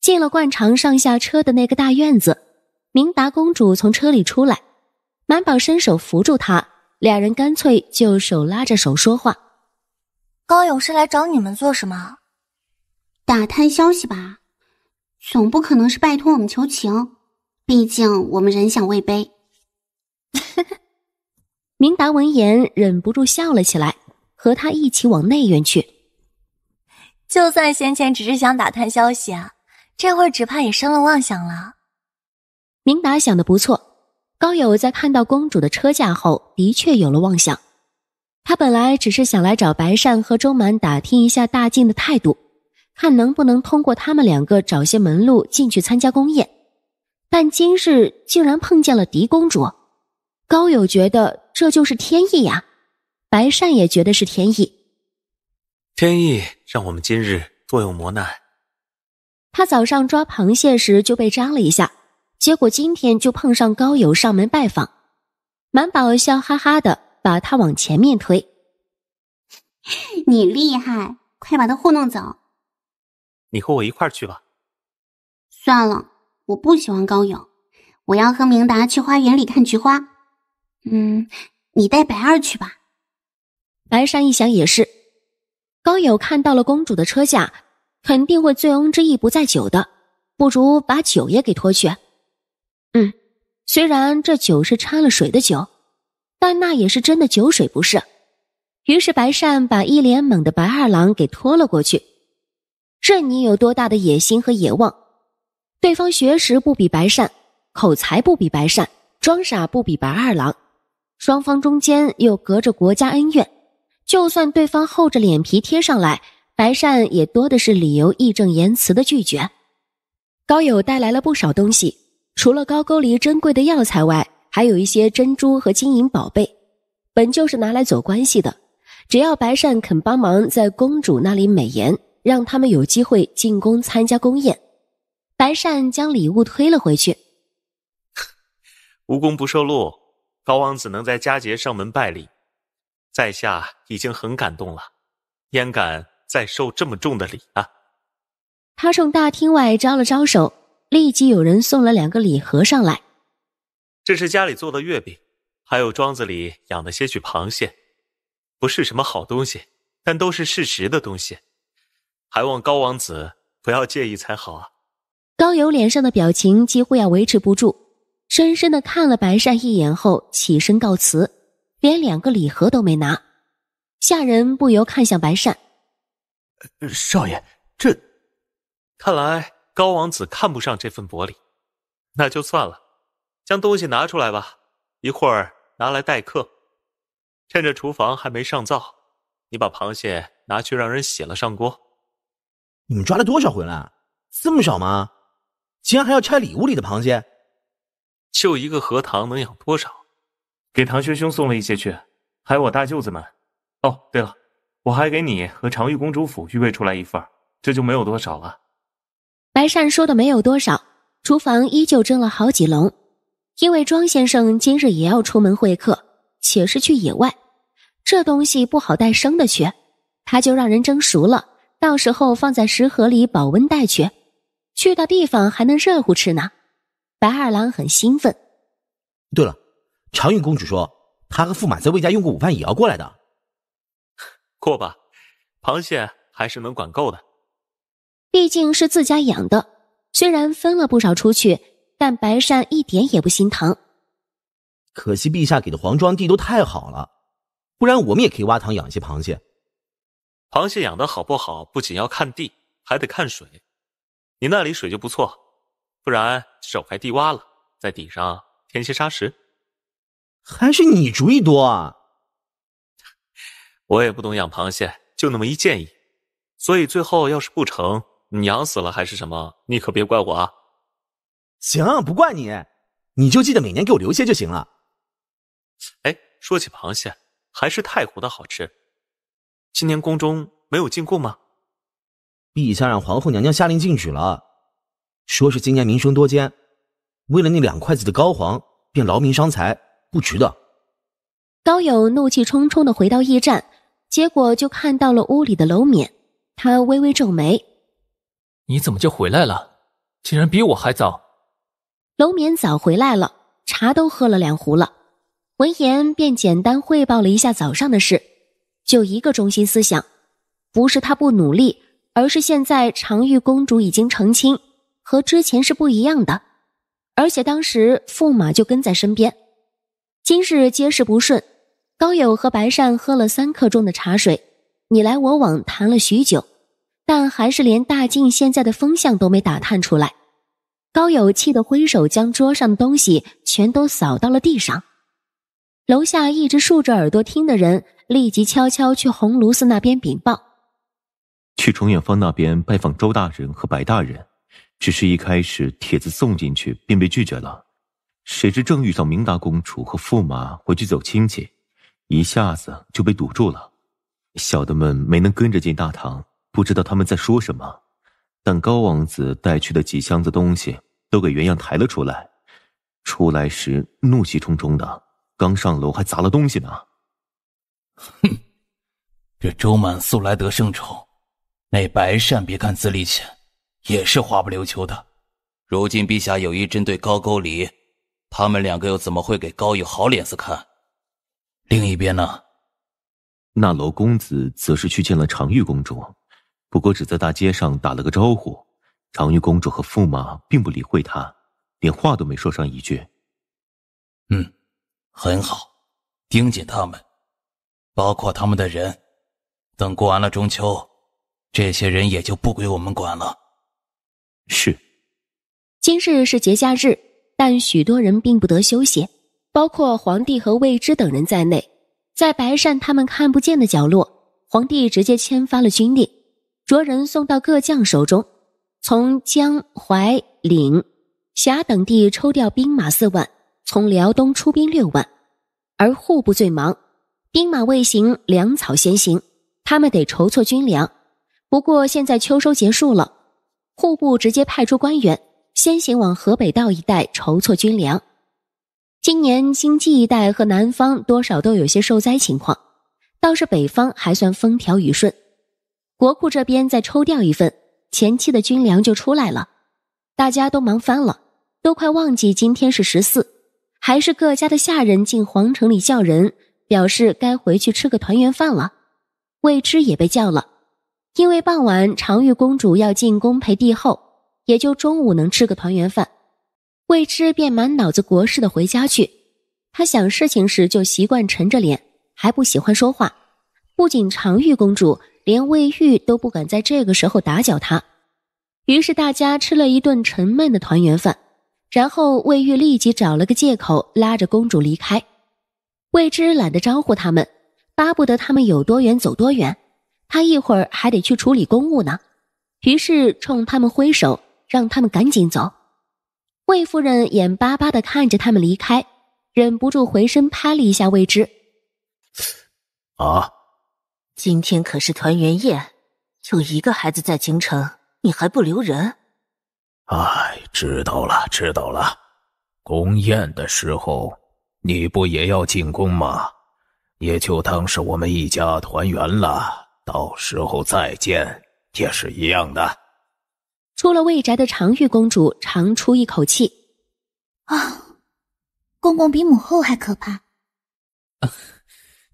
进了惯常上下车的那个大院子。明达公主从车里出来，满宝伸手扶住她，俩人干脆就手拉着手说话。高勇是来找你们做什么？打探消息吧，总不可能是拜托我们求情，毕竟我们人小位卑。明达闻言忍不住笑了起来，和他一起往内院去。就算先前只是想打探消息，啊，这会儿只怕也生了妄想了。明达想的不错，高友在看到公主的车驾后，的确有了妄想。他本来只是想来找白善和周满打听一下大靖的态度，看能不能通过他们两个找些门路进去参加宫宴，但今日竟然碰见了狄公主。高友觉得这就是天意呀，白善也觉得是天意。天意让我们今日坐有磨难。他早上抓螃蟹时就被扎了一下，结果今天就碰上高友上门拜访。满宝笑哈哈的把他往前面推。你厉害，快把他糊弄走。你和我一块儿去吧。算了，我不喜欢高友，我要和明达去花园里看菊花。嗯，你带白二去吧。白善一想也是，高友看到了公主的车驾，肯定会醉翁之意不在酒的，不如把酒也给拖去。嗯，虽然这酒是掺了水的酒，但那也是真的酒水不是。于是白善把一脸懵的白二郎给拖了过去。任你有多大的野心和野望，对方学识不比白善，口才不比白善，装傻不比白二郎。双方中间又隔着国家恩怨，就算对方厚着脸皮贴上来，白善也多的是理由，义正言辞的拒绝。高友带来了不少东西，除了高沟离珍贵的药材外，还有一些珍珠和金银宝贝，本就是拿来走关系的。只要白善肯帮忙在公主那里美言，让他们有机会进宫参加宫宴。白善将礼物推了回去，无功不受禄。高王子能在佳节上门拜礼，在下已经很感动了，焉敢再受这么重的礼呢？他冲大厅外招了招手，立即有人送了两个礼盒上来。这是家里做的月饼，还有庄子里养的些许螃蟹，不是什么好东西，但都是适时的东西，还望高王子不要介意才好。啊！高友脸上的表情几乎要维持不住。深深的看了白善一眼后，起身告辞，连两个礼盒都没拿。下人不由看向白善：“少爷，这……看来高王子看不上这份薄礼，那就算了。将东西拿出来吧，一会儿拿来待客。趁着厨房还没上灶，你把螃蟹拿去让人洗了上锅。你们抓了多少回来？这么少吗？竟然还要拆礼物里的螃蟹？”就一个荷塘能养多少？给唐学兄送了一些去，还有我大舅子们。哦，对了，我还给你和长玉公主府预备出来一份，这就没有多少了。白善说的没有多少，厨房依旧蒸了好几笼。因为庄先生今日也要出门会客，且是去野外，这东西不好带生的去，他就让人蒸熟了，到时候放在食盒里保温带去，去到地方还能热乎吃呢。白二郎很兴奋。对了，长乐公主说，她和驸马在魏家用过午饭，也要过来的。过吧，螃蟹还是能管够的。毕竟是自家养的，虽然分了不少出去，但白善一点也不心疼。可惜陛下给的皇庄地都太好了，不然我们也可以挖塘养一些螃蟹。螃蟹养的好不好，不仅要看地，还得看水。你那里水就不错，不然。手还地挖了，在底上填些沙石，还是你主意多啊！我也不懂养螃蟹，就那么一建议，所以最后要是不成，你养死了还是什么，你可别怪我啊！行，不怪你，你就记得每年给我留些就行了。哎，说起螃蟹，还是太湖的好吃。今年宫中没有进贡吗？陛下让皇后娘娘下令禁止了。说是今年民生多艰，为了那两筷子的膏黄，便劳民伤财，不值得。高友怒气冲冲的回到驿站，结果就看到了屋里的楼勉。他微微皱眉：“你怎么就回来了？竟然比我还早。”楼勉早回来了，茶都喝了两壶了。闻言便简单汇报了一下早上的事，就一个中心思想：不是他不努力，而是现在长玉公主已经成亲。和之前是不一样的，而且当时驸马就跟在身边。今日皆是不顺，高友和白善喝了三刻钟的茶水，你来我往谈了许久，但还是连大晋现在的风向都没打探出来。高友气得挥手将桌上的东西全都扫到了地上。楼下一直竖着耳朵听的人立即悄悄去红炉寺那边禀报，去崇远方那边拜访周大人和白大人。只是一开始帖子送进去便被拒绝了，谁知正遇上明达公主和驸马回去走亲戚，一下子就被堵住了。小的们没能跟着进大堂，不知道他们在说什么。但高王子带去的几箱子东西都给原样抬了出来，出来时怒气冲冲的，刚上楼还砸了东西呢。哼，这周满素来得圣宠，那白善别看资历浅。也是花不溜秋的。如今陛下有意针对高句丽，他们两个又怎么会给高玉好脸色看？另一边呢？那楼公子则是去见了长玉公主，不过只在大街上打了个招呼，长玉公主和驸马并不理会他，连话都没说上一句。嗯，很好，盯紧他们，包括他们的人。等过完了中秋，这些人也就不归我们管了。是，今日是节假日，但许多人并不得休息，包括皇帝和魏知等人在内。在白善他们看不见的角落，皇帝直接签发了军令，着人送到各将手中。从江淮、岭、峡等地抽调兵马四万，从辽东出兵六万。而户部最忙，兵马未行，粮草先行，他们得筹措军粮。不过现在秋收结束了。户部直接派出官员，先行往河北道一带筹措军粮。今年京畿一带和南方多少都有些受灾情况，倒是北方还算风调雨顺。国库这边再抽调一份，前期的军粮就出来了。大家都忙翻了，都快忘记今天是十四，还是各家的下人进皇城里叫人，表示该回去吃个团圆饭了。魏之也被叫了。因为傍晚常玉公主要进宫陪帝后，也就中午能吃个团圆饭。魏芝便满脑子国事的回家去。他想事情时就习惯沉着脸，还不喜欢说话。不仅常玉公主，连魏玉都不敢在这个时候打搅他。于是大家吃了一顿沉闷的团圆饭，然后魏玉立即找了个借口拉着公主离开。魏芝懒得招呼他们，巴不得他们有多远走多远。他一会儿还得去处理公务呢，于是冲他们挥手，让他们赶紧走。魏夫人眼巴巴的看着他们离开，忍不住回身拍了一下魏之：“啊，今天可是团圆夜，就一个孩子在京城，你还不留人？”“哎，知道了，知道了。宫宴的时候，你不也要进宫吗？也就当是我们一家团圆了。”到时候再见也是一样的。出了魏宅的常玉公主长出一口气，啊，公公比母后还可怕。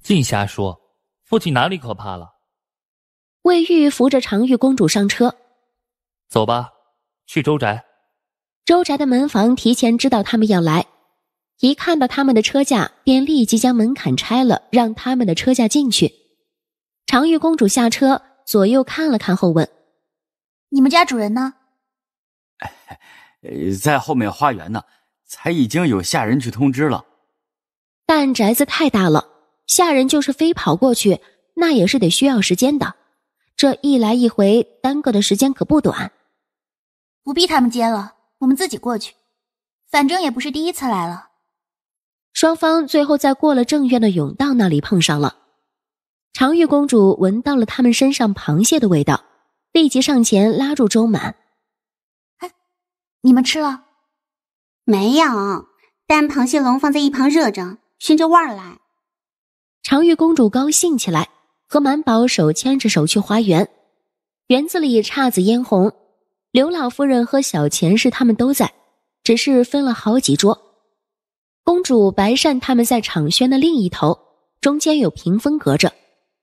净瞎说，父亲哪里可怕了？魏玉扶着常玉公主上车，走吧，去周宅。周宅的门房提前知道他们要来，一看到他们的车架，便立即将门槛拆了，让他们的车架进去。长玉公主下车，左右看了看后问：“你们家主人呢？”“ 在后面花园呢，才已经有下人去通知了。”“但宅子太大了，下人就是飞跑过去，那也是得需要时间的。这一来一回，耽搁的时间可不短。”“不必他们接了，我们自己过去，反正也不是第一次来了。”双方最后在过了正院的甬道那里碰上了。长玉公主闻到了他们身上螃蟹的味道，立即上前拉住周满：“哎，你们吃了没有？但螃蟹笼放在一旁热着，熏着味儿来。”长玉公主高兴起来，和满宝手牵着手去花园。园子里姹紫嫣红，刘老夫人和小前世他们都在，只是分了好几桌。公主、白善他们在敞轩的另一头，中间有屏风隔着。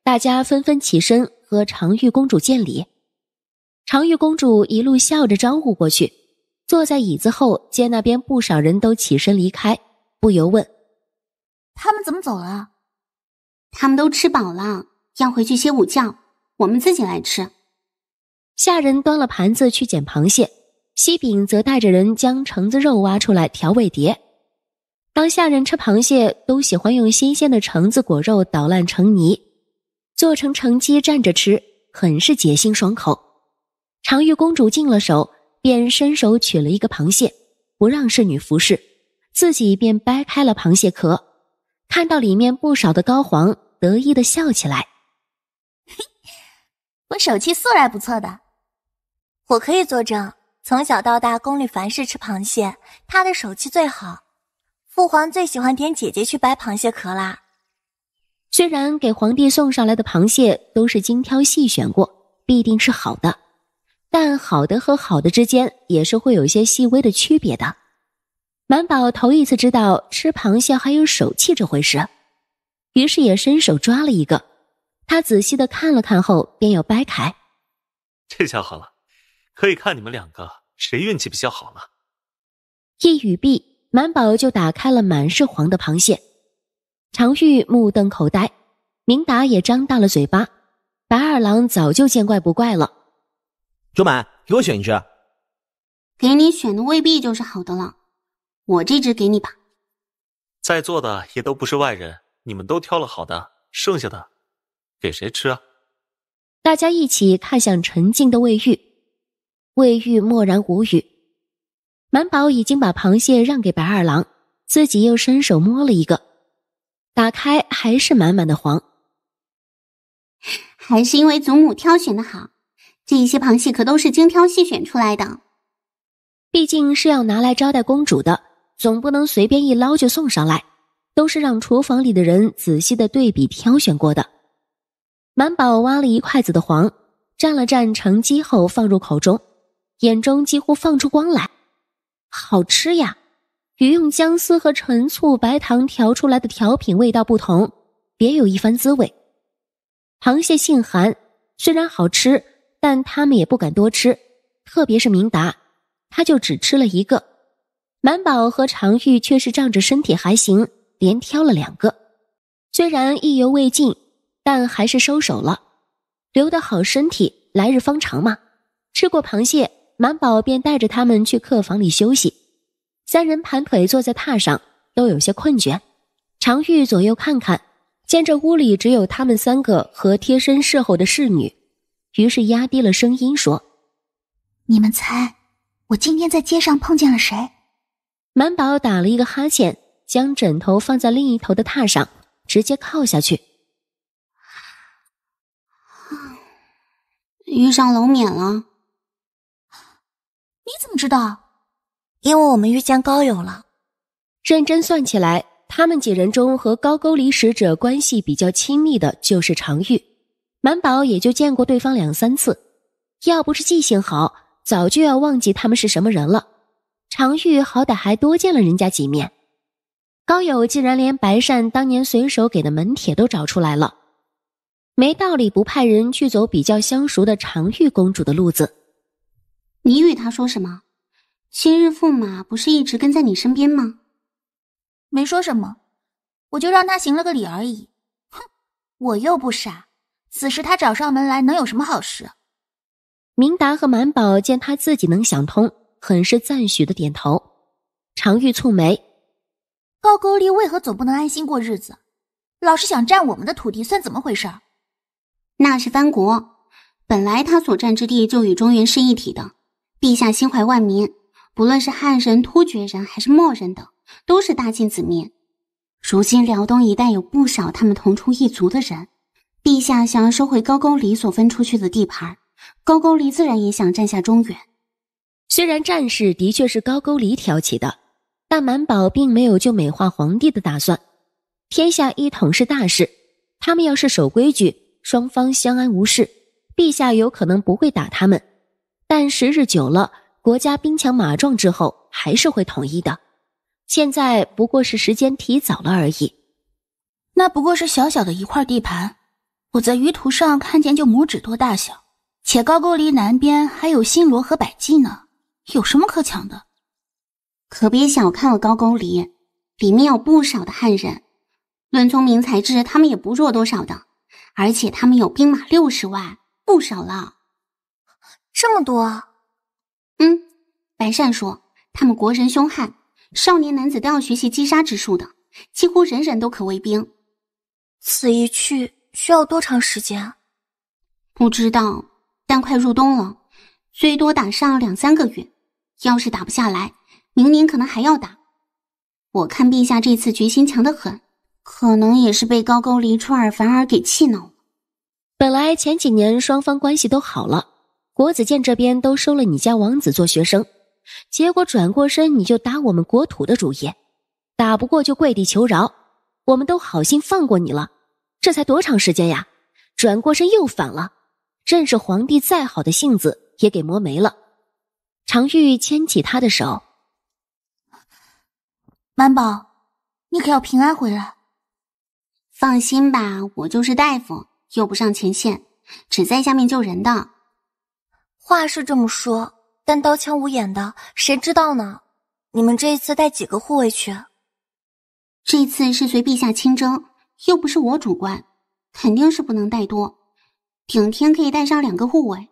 大家纷纷起身和长玉公主见礼，长玉公主一路笑着招呼过去，坐在椅子后见那边不少人都起身离开，不由问：“他们怎么走了？”“他们都吃饱了，要回去歇午觉，我们自己来吃。”下人端了盘子去捡螃蟹，西饼则带着人将橙子肉挖出来调味碟。当下人吃螃蟹，都喜欢用新鲜的橙子果肉捣烂成泥。做成成鸡蘸着吃，很是解心爽口。长玉公主进了手，便伸手取了一个螃蟹，不让侍女服侍，自己便掰开了螃蟹壳，看到里面不少的膏黄，得意的笑起来。我手气素来不错的，我可以作证，从小到大宫里凡是吃螃蟹，他的手气最好。父皇最喜欢点姐姐去掰螃蟹壳啦。虽然给皇帝送上来的螃蟹都是精挑细选过，必定是好的，但好的和好的之间也是会有些细微的区别。的满宝头一次知道吃螃蟹还有手气这回事，于是也伸手抓了一个。他仔细的看了看后，便要掰开。这下好了，可以看你们两个谁运气比较好了。一语毕，满宝就打开了满是黄的螃蟹。常玉目瞪口呆，明达也张大了嘴巴，白二郎早就见怪不怪了。周满，给我选一只。给你选的未必就是好的了，我这只给你吧。在座的也都不是外人，你们都挑了好的，剩下的给谁吃啊？大家一起看向沉静的魏玉，魏玉默然无语。满宝已经把螃蟹让给白二郎，自己又伸手摸了一个。打开还是满满的黄，还是因为祖母挑选的好。这些螃蟹可都是精挑细选出来的，毕竟是要拿来招待公主的，总不能随便一捞就送上来，都是让厨房里的人仔细的对比挑选过的。满宝挖了一筷子的黄，蘸了蘸成汁后放入口中，眼中几乎放出光来，好吃呀！与用姜丝和陈醋、白糖调出来的调品味道不同，别有一番滋味。螃蟹性寒，虽然好吃，但他们也不敢多吃。特别是明达，他就只吃了一个。满宝和常玉却是仗着身体还行，连挑了两个。虽然意犹未尽，但还是收手了。留得好身体，来日方长嘛。吃过螃蟹，满宝便带着他们去客房里休息。三人盘腿坐在榻上，都有些困倦。常玉左右看看，见这屋里只有他们三个和贴身侍候的侍女，于是压低了声音说：“你们猜，我今天在街上碰见了谁？”满宝打了一个哈欠，将枕头放在另一头的榻上，直接靠下去。啊，遇上龙冕了？你怎么知道？因为我们遇见高友了。认真算起来，他们几人中和高沟离使者关系比较亲密的就是常玉，满宝也就见过对方两三次，要不是记性好，早就要忘记他们是什么人了。常玉好歹还多见了人家几面，高友竟然连白善当年随手给的门帖都找出来了，没道理不派人去走比较相熟的常玉公主的路子。你与他说什么？今日驸马不是一直跟在你身边吗？没说什么，我就让他行了个礼而已。哼，我又不傻，此时他找上门来，能有什么好事？明达和满宝见他自己能想通，很是赞许的点头。常玉蹙眉：“高句丽为何总不能安心过日子？老是想占我们的土地，算怎么回事？那是藩国，本来他所占之地就与中原是一体的。陛下心怀万民。”不论是汉人、突厥人还是漠人等，都是大晋子民。如今辽东一带有不少他们同出一族的人。陛下想要收回高句丽所分出去的地盘，高句丽自然也想占下中原。虽然战事的确是高句丽挑起的，但满宝并没有就美化皇帝的打算。天下一统是大事，他们要是守规矩，双方相安无事，陛下有可能不会打他们。但时日久了。国家兵强马壮之后还是会统一的，现在不过是时间提早了而已。那不过是小小的一块地盘，我在舆图上看见就拇指多大小，且高句丽南边还有新罗和百济呢，有什么可抢的？可别小看了高句丽，里面有不少的汉人，论聪明才智，他们也不弱多少的，而且他们有兵马六十万，不少了。这么多？嗯，白善说，他们国人凶悍，少年男子都要学习击杀之术的，几乎人人都可为兵。此一去需要多长时间啊？不知道，但快入冬了，最多打上两三个月。要是打不下来，明年可能还要打。我看陛下这次决心强得很，可能也是被高句丽出尔反尔给气恼了。本来前几年双方关系都好了。国子监这边都收了你家王子做学生，结果转过身你就打我们国土的主意，打不过就跪地求饶，我们都好心放过你了。这才多长时间呀？转过身又反了，朕是皇帝，再好的性子也给磨没了。常玉牵起他的手，满宝，你可要平安回来。放心吧，我就是大夫，又不上前线，只在下面救人的。话是这么说，但刀枪无眼的，谁知道呢？你们这一次带几个护卫去？这次是随陛下亲征，又不是我主观，肯定是不能带多。顶天可以带上两个护卫，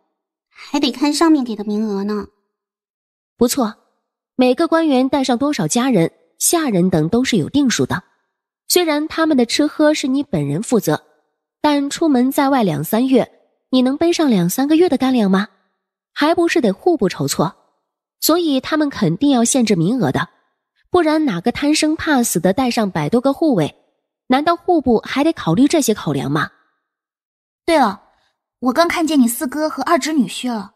还得看上面给的名额呢。不错，每个官员带上多少家人、下人等都是有定数的。虽然他们的吃喝是你本人负责，但出门在外两三月，你能背上两三个月的干粮吗？还不是得户部筹措，所以他们肯定要限制名额的，不然哪个贪生怕死的带上百多个护卫，难道户部还得考虑这些口粮吗？对了，我刚看见你四哥和二侄女婿了，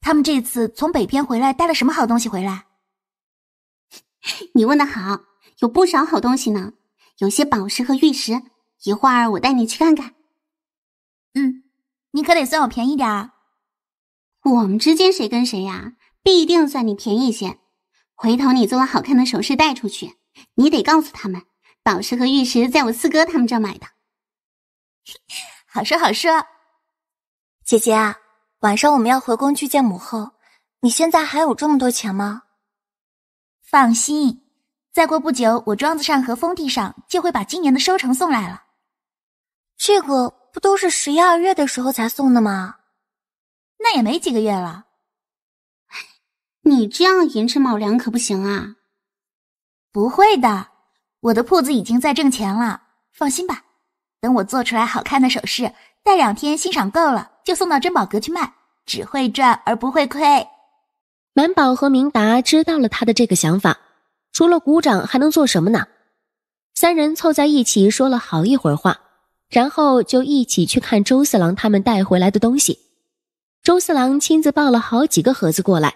他们这次从北边回来带了什么好东西回来？你问的好，有不少好东西呢，有些宝石和玉石，一会儿我带你去看看。嗯，你可得算我便宜点儿。我们之间谁跟谁呀？必定算你便宜些。回头你做了好看的首饰带出去，你得告诉他们，宝石和玉石在我四哥他们这买的。好说好说，姐姐啊，晚上我们要回宫去见母后。你现在还有这么多钱吗？放心，再过不久，我庄子上和封地上就会把今年的收成送来了。这个不都是十一二月的时候才送的吗？那也没几个月了，你这样寅吃卯粮可不行啊！不会的，我的铺子已经在挣钱了，放心吧。等我做出来好看的首饰，戴两天欣赏够了，就送到珍宝阁去卖，只会赚而不会亏。满宝和明达知道了他的这个想法，除了鼓掌还能做什么呢？三人凑在一起说了好一会儿话，然后就一起去看周四郎他们带回来的东西。周四郎亲自抱了好几个盒子过来，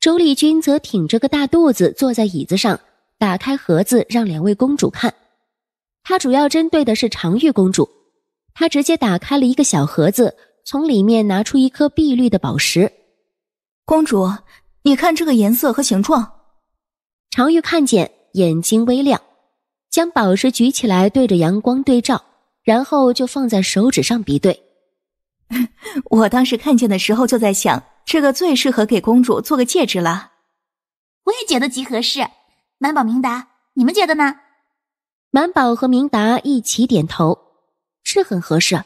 周丽君则挺着个大肚子坐在椅子上，打开盒子让两位公主看。她主要针对的是常玉公主，她直接打开了一个小盒子，从里面拿出一颗碧绿的宝石。公主，你看这个颜色和形状。常玉看见，眼睛微亮，将宝石举起来对着阳光对照，然后就放在手指上比对。我当时看见的时候就在想，这个最适合给公主做个戒指了。我也觉得极合适。满宝、明达，你们觉得呢？满宝和明达一起点头，是很合适，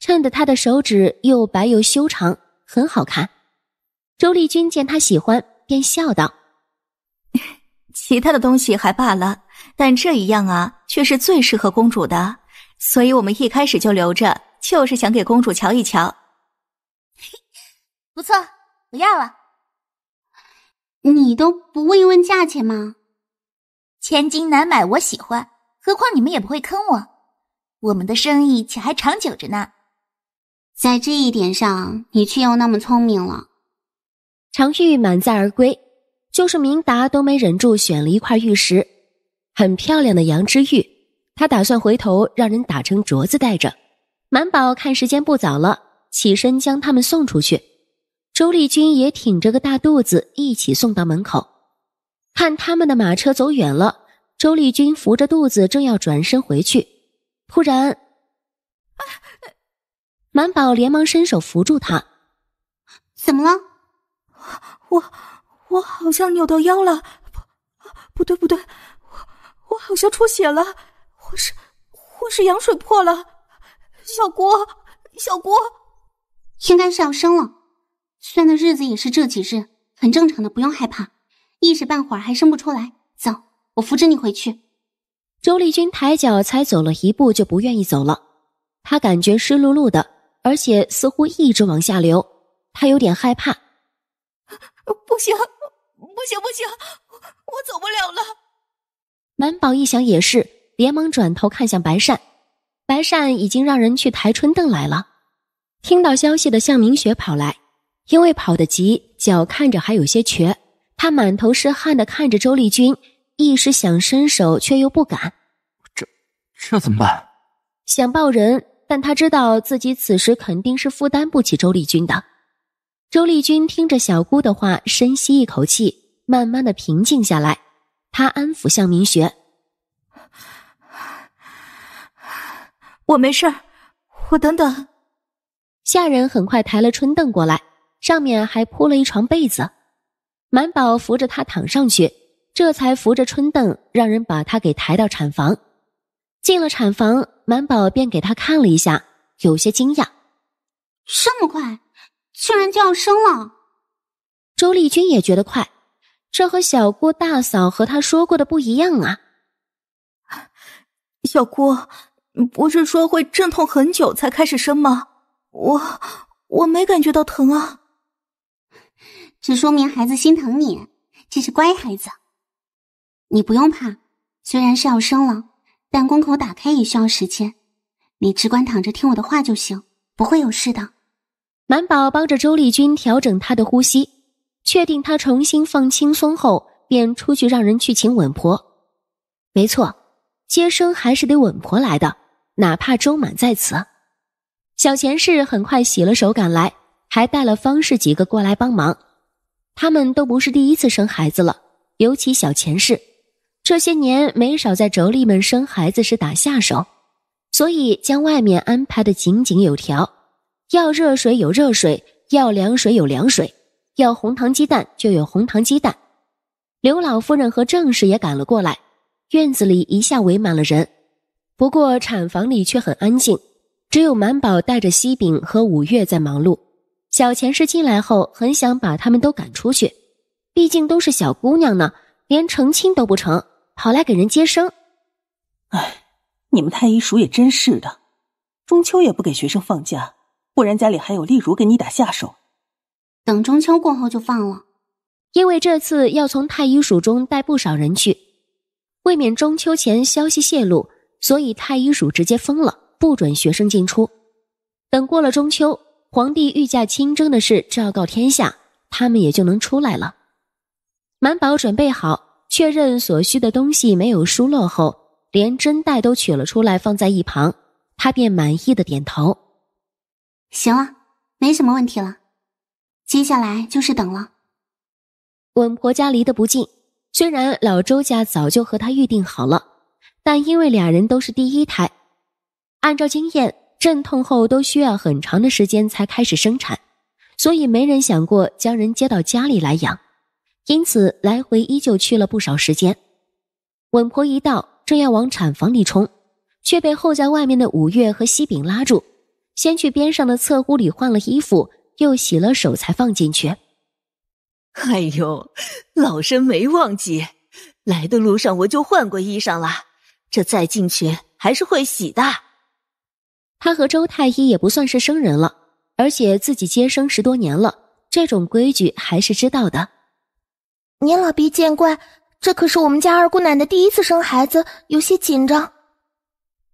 衬得他的手指又白又修长，很好看。周丽君见他喜欢，便笑道：“其他的东西还罢了，但这一样啊，却是最适合公主的，所以我们一开始就留着。”就是想给公主瞧一瞧，不错，不要了。你都不问一问价钱吗？千金难买，我喜欢。何况你们也不会坑我，我们的生意且还长久着呢。在这一点上，你却又那么聪明了。常玉满载而归，就是明达都没忍住，选了一块玉石，很漂亮的羊脂玉，他打算回头让人打成镯子戴着。满宝看时间不早了，起身将他们送出去。周丽君也挺着个大肚子，一起送到门口。看他们的马车走远了，周丽君扶着肚子正要转身回去，突然，满宝连忙伸手扶住他：“怎么了？我我好像扭到腰了，不对不对，我我好像出血了，或是或是羊水破了。”小郭，小郭，应该是要生了，算的日子也是这几日，很正常的，不用害怕，一时半会儿还生不出来。走，我扶着你回去。周丽君抬脚才走了一步，就不愿意走了。她感觉湿漉漉的，而且似乎一直往下流，她有点害怕。不行，不行，不行，我走不了了。满宝一想也是，连忙转头看向白善。白善已经让人去抬春凳来了。听到消息的向明雪跑来，因为跑得急，脚看着还有些瘸。他满头是汗的看着周丽君，一时想伸手却又不敢。这这怎么办？想抱人，但他知道自己此时肯定是负担不起周丽君的。周丽君听着小姑的话，深吸一口气，慢慢的平静下来。他安抚向明雪。我没事儿，我等等。下人很快抬了春凳过来，上面还铺了一床被子。满宝扶着他躺上去，这才扶着春凳，让人把他给抬到产房。进了产房，满宝便给他看了一下，有些惊讶：这么快，竟然就要生了。周丽君也觉得快，这和小郭大嫂和她说过的不一样啊。小郭。不是说会阵痛很久才开始生吗？我我没感觉到疼啊，这说明孩子心疼你，这是乖孩子。你不用怕，虽然是要生了，但宫口打开也需要时间，你只管躺着听我的话就行，不会有事的。满宝帮着周丽君调整她的呼吸，确定她重新放轻松后，便出去让人去请稳婆。没错，接生还是得稳婆来的。哪怕周满在此，小钱氏很快洗了手赶来，还带了方氏几个过来帮忙。他们都不是第一次生孩子了，尤其小钱氏，这些年没少在妯娌们生孩子时打下手，所以将外面安排的井井有条。要热水有热水，要凉水有凉水，要红糖鸡蛋就有红糖鸡蛋。刘老夫人和郑氏也赶了过来，院子里一下围满了人。不过产房里却很安静，只有满宝带着西饼和五月在忙碌。小钱氏进来后，很想把他们都赶出去，毕竟都是小姑娘呢，连成亲都不成，跑来给人接生。哎，你们太医署也真是的，中秋也不给学生放假，不然家里还有丽如给你打下手。等中秋过后就放了，因为这次要从太医署中带不少人去，未免中秋前消息泄露。所以太医署直接封了，不准学生进出。等过了中秋，皇帝御驾亲征的事昭告天下，他们也就能出来了。满宝准备好，确认所需的东西没有疏漏后，连针袋都取了出来，放在一旁。他便满意的点头：“行了，没什么问题了。接下来就是等了。稳婆家离得不近，虽然老周家早就和他预定好了。”但因为俩人都是第一胎，按照经验，阵痛后都需要很长的时间才开始生产，所以没人想过将人接到家里来养，因此来回依旧去了不少时间。稳婆一到，正要往产房里冲，却被候在外面的五月和西饼拉住，先去边上的侧屋里换了衣服，又洗了手才放进去。哎呦，老身没忘记，来的路上我就换过衣裳了。这再进去还是会洗的。他和周太医也不算是生人了，而且自己接生十多年了，这种规矩还是知道的。您老别见怪，这可是我们家二姑奶奶第一次生孩子，有些紧张。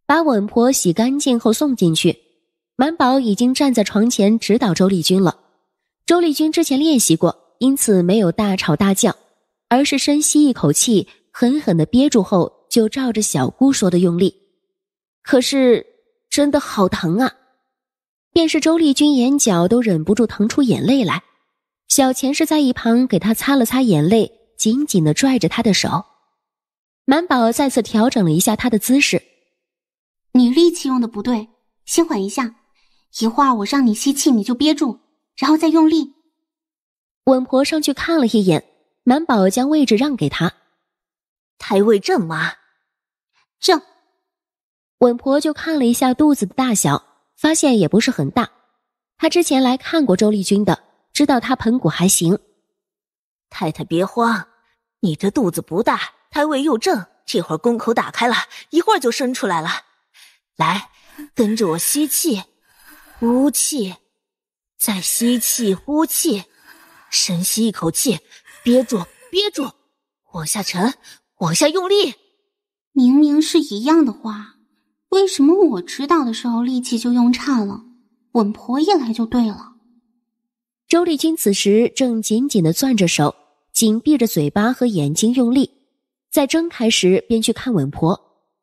把稳婆洗干净后送进去，满宝已经站在床前指导周丽君了。周丽君之前练习过，因此没有大吵大叫，而是深吸一口气，狠狠的憋住后。就照着小姑说的用力，可是真的好疼啊！便是周丽君眼角都忍不住疼出眼泪来。小钱是在一旁给她擦了擦眼泪，紧紧的拽着她的手。满宝再次调整了一下她的姿势，你力气用的不对，先缓一下。一会儿我让你吸气，你就憋住，然后再用力。稳婆上去看了一眼，满宝将位置让给她，胎位正吗？正，稳婆就看了一下肚子的大小，发现也不是很大。她之前来看过周丽君的，知道她盆骨还行。太太别慌，你这肚子不大，胎位又正，这会儿宫口打开了，一会儿就生出来了。来，跟着我吸气，呼气，再吸气呼气，深吸一口气，憋住憋住，往下沉，往下用力。明明是一样的话，为什么我知道的时候力气就用差了？稳婆一来就对了。周丽君此时正紧紧的攥着手，紧闭着嘴巴和眼睛用力，在睁开时便去看稳婆，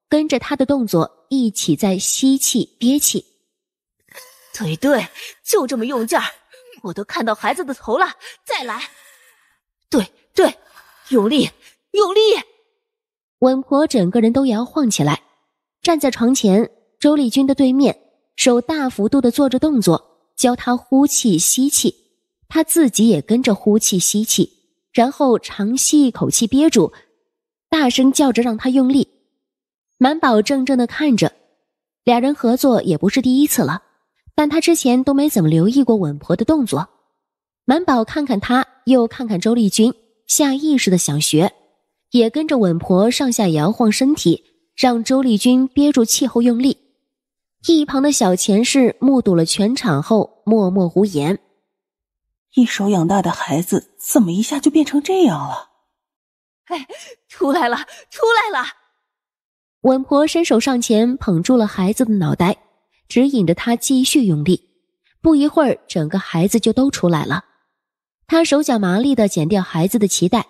跟着她的动作一起在吸气憋气。对对，就这么用劲儿，我都看到孩子的头了。再来，对对，用力，用力。稳婆整个人都摇晃起来，站在床前，周丽君的对面，手大幅度的做着动作，教她呼气吸气，她自己也跟着呼气吸气，然后长吸一口气憋住，大声叫着让她用力。满宝怔怔的看着，俩人合作也不是第一次了，但他之前都没怎么留意过稳婆的动作。满宝看看他，又看看周丽君，下意识的想学。也跟着稳婆上下摇晃身体，让周丽君憋住气后用力。一旁的小钱氏目睹了全场后，默默无言。一手养大的孩子，怎么一下就变成这样了？哎，出来了，出来了！稳婆伸手上前捧住了孩子的脑袋，指引着他继续用力。不一会儿，整个孩子就都出来了。他手脚麻利的剪掉孩子的脐带。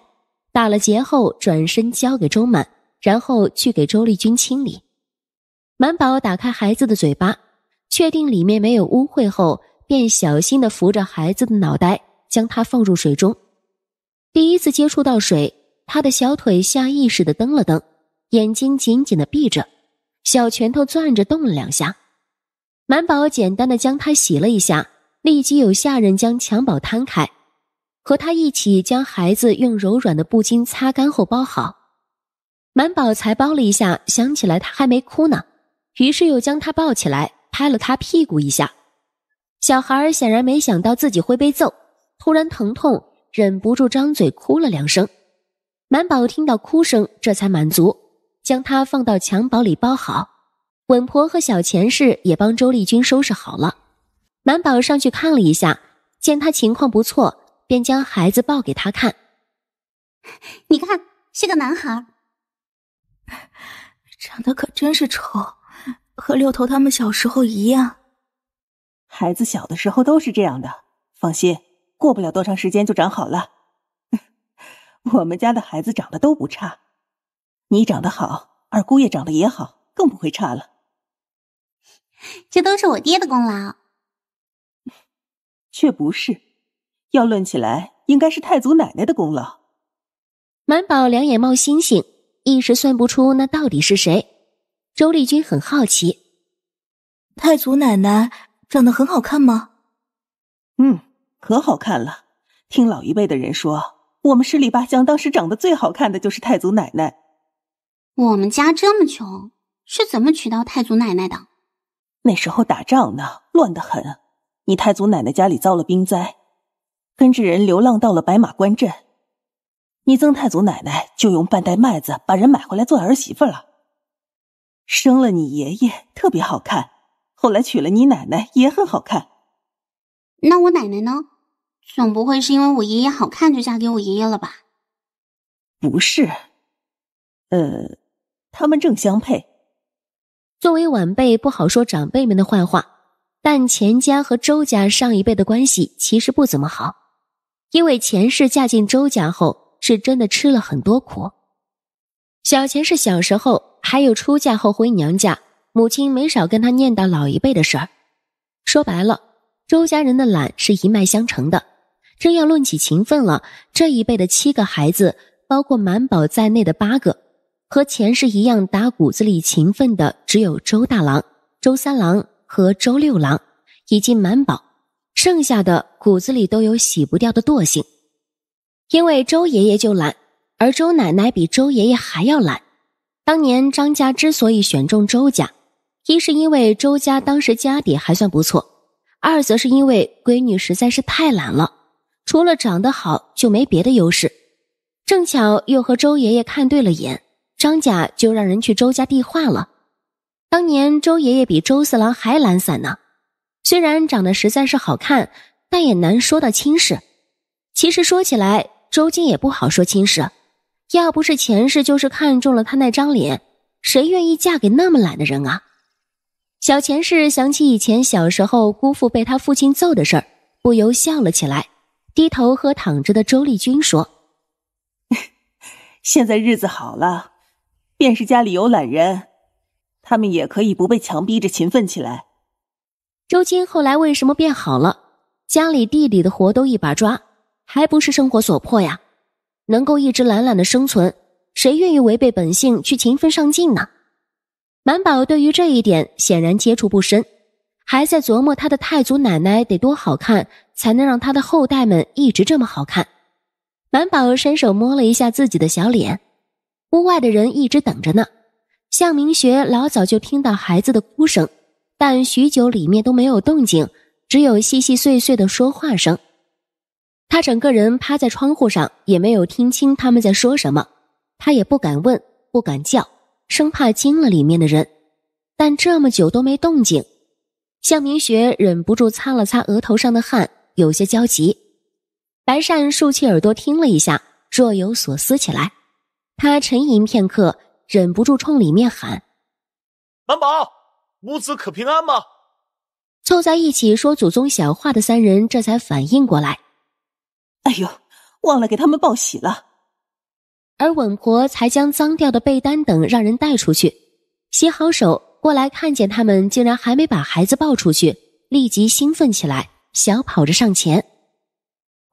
打了结后，转身交给周满，然后去给周丽君清理。满宝打开孩子的嘴巴，确定里面没有污秽后，便小心地扶着孩子的脑袋，将他放入水中。第一次接触到水，他的小腿下意识地蹬了蹬，眼睛紧紧地闭着，小拳头攥着动了两下。满宝简单的将他洗了一下，立即有下人将襁褓摊开。和他一起将孩子用柔软的布巾擦干后包好，满宝才包了一下，想起来他还没哭呢，于是又将他抱起来拍了他屁股一下。小孩显然没想到自己会被揍，突然疼痛，忍不住张嘴哭了两声。满宝听到哭声，这才满足，将他放到襁褓里包好。稳婆和小前世也帮周丽君收拾好了。满宝上去看了一下，见他情况不错。便将孩子抱给他看，你看是个男孩，长得可真是丑，和六头他们小时候一样。孩子小的时候都是这样的，放心，过不了多长时间就长好了。我们家的孩子长得都不差，你长得好，二姑爷长得也好，更不会差了。这都是我爹的功劳，却不是。要论起来，应该是太祖奶奶的功劳。满宝两眼冒星星，一时算不出那到底是谁。周丽君很好奇，太祖奶奶长得很好看吗？嗯，可好看了。听老一辈的人说，我们十里八乡当时长得最好看的就是太祖奶奶。我们家这么穷，是怎么娶到太祖奶奶的？那时候打仗呢，乱得很。你太祖奶奶家里遭了兵灾。跟着人流浪到了白马关镇，你曾太祖奶奶就用半袋麦子把人买回来做儿媳妇了，生了你爷爷特别好看，后来娶了你奶奶也很好看。那我奶奶呢？总不会是因为我爷爷好看就嫁给我爷爷了吧？不是，呃，他们正相配。作为晚辈不好说长辈们的坏话，但钱家和周家上一辈的关系其实不怎么好。因为前世嫁进周家后，是真的吃了很多苦。小前世小时候，还有出嫁后回娘家，母亲没少跟他念叨老一辈的事儿。说白了，周家人的懒是一脉相承的。真要论起勤奋了，这一辈的七个孩子，包括满宝在内的八个，和前世一样打骨子里勤奋的，只有周大郎、周三郎和周六郎，以及满宝。剩下的骨子里都有洗不掉的惰性，因为周爷爷就懒，而周奶奶比周爷爷还要懒。当年张家之所以选中周家，一是因为周家当时家底还算不错，二则是因为闺女实在是太懒了，除了长得好就没别的优势。正巧又和周爷爷看对了眼，张家就让人去周家递话了。当年周爷爷比周四郎还懒散呢。虽然长得实在是好看，但也难说到亲事。其实说起来，周静也不好说亲事。要不是前世就是看中了他那张脸，谁愿意嫁给那么懒的人啊？小前世想起以前小时候姑父被他父亲揍的事儿，不由笑了起来，低头和躺着的周丽君说：“现在日子好了，便是家里有懒人，他们也可以不被强逼着勤奋起来。”周金后来为什么变好了？家里地里的活都一把抓，还不是生活所迫呀？能够一直懒懒的生存，谁愿意违背本性去勤奋上进呢？满宝对于这一点显然接触不深，还在琢磨他的太祖奶奶得多好看，才能让他的后代们一直这么好看。满宝伸手摸了一下自己的小脸，屋外的人一直等着呢。向明学老早就听到孩子的哭声。但许久，里面都没有动静，只有细细碎碎的说话声。他整个人趴在窗户上，也没有听清他们在说什么。他也不敢问，不敢叫，生怕惊了里面的人。但这么久都没动静，向明学忍不住擦了擦额头上的汗，有些焦急。白善竖起耳朵听了一下，若有所思起来。他沉吟片刻，忍不住冲里面喊：“蓝宝！”母子可平安吗？凑在一起说祖宗小话的三人这才反应过来，哎呦，忘了给他们报喜了。而稳婆才将脏掉的被单等让人带出去，洗好手过来，看见他们竟然还没把孩子抱出去，立即兴奋起来，小跑着上前：“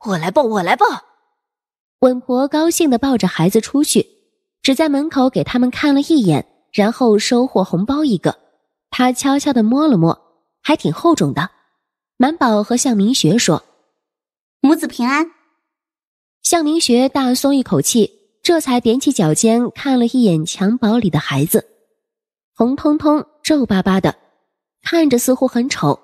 我来抱，我来抱！”稳婆高兴的抱着孩子出去，只在门口给他们看了一眼，然后收获红包一个。他悄悄地摸了摸，还挺厚重的。满宝和向明学说：“母子平安。”向明学大松一口气，这才踮起脚尖看了一眼襁褓里的孩子，红彤彤、皱巴巴的，看着似乎很丑，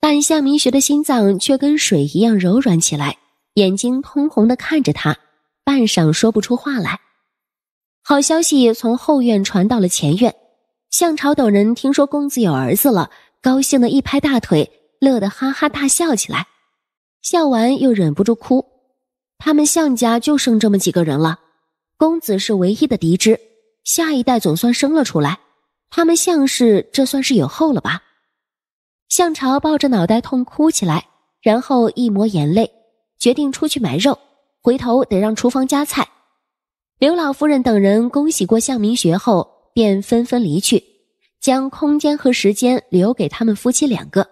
但向明学的心脏却跟水一样柔软起来，眼睛通红的看着他，半晌说不出话来。好消息从后院传到了前院。向朝等人听说公子有儿子了，高兴的一拍大腿，乐得哈哈大笑起来。笑完又忍不住哭。他们向家就剩这么几个人了，公子是唯一的嫡支，下一代总算生了出来。他们向氏这算是有后了吧？向朝抱着脑袋痛哭起来，然后一抹眼泪，决定出去买肉，回头得让厨房加菜。刘老夫人等人恭喜过向明学后。便纷纷离去，将空间和时间留给他们夫妻两个。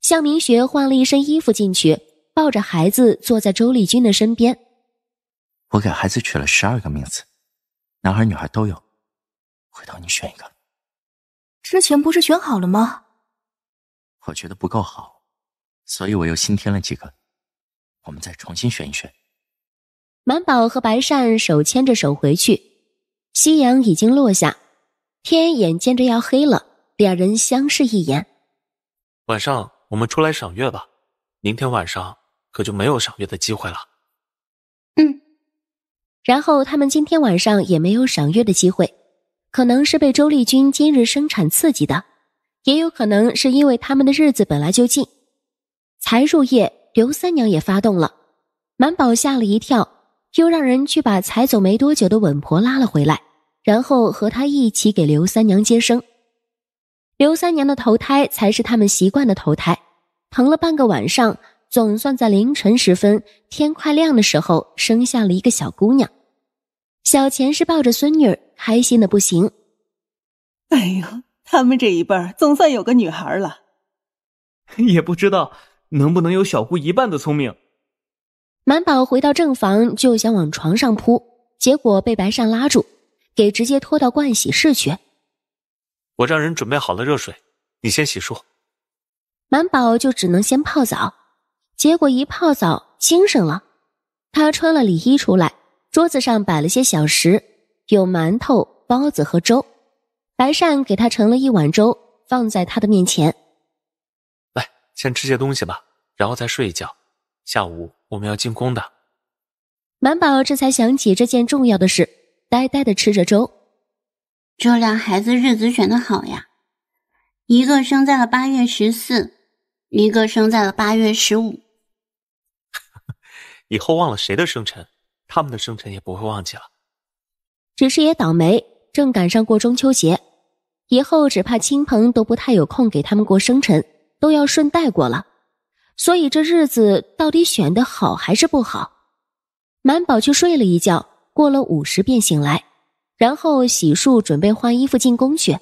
向明学换了一身衣服进去，抱着孩子坐在周丽君的身边。我给孩子取了十二个名字，男孩女孩都有，回头你选一个。之前不是选好了吗？我觉得不够好，所以我又新添了几个，我们再重新选一选。满宝和白善手牵着手回去。夕阳已经落下，天眼见着要黑了，两人相视一眼，晚上我们出来赏月吧，明天晚上可就没有赏月的机会了。嗯，然后他们今天晚上也没有赏月的机会，可能是被周丽君今日生产刺激的，也有可能是因为他们的日子本来就近，才入夜，刘三娘也发动了，满宝吓了一跳。又让人去把才走没多久的稳婆拉了回来，然后和她一起给刘三娘接生。刘三娘的头胎才是他们习惯的头胎，疼了半个晚上，总算在凌晨时分，天快亮的时候生下了一个小姑娘。小钱是抱着孙女开心的不行，哎呦，他们这一辈儿总算有个女孩了，也不知道能不能有小姑一半的聪明。满宝回到正房就想往床上扑，结果被白善拉住，给直接拖到盥洗室去。我让人准备好了热水，你先洗漱。满宝就只能先泡澡，结果一泡澡精神了。他穿了里衣出来，桌子上摆了些小食，有馒头、包子和粥。白善给他盛了一碗粥，放在他的面前。来，先吃些东西吧，然后再睡一觉。下午。我们要进宫的，满宝这才想起这件重要的事，呆呆的吃着粥。这俩孩子日子选的好呀，一个生在了八月十四，一个生在了八月十五。以后忘了谁的生辰，他们的生辰也不会忘记了。只是也倒霉，正赶上过中秋节，以后只怕亲朋都不太有空给他们过生辰，都要顺带过了。所以这日子到底选的好还是不好？满宝去睡了一觉，过了午时便醒来，然后洗漱，准备换衣服进宫去。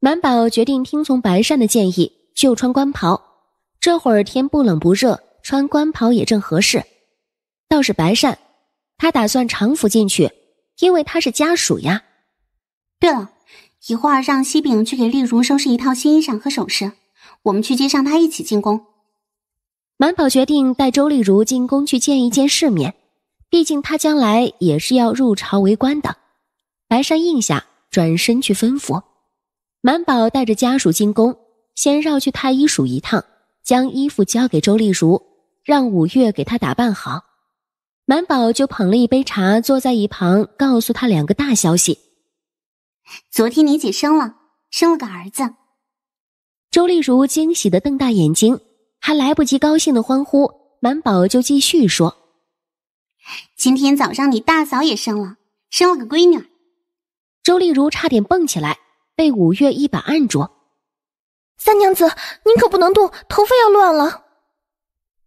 满宝决定听从白善的建议，就穿官袍。这会儿天不冷不热，穿官袍也正合适。倒是白善，他打算常服进去，因为他是家属呀。对了，一会儿让西饼去给丽如收拾一套新衣裳和首饰，我们去接上她一起进宫。满宝决定带周丽如进宫去见一见世面，毕竟他将来也是要入朝为官的。白山应下，转身去吩咐满宝带着家属进宫，先绕去太医署一趟，将衣服交给周丽如，让五月给她打扮好。满宝就捧了一杯茶，坐在一旁，告诉他两个大消息：昨天你姐生了，生了个儿子。周丽如惊喜的瞪大眼睛。还来不及高兴的欢呼，满宝就继续说：“今天早上你大嫂也生了，生了个闺女周丽如差点蹦起来，被五月一把按住。“三娘子，您可不能动，头发要乱了。”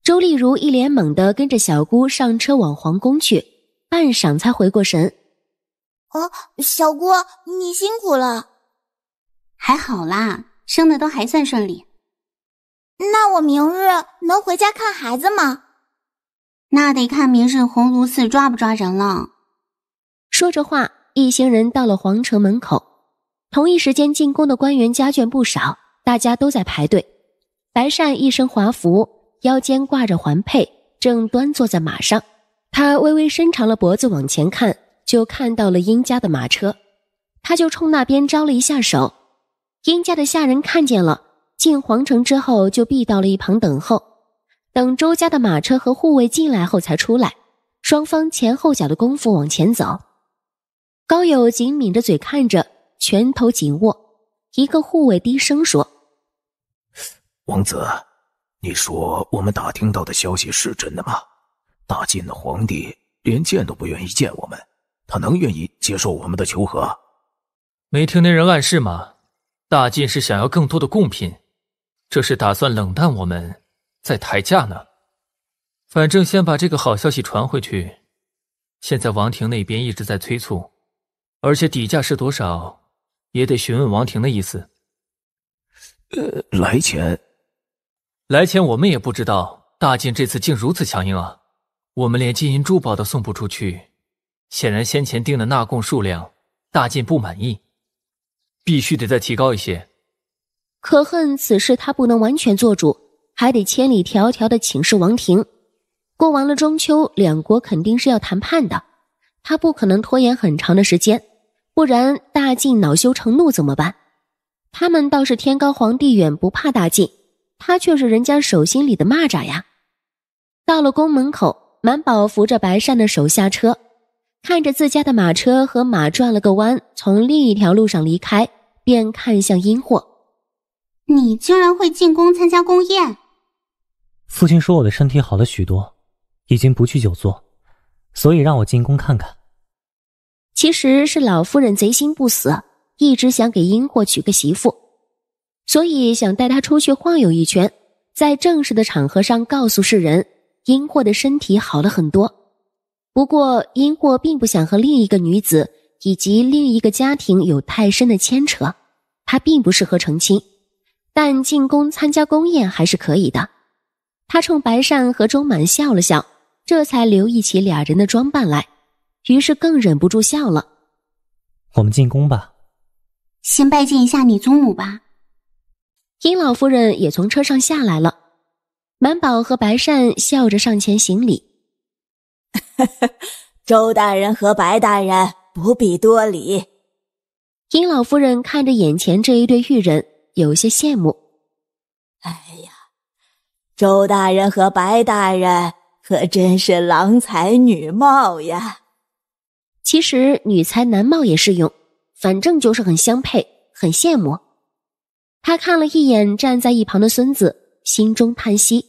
周丽如一脸懵的跟着小姑上车往皇宫去，半晌才回过神。“哦，小姑，你辛苦了。”“还好啦，生的都还算顺利。”那我明日能回家看孩子吗？那得看明日红炉寺抓不抓人了。说着话，一行人到了皇城门口。同一时间进宫的官员家眷不少，大家都在排队。白善一身华服，腰间挂着环佩，正端坐在马上。他微微伸长了脖子往前看，就看到了殷家的马车。他就冲那边招了一下手。殷家的下人看见了。进皇城之后，就避到了一旁等候，等周家的马车和护卫进来后才出来。双方前后脚的功夫往前走，高友紧抿着嘴看着，拳头紧握。一个护卫低声说：“王子，你说我们打听到的消息是真的吗？大晋的皇帝连见都不愿意见我们，他能愿意接受我们的求和？没听那人暗示吗？大晋是想要更多的贡品。”这是打算冷淡我们，再抬价呢。反正先把这个好消息传回去。现在王庭那边一直在催促，而且底价是多少，也得询问王庭的意思。呃，来钱，来钱，我们也不知道。大晋这次竟如此强硬啊！我们连金银珠宝都送不出去，显然先前定的纳贡数量，大晋不满意，必须得再提高一些。可恨此事他不能完全做主，还得千里迢迢的请示王庭。过完了中秋，两国肯定是要谈判的，他不可能拖延很长的时间，不然大晋恼羞成怒怎么办？他们倒是天高皇帝远，不怕大晋，他却是人家手心里的蚂蚱呀。到了宫门口，满宝扶着白善的手下车，看着自家的马车和马转了个弯，从另一条路上离开，便看向阴货。你竟然会进宫参加宫宴，父亲说我的身体好了许多，已经不去久坐，所以让我进宫看看。其实是老夫人贼心不死，一直想给阴霍娶个媳妇，所以想带他出去晃悠一圈，在正式的场合上告诉世人阴霍的身体好了很多。不过阴霍并不想和另一个女子以及另一个家庭有太深的牵扯，他并不适合成亲。但进宫参加宫宴还是可以的。他冲白善和周满笑了笑，这才留意起俩人的装扮来，于是更忍不住笑了。我们进宫吧，先拜见一下你祖母吧。殷老夫人也从车上下来了。满宝和白善笑着上前行礼。周大人和白大人不必多礼。殷老夫人看着眼前这一对玉人。有些羡慕。哎呀，周大人和白大人可真是郎才女貌呀！其实女才男貌也适用，反正就是很相配，很羡慕。他看了一眼站在一旁的孙子，心中叹息，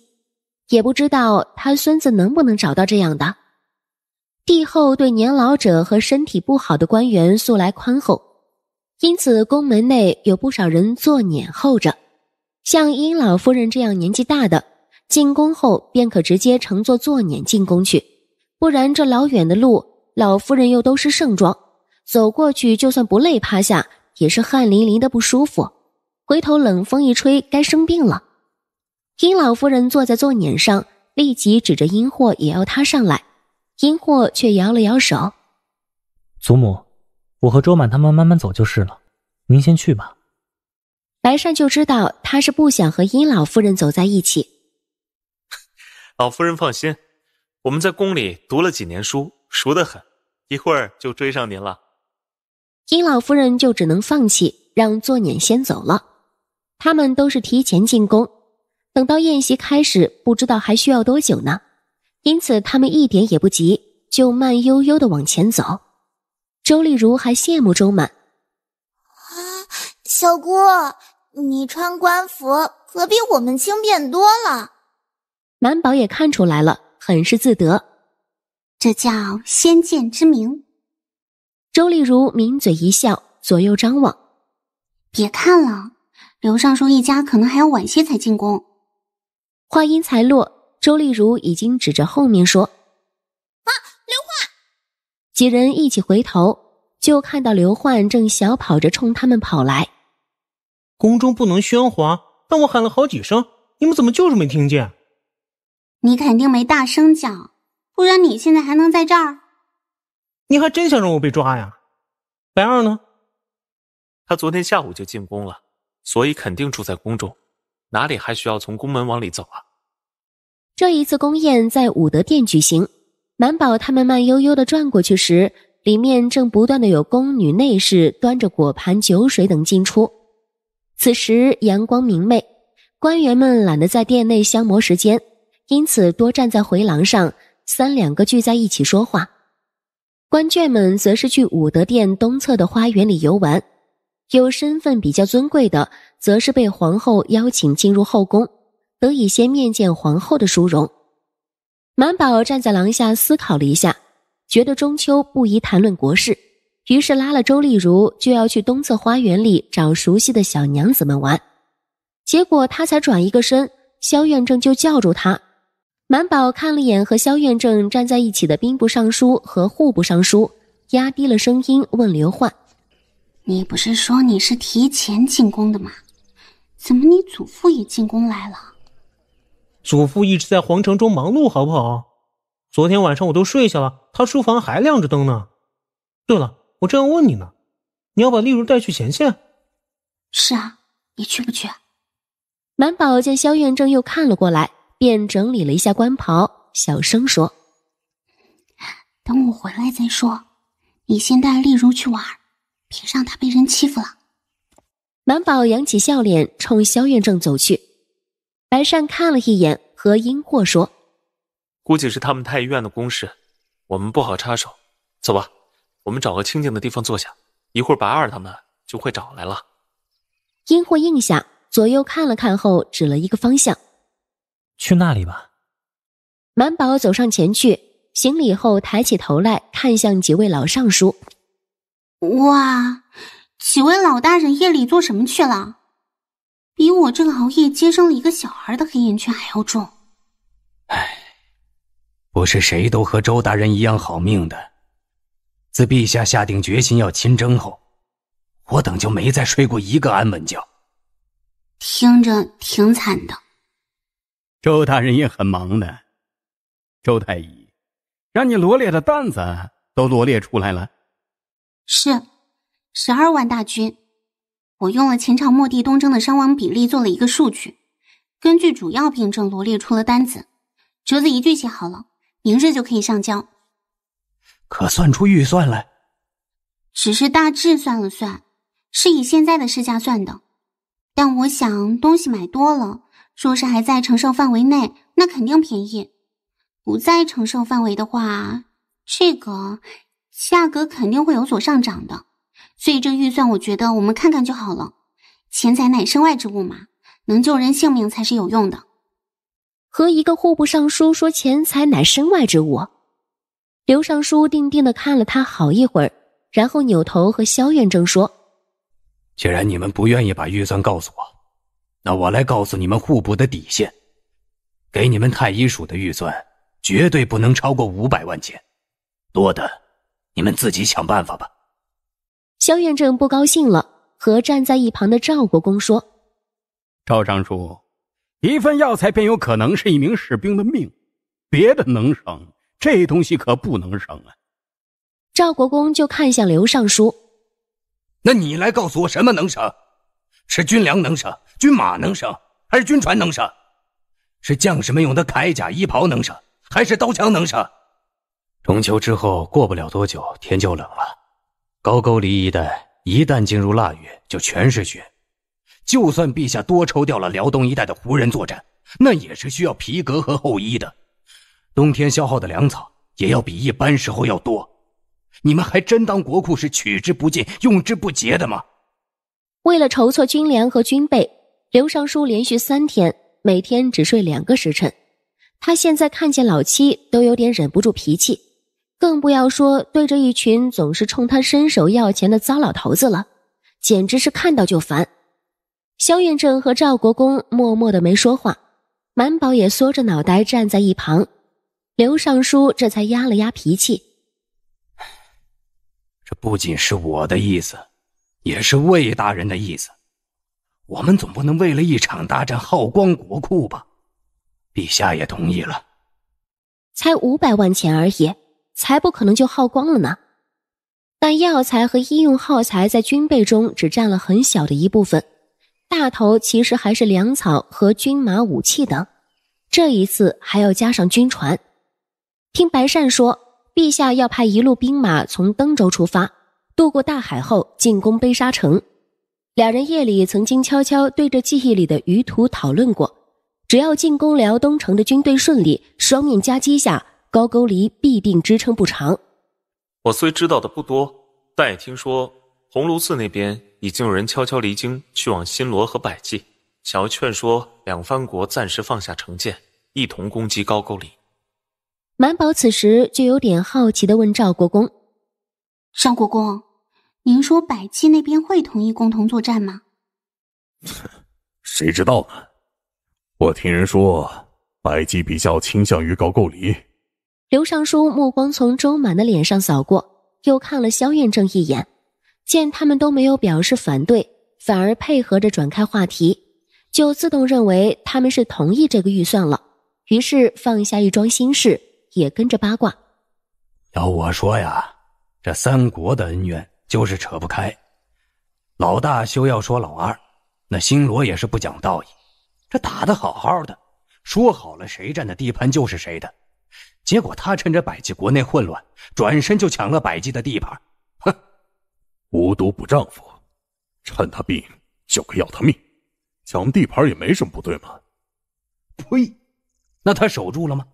也不知道他孙子能不能找到这样的。帝后对年老者和身体不好的官员素来宽厚。因此，宫门内有不少人作辇候着。像殷老夫人这样年纪大的，进宫后便可直接乘坐坐辇进宫去。不然，这老远的路，老夫人又都是盛装，走过去就算不累趴下，也是汗淋淋的不舒服。回头冷风一吹，该生病了。殷老夫人坐在坐辇上，立即指着殷货也要他上来。殷货却摇了摇手，祖母。我和周满他们慢慢走就是了，您先去吧。白善就知道他是不想和殷老夫人走在一起。老夫人放心，我们在宫里读了几年书，熟得很，一会儿就追上您了。殷老夫人就只能放弃，让作辇先走了。他们都是提前进宫，等到宴席开始，不知道还需要多久呢，因此他们一点也不急，就慢悠悠地往前走。周丽如还羡慕周满，啊，小姑，你穿官服可比我们轻便多了。满宝也看出来了，很是自得。这叫先见之明。周丽如抿嘴一笑，左右张望。别看了，刘尚书一家可能还要晚些才进宫。话音才落，周丽如已经指着后面说。几人一起回头，就看到刘焕正小跑着冲他们跑来。宫中不能喧哗，但我喊了好几声，你们怎么就是没听见？你肯定没大声讲，不然你现在还能在这儿？你还真想让我被抓呀？白二呢？他昨天下午就进宫了，所以肯定住在宫中，哪里还需要从宫门往里走啊？这一次宫宴在武德殿举行。满宝他们慢悠悠的转过去时，里面正不断的有宫女内侍端着果盘、酒水等进出。此时阳光明媚，官员们懒得在殿内消磨时间，因此多站在回廊上，三两个聚在一起说话。官眷们则是去武德殿东侧的花园里游玩，有身份比较尊贵的，则是被皇后邀请进入后宫，得以先面见皇后的殊荣。满宝站在廊下思考了一下，觉得中秋不宜谈论国事，于是拉了周丽如就要去东侧花园里找熟悉的小娘子们玩。结果他才转一个身，萧院正就叫住他。满宝看了眼和萧院正站在一起的兵部尚书和户部尚书，压低了声音问刘焕：“你不是说你是提前进宫的吗？怎么你祖父也进宫来了？”祖父一直在皇城中忙碌，好不好？昨天晚上我都睡下了，他书房还亮着灯呢。对了，我正要问你呢，你要把丽如带去前线？是啊，你去不去？满宝见萧院正又看了过来，便整理了一下官袍，小声说：“等我回来再说，你先带丽如去玩，别让她被人欺负了。”满宝扬起笑脸，冲萧院正走去。白善看了一眼，和殷霍说：“估计是他们太医院的公事，我们不好插手。走吧，我们找个清静的地方坐下。一会儿白二他们就会找来了。”殷货应下，左右看了看后，指了一个方向：“去那里吧。”满宝走上前去，行礼后抬起头来看向几位老尚书：“哇，几位老大人夜里做什么去了？”比我这个熬夜接生了一个小孩的黑眼圈还要重。唉，不是谁都和周大人一样好命的。自陛下下定决心要亲征后，我等就没再睡过一个安稳觉。听着挺惨的。周大人也很忙的。周太医，让你罗列的担子都罗列出来了。是，十二万大军。我用了秦朝末帝东征的伤亡比例做了一个数据，根据主要病症罗列出了单子，折子一句写好了，明日就可以上交。可算出预算来？只是大致算了算，是以现在的市价算的。但我想东西买多了，若是还在承受范围内，那肯定便宜；不在承受范围的话，这个价格肯定会有所上涨的。所以这预算，我觉得我们看看就好了。钱财乃身外之物嘛，能救人性命才是有用的。和一个户部尚书说钱财乃身外之物，刘尚书定定的看了他好一会儿，然后扭头和萧院正说：“既然你们不愿意把预算告诉我，那我来告诉你们户部的底线。给你们太医署的预算，绝对不能超过五百万钱，多的你们自己想办法吧。”萧院正不高兴了，和站在一旁的赵国公说：“赵尚书，一份药材便有可能是一名士兵的命，别的能省，这东西可不能省啊。”赵国公就看向刘尚书：“那你来告诉我，什么能省？是军粮能省，军马能省，还是军船能省？是将士们用的铠甲、衣袍能省，还是刀枪能省？中秋之后，过不了多久，天就冷了。”高沟丽一带一旦进入腊月，就全是雪。就算陛下多抽调了辽东一带的胡人作战，那也是需要皮革和厚衣的。冬天消耗的粮草也要比一般时候要多。你们还真当国库是取之不尽、用之不竭的吗？为了筹措军粮和军备，刘尚书连续三天，每天只睡两个时辰。他现在看见老七，都有点忍不住脾气。更不要说对着一群总是冲他伸手要钱的糟老头子了，简直是看到就烦。萧远正和赵国公默默的没说话，满宝也缩着脑袋站在一旁。刘尚书这才压了压脾气：“这不仅是我的意思，也是魏大人的意思。我们总不能为了一场大战耗光国库吧？陛下也同意了，才五百万钱而已。”才不可能就耗光了呢。但药材和医用耗材在军备中只占了很小的一部分，大头其实还是粮草和军马、武器等。这一次还要加上军船。听白善说，陛下要派一路兵马从登州出发，渡过大海后进攻悲沙城。两人夜里曾经悄悄对着记忆里的余图讨论过，只要进攻辽东城的军队顺利，双面夹击下。高句丽必定支撑不长。我虽知道的不多，但也听说红炉寺那边已经有人悄悄离京，去往新罗和百济，想要劝说两藩国暂时放下成见，一同攻击高句丽。满宝此时就有点好奇的问赵国公：“赵国公，您说百济那边会同意共同作战吗？” 谁知道呢？我听人说，百济比较倾向于高句丽。刘尚书目光从周满的脸上扫过，又看了萧院正一眼，见他们都没有表示反对，反而配合着转开话题，就自动认为他们是同意这个预算了。于是放下一桩心事，也跟着八卦。要我说呀，这三国的恩怨就是扯不开，老大休要说老二，那新罗也是不讲道义，这打得好好的，说好了谁占的地盘就是谁的。结果他趁着百济国内混乱，转身就抢了百济的地盘。哼，无毒不丈夫，趁他病就该要他命，抢地盘也没什么不对吗？呸，那他守住了吗？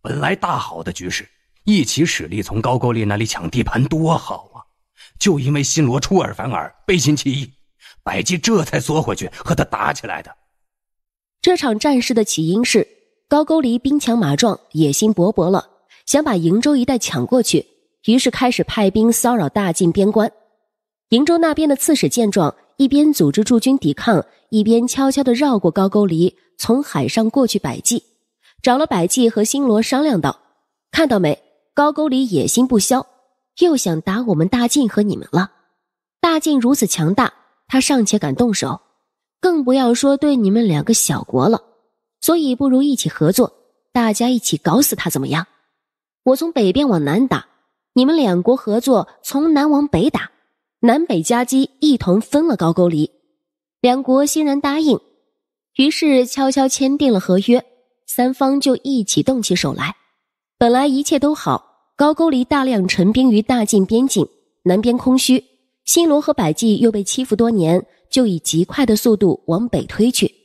本来大好的局势，一起使力从高句丽那里抢地盘多好啊！就因为新罗出尔反尔、背信弃义，百济这才缩回去和他打起来的。这场战事的起因是。高句丽兵强马壮，野心勃勃了，想把瀛州一带抢过去，于是开始派兵骚扰大晋边关。瀛州那边的刺史见状，一边组织驻军抵抗，一边悄悄地绕过高句丽，从海上过去百济，找了百济和新罗商量道：“看到没？高句丽野心不消，又想打我们大晋和你们了。大晋如此强大，他尚且敢动手，更不要说对你们两个小国了。”所以，不如一起合作，大家一起搞死他，怎么样？我从北边往南打，你们两国合作从南往北打，南北夹击，一同分了高句丽。两国欣然答应，于是悄悄签订了合约，三方就一起动起手来。本来一切都好，高句丽大量陈兵于大晋边境，南边空虚，新罗和百济又被欺负多年，就以极快的速度往北推去。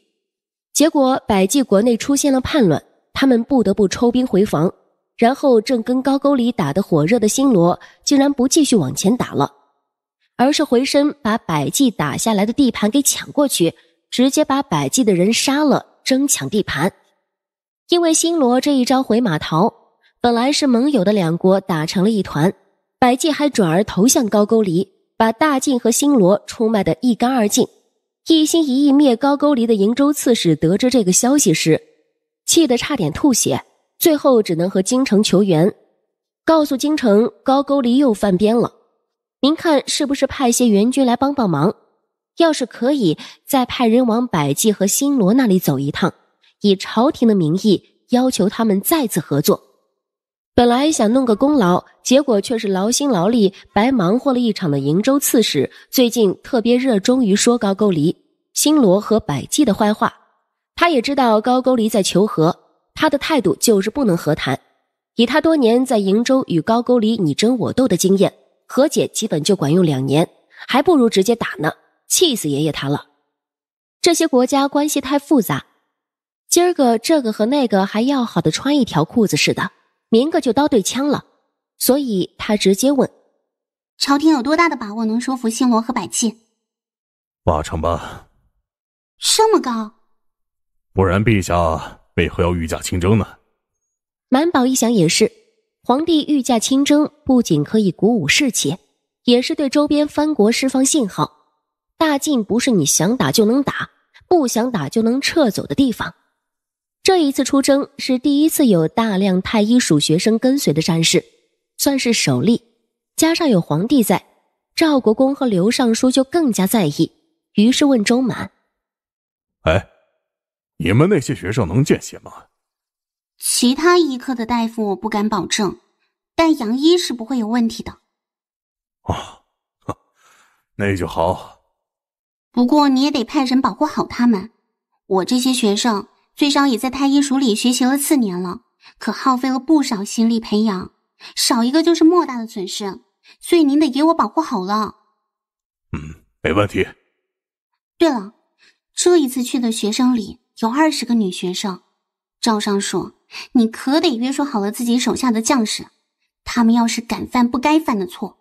结果百济国内出现了叛乱，他们不得不抽兵回防。然后正跟高句丽打得火热的新罗，竟然不继续往前打了，而是回身把百济打下来的地盘给抢过去，直接把百济的人杀了，争抢地盘。因为新罗这一招回马逃，本来是盟友的两国打成了一团，百济还转而投向高句丽，把大晋和新罗出卖的一干二净。一心一意灭高句丽的瀛州刺史得知这个消息时，气得差点吐血，最后只能和京城求援，告诉京城高句丽又犯边了，您看是不是派些援军来帮帮忙？要是可以，再派人往百济和新罗那里走一趟，以朝廷的名义要求他们再次合作。本来想弄个功劳，结果却是劳心劳力白忙活了一场的瀛州刺史最近特别热衷于说高句丽、新罗和百济的坏话。他也知道高句丽在求和，他的态度就是不能和谈。以他多年在瀛州与高句丽你争我斗的经验，和解基本就管用两年，还不如直接打呢！气死爷爷他了！这些国家关系太复杂，今儿个这个和那个还要好的，穿一条裤子似的。明个就刀对枪了，所以他直接问：“朝廷有多大的把握能收服新罗和百姓？八成吧。这么高？不然陛下为何要御驾亲征呢？满宝一想也是，皇帝御驾亲征不仅可以鼓舞士气，也是对周边藩国释放信号：大晋不是你想打就能打，不想打就能撤走的地方。这一次出征是第一次有大量太医署学生跟随的战事，算是首例。加上有皇帝在，赵国公和刘尚书就更加在意，于是问周满：“哎，你们那些学生能见血吗？”“其他医科的大夫我不敢保证，但杨医是不会有问题的。”“哦，那就好。不过你也得派人保护好他们，我这些学生。”最少也在太医署里学习了四年了，可耗费了不少心力培养，少一个就是莫大的损失，所以您得给我保护好了。嗯，没问题。对了，这一次去的学生里有二十个女学生，赵尚说你可得约束好了自己手下的将士，他们要是敢犯不该犯的错，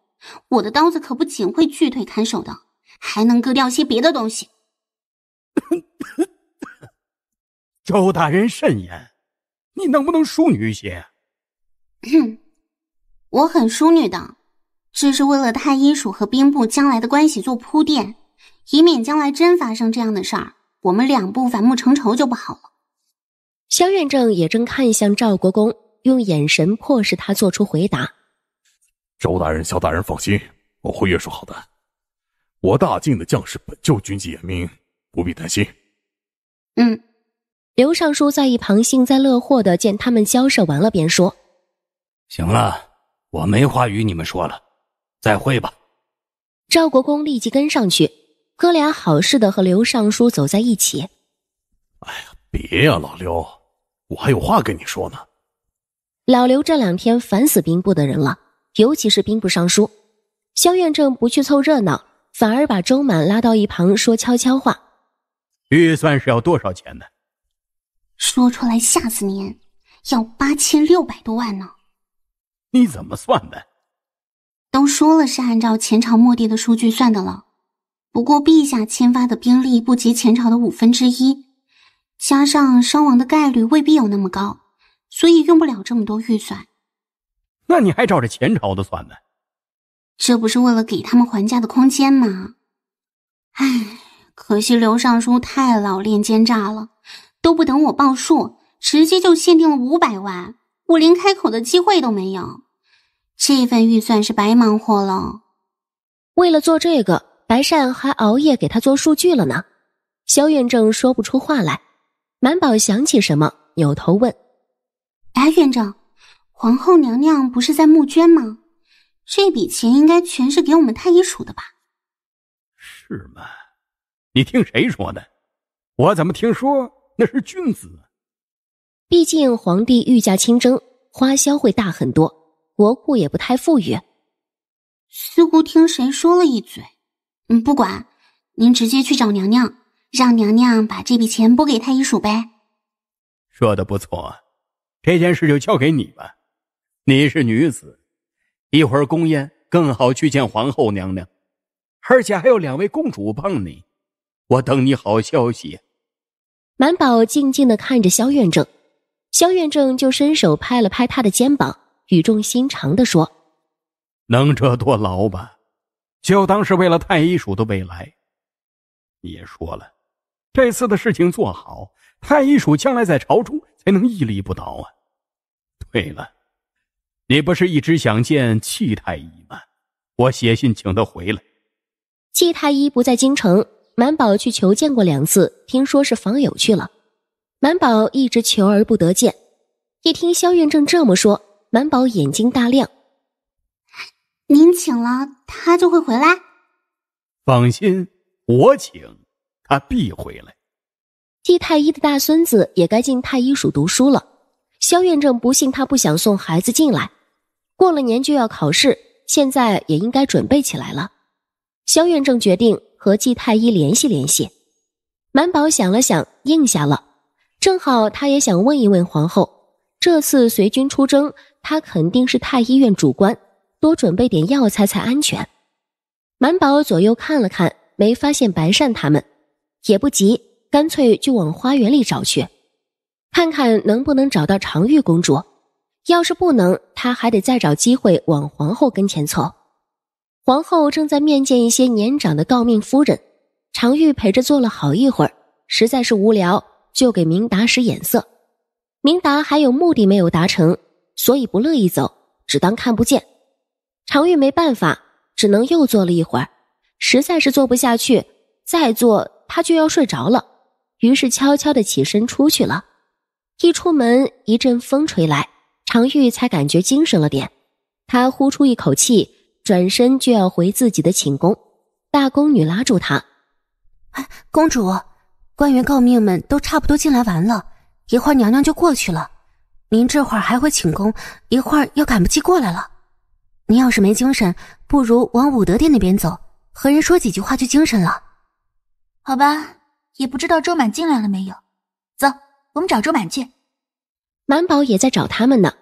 我的刀子可不仅会锯腿砍手的，还能割掉些别的东西。周大人慎言，你能不能淑女一些？我很淑女的，只是为了太医署和兵部将来的关系做铺垫，以免将来真发生这样的事儿，我们两部反目成仇就不好了。萧院正也正看向赵国公，用眼神迫使他做出回答。周大人、萧大人放心，我会约束好的。我大晋的将士本就军纪严明，不必担心。嗯。刘尚书在一旁幸灾乐祸的见他们交涉完了，便说：“行了，我没话与你们说了，再会吧。”赵国公立即跟上去，哥俩好事的和刘尚书走在一起。“哎呀，别呀，老刘，我还有话跟你说呢。”老刘这两天烦死兵部的人了，尤其是兵部尚书萧院正不去凑热闹，反而把周满拉到一旁说悄悄话：“预算是要多少钱呢？”说出来吓死您，要八千六百多万呢。你怎么算的？都说了是按照前朝末帝的数据算的了。不过陛下签发的兵力不及前朝的五分之一，加上伤亡的概率未必有那么高，所以用不了这么多预算。那你还找着前朝的算呢？这不是为了给他们还价的空间吗？唉，可惜刘尚书太老练奸诈了。都不等我报数，直接就限定了五百万，我连开口的机会都没有。这份预算是白忙活了。为了做这个，白善还熬夜给他做数据了呢。萧院正说不出话来，满宝想起什么，扭头问：“哎，院长，皇后娘娘不是在募捐吗？这笔钱应该全是给我们太医署的吧？”是吗？你听谁说的？我怎么听说？那是君子。毕竟皇帝御驾亲征，花销会大很多，国库也不太富裕。似乎听谁说了一嘴。嗯，不管，您直接去找娘娘，让娘娘把这笔钱拨给太医署呗。说的不错，这件事就交给你吧。你是女子，一会儿宫宴更好去见皇后娘娘，而且还有两位公主帮你。我等你好消息。满宝静静的看着萧院正，萧院正就伸手拍了拍他的肩膀，语重心长地说：“能者多劳吧，就当是为了太医署的未来。你也说了，这次的事情做好，太医署将来在朝中才能屹立不倒啊。对了，你不是一直想见戚太医吗？我写信请他回来。戚太医不在京城。”满宝去求见过两次，听说是访友去了。满宝一直求而不得见。一听萧院正这么说，满宝眼睛大亮。您请了，他就会回来。放心，我请，他必回来。季太医的大孙子也该进太医署读书了。萧院正不信他不想送孩子进来。过了年就要考试，现在也应该准备起来了。萧院正决定。和季太医联系联系，满宝想了想，应下了。正好他也想问一问皇后，这次随军出征，他肯定是太医院主官，多准备点药材才安全。满宝左右看了看，没发现白善他们，也不急，干脆就往花园里找去，看看能不能找到长玉公主。要是不能，他还得再找机会往皇后跟前凑。皇后正在面见一些年长的诰命夫人，常玉陪着坐了好一会儿，实在是无聊，就给明达使眼色。明达还有目的没有达成，所以不乐意走，只当看不见。常玉没办法，只能又坐了一会儿，实在是坐不下去，再坐他就要睡着了。于是悄悄地起身出去了。一出门，一阵风吹来，常玉才感觉精神了点。他呼出一口气。转身就要回自己的寝宫，大宫女拉住她：“哎，公主，官员告命们都差不多进来完了，一会儿娘娘就过去了。您这会儿还回寝宫，一会儿又赶不及过来了。您要是没精神，不如往武德殿那边走，和人说几句话就精神了。好吧，也不知道周满进来了没有。走，我们找周满去。满宝也在找他们呢，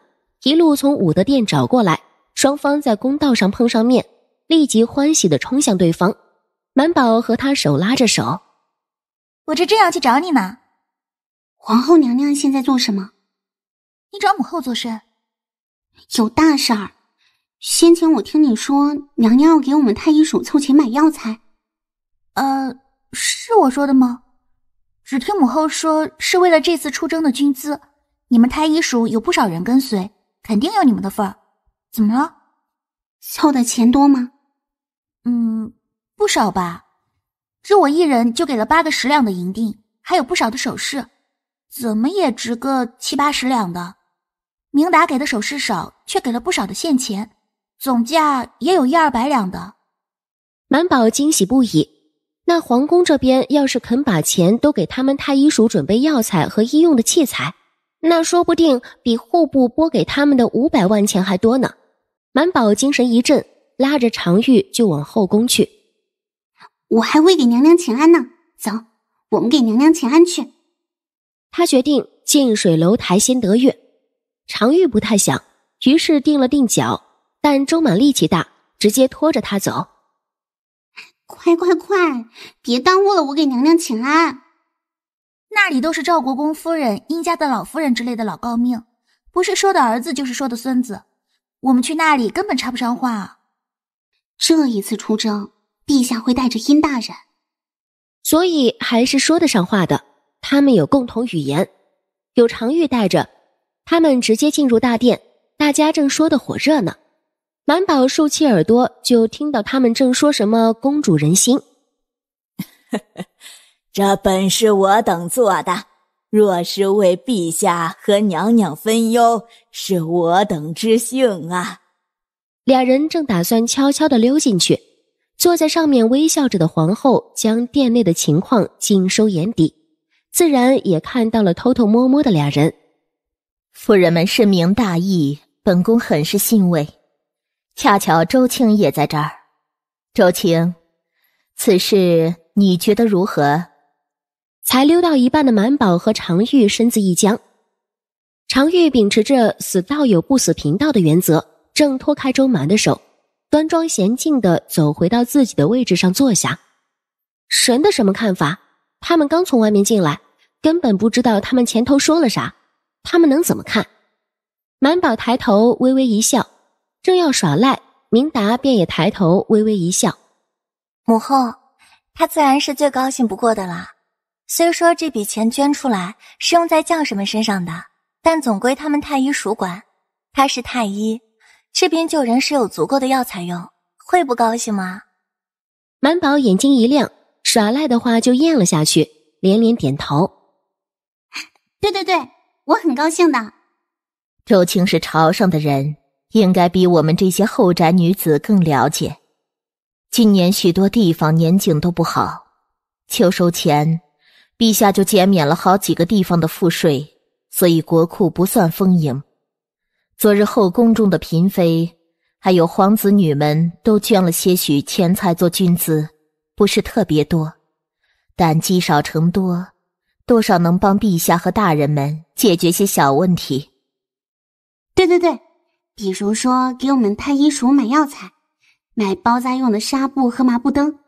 一路从武德殿找过来。”双方在公道上碰上面，立即欢喜的冲向对方。满宝和他手拉着手：“我这正要去找你呢。”皇后娘娘现在做什么？你找母后做甚？有大事儿。先前我听你说，娘娘要给我们太医署凑钱买药材。呃，是我说的吗？只听母后说是为了这次出征的军资。你们太医署有不少人跟随，肯定有你们的份儿。怎么了？凑的钱多吗？嗯，不少吧。只我一人就给了八个十两的银锭，还有不少的首饰，怎么也值个七八十两的。明达给的首饰少，却给了不少的现钱，总价也有一二百两的。满宝惊喜不已。那皇宫这边要是肯把钱都给他们太医署准备药材和医用的器材，那说不定比户部拨给他们的五百万钱还多呢。满宝精神一振，拉着常玉就往后宫去。我还会给娘娘请安呢。走，我们给娘娘请安去。他决定近水楼台先得月。常玉不太想，于是定了定脚。但周满力气大，直接拖着他走。快快快，别耽误了我给娘娘请安。那里都是赵国公夫人、殷家的老夫人之类的老诰命，不是说的儿子就是说的孙子。我们去那里根本插不上话。这一次出征，陛下会带着殷大人，所以还是说得上话的。他们有共同语言，有常玉带着他们直接进入大殿，大家正说的火热呢。满宝竖起耳朵，就听到他们正说什么“公主人心”，这本是我等做的。若是为陛下和娘娘分忧，是我等之幸啊！俩人正打算悄悄地溜进去，坐在上面微笑着的皇后将殿内的情况尽收眼底，自然也看到了偷偷摸摸的俩人。夫人们深明大义，本宫很是欣慰。恰巧周青也在这儿，周青，此事你觉得如何？才溜到一半的满宝和常玉身子一僵，常玉秉持着“死道友不死贫道”的原则，正脱开周满的手，端庄娴静的走回到自己的位置上坐下。神的什么看法？他们刚从外面进来，根本不知道他们前头说了啥，他们能怎么看？满宝抬头微微一笑，正要耍赖，明达便也抬头微微一笑。母后，他自然是最高兴不过的了。虽说这笔钱捐出来是用在将士们身上的，但总归他们太医署管。他是太医，治病救人是有足够的药材用，会不高兴吗？满宝眼睛一亮，耍赖的话就咽了下去，连连点头。对对对，我很高兴的。周青是朝上的人，应该比我们这些后宅女子更了解。今年许多地方年景都不好，秋收前。陛下就减免了好几个地方的赋税，所以国库不算丰盈。昨日后宫中的嫔妃，还有皇子女们都捐了些许钱财做军资，不是特别多，但积少成多，多少能帮陛下和大人们解决些小问题。对对对，比如说给我们太医署买药材，买包扎用的纱布和麻布灯，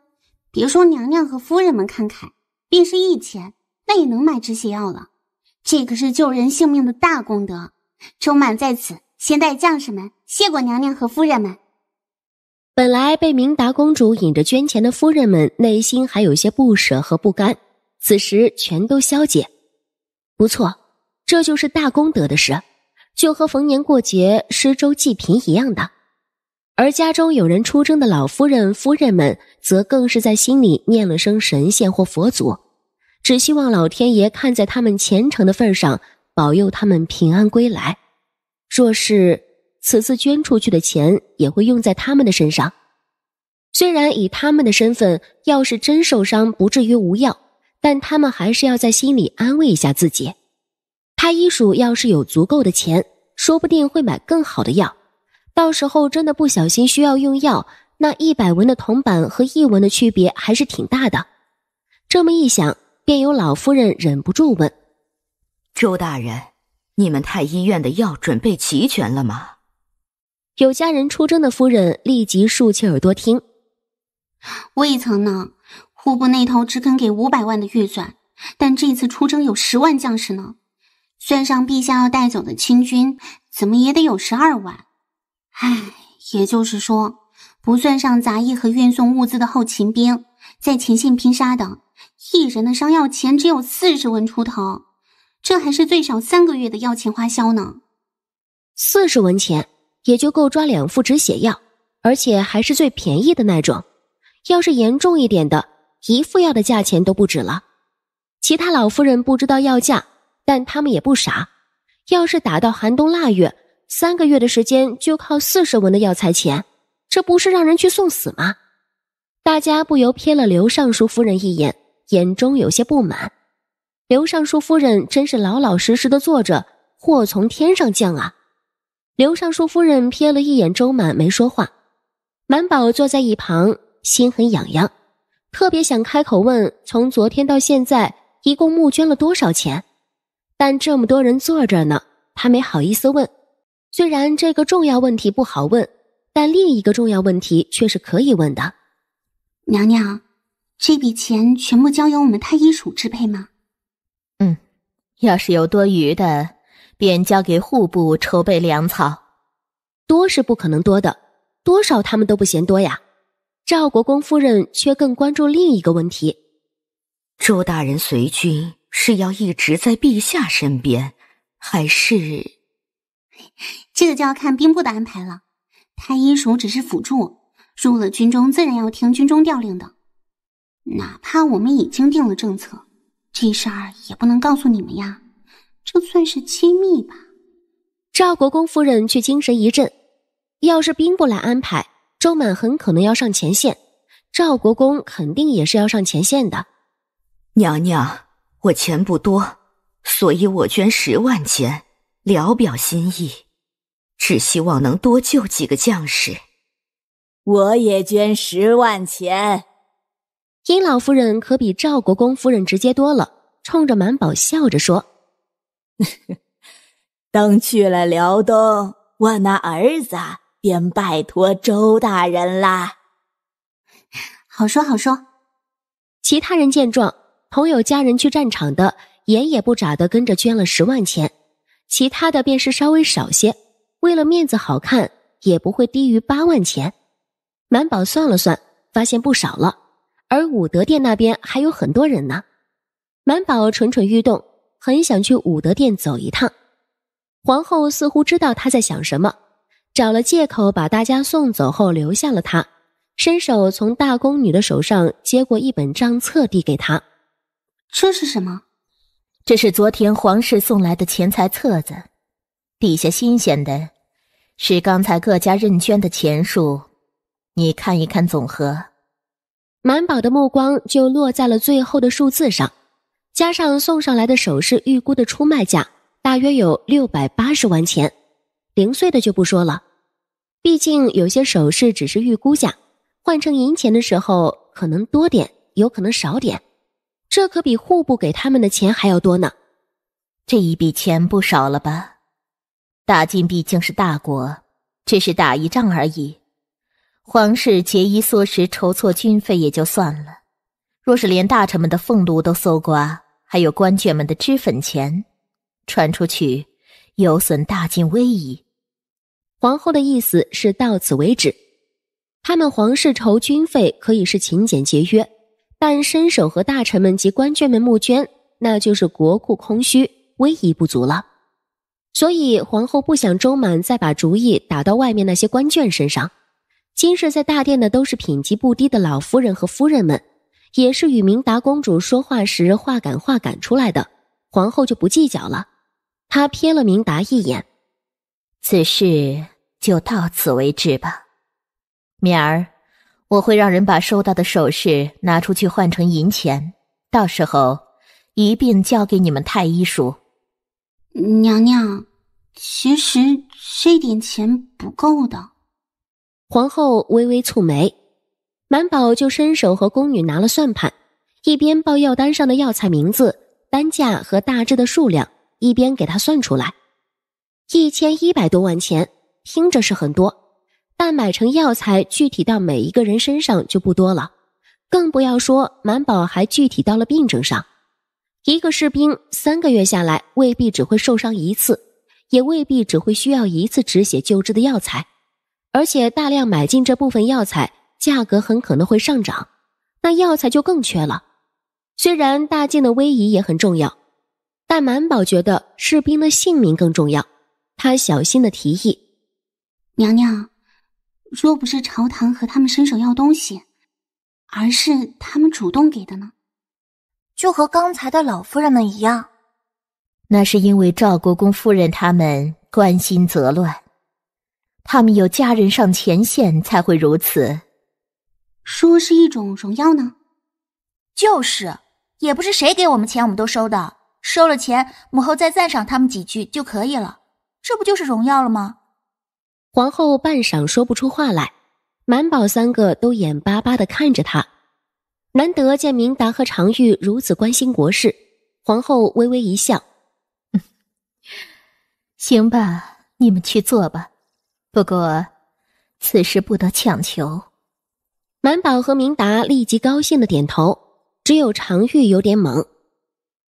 别说娘娘和夫人们慷慨。便是一钱，那也能买止血药了。这可是救人性命的大功德。充满在此，先代将士们谢过娘娘和夫人们。本来被明达公主引着捐钱的夫人们，内心还有些不舍和不甘，此时全都消解。不错，这就是大功德的事，就和逢年过节施粥济贫一样的。而家中有人出征的老夫人、夫人们，则更是在心里念了声神仙或佛祖。只希望老天爷看在他们虔诚的份上，保佑他们平安归来。若是此次捐出去的钱也会用在他们的身上。虽然以他们的身份，要是真受伤，不至于无药，但他们还是要在心里安慰一下自己。他医署要是有足够的钱，说不定会买更好的药。到时候真的不小心需要用药，那一百文的铜板和一文的区别还是挺大的。这么一想。便有老夫人忍不住问：“周大人，你们太医院的药准备齐全了吗？”有家人出征的夫人立即竖起耳朵听：“未曾呢，户部那头只肯给五百万的预算，但这次出征有十万将士呢，算上陛下要带走的清军，怎么也得有十二万。唉，也就是说，不算上杂役和运送物资的后勤兵。”在前线拼杀的，一人的伤药钱只有四十文出头，这还是最少三个月的药钱花销呢。四十文钱也就够抓两副止血药，而且还是最便宜的那种。要是严重一点的，一副药的价钱都不止了。其他老夫人不知道药价，但他们也不傻。要是打到寒冬腊月，三个月的时间就靠四十文的药材钱，这不是让人去送死吗？大家不由瞥了刘尚书夫人一眼，眼中有些不满。刘尚书夫人真是老老实实的坐着，祸从天上降啊！刘尚书夫人瞥了一眼周满，没说话。满宝坐在一旁，心很痒痒，特别想开口问：从昨天到现在，一共募捐了多少钱？但这么多人坐着呢，他没好意思问。虽然这个重要问题不好问，但另一个重要问题却是可以问的。娘娘，这笔钱全部交由我们太医署支配吗？嗯，要是有多余的，便交给户部筹备粮草。多是不可能多的，多少他们都不嫌多呀。赵国公夫人却更关注另一个问题：周大人随军是要一直在陛下身边，还是？这个就要看兵部的安排了。太医署只是辅助。入了军中，自然要听军中调令的。哪怕我们已经定了政策，这事儿也不能告诉你们呀。这算是机密吧？赵国公夫人却精神一振。要是兵部来安排，周满很可能要上前线，赵国公肯定也是要上前线的。娘娘，我钱不多，所以我捐十万钱，聊表心意，只希望能多救几个将士。我也捐十万钱。殷老夫人可比赵国公夫人直接多了，冲着满宝笑着说：“ 等去了辽东，我那儿子便拜托周大人啦。”好说好说。其他人见状，朋友家人去战场的，眼也不眨的跟着捐了十万钱；其他的便是稍微少些，为了面子好看，也不会低于八万钱。满宝算了算，发现不少了。而武德殿那边还有很多人呢。满宝蠢蠢欲动，很想去武德殿走一趟。皇后似乎知道他在想什么，找了借口把大家送走后，留下了他，伸手从大宫女的手上接过一本账册，递给他。这是什么？这是昨天皇室送来的钱财册子。底下新鲜的，是刚才各家认捐的钱数。”你看一看总和，满宝的目光就落在了最后的数字上，加上送上来的首饰预估的出卖价，大约有六百八十万钱。零碎的就不说了，毕竟有些首饰只是预估价，换成银钱的时候可能多点，有可能少点。这可比户部给他们的钱还要多呢。这一笔钱不少了吧？大金毕竟是大国，只是打一仗而已。皇室节衣缩食筹措军费也就算了，若是连大臣们的俸禄都搜刮，还有官眷们的脂粉钱，传出去有损大晋威仪。皇后的意思是到此为止，他们皇室筹军费可以是勤俭节约，但伸手和大臣们及官眷们募捐，那就是国库空虚，威仪不足了。所以皇后不想周满再把主意打到外面那些官眷身上。今日在大殿的都是品级不低的老夫人和夫人们，也是与明达公主说话时话赶话赶出来的，皇后就不计较了。她瞥了明达一眼，此事就到此为止吧。明儿，我会让人把收到的首饰拿出去换成银钱，到时候一并交给你们太医署。娘娘，其实这点钱不够的。皇后微微蹙眉，满宝就伸手和宫女拿了算盘，一边报药单上的药材名字、单价和大致的数量，一边给他算出来。一千一百多万钱，听着是很多，但买成药材，具体到每一个人身上就不多了，更不要说满宝还具体到了病症上。一个士兵三个月下来，未必只会受伤一次，也未必只会需要一次止血救治的药材。而且大量买进这部分药材，价格很可能会上涨，那药材就更缺了。虽然大晋的威仪也很重要，但满宝觉得士兵的性命更重要。他小心的提议：“娘娘，若不是朝堂和他们伸手要东西，而是他们主动给的呢？就和刚才的老夫人们一样。那是因为赵国公夫人他们关心则乱。”他们有家人上前线才会如此，说是一种荣耀呢。就是，也不是谁给我们钱我们都收的，收了钱，母后再赞赏他们几句就可以了，这不就是荣耀了吗？皇后半晌说不出话来，满宝三个都眼巴巴的看着他。难得见明达和常玉如此关心国事，皇后微微一笑，嗯，行吧，你们去做吧。不过，此事不得强求。满宝和明达立即高兴的点头，只有常玉有点懵。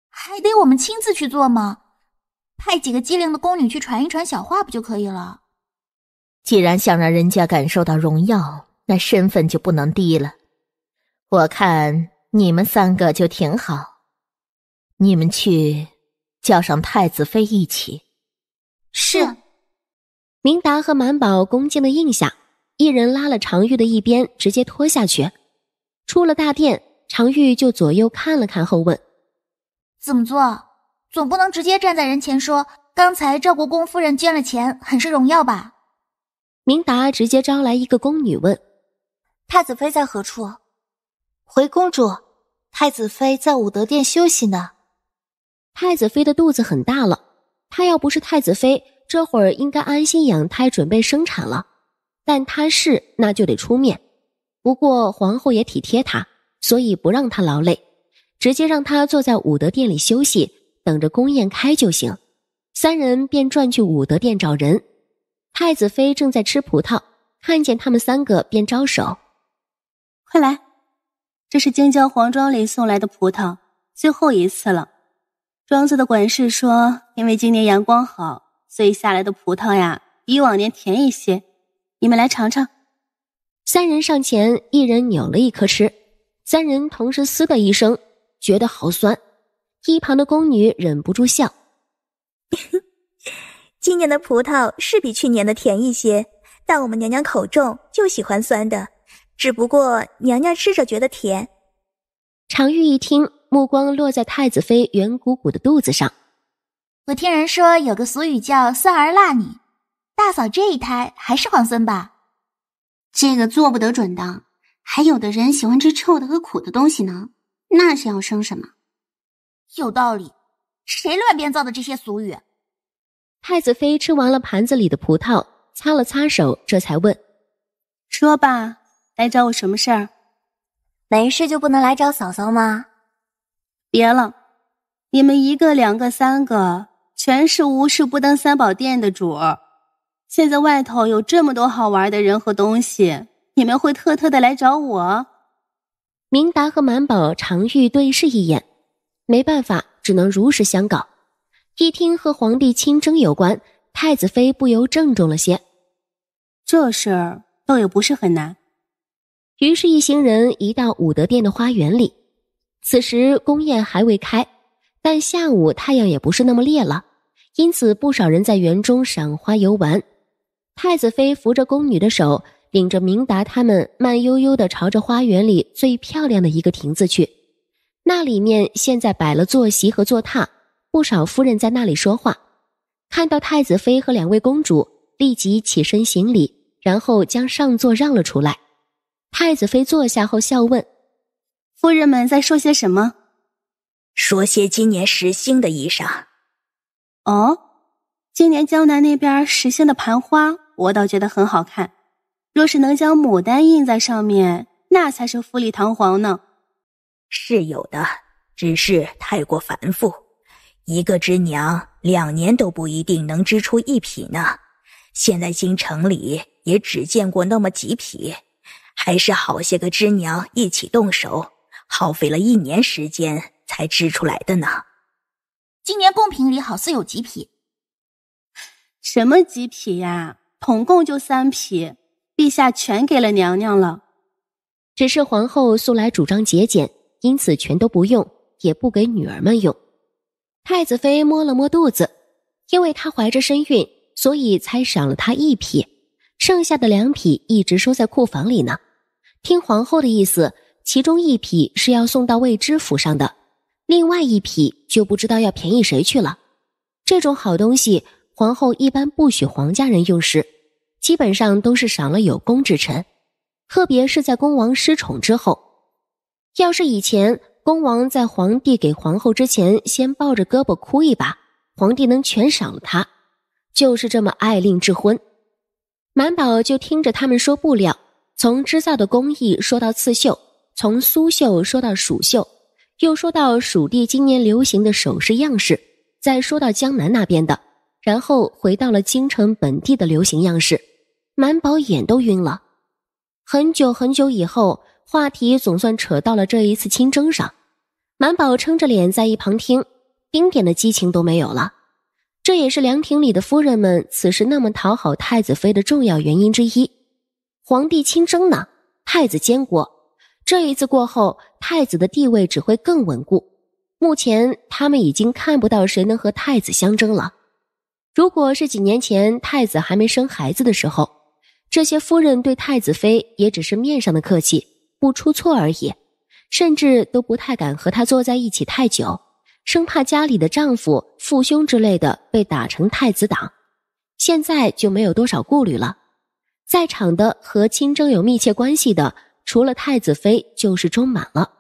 还得我们亲自去做吗？派几个机灵的宫女去传一传小话不就可以了？既然想让人家感受到荣耀，那身份就不能低了。我看你们三个就挺好，你们去叫上太子妃一起。是。明达和满宝恭敬的应下，一人拉了常玉的一边，直接拖下去。出了大殿，常玉就左右看了看后问：“怎么做？总不能直接站在人前说，刚才赵国公夫人捐了钱，很是荣耀吧？”明达直接招来一个宫女问：“太子妃在何处？”“回公主，太子妃在武德殿休息呢。”太子妃的肚子很大了，她要不是太子妃。这会儿应该安心养胎，准备生产了。但他是那就得出面，不过皇后也体贴他，所以不让他劳累，直接让他坐在武德殿里休息，等着宫宴开就行。三人便转去武德殿找人。太子妃正在吃葡萄，看见他们三个，便招手：“快来，这是京郊皇庄里送来的葡萄，最后一次了。”庄子的管事说：“因为今年阳光好。”所以下来的葡萄呀，比往年甜一些，你们来尝尝。三人上前，一人扭了一颗吃，三人同时“嘶”的一声，觉得好酸。一旁的宫女忍不住笑：“今年的葡萄是比去年的甜一些，但我们娘娘口重，就喜欢酸的。只不过娘娘吃着觉得甜。”常玉一听，目光落在太子妃圆鼓鼓的肚子上。我听人说有个俗语叫“酸儿辣女”，大嫂这一胎还是皇孙吧？这个做不得准的。还有的人喜欢吃臭的和苦的东西呢，那是要生什么？有道理，谁乱编造的这些俗语？太子妃吃完了盘子里的葡萄，擦了擦手，这才问：“说吧，来找我什么事儿？没事就不能来找嫂嫂吗？”别了，你们一个、两个、三个。全是无事不登三宝殿的主儿，现在外头有这么多好玩的人和东西，你们会特特的来找我？明达和满宝、常玉对视一眼，没办法，只能如实相告。一听和皇帝亲征有关，太子妃不由郑重了些。这事倒也不是很难。于是，一行人移到武德殿的花园里，此时宫宴还未开，但下午太阳也不是那么烈了。因此，不少人在园中赏花游玩。太子妃扶着宫女的手，领着明达他们慢悠悠地朝着花园里最漂亮的一个亭子去。那里面现在摆了坐席和坐榻，不少夫人在那里说话。看到太子妃和两位公主，立即起身行礼，然后将上座让了出来。太子妃坐下后，笑问：“夫人们在说些什么？”“说些今年时兴的衣裳。”哦，今年江南那边实现的盘花，我倒觉得很好看。若是能将牡丹印在上面，那才是富丽堂皇呢。是有的，只是太过繁复，一个织娘两年都不一定能织出一匹呢。现在京城里也只见过那么几匹，还是好些个织娘一起动手，耗费了一年时间才织出来的呢。今年贡品里好似有几匹，什么几匹呀？统共就三匹，陛下全给了娘娘了。只是皇后素来主张节俭，因此全都不用，也不给女儿们用。太子妃摸了摸肚子，因为她怀着身孕，所以才赏了她一匹，剩下的两匹一直收在库房里呢。听皇后的意思，其中一匹是要送到未知府上的。另外一匹就不知道要便宜谁去了。这种好东西，皇后一般不许皇家人用时，基本上都是赏了有功之臣，特别是在恭王失宠之后。要是以前恭王在皇帝给皇后之前，先抱着胳膊哭一把，皇帝能全赏了他。就是这么爱令智昏。满宝就听着他们说布料，从织造的工艺说到刺绣，从苏绣说到蜀绣。又说到蜀地今年流行的首饰样式，再说到江南那边的，然后回到了京城本地的流行样式，满宝眼都晕了。很久很久以后，话题总算扯到了这一次亲征上，满宝撑着脸在一旁听，丁点的激情都没有了。这也是凉亭里的夫人们此时那么讨好太子妃的重要原因之一。皇帝亲征呢，太子监国，这一次过后。太子的地位只会更稳固。目前他们已经看不到谁能和太子相争了。如果是几年前太子还没生孩子的时候，这些夫人对太子妃也只是面上的客气，不出错而已，甚至都不太敢和他坐在一起太久，生怕家里的丈夫、父兄之类的被打成太子党。现在就没有多少顾虑了，在场的和亲政有密切关系的。除了太子妃，就是钟满了。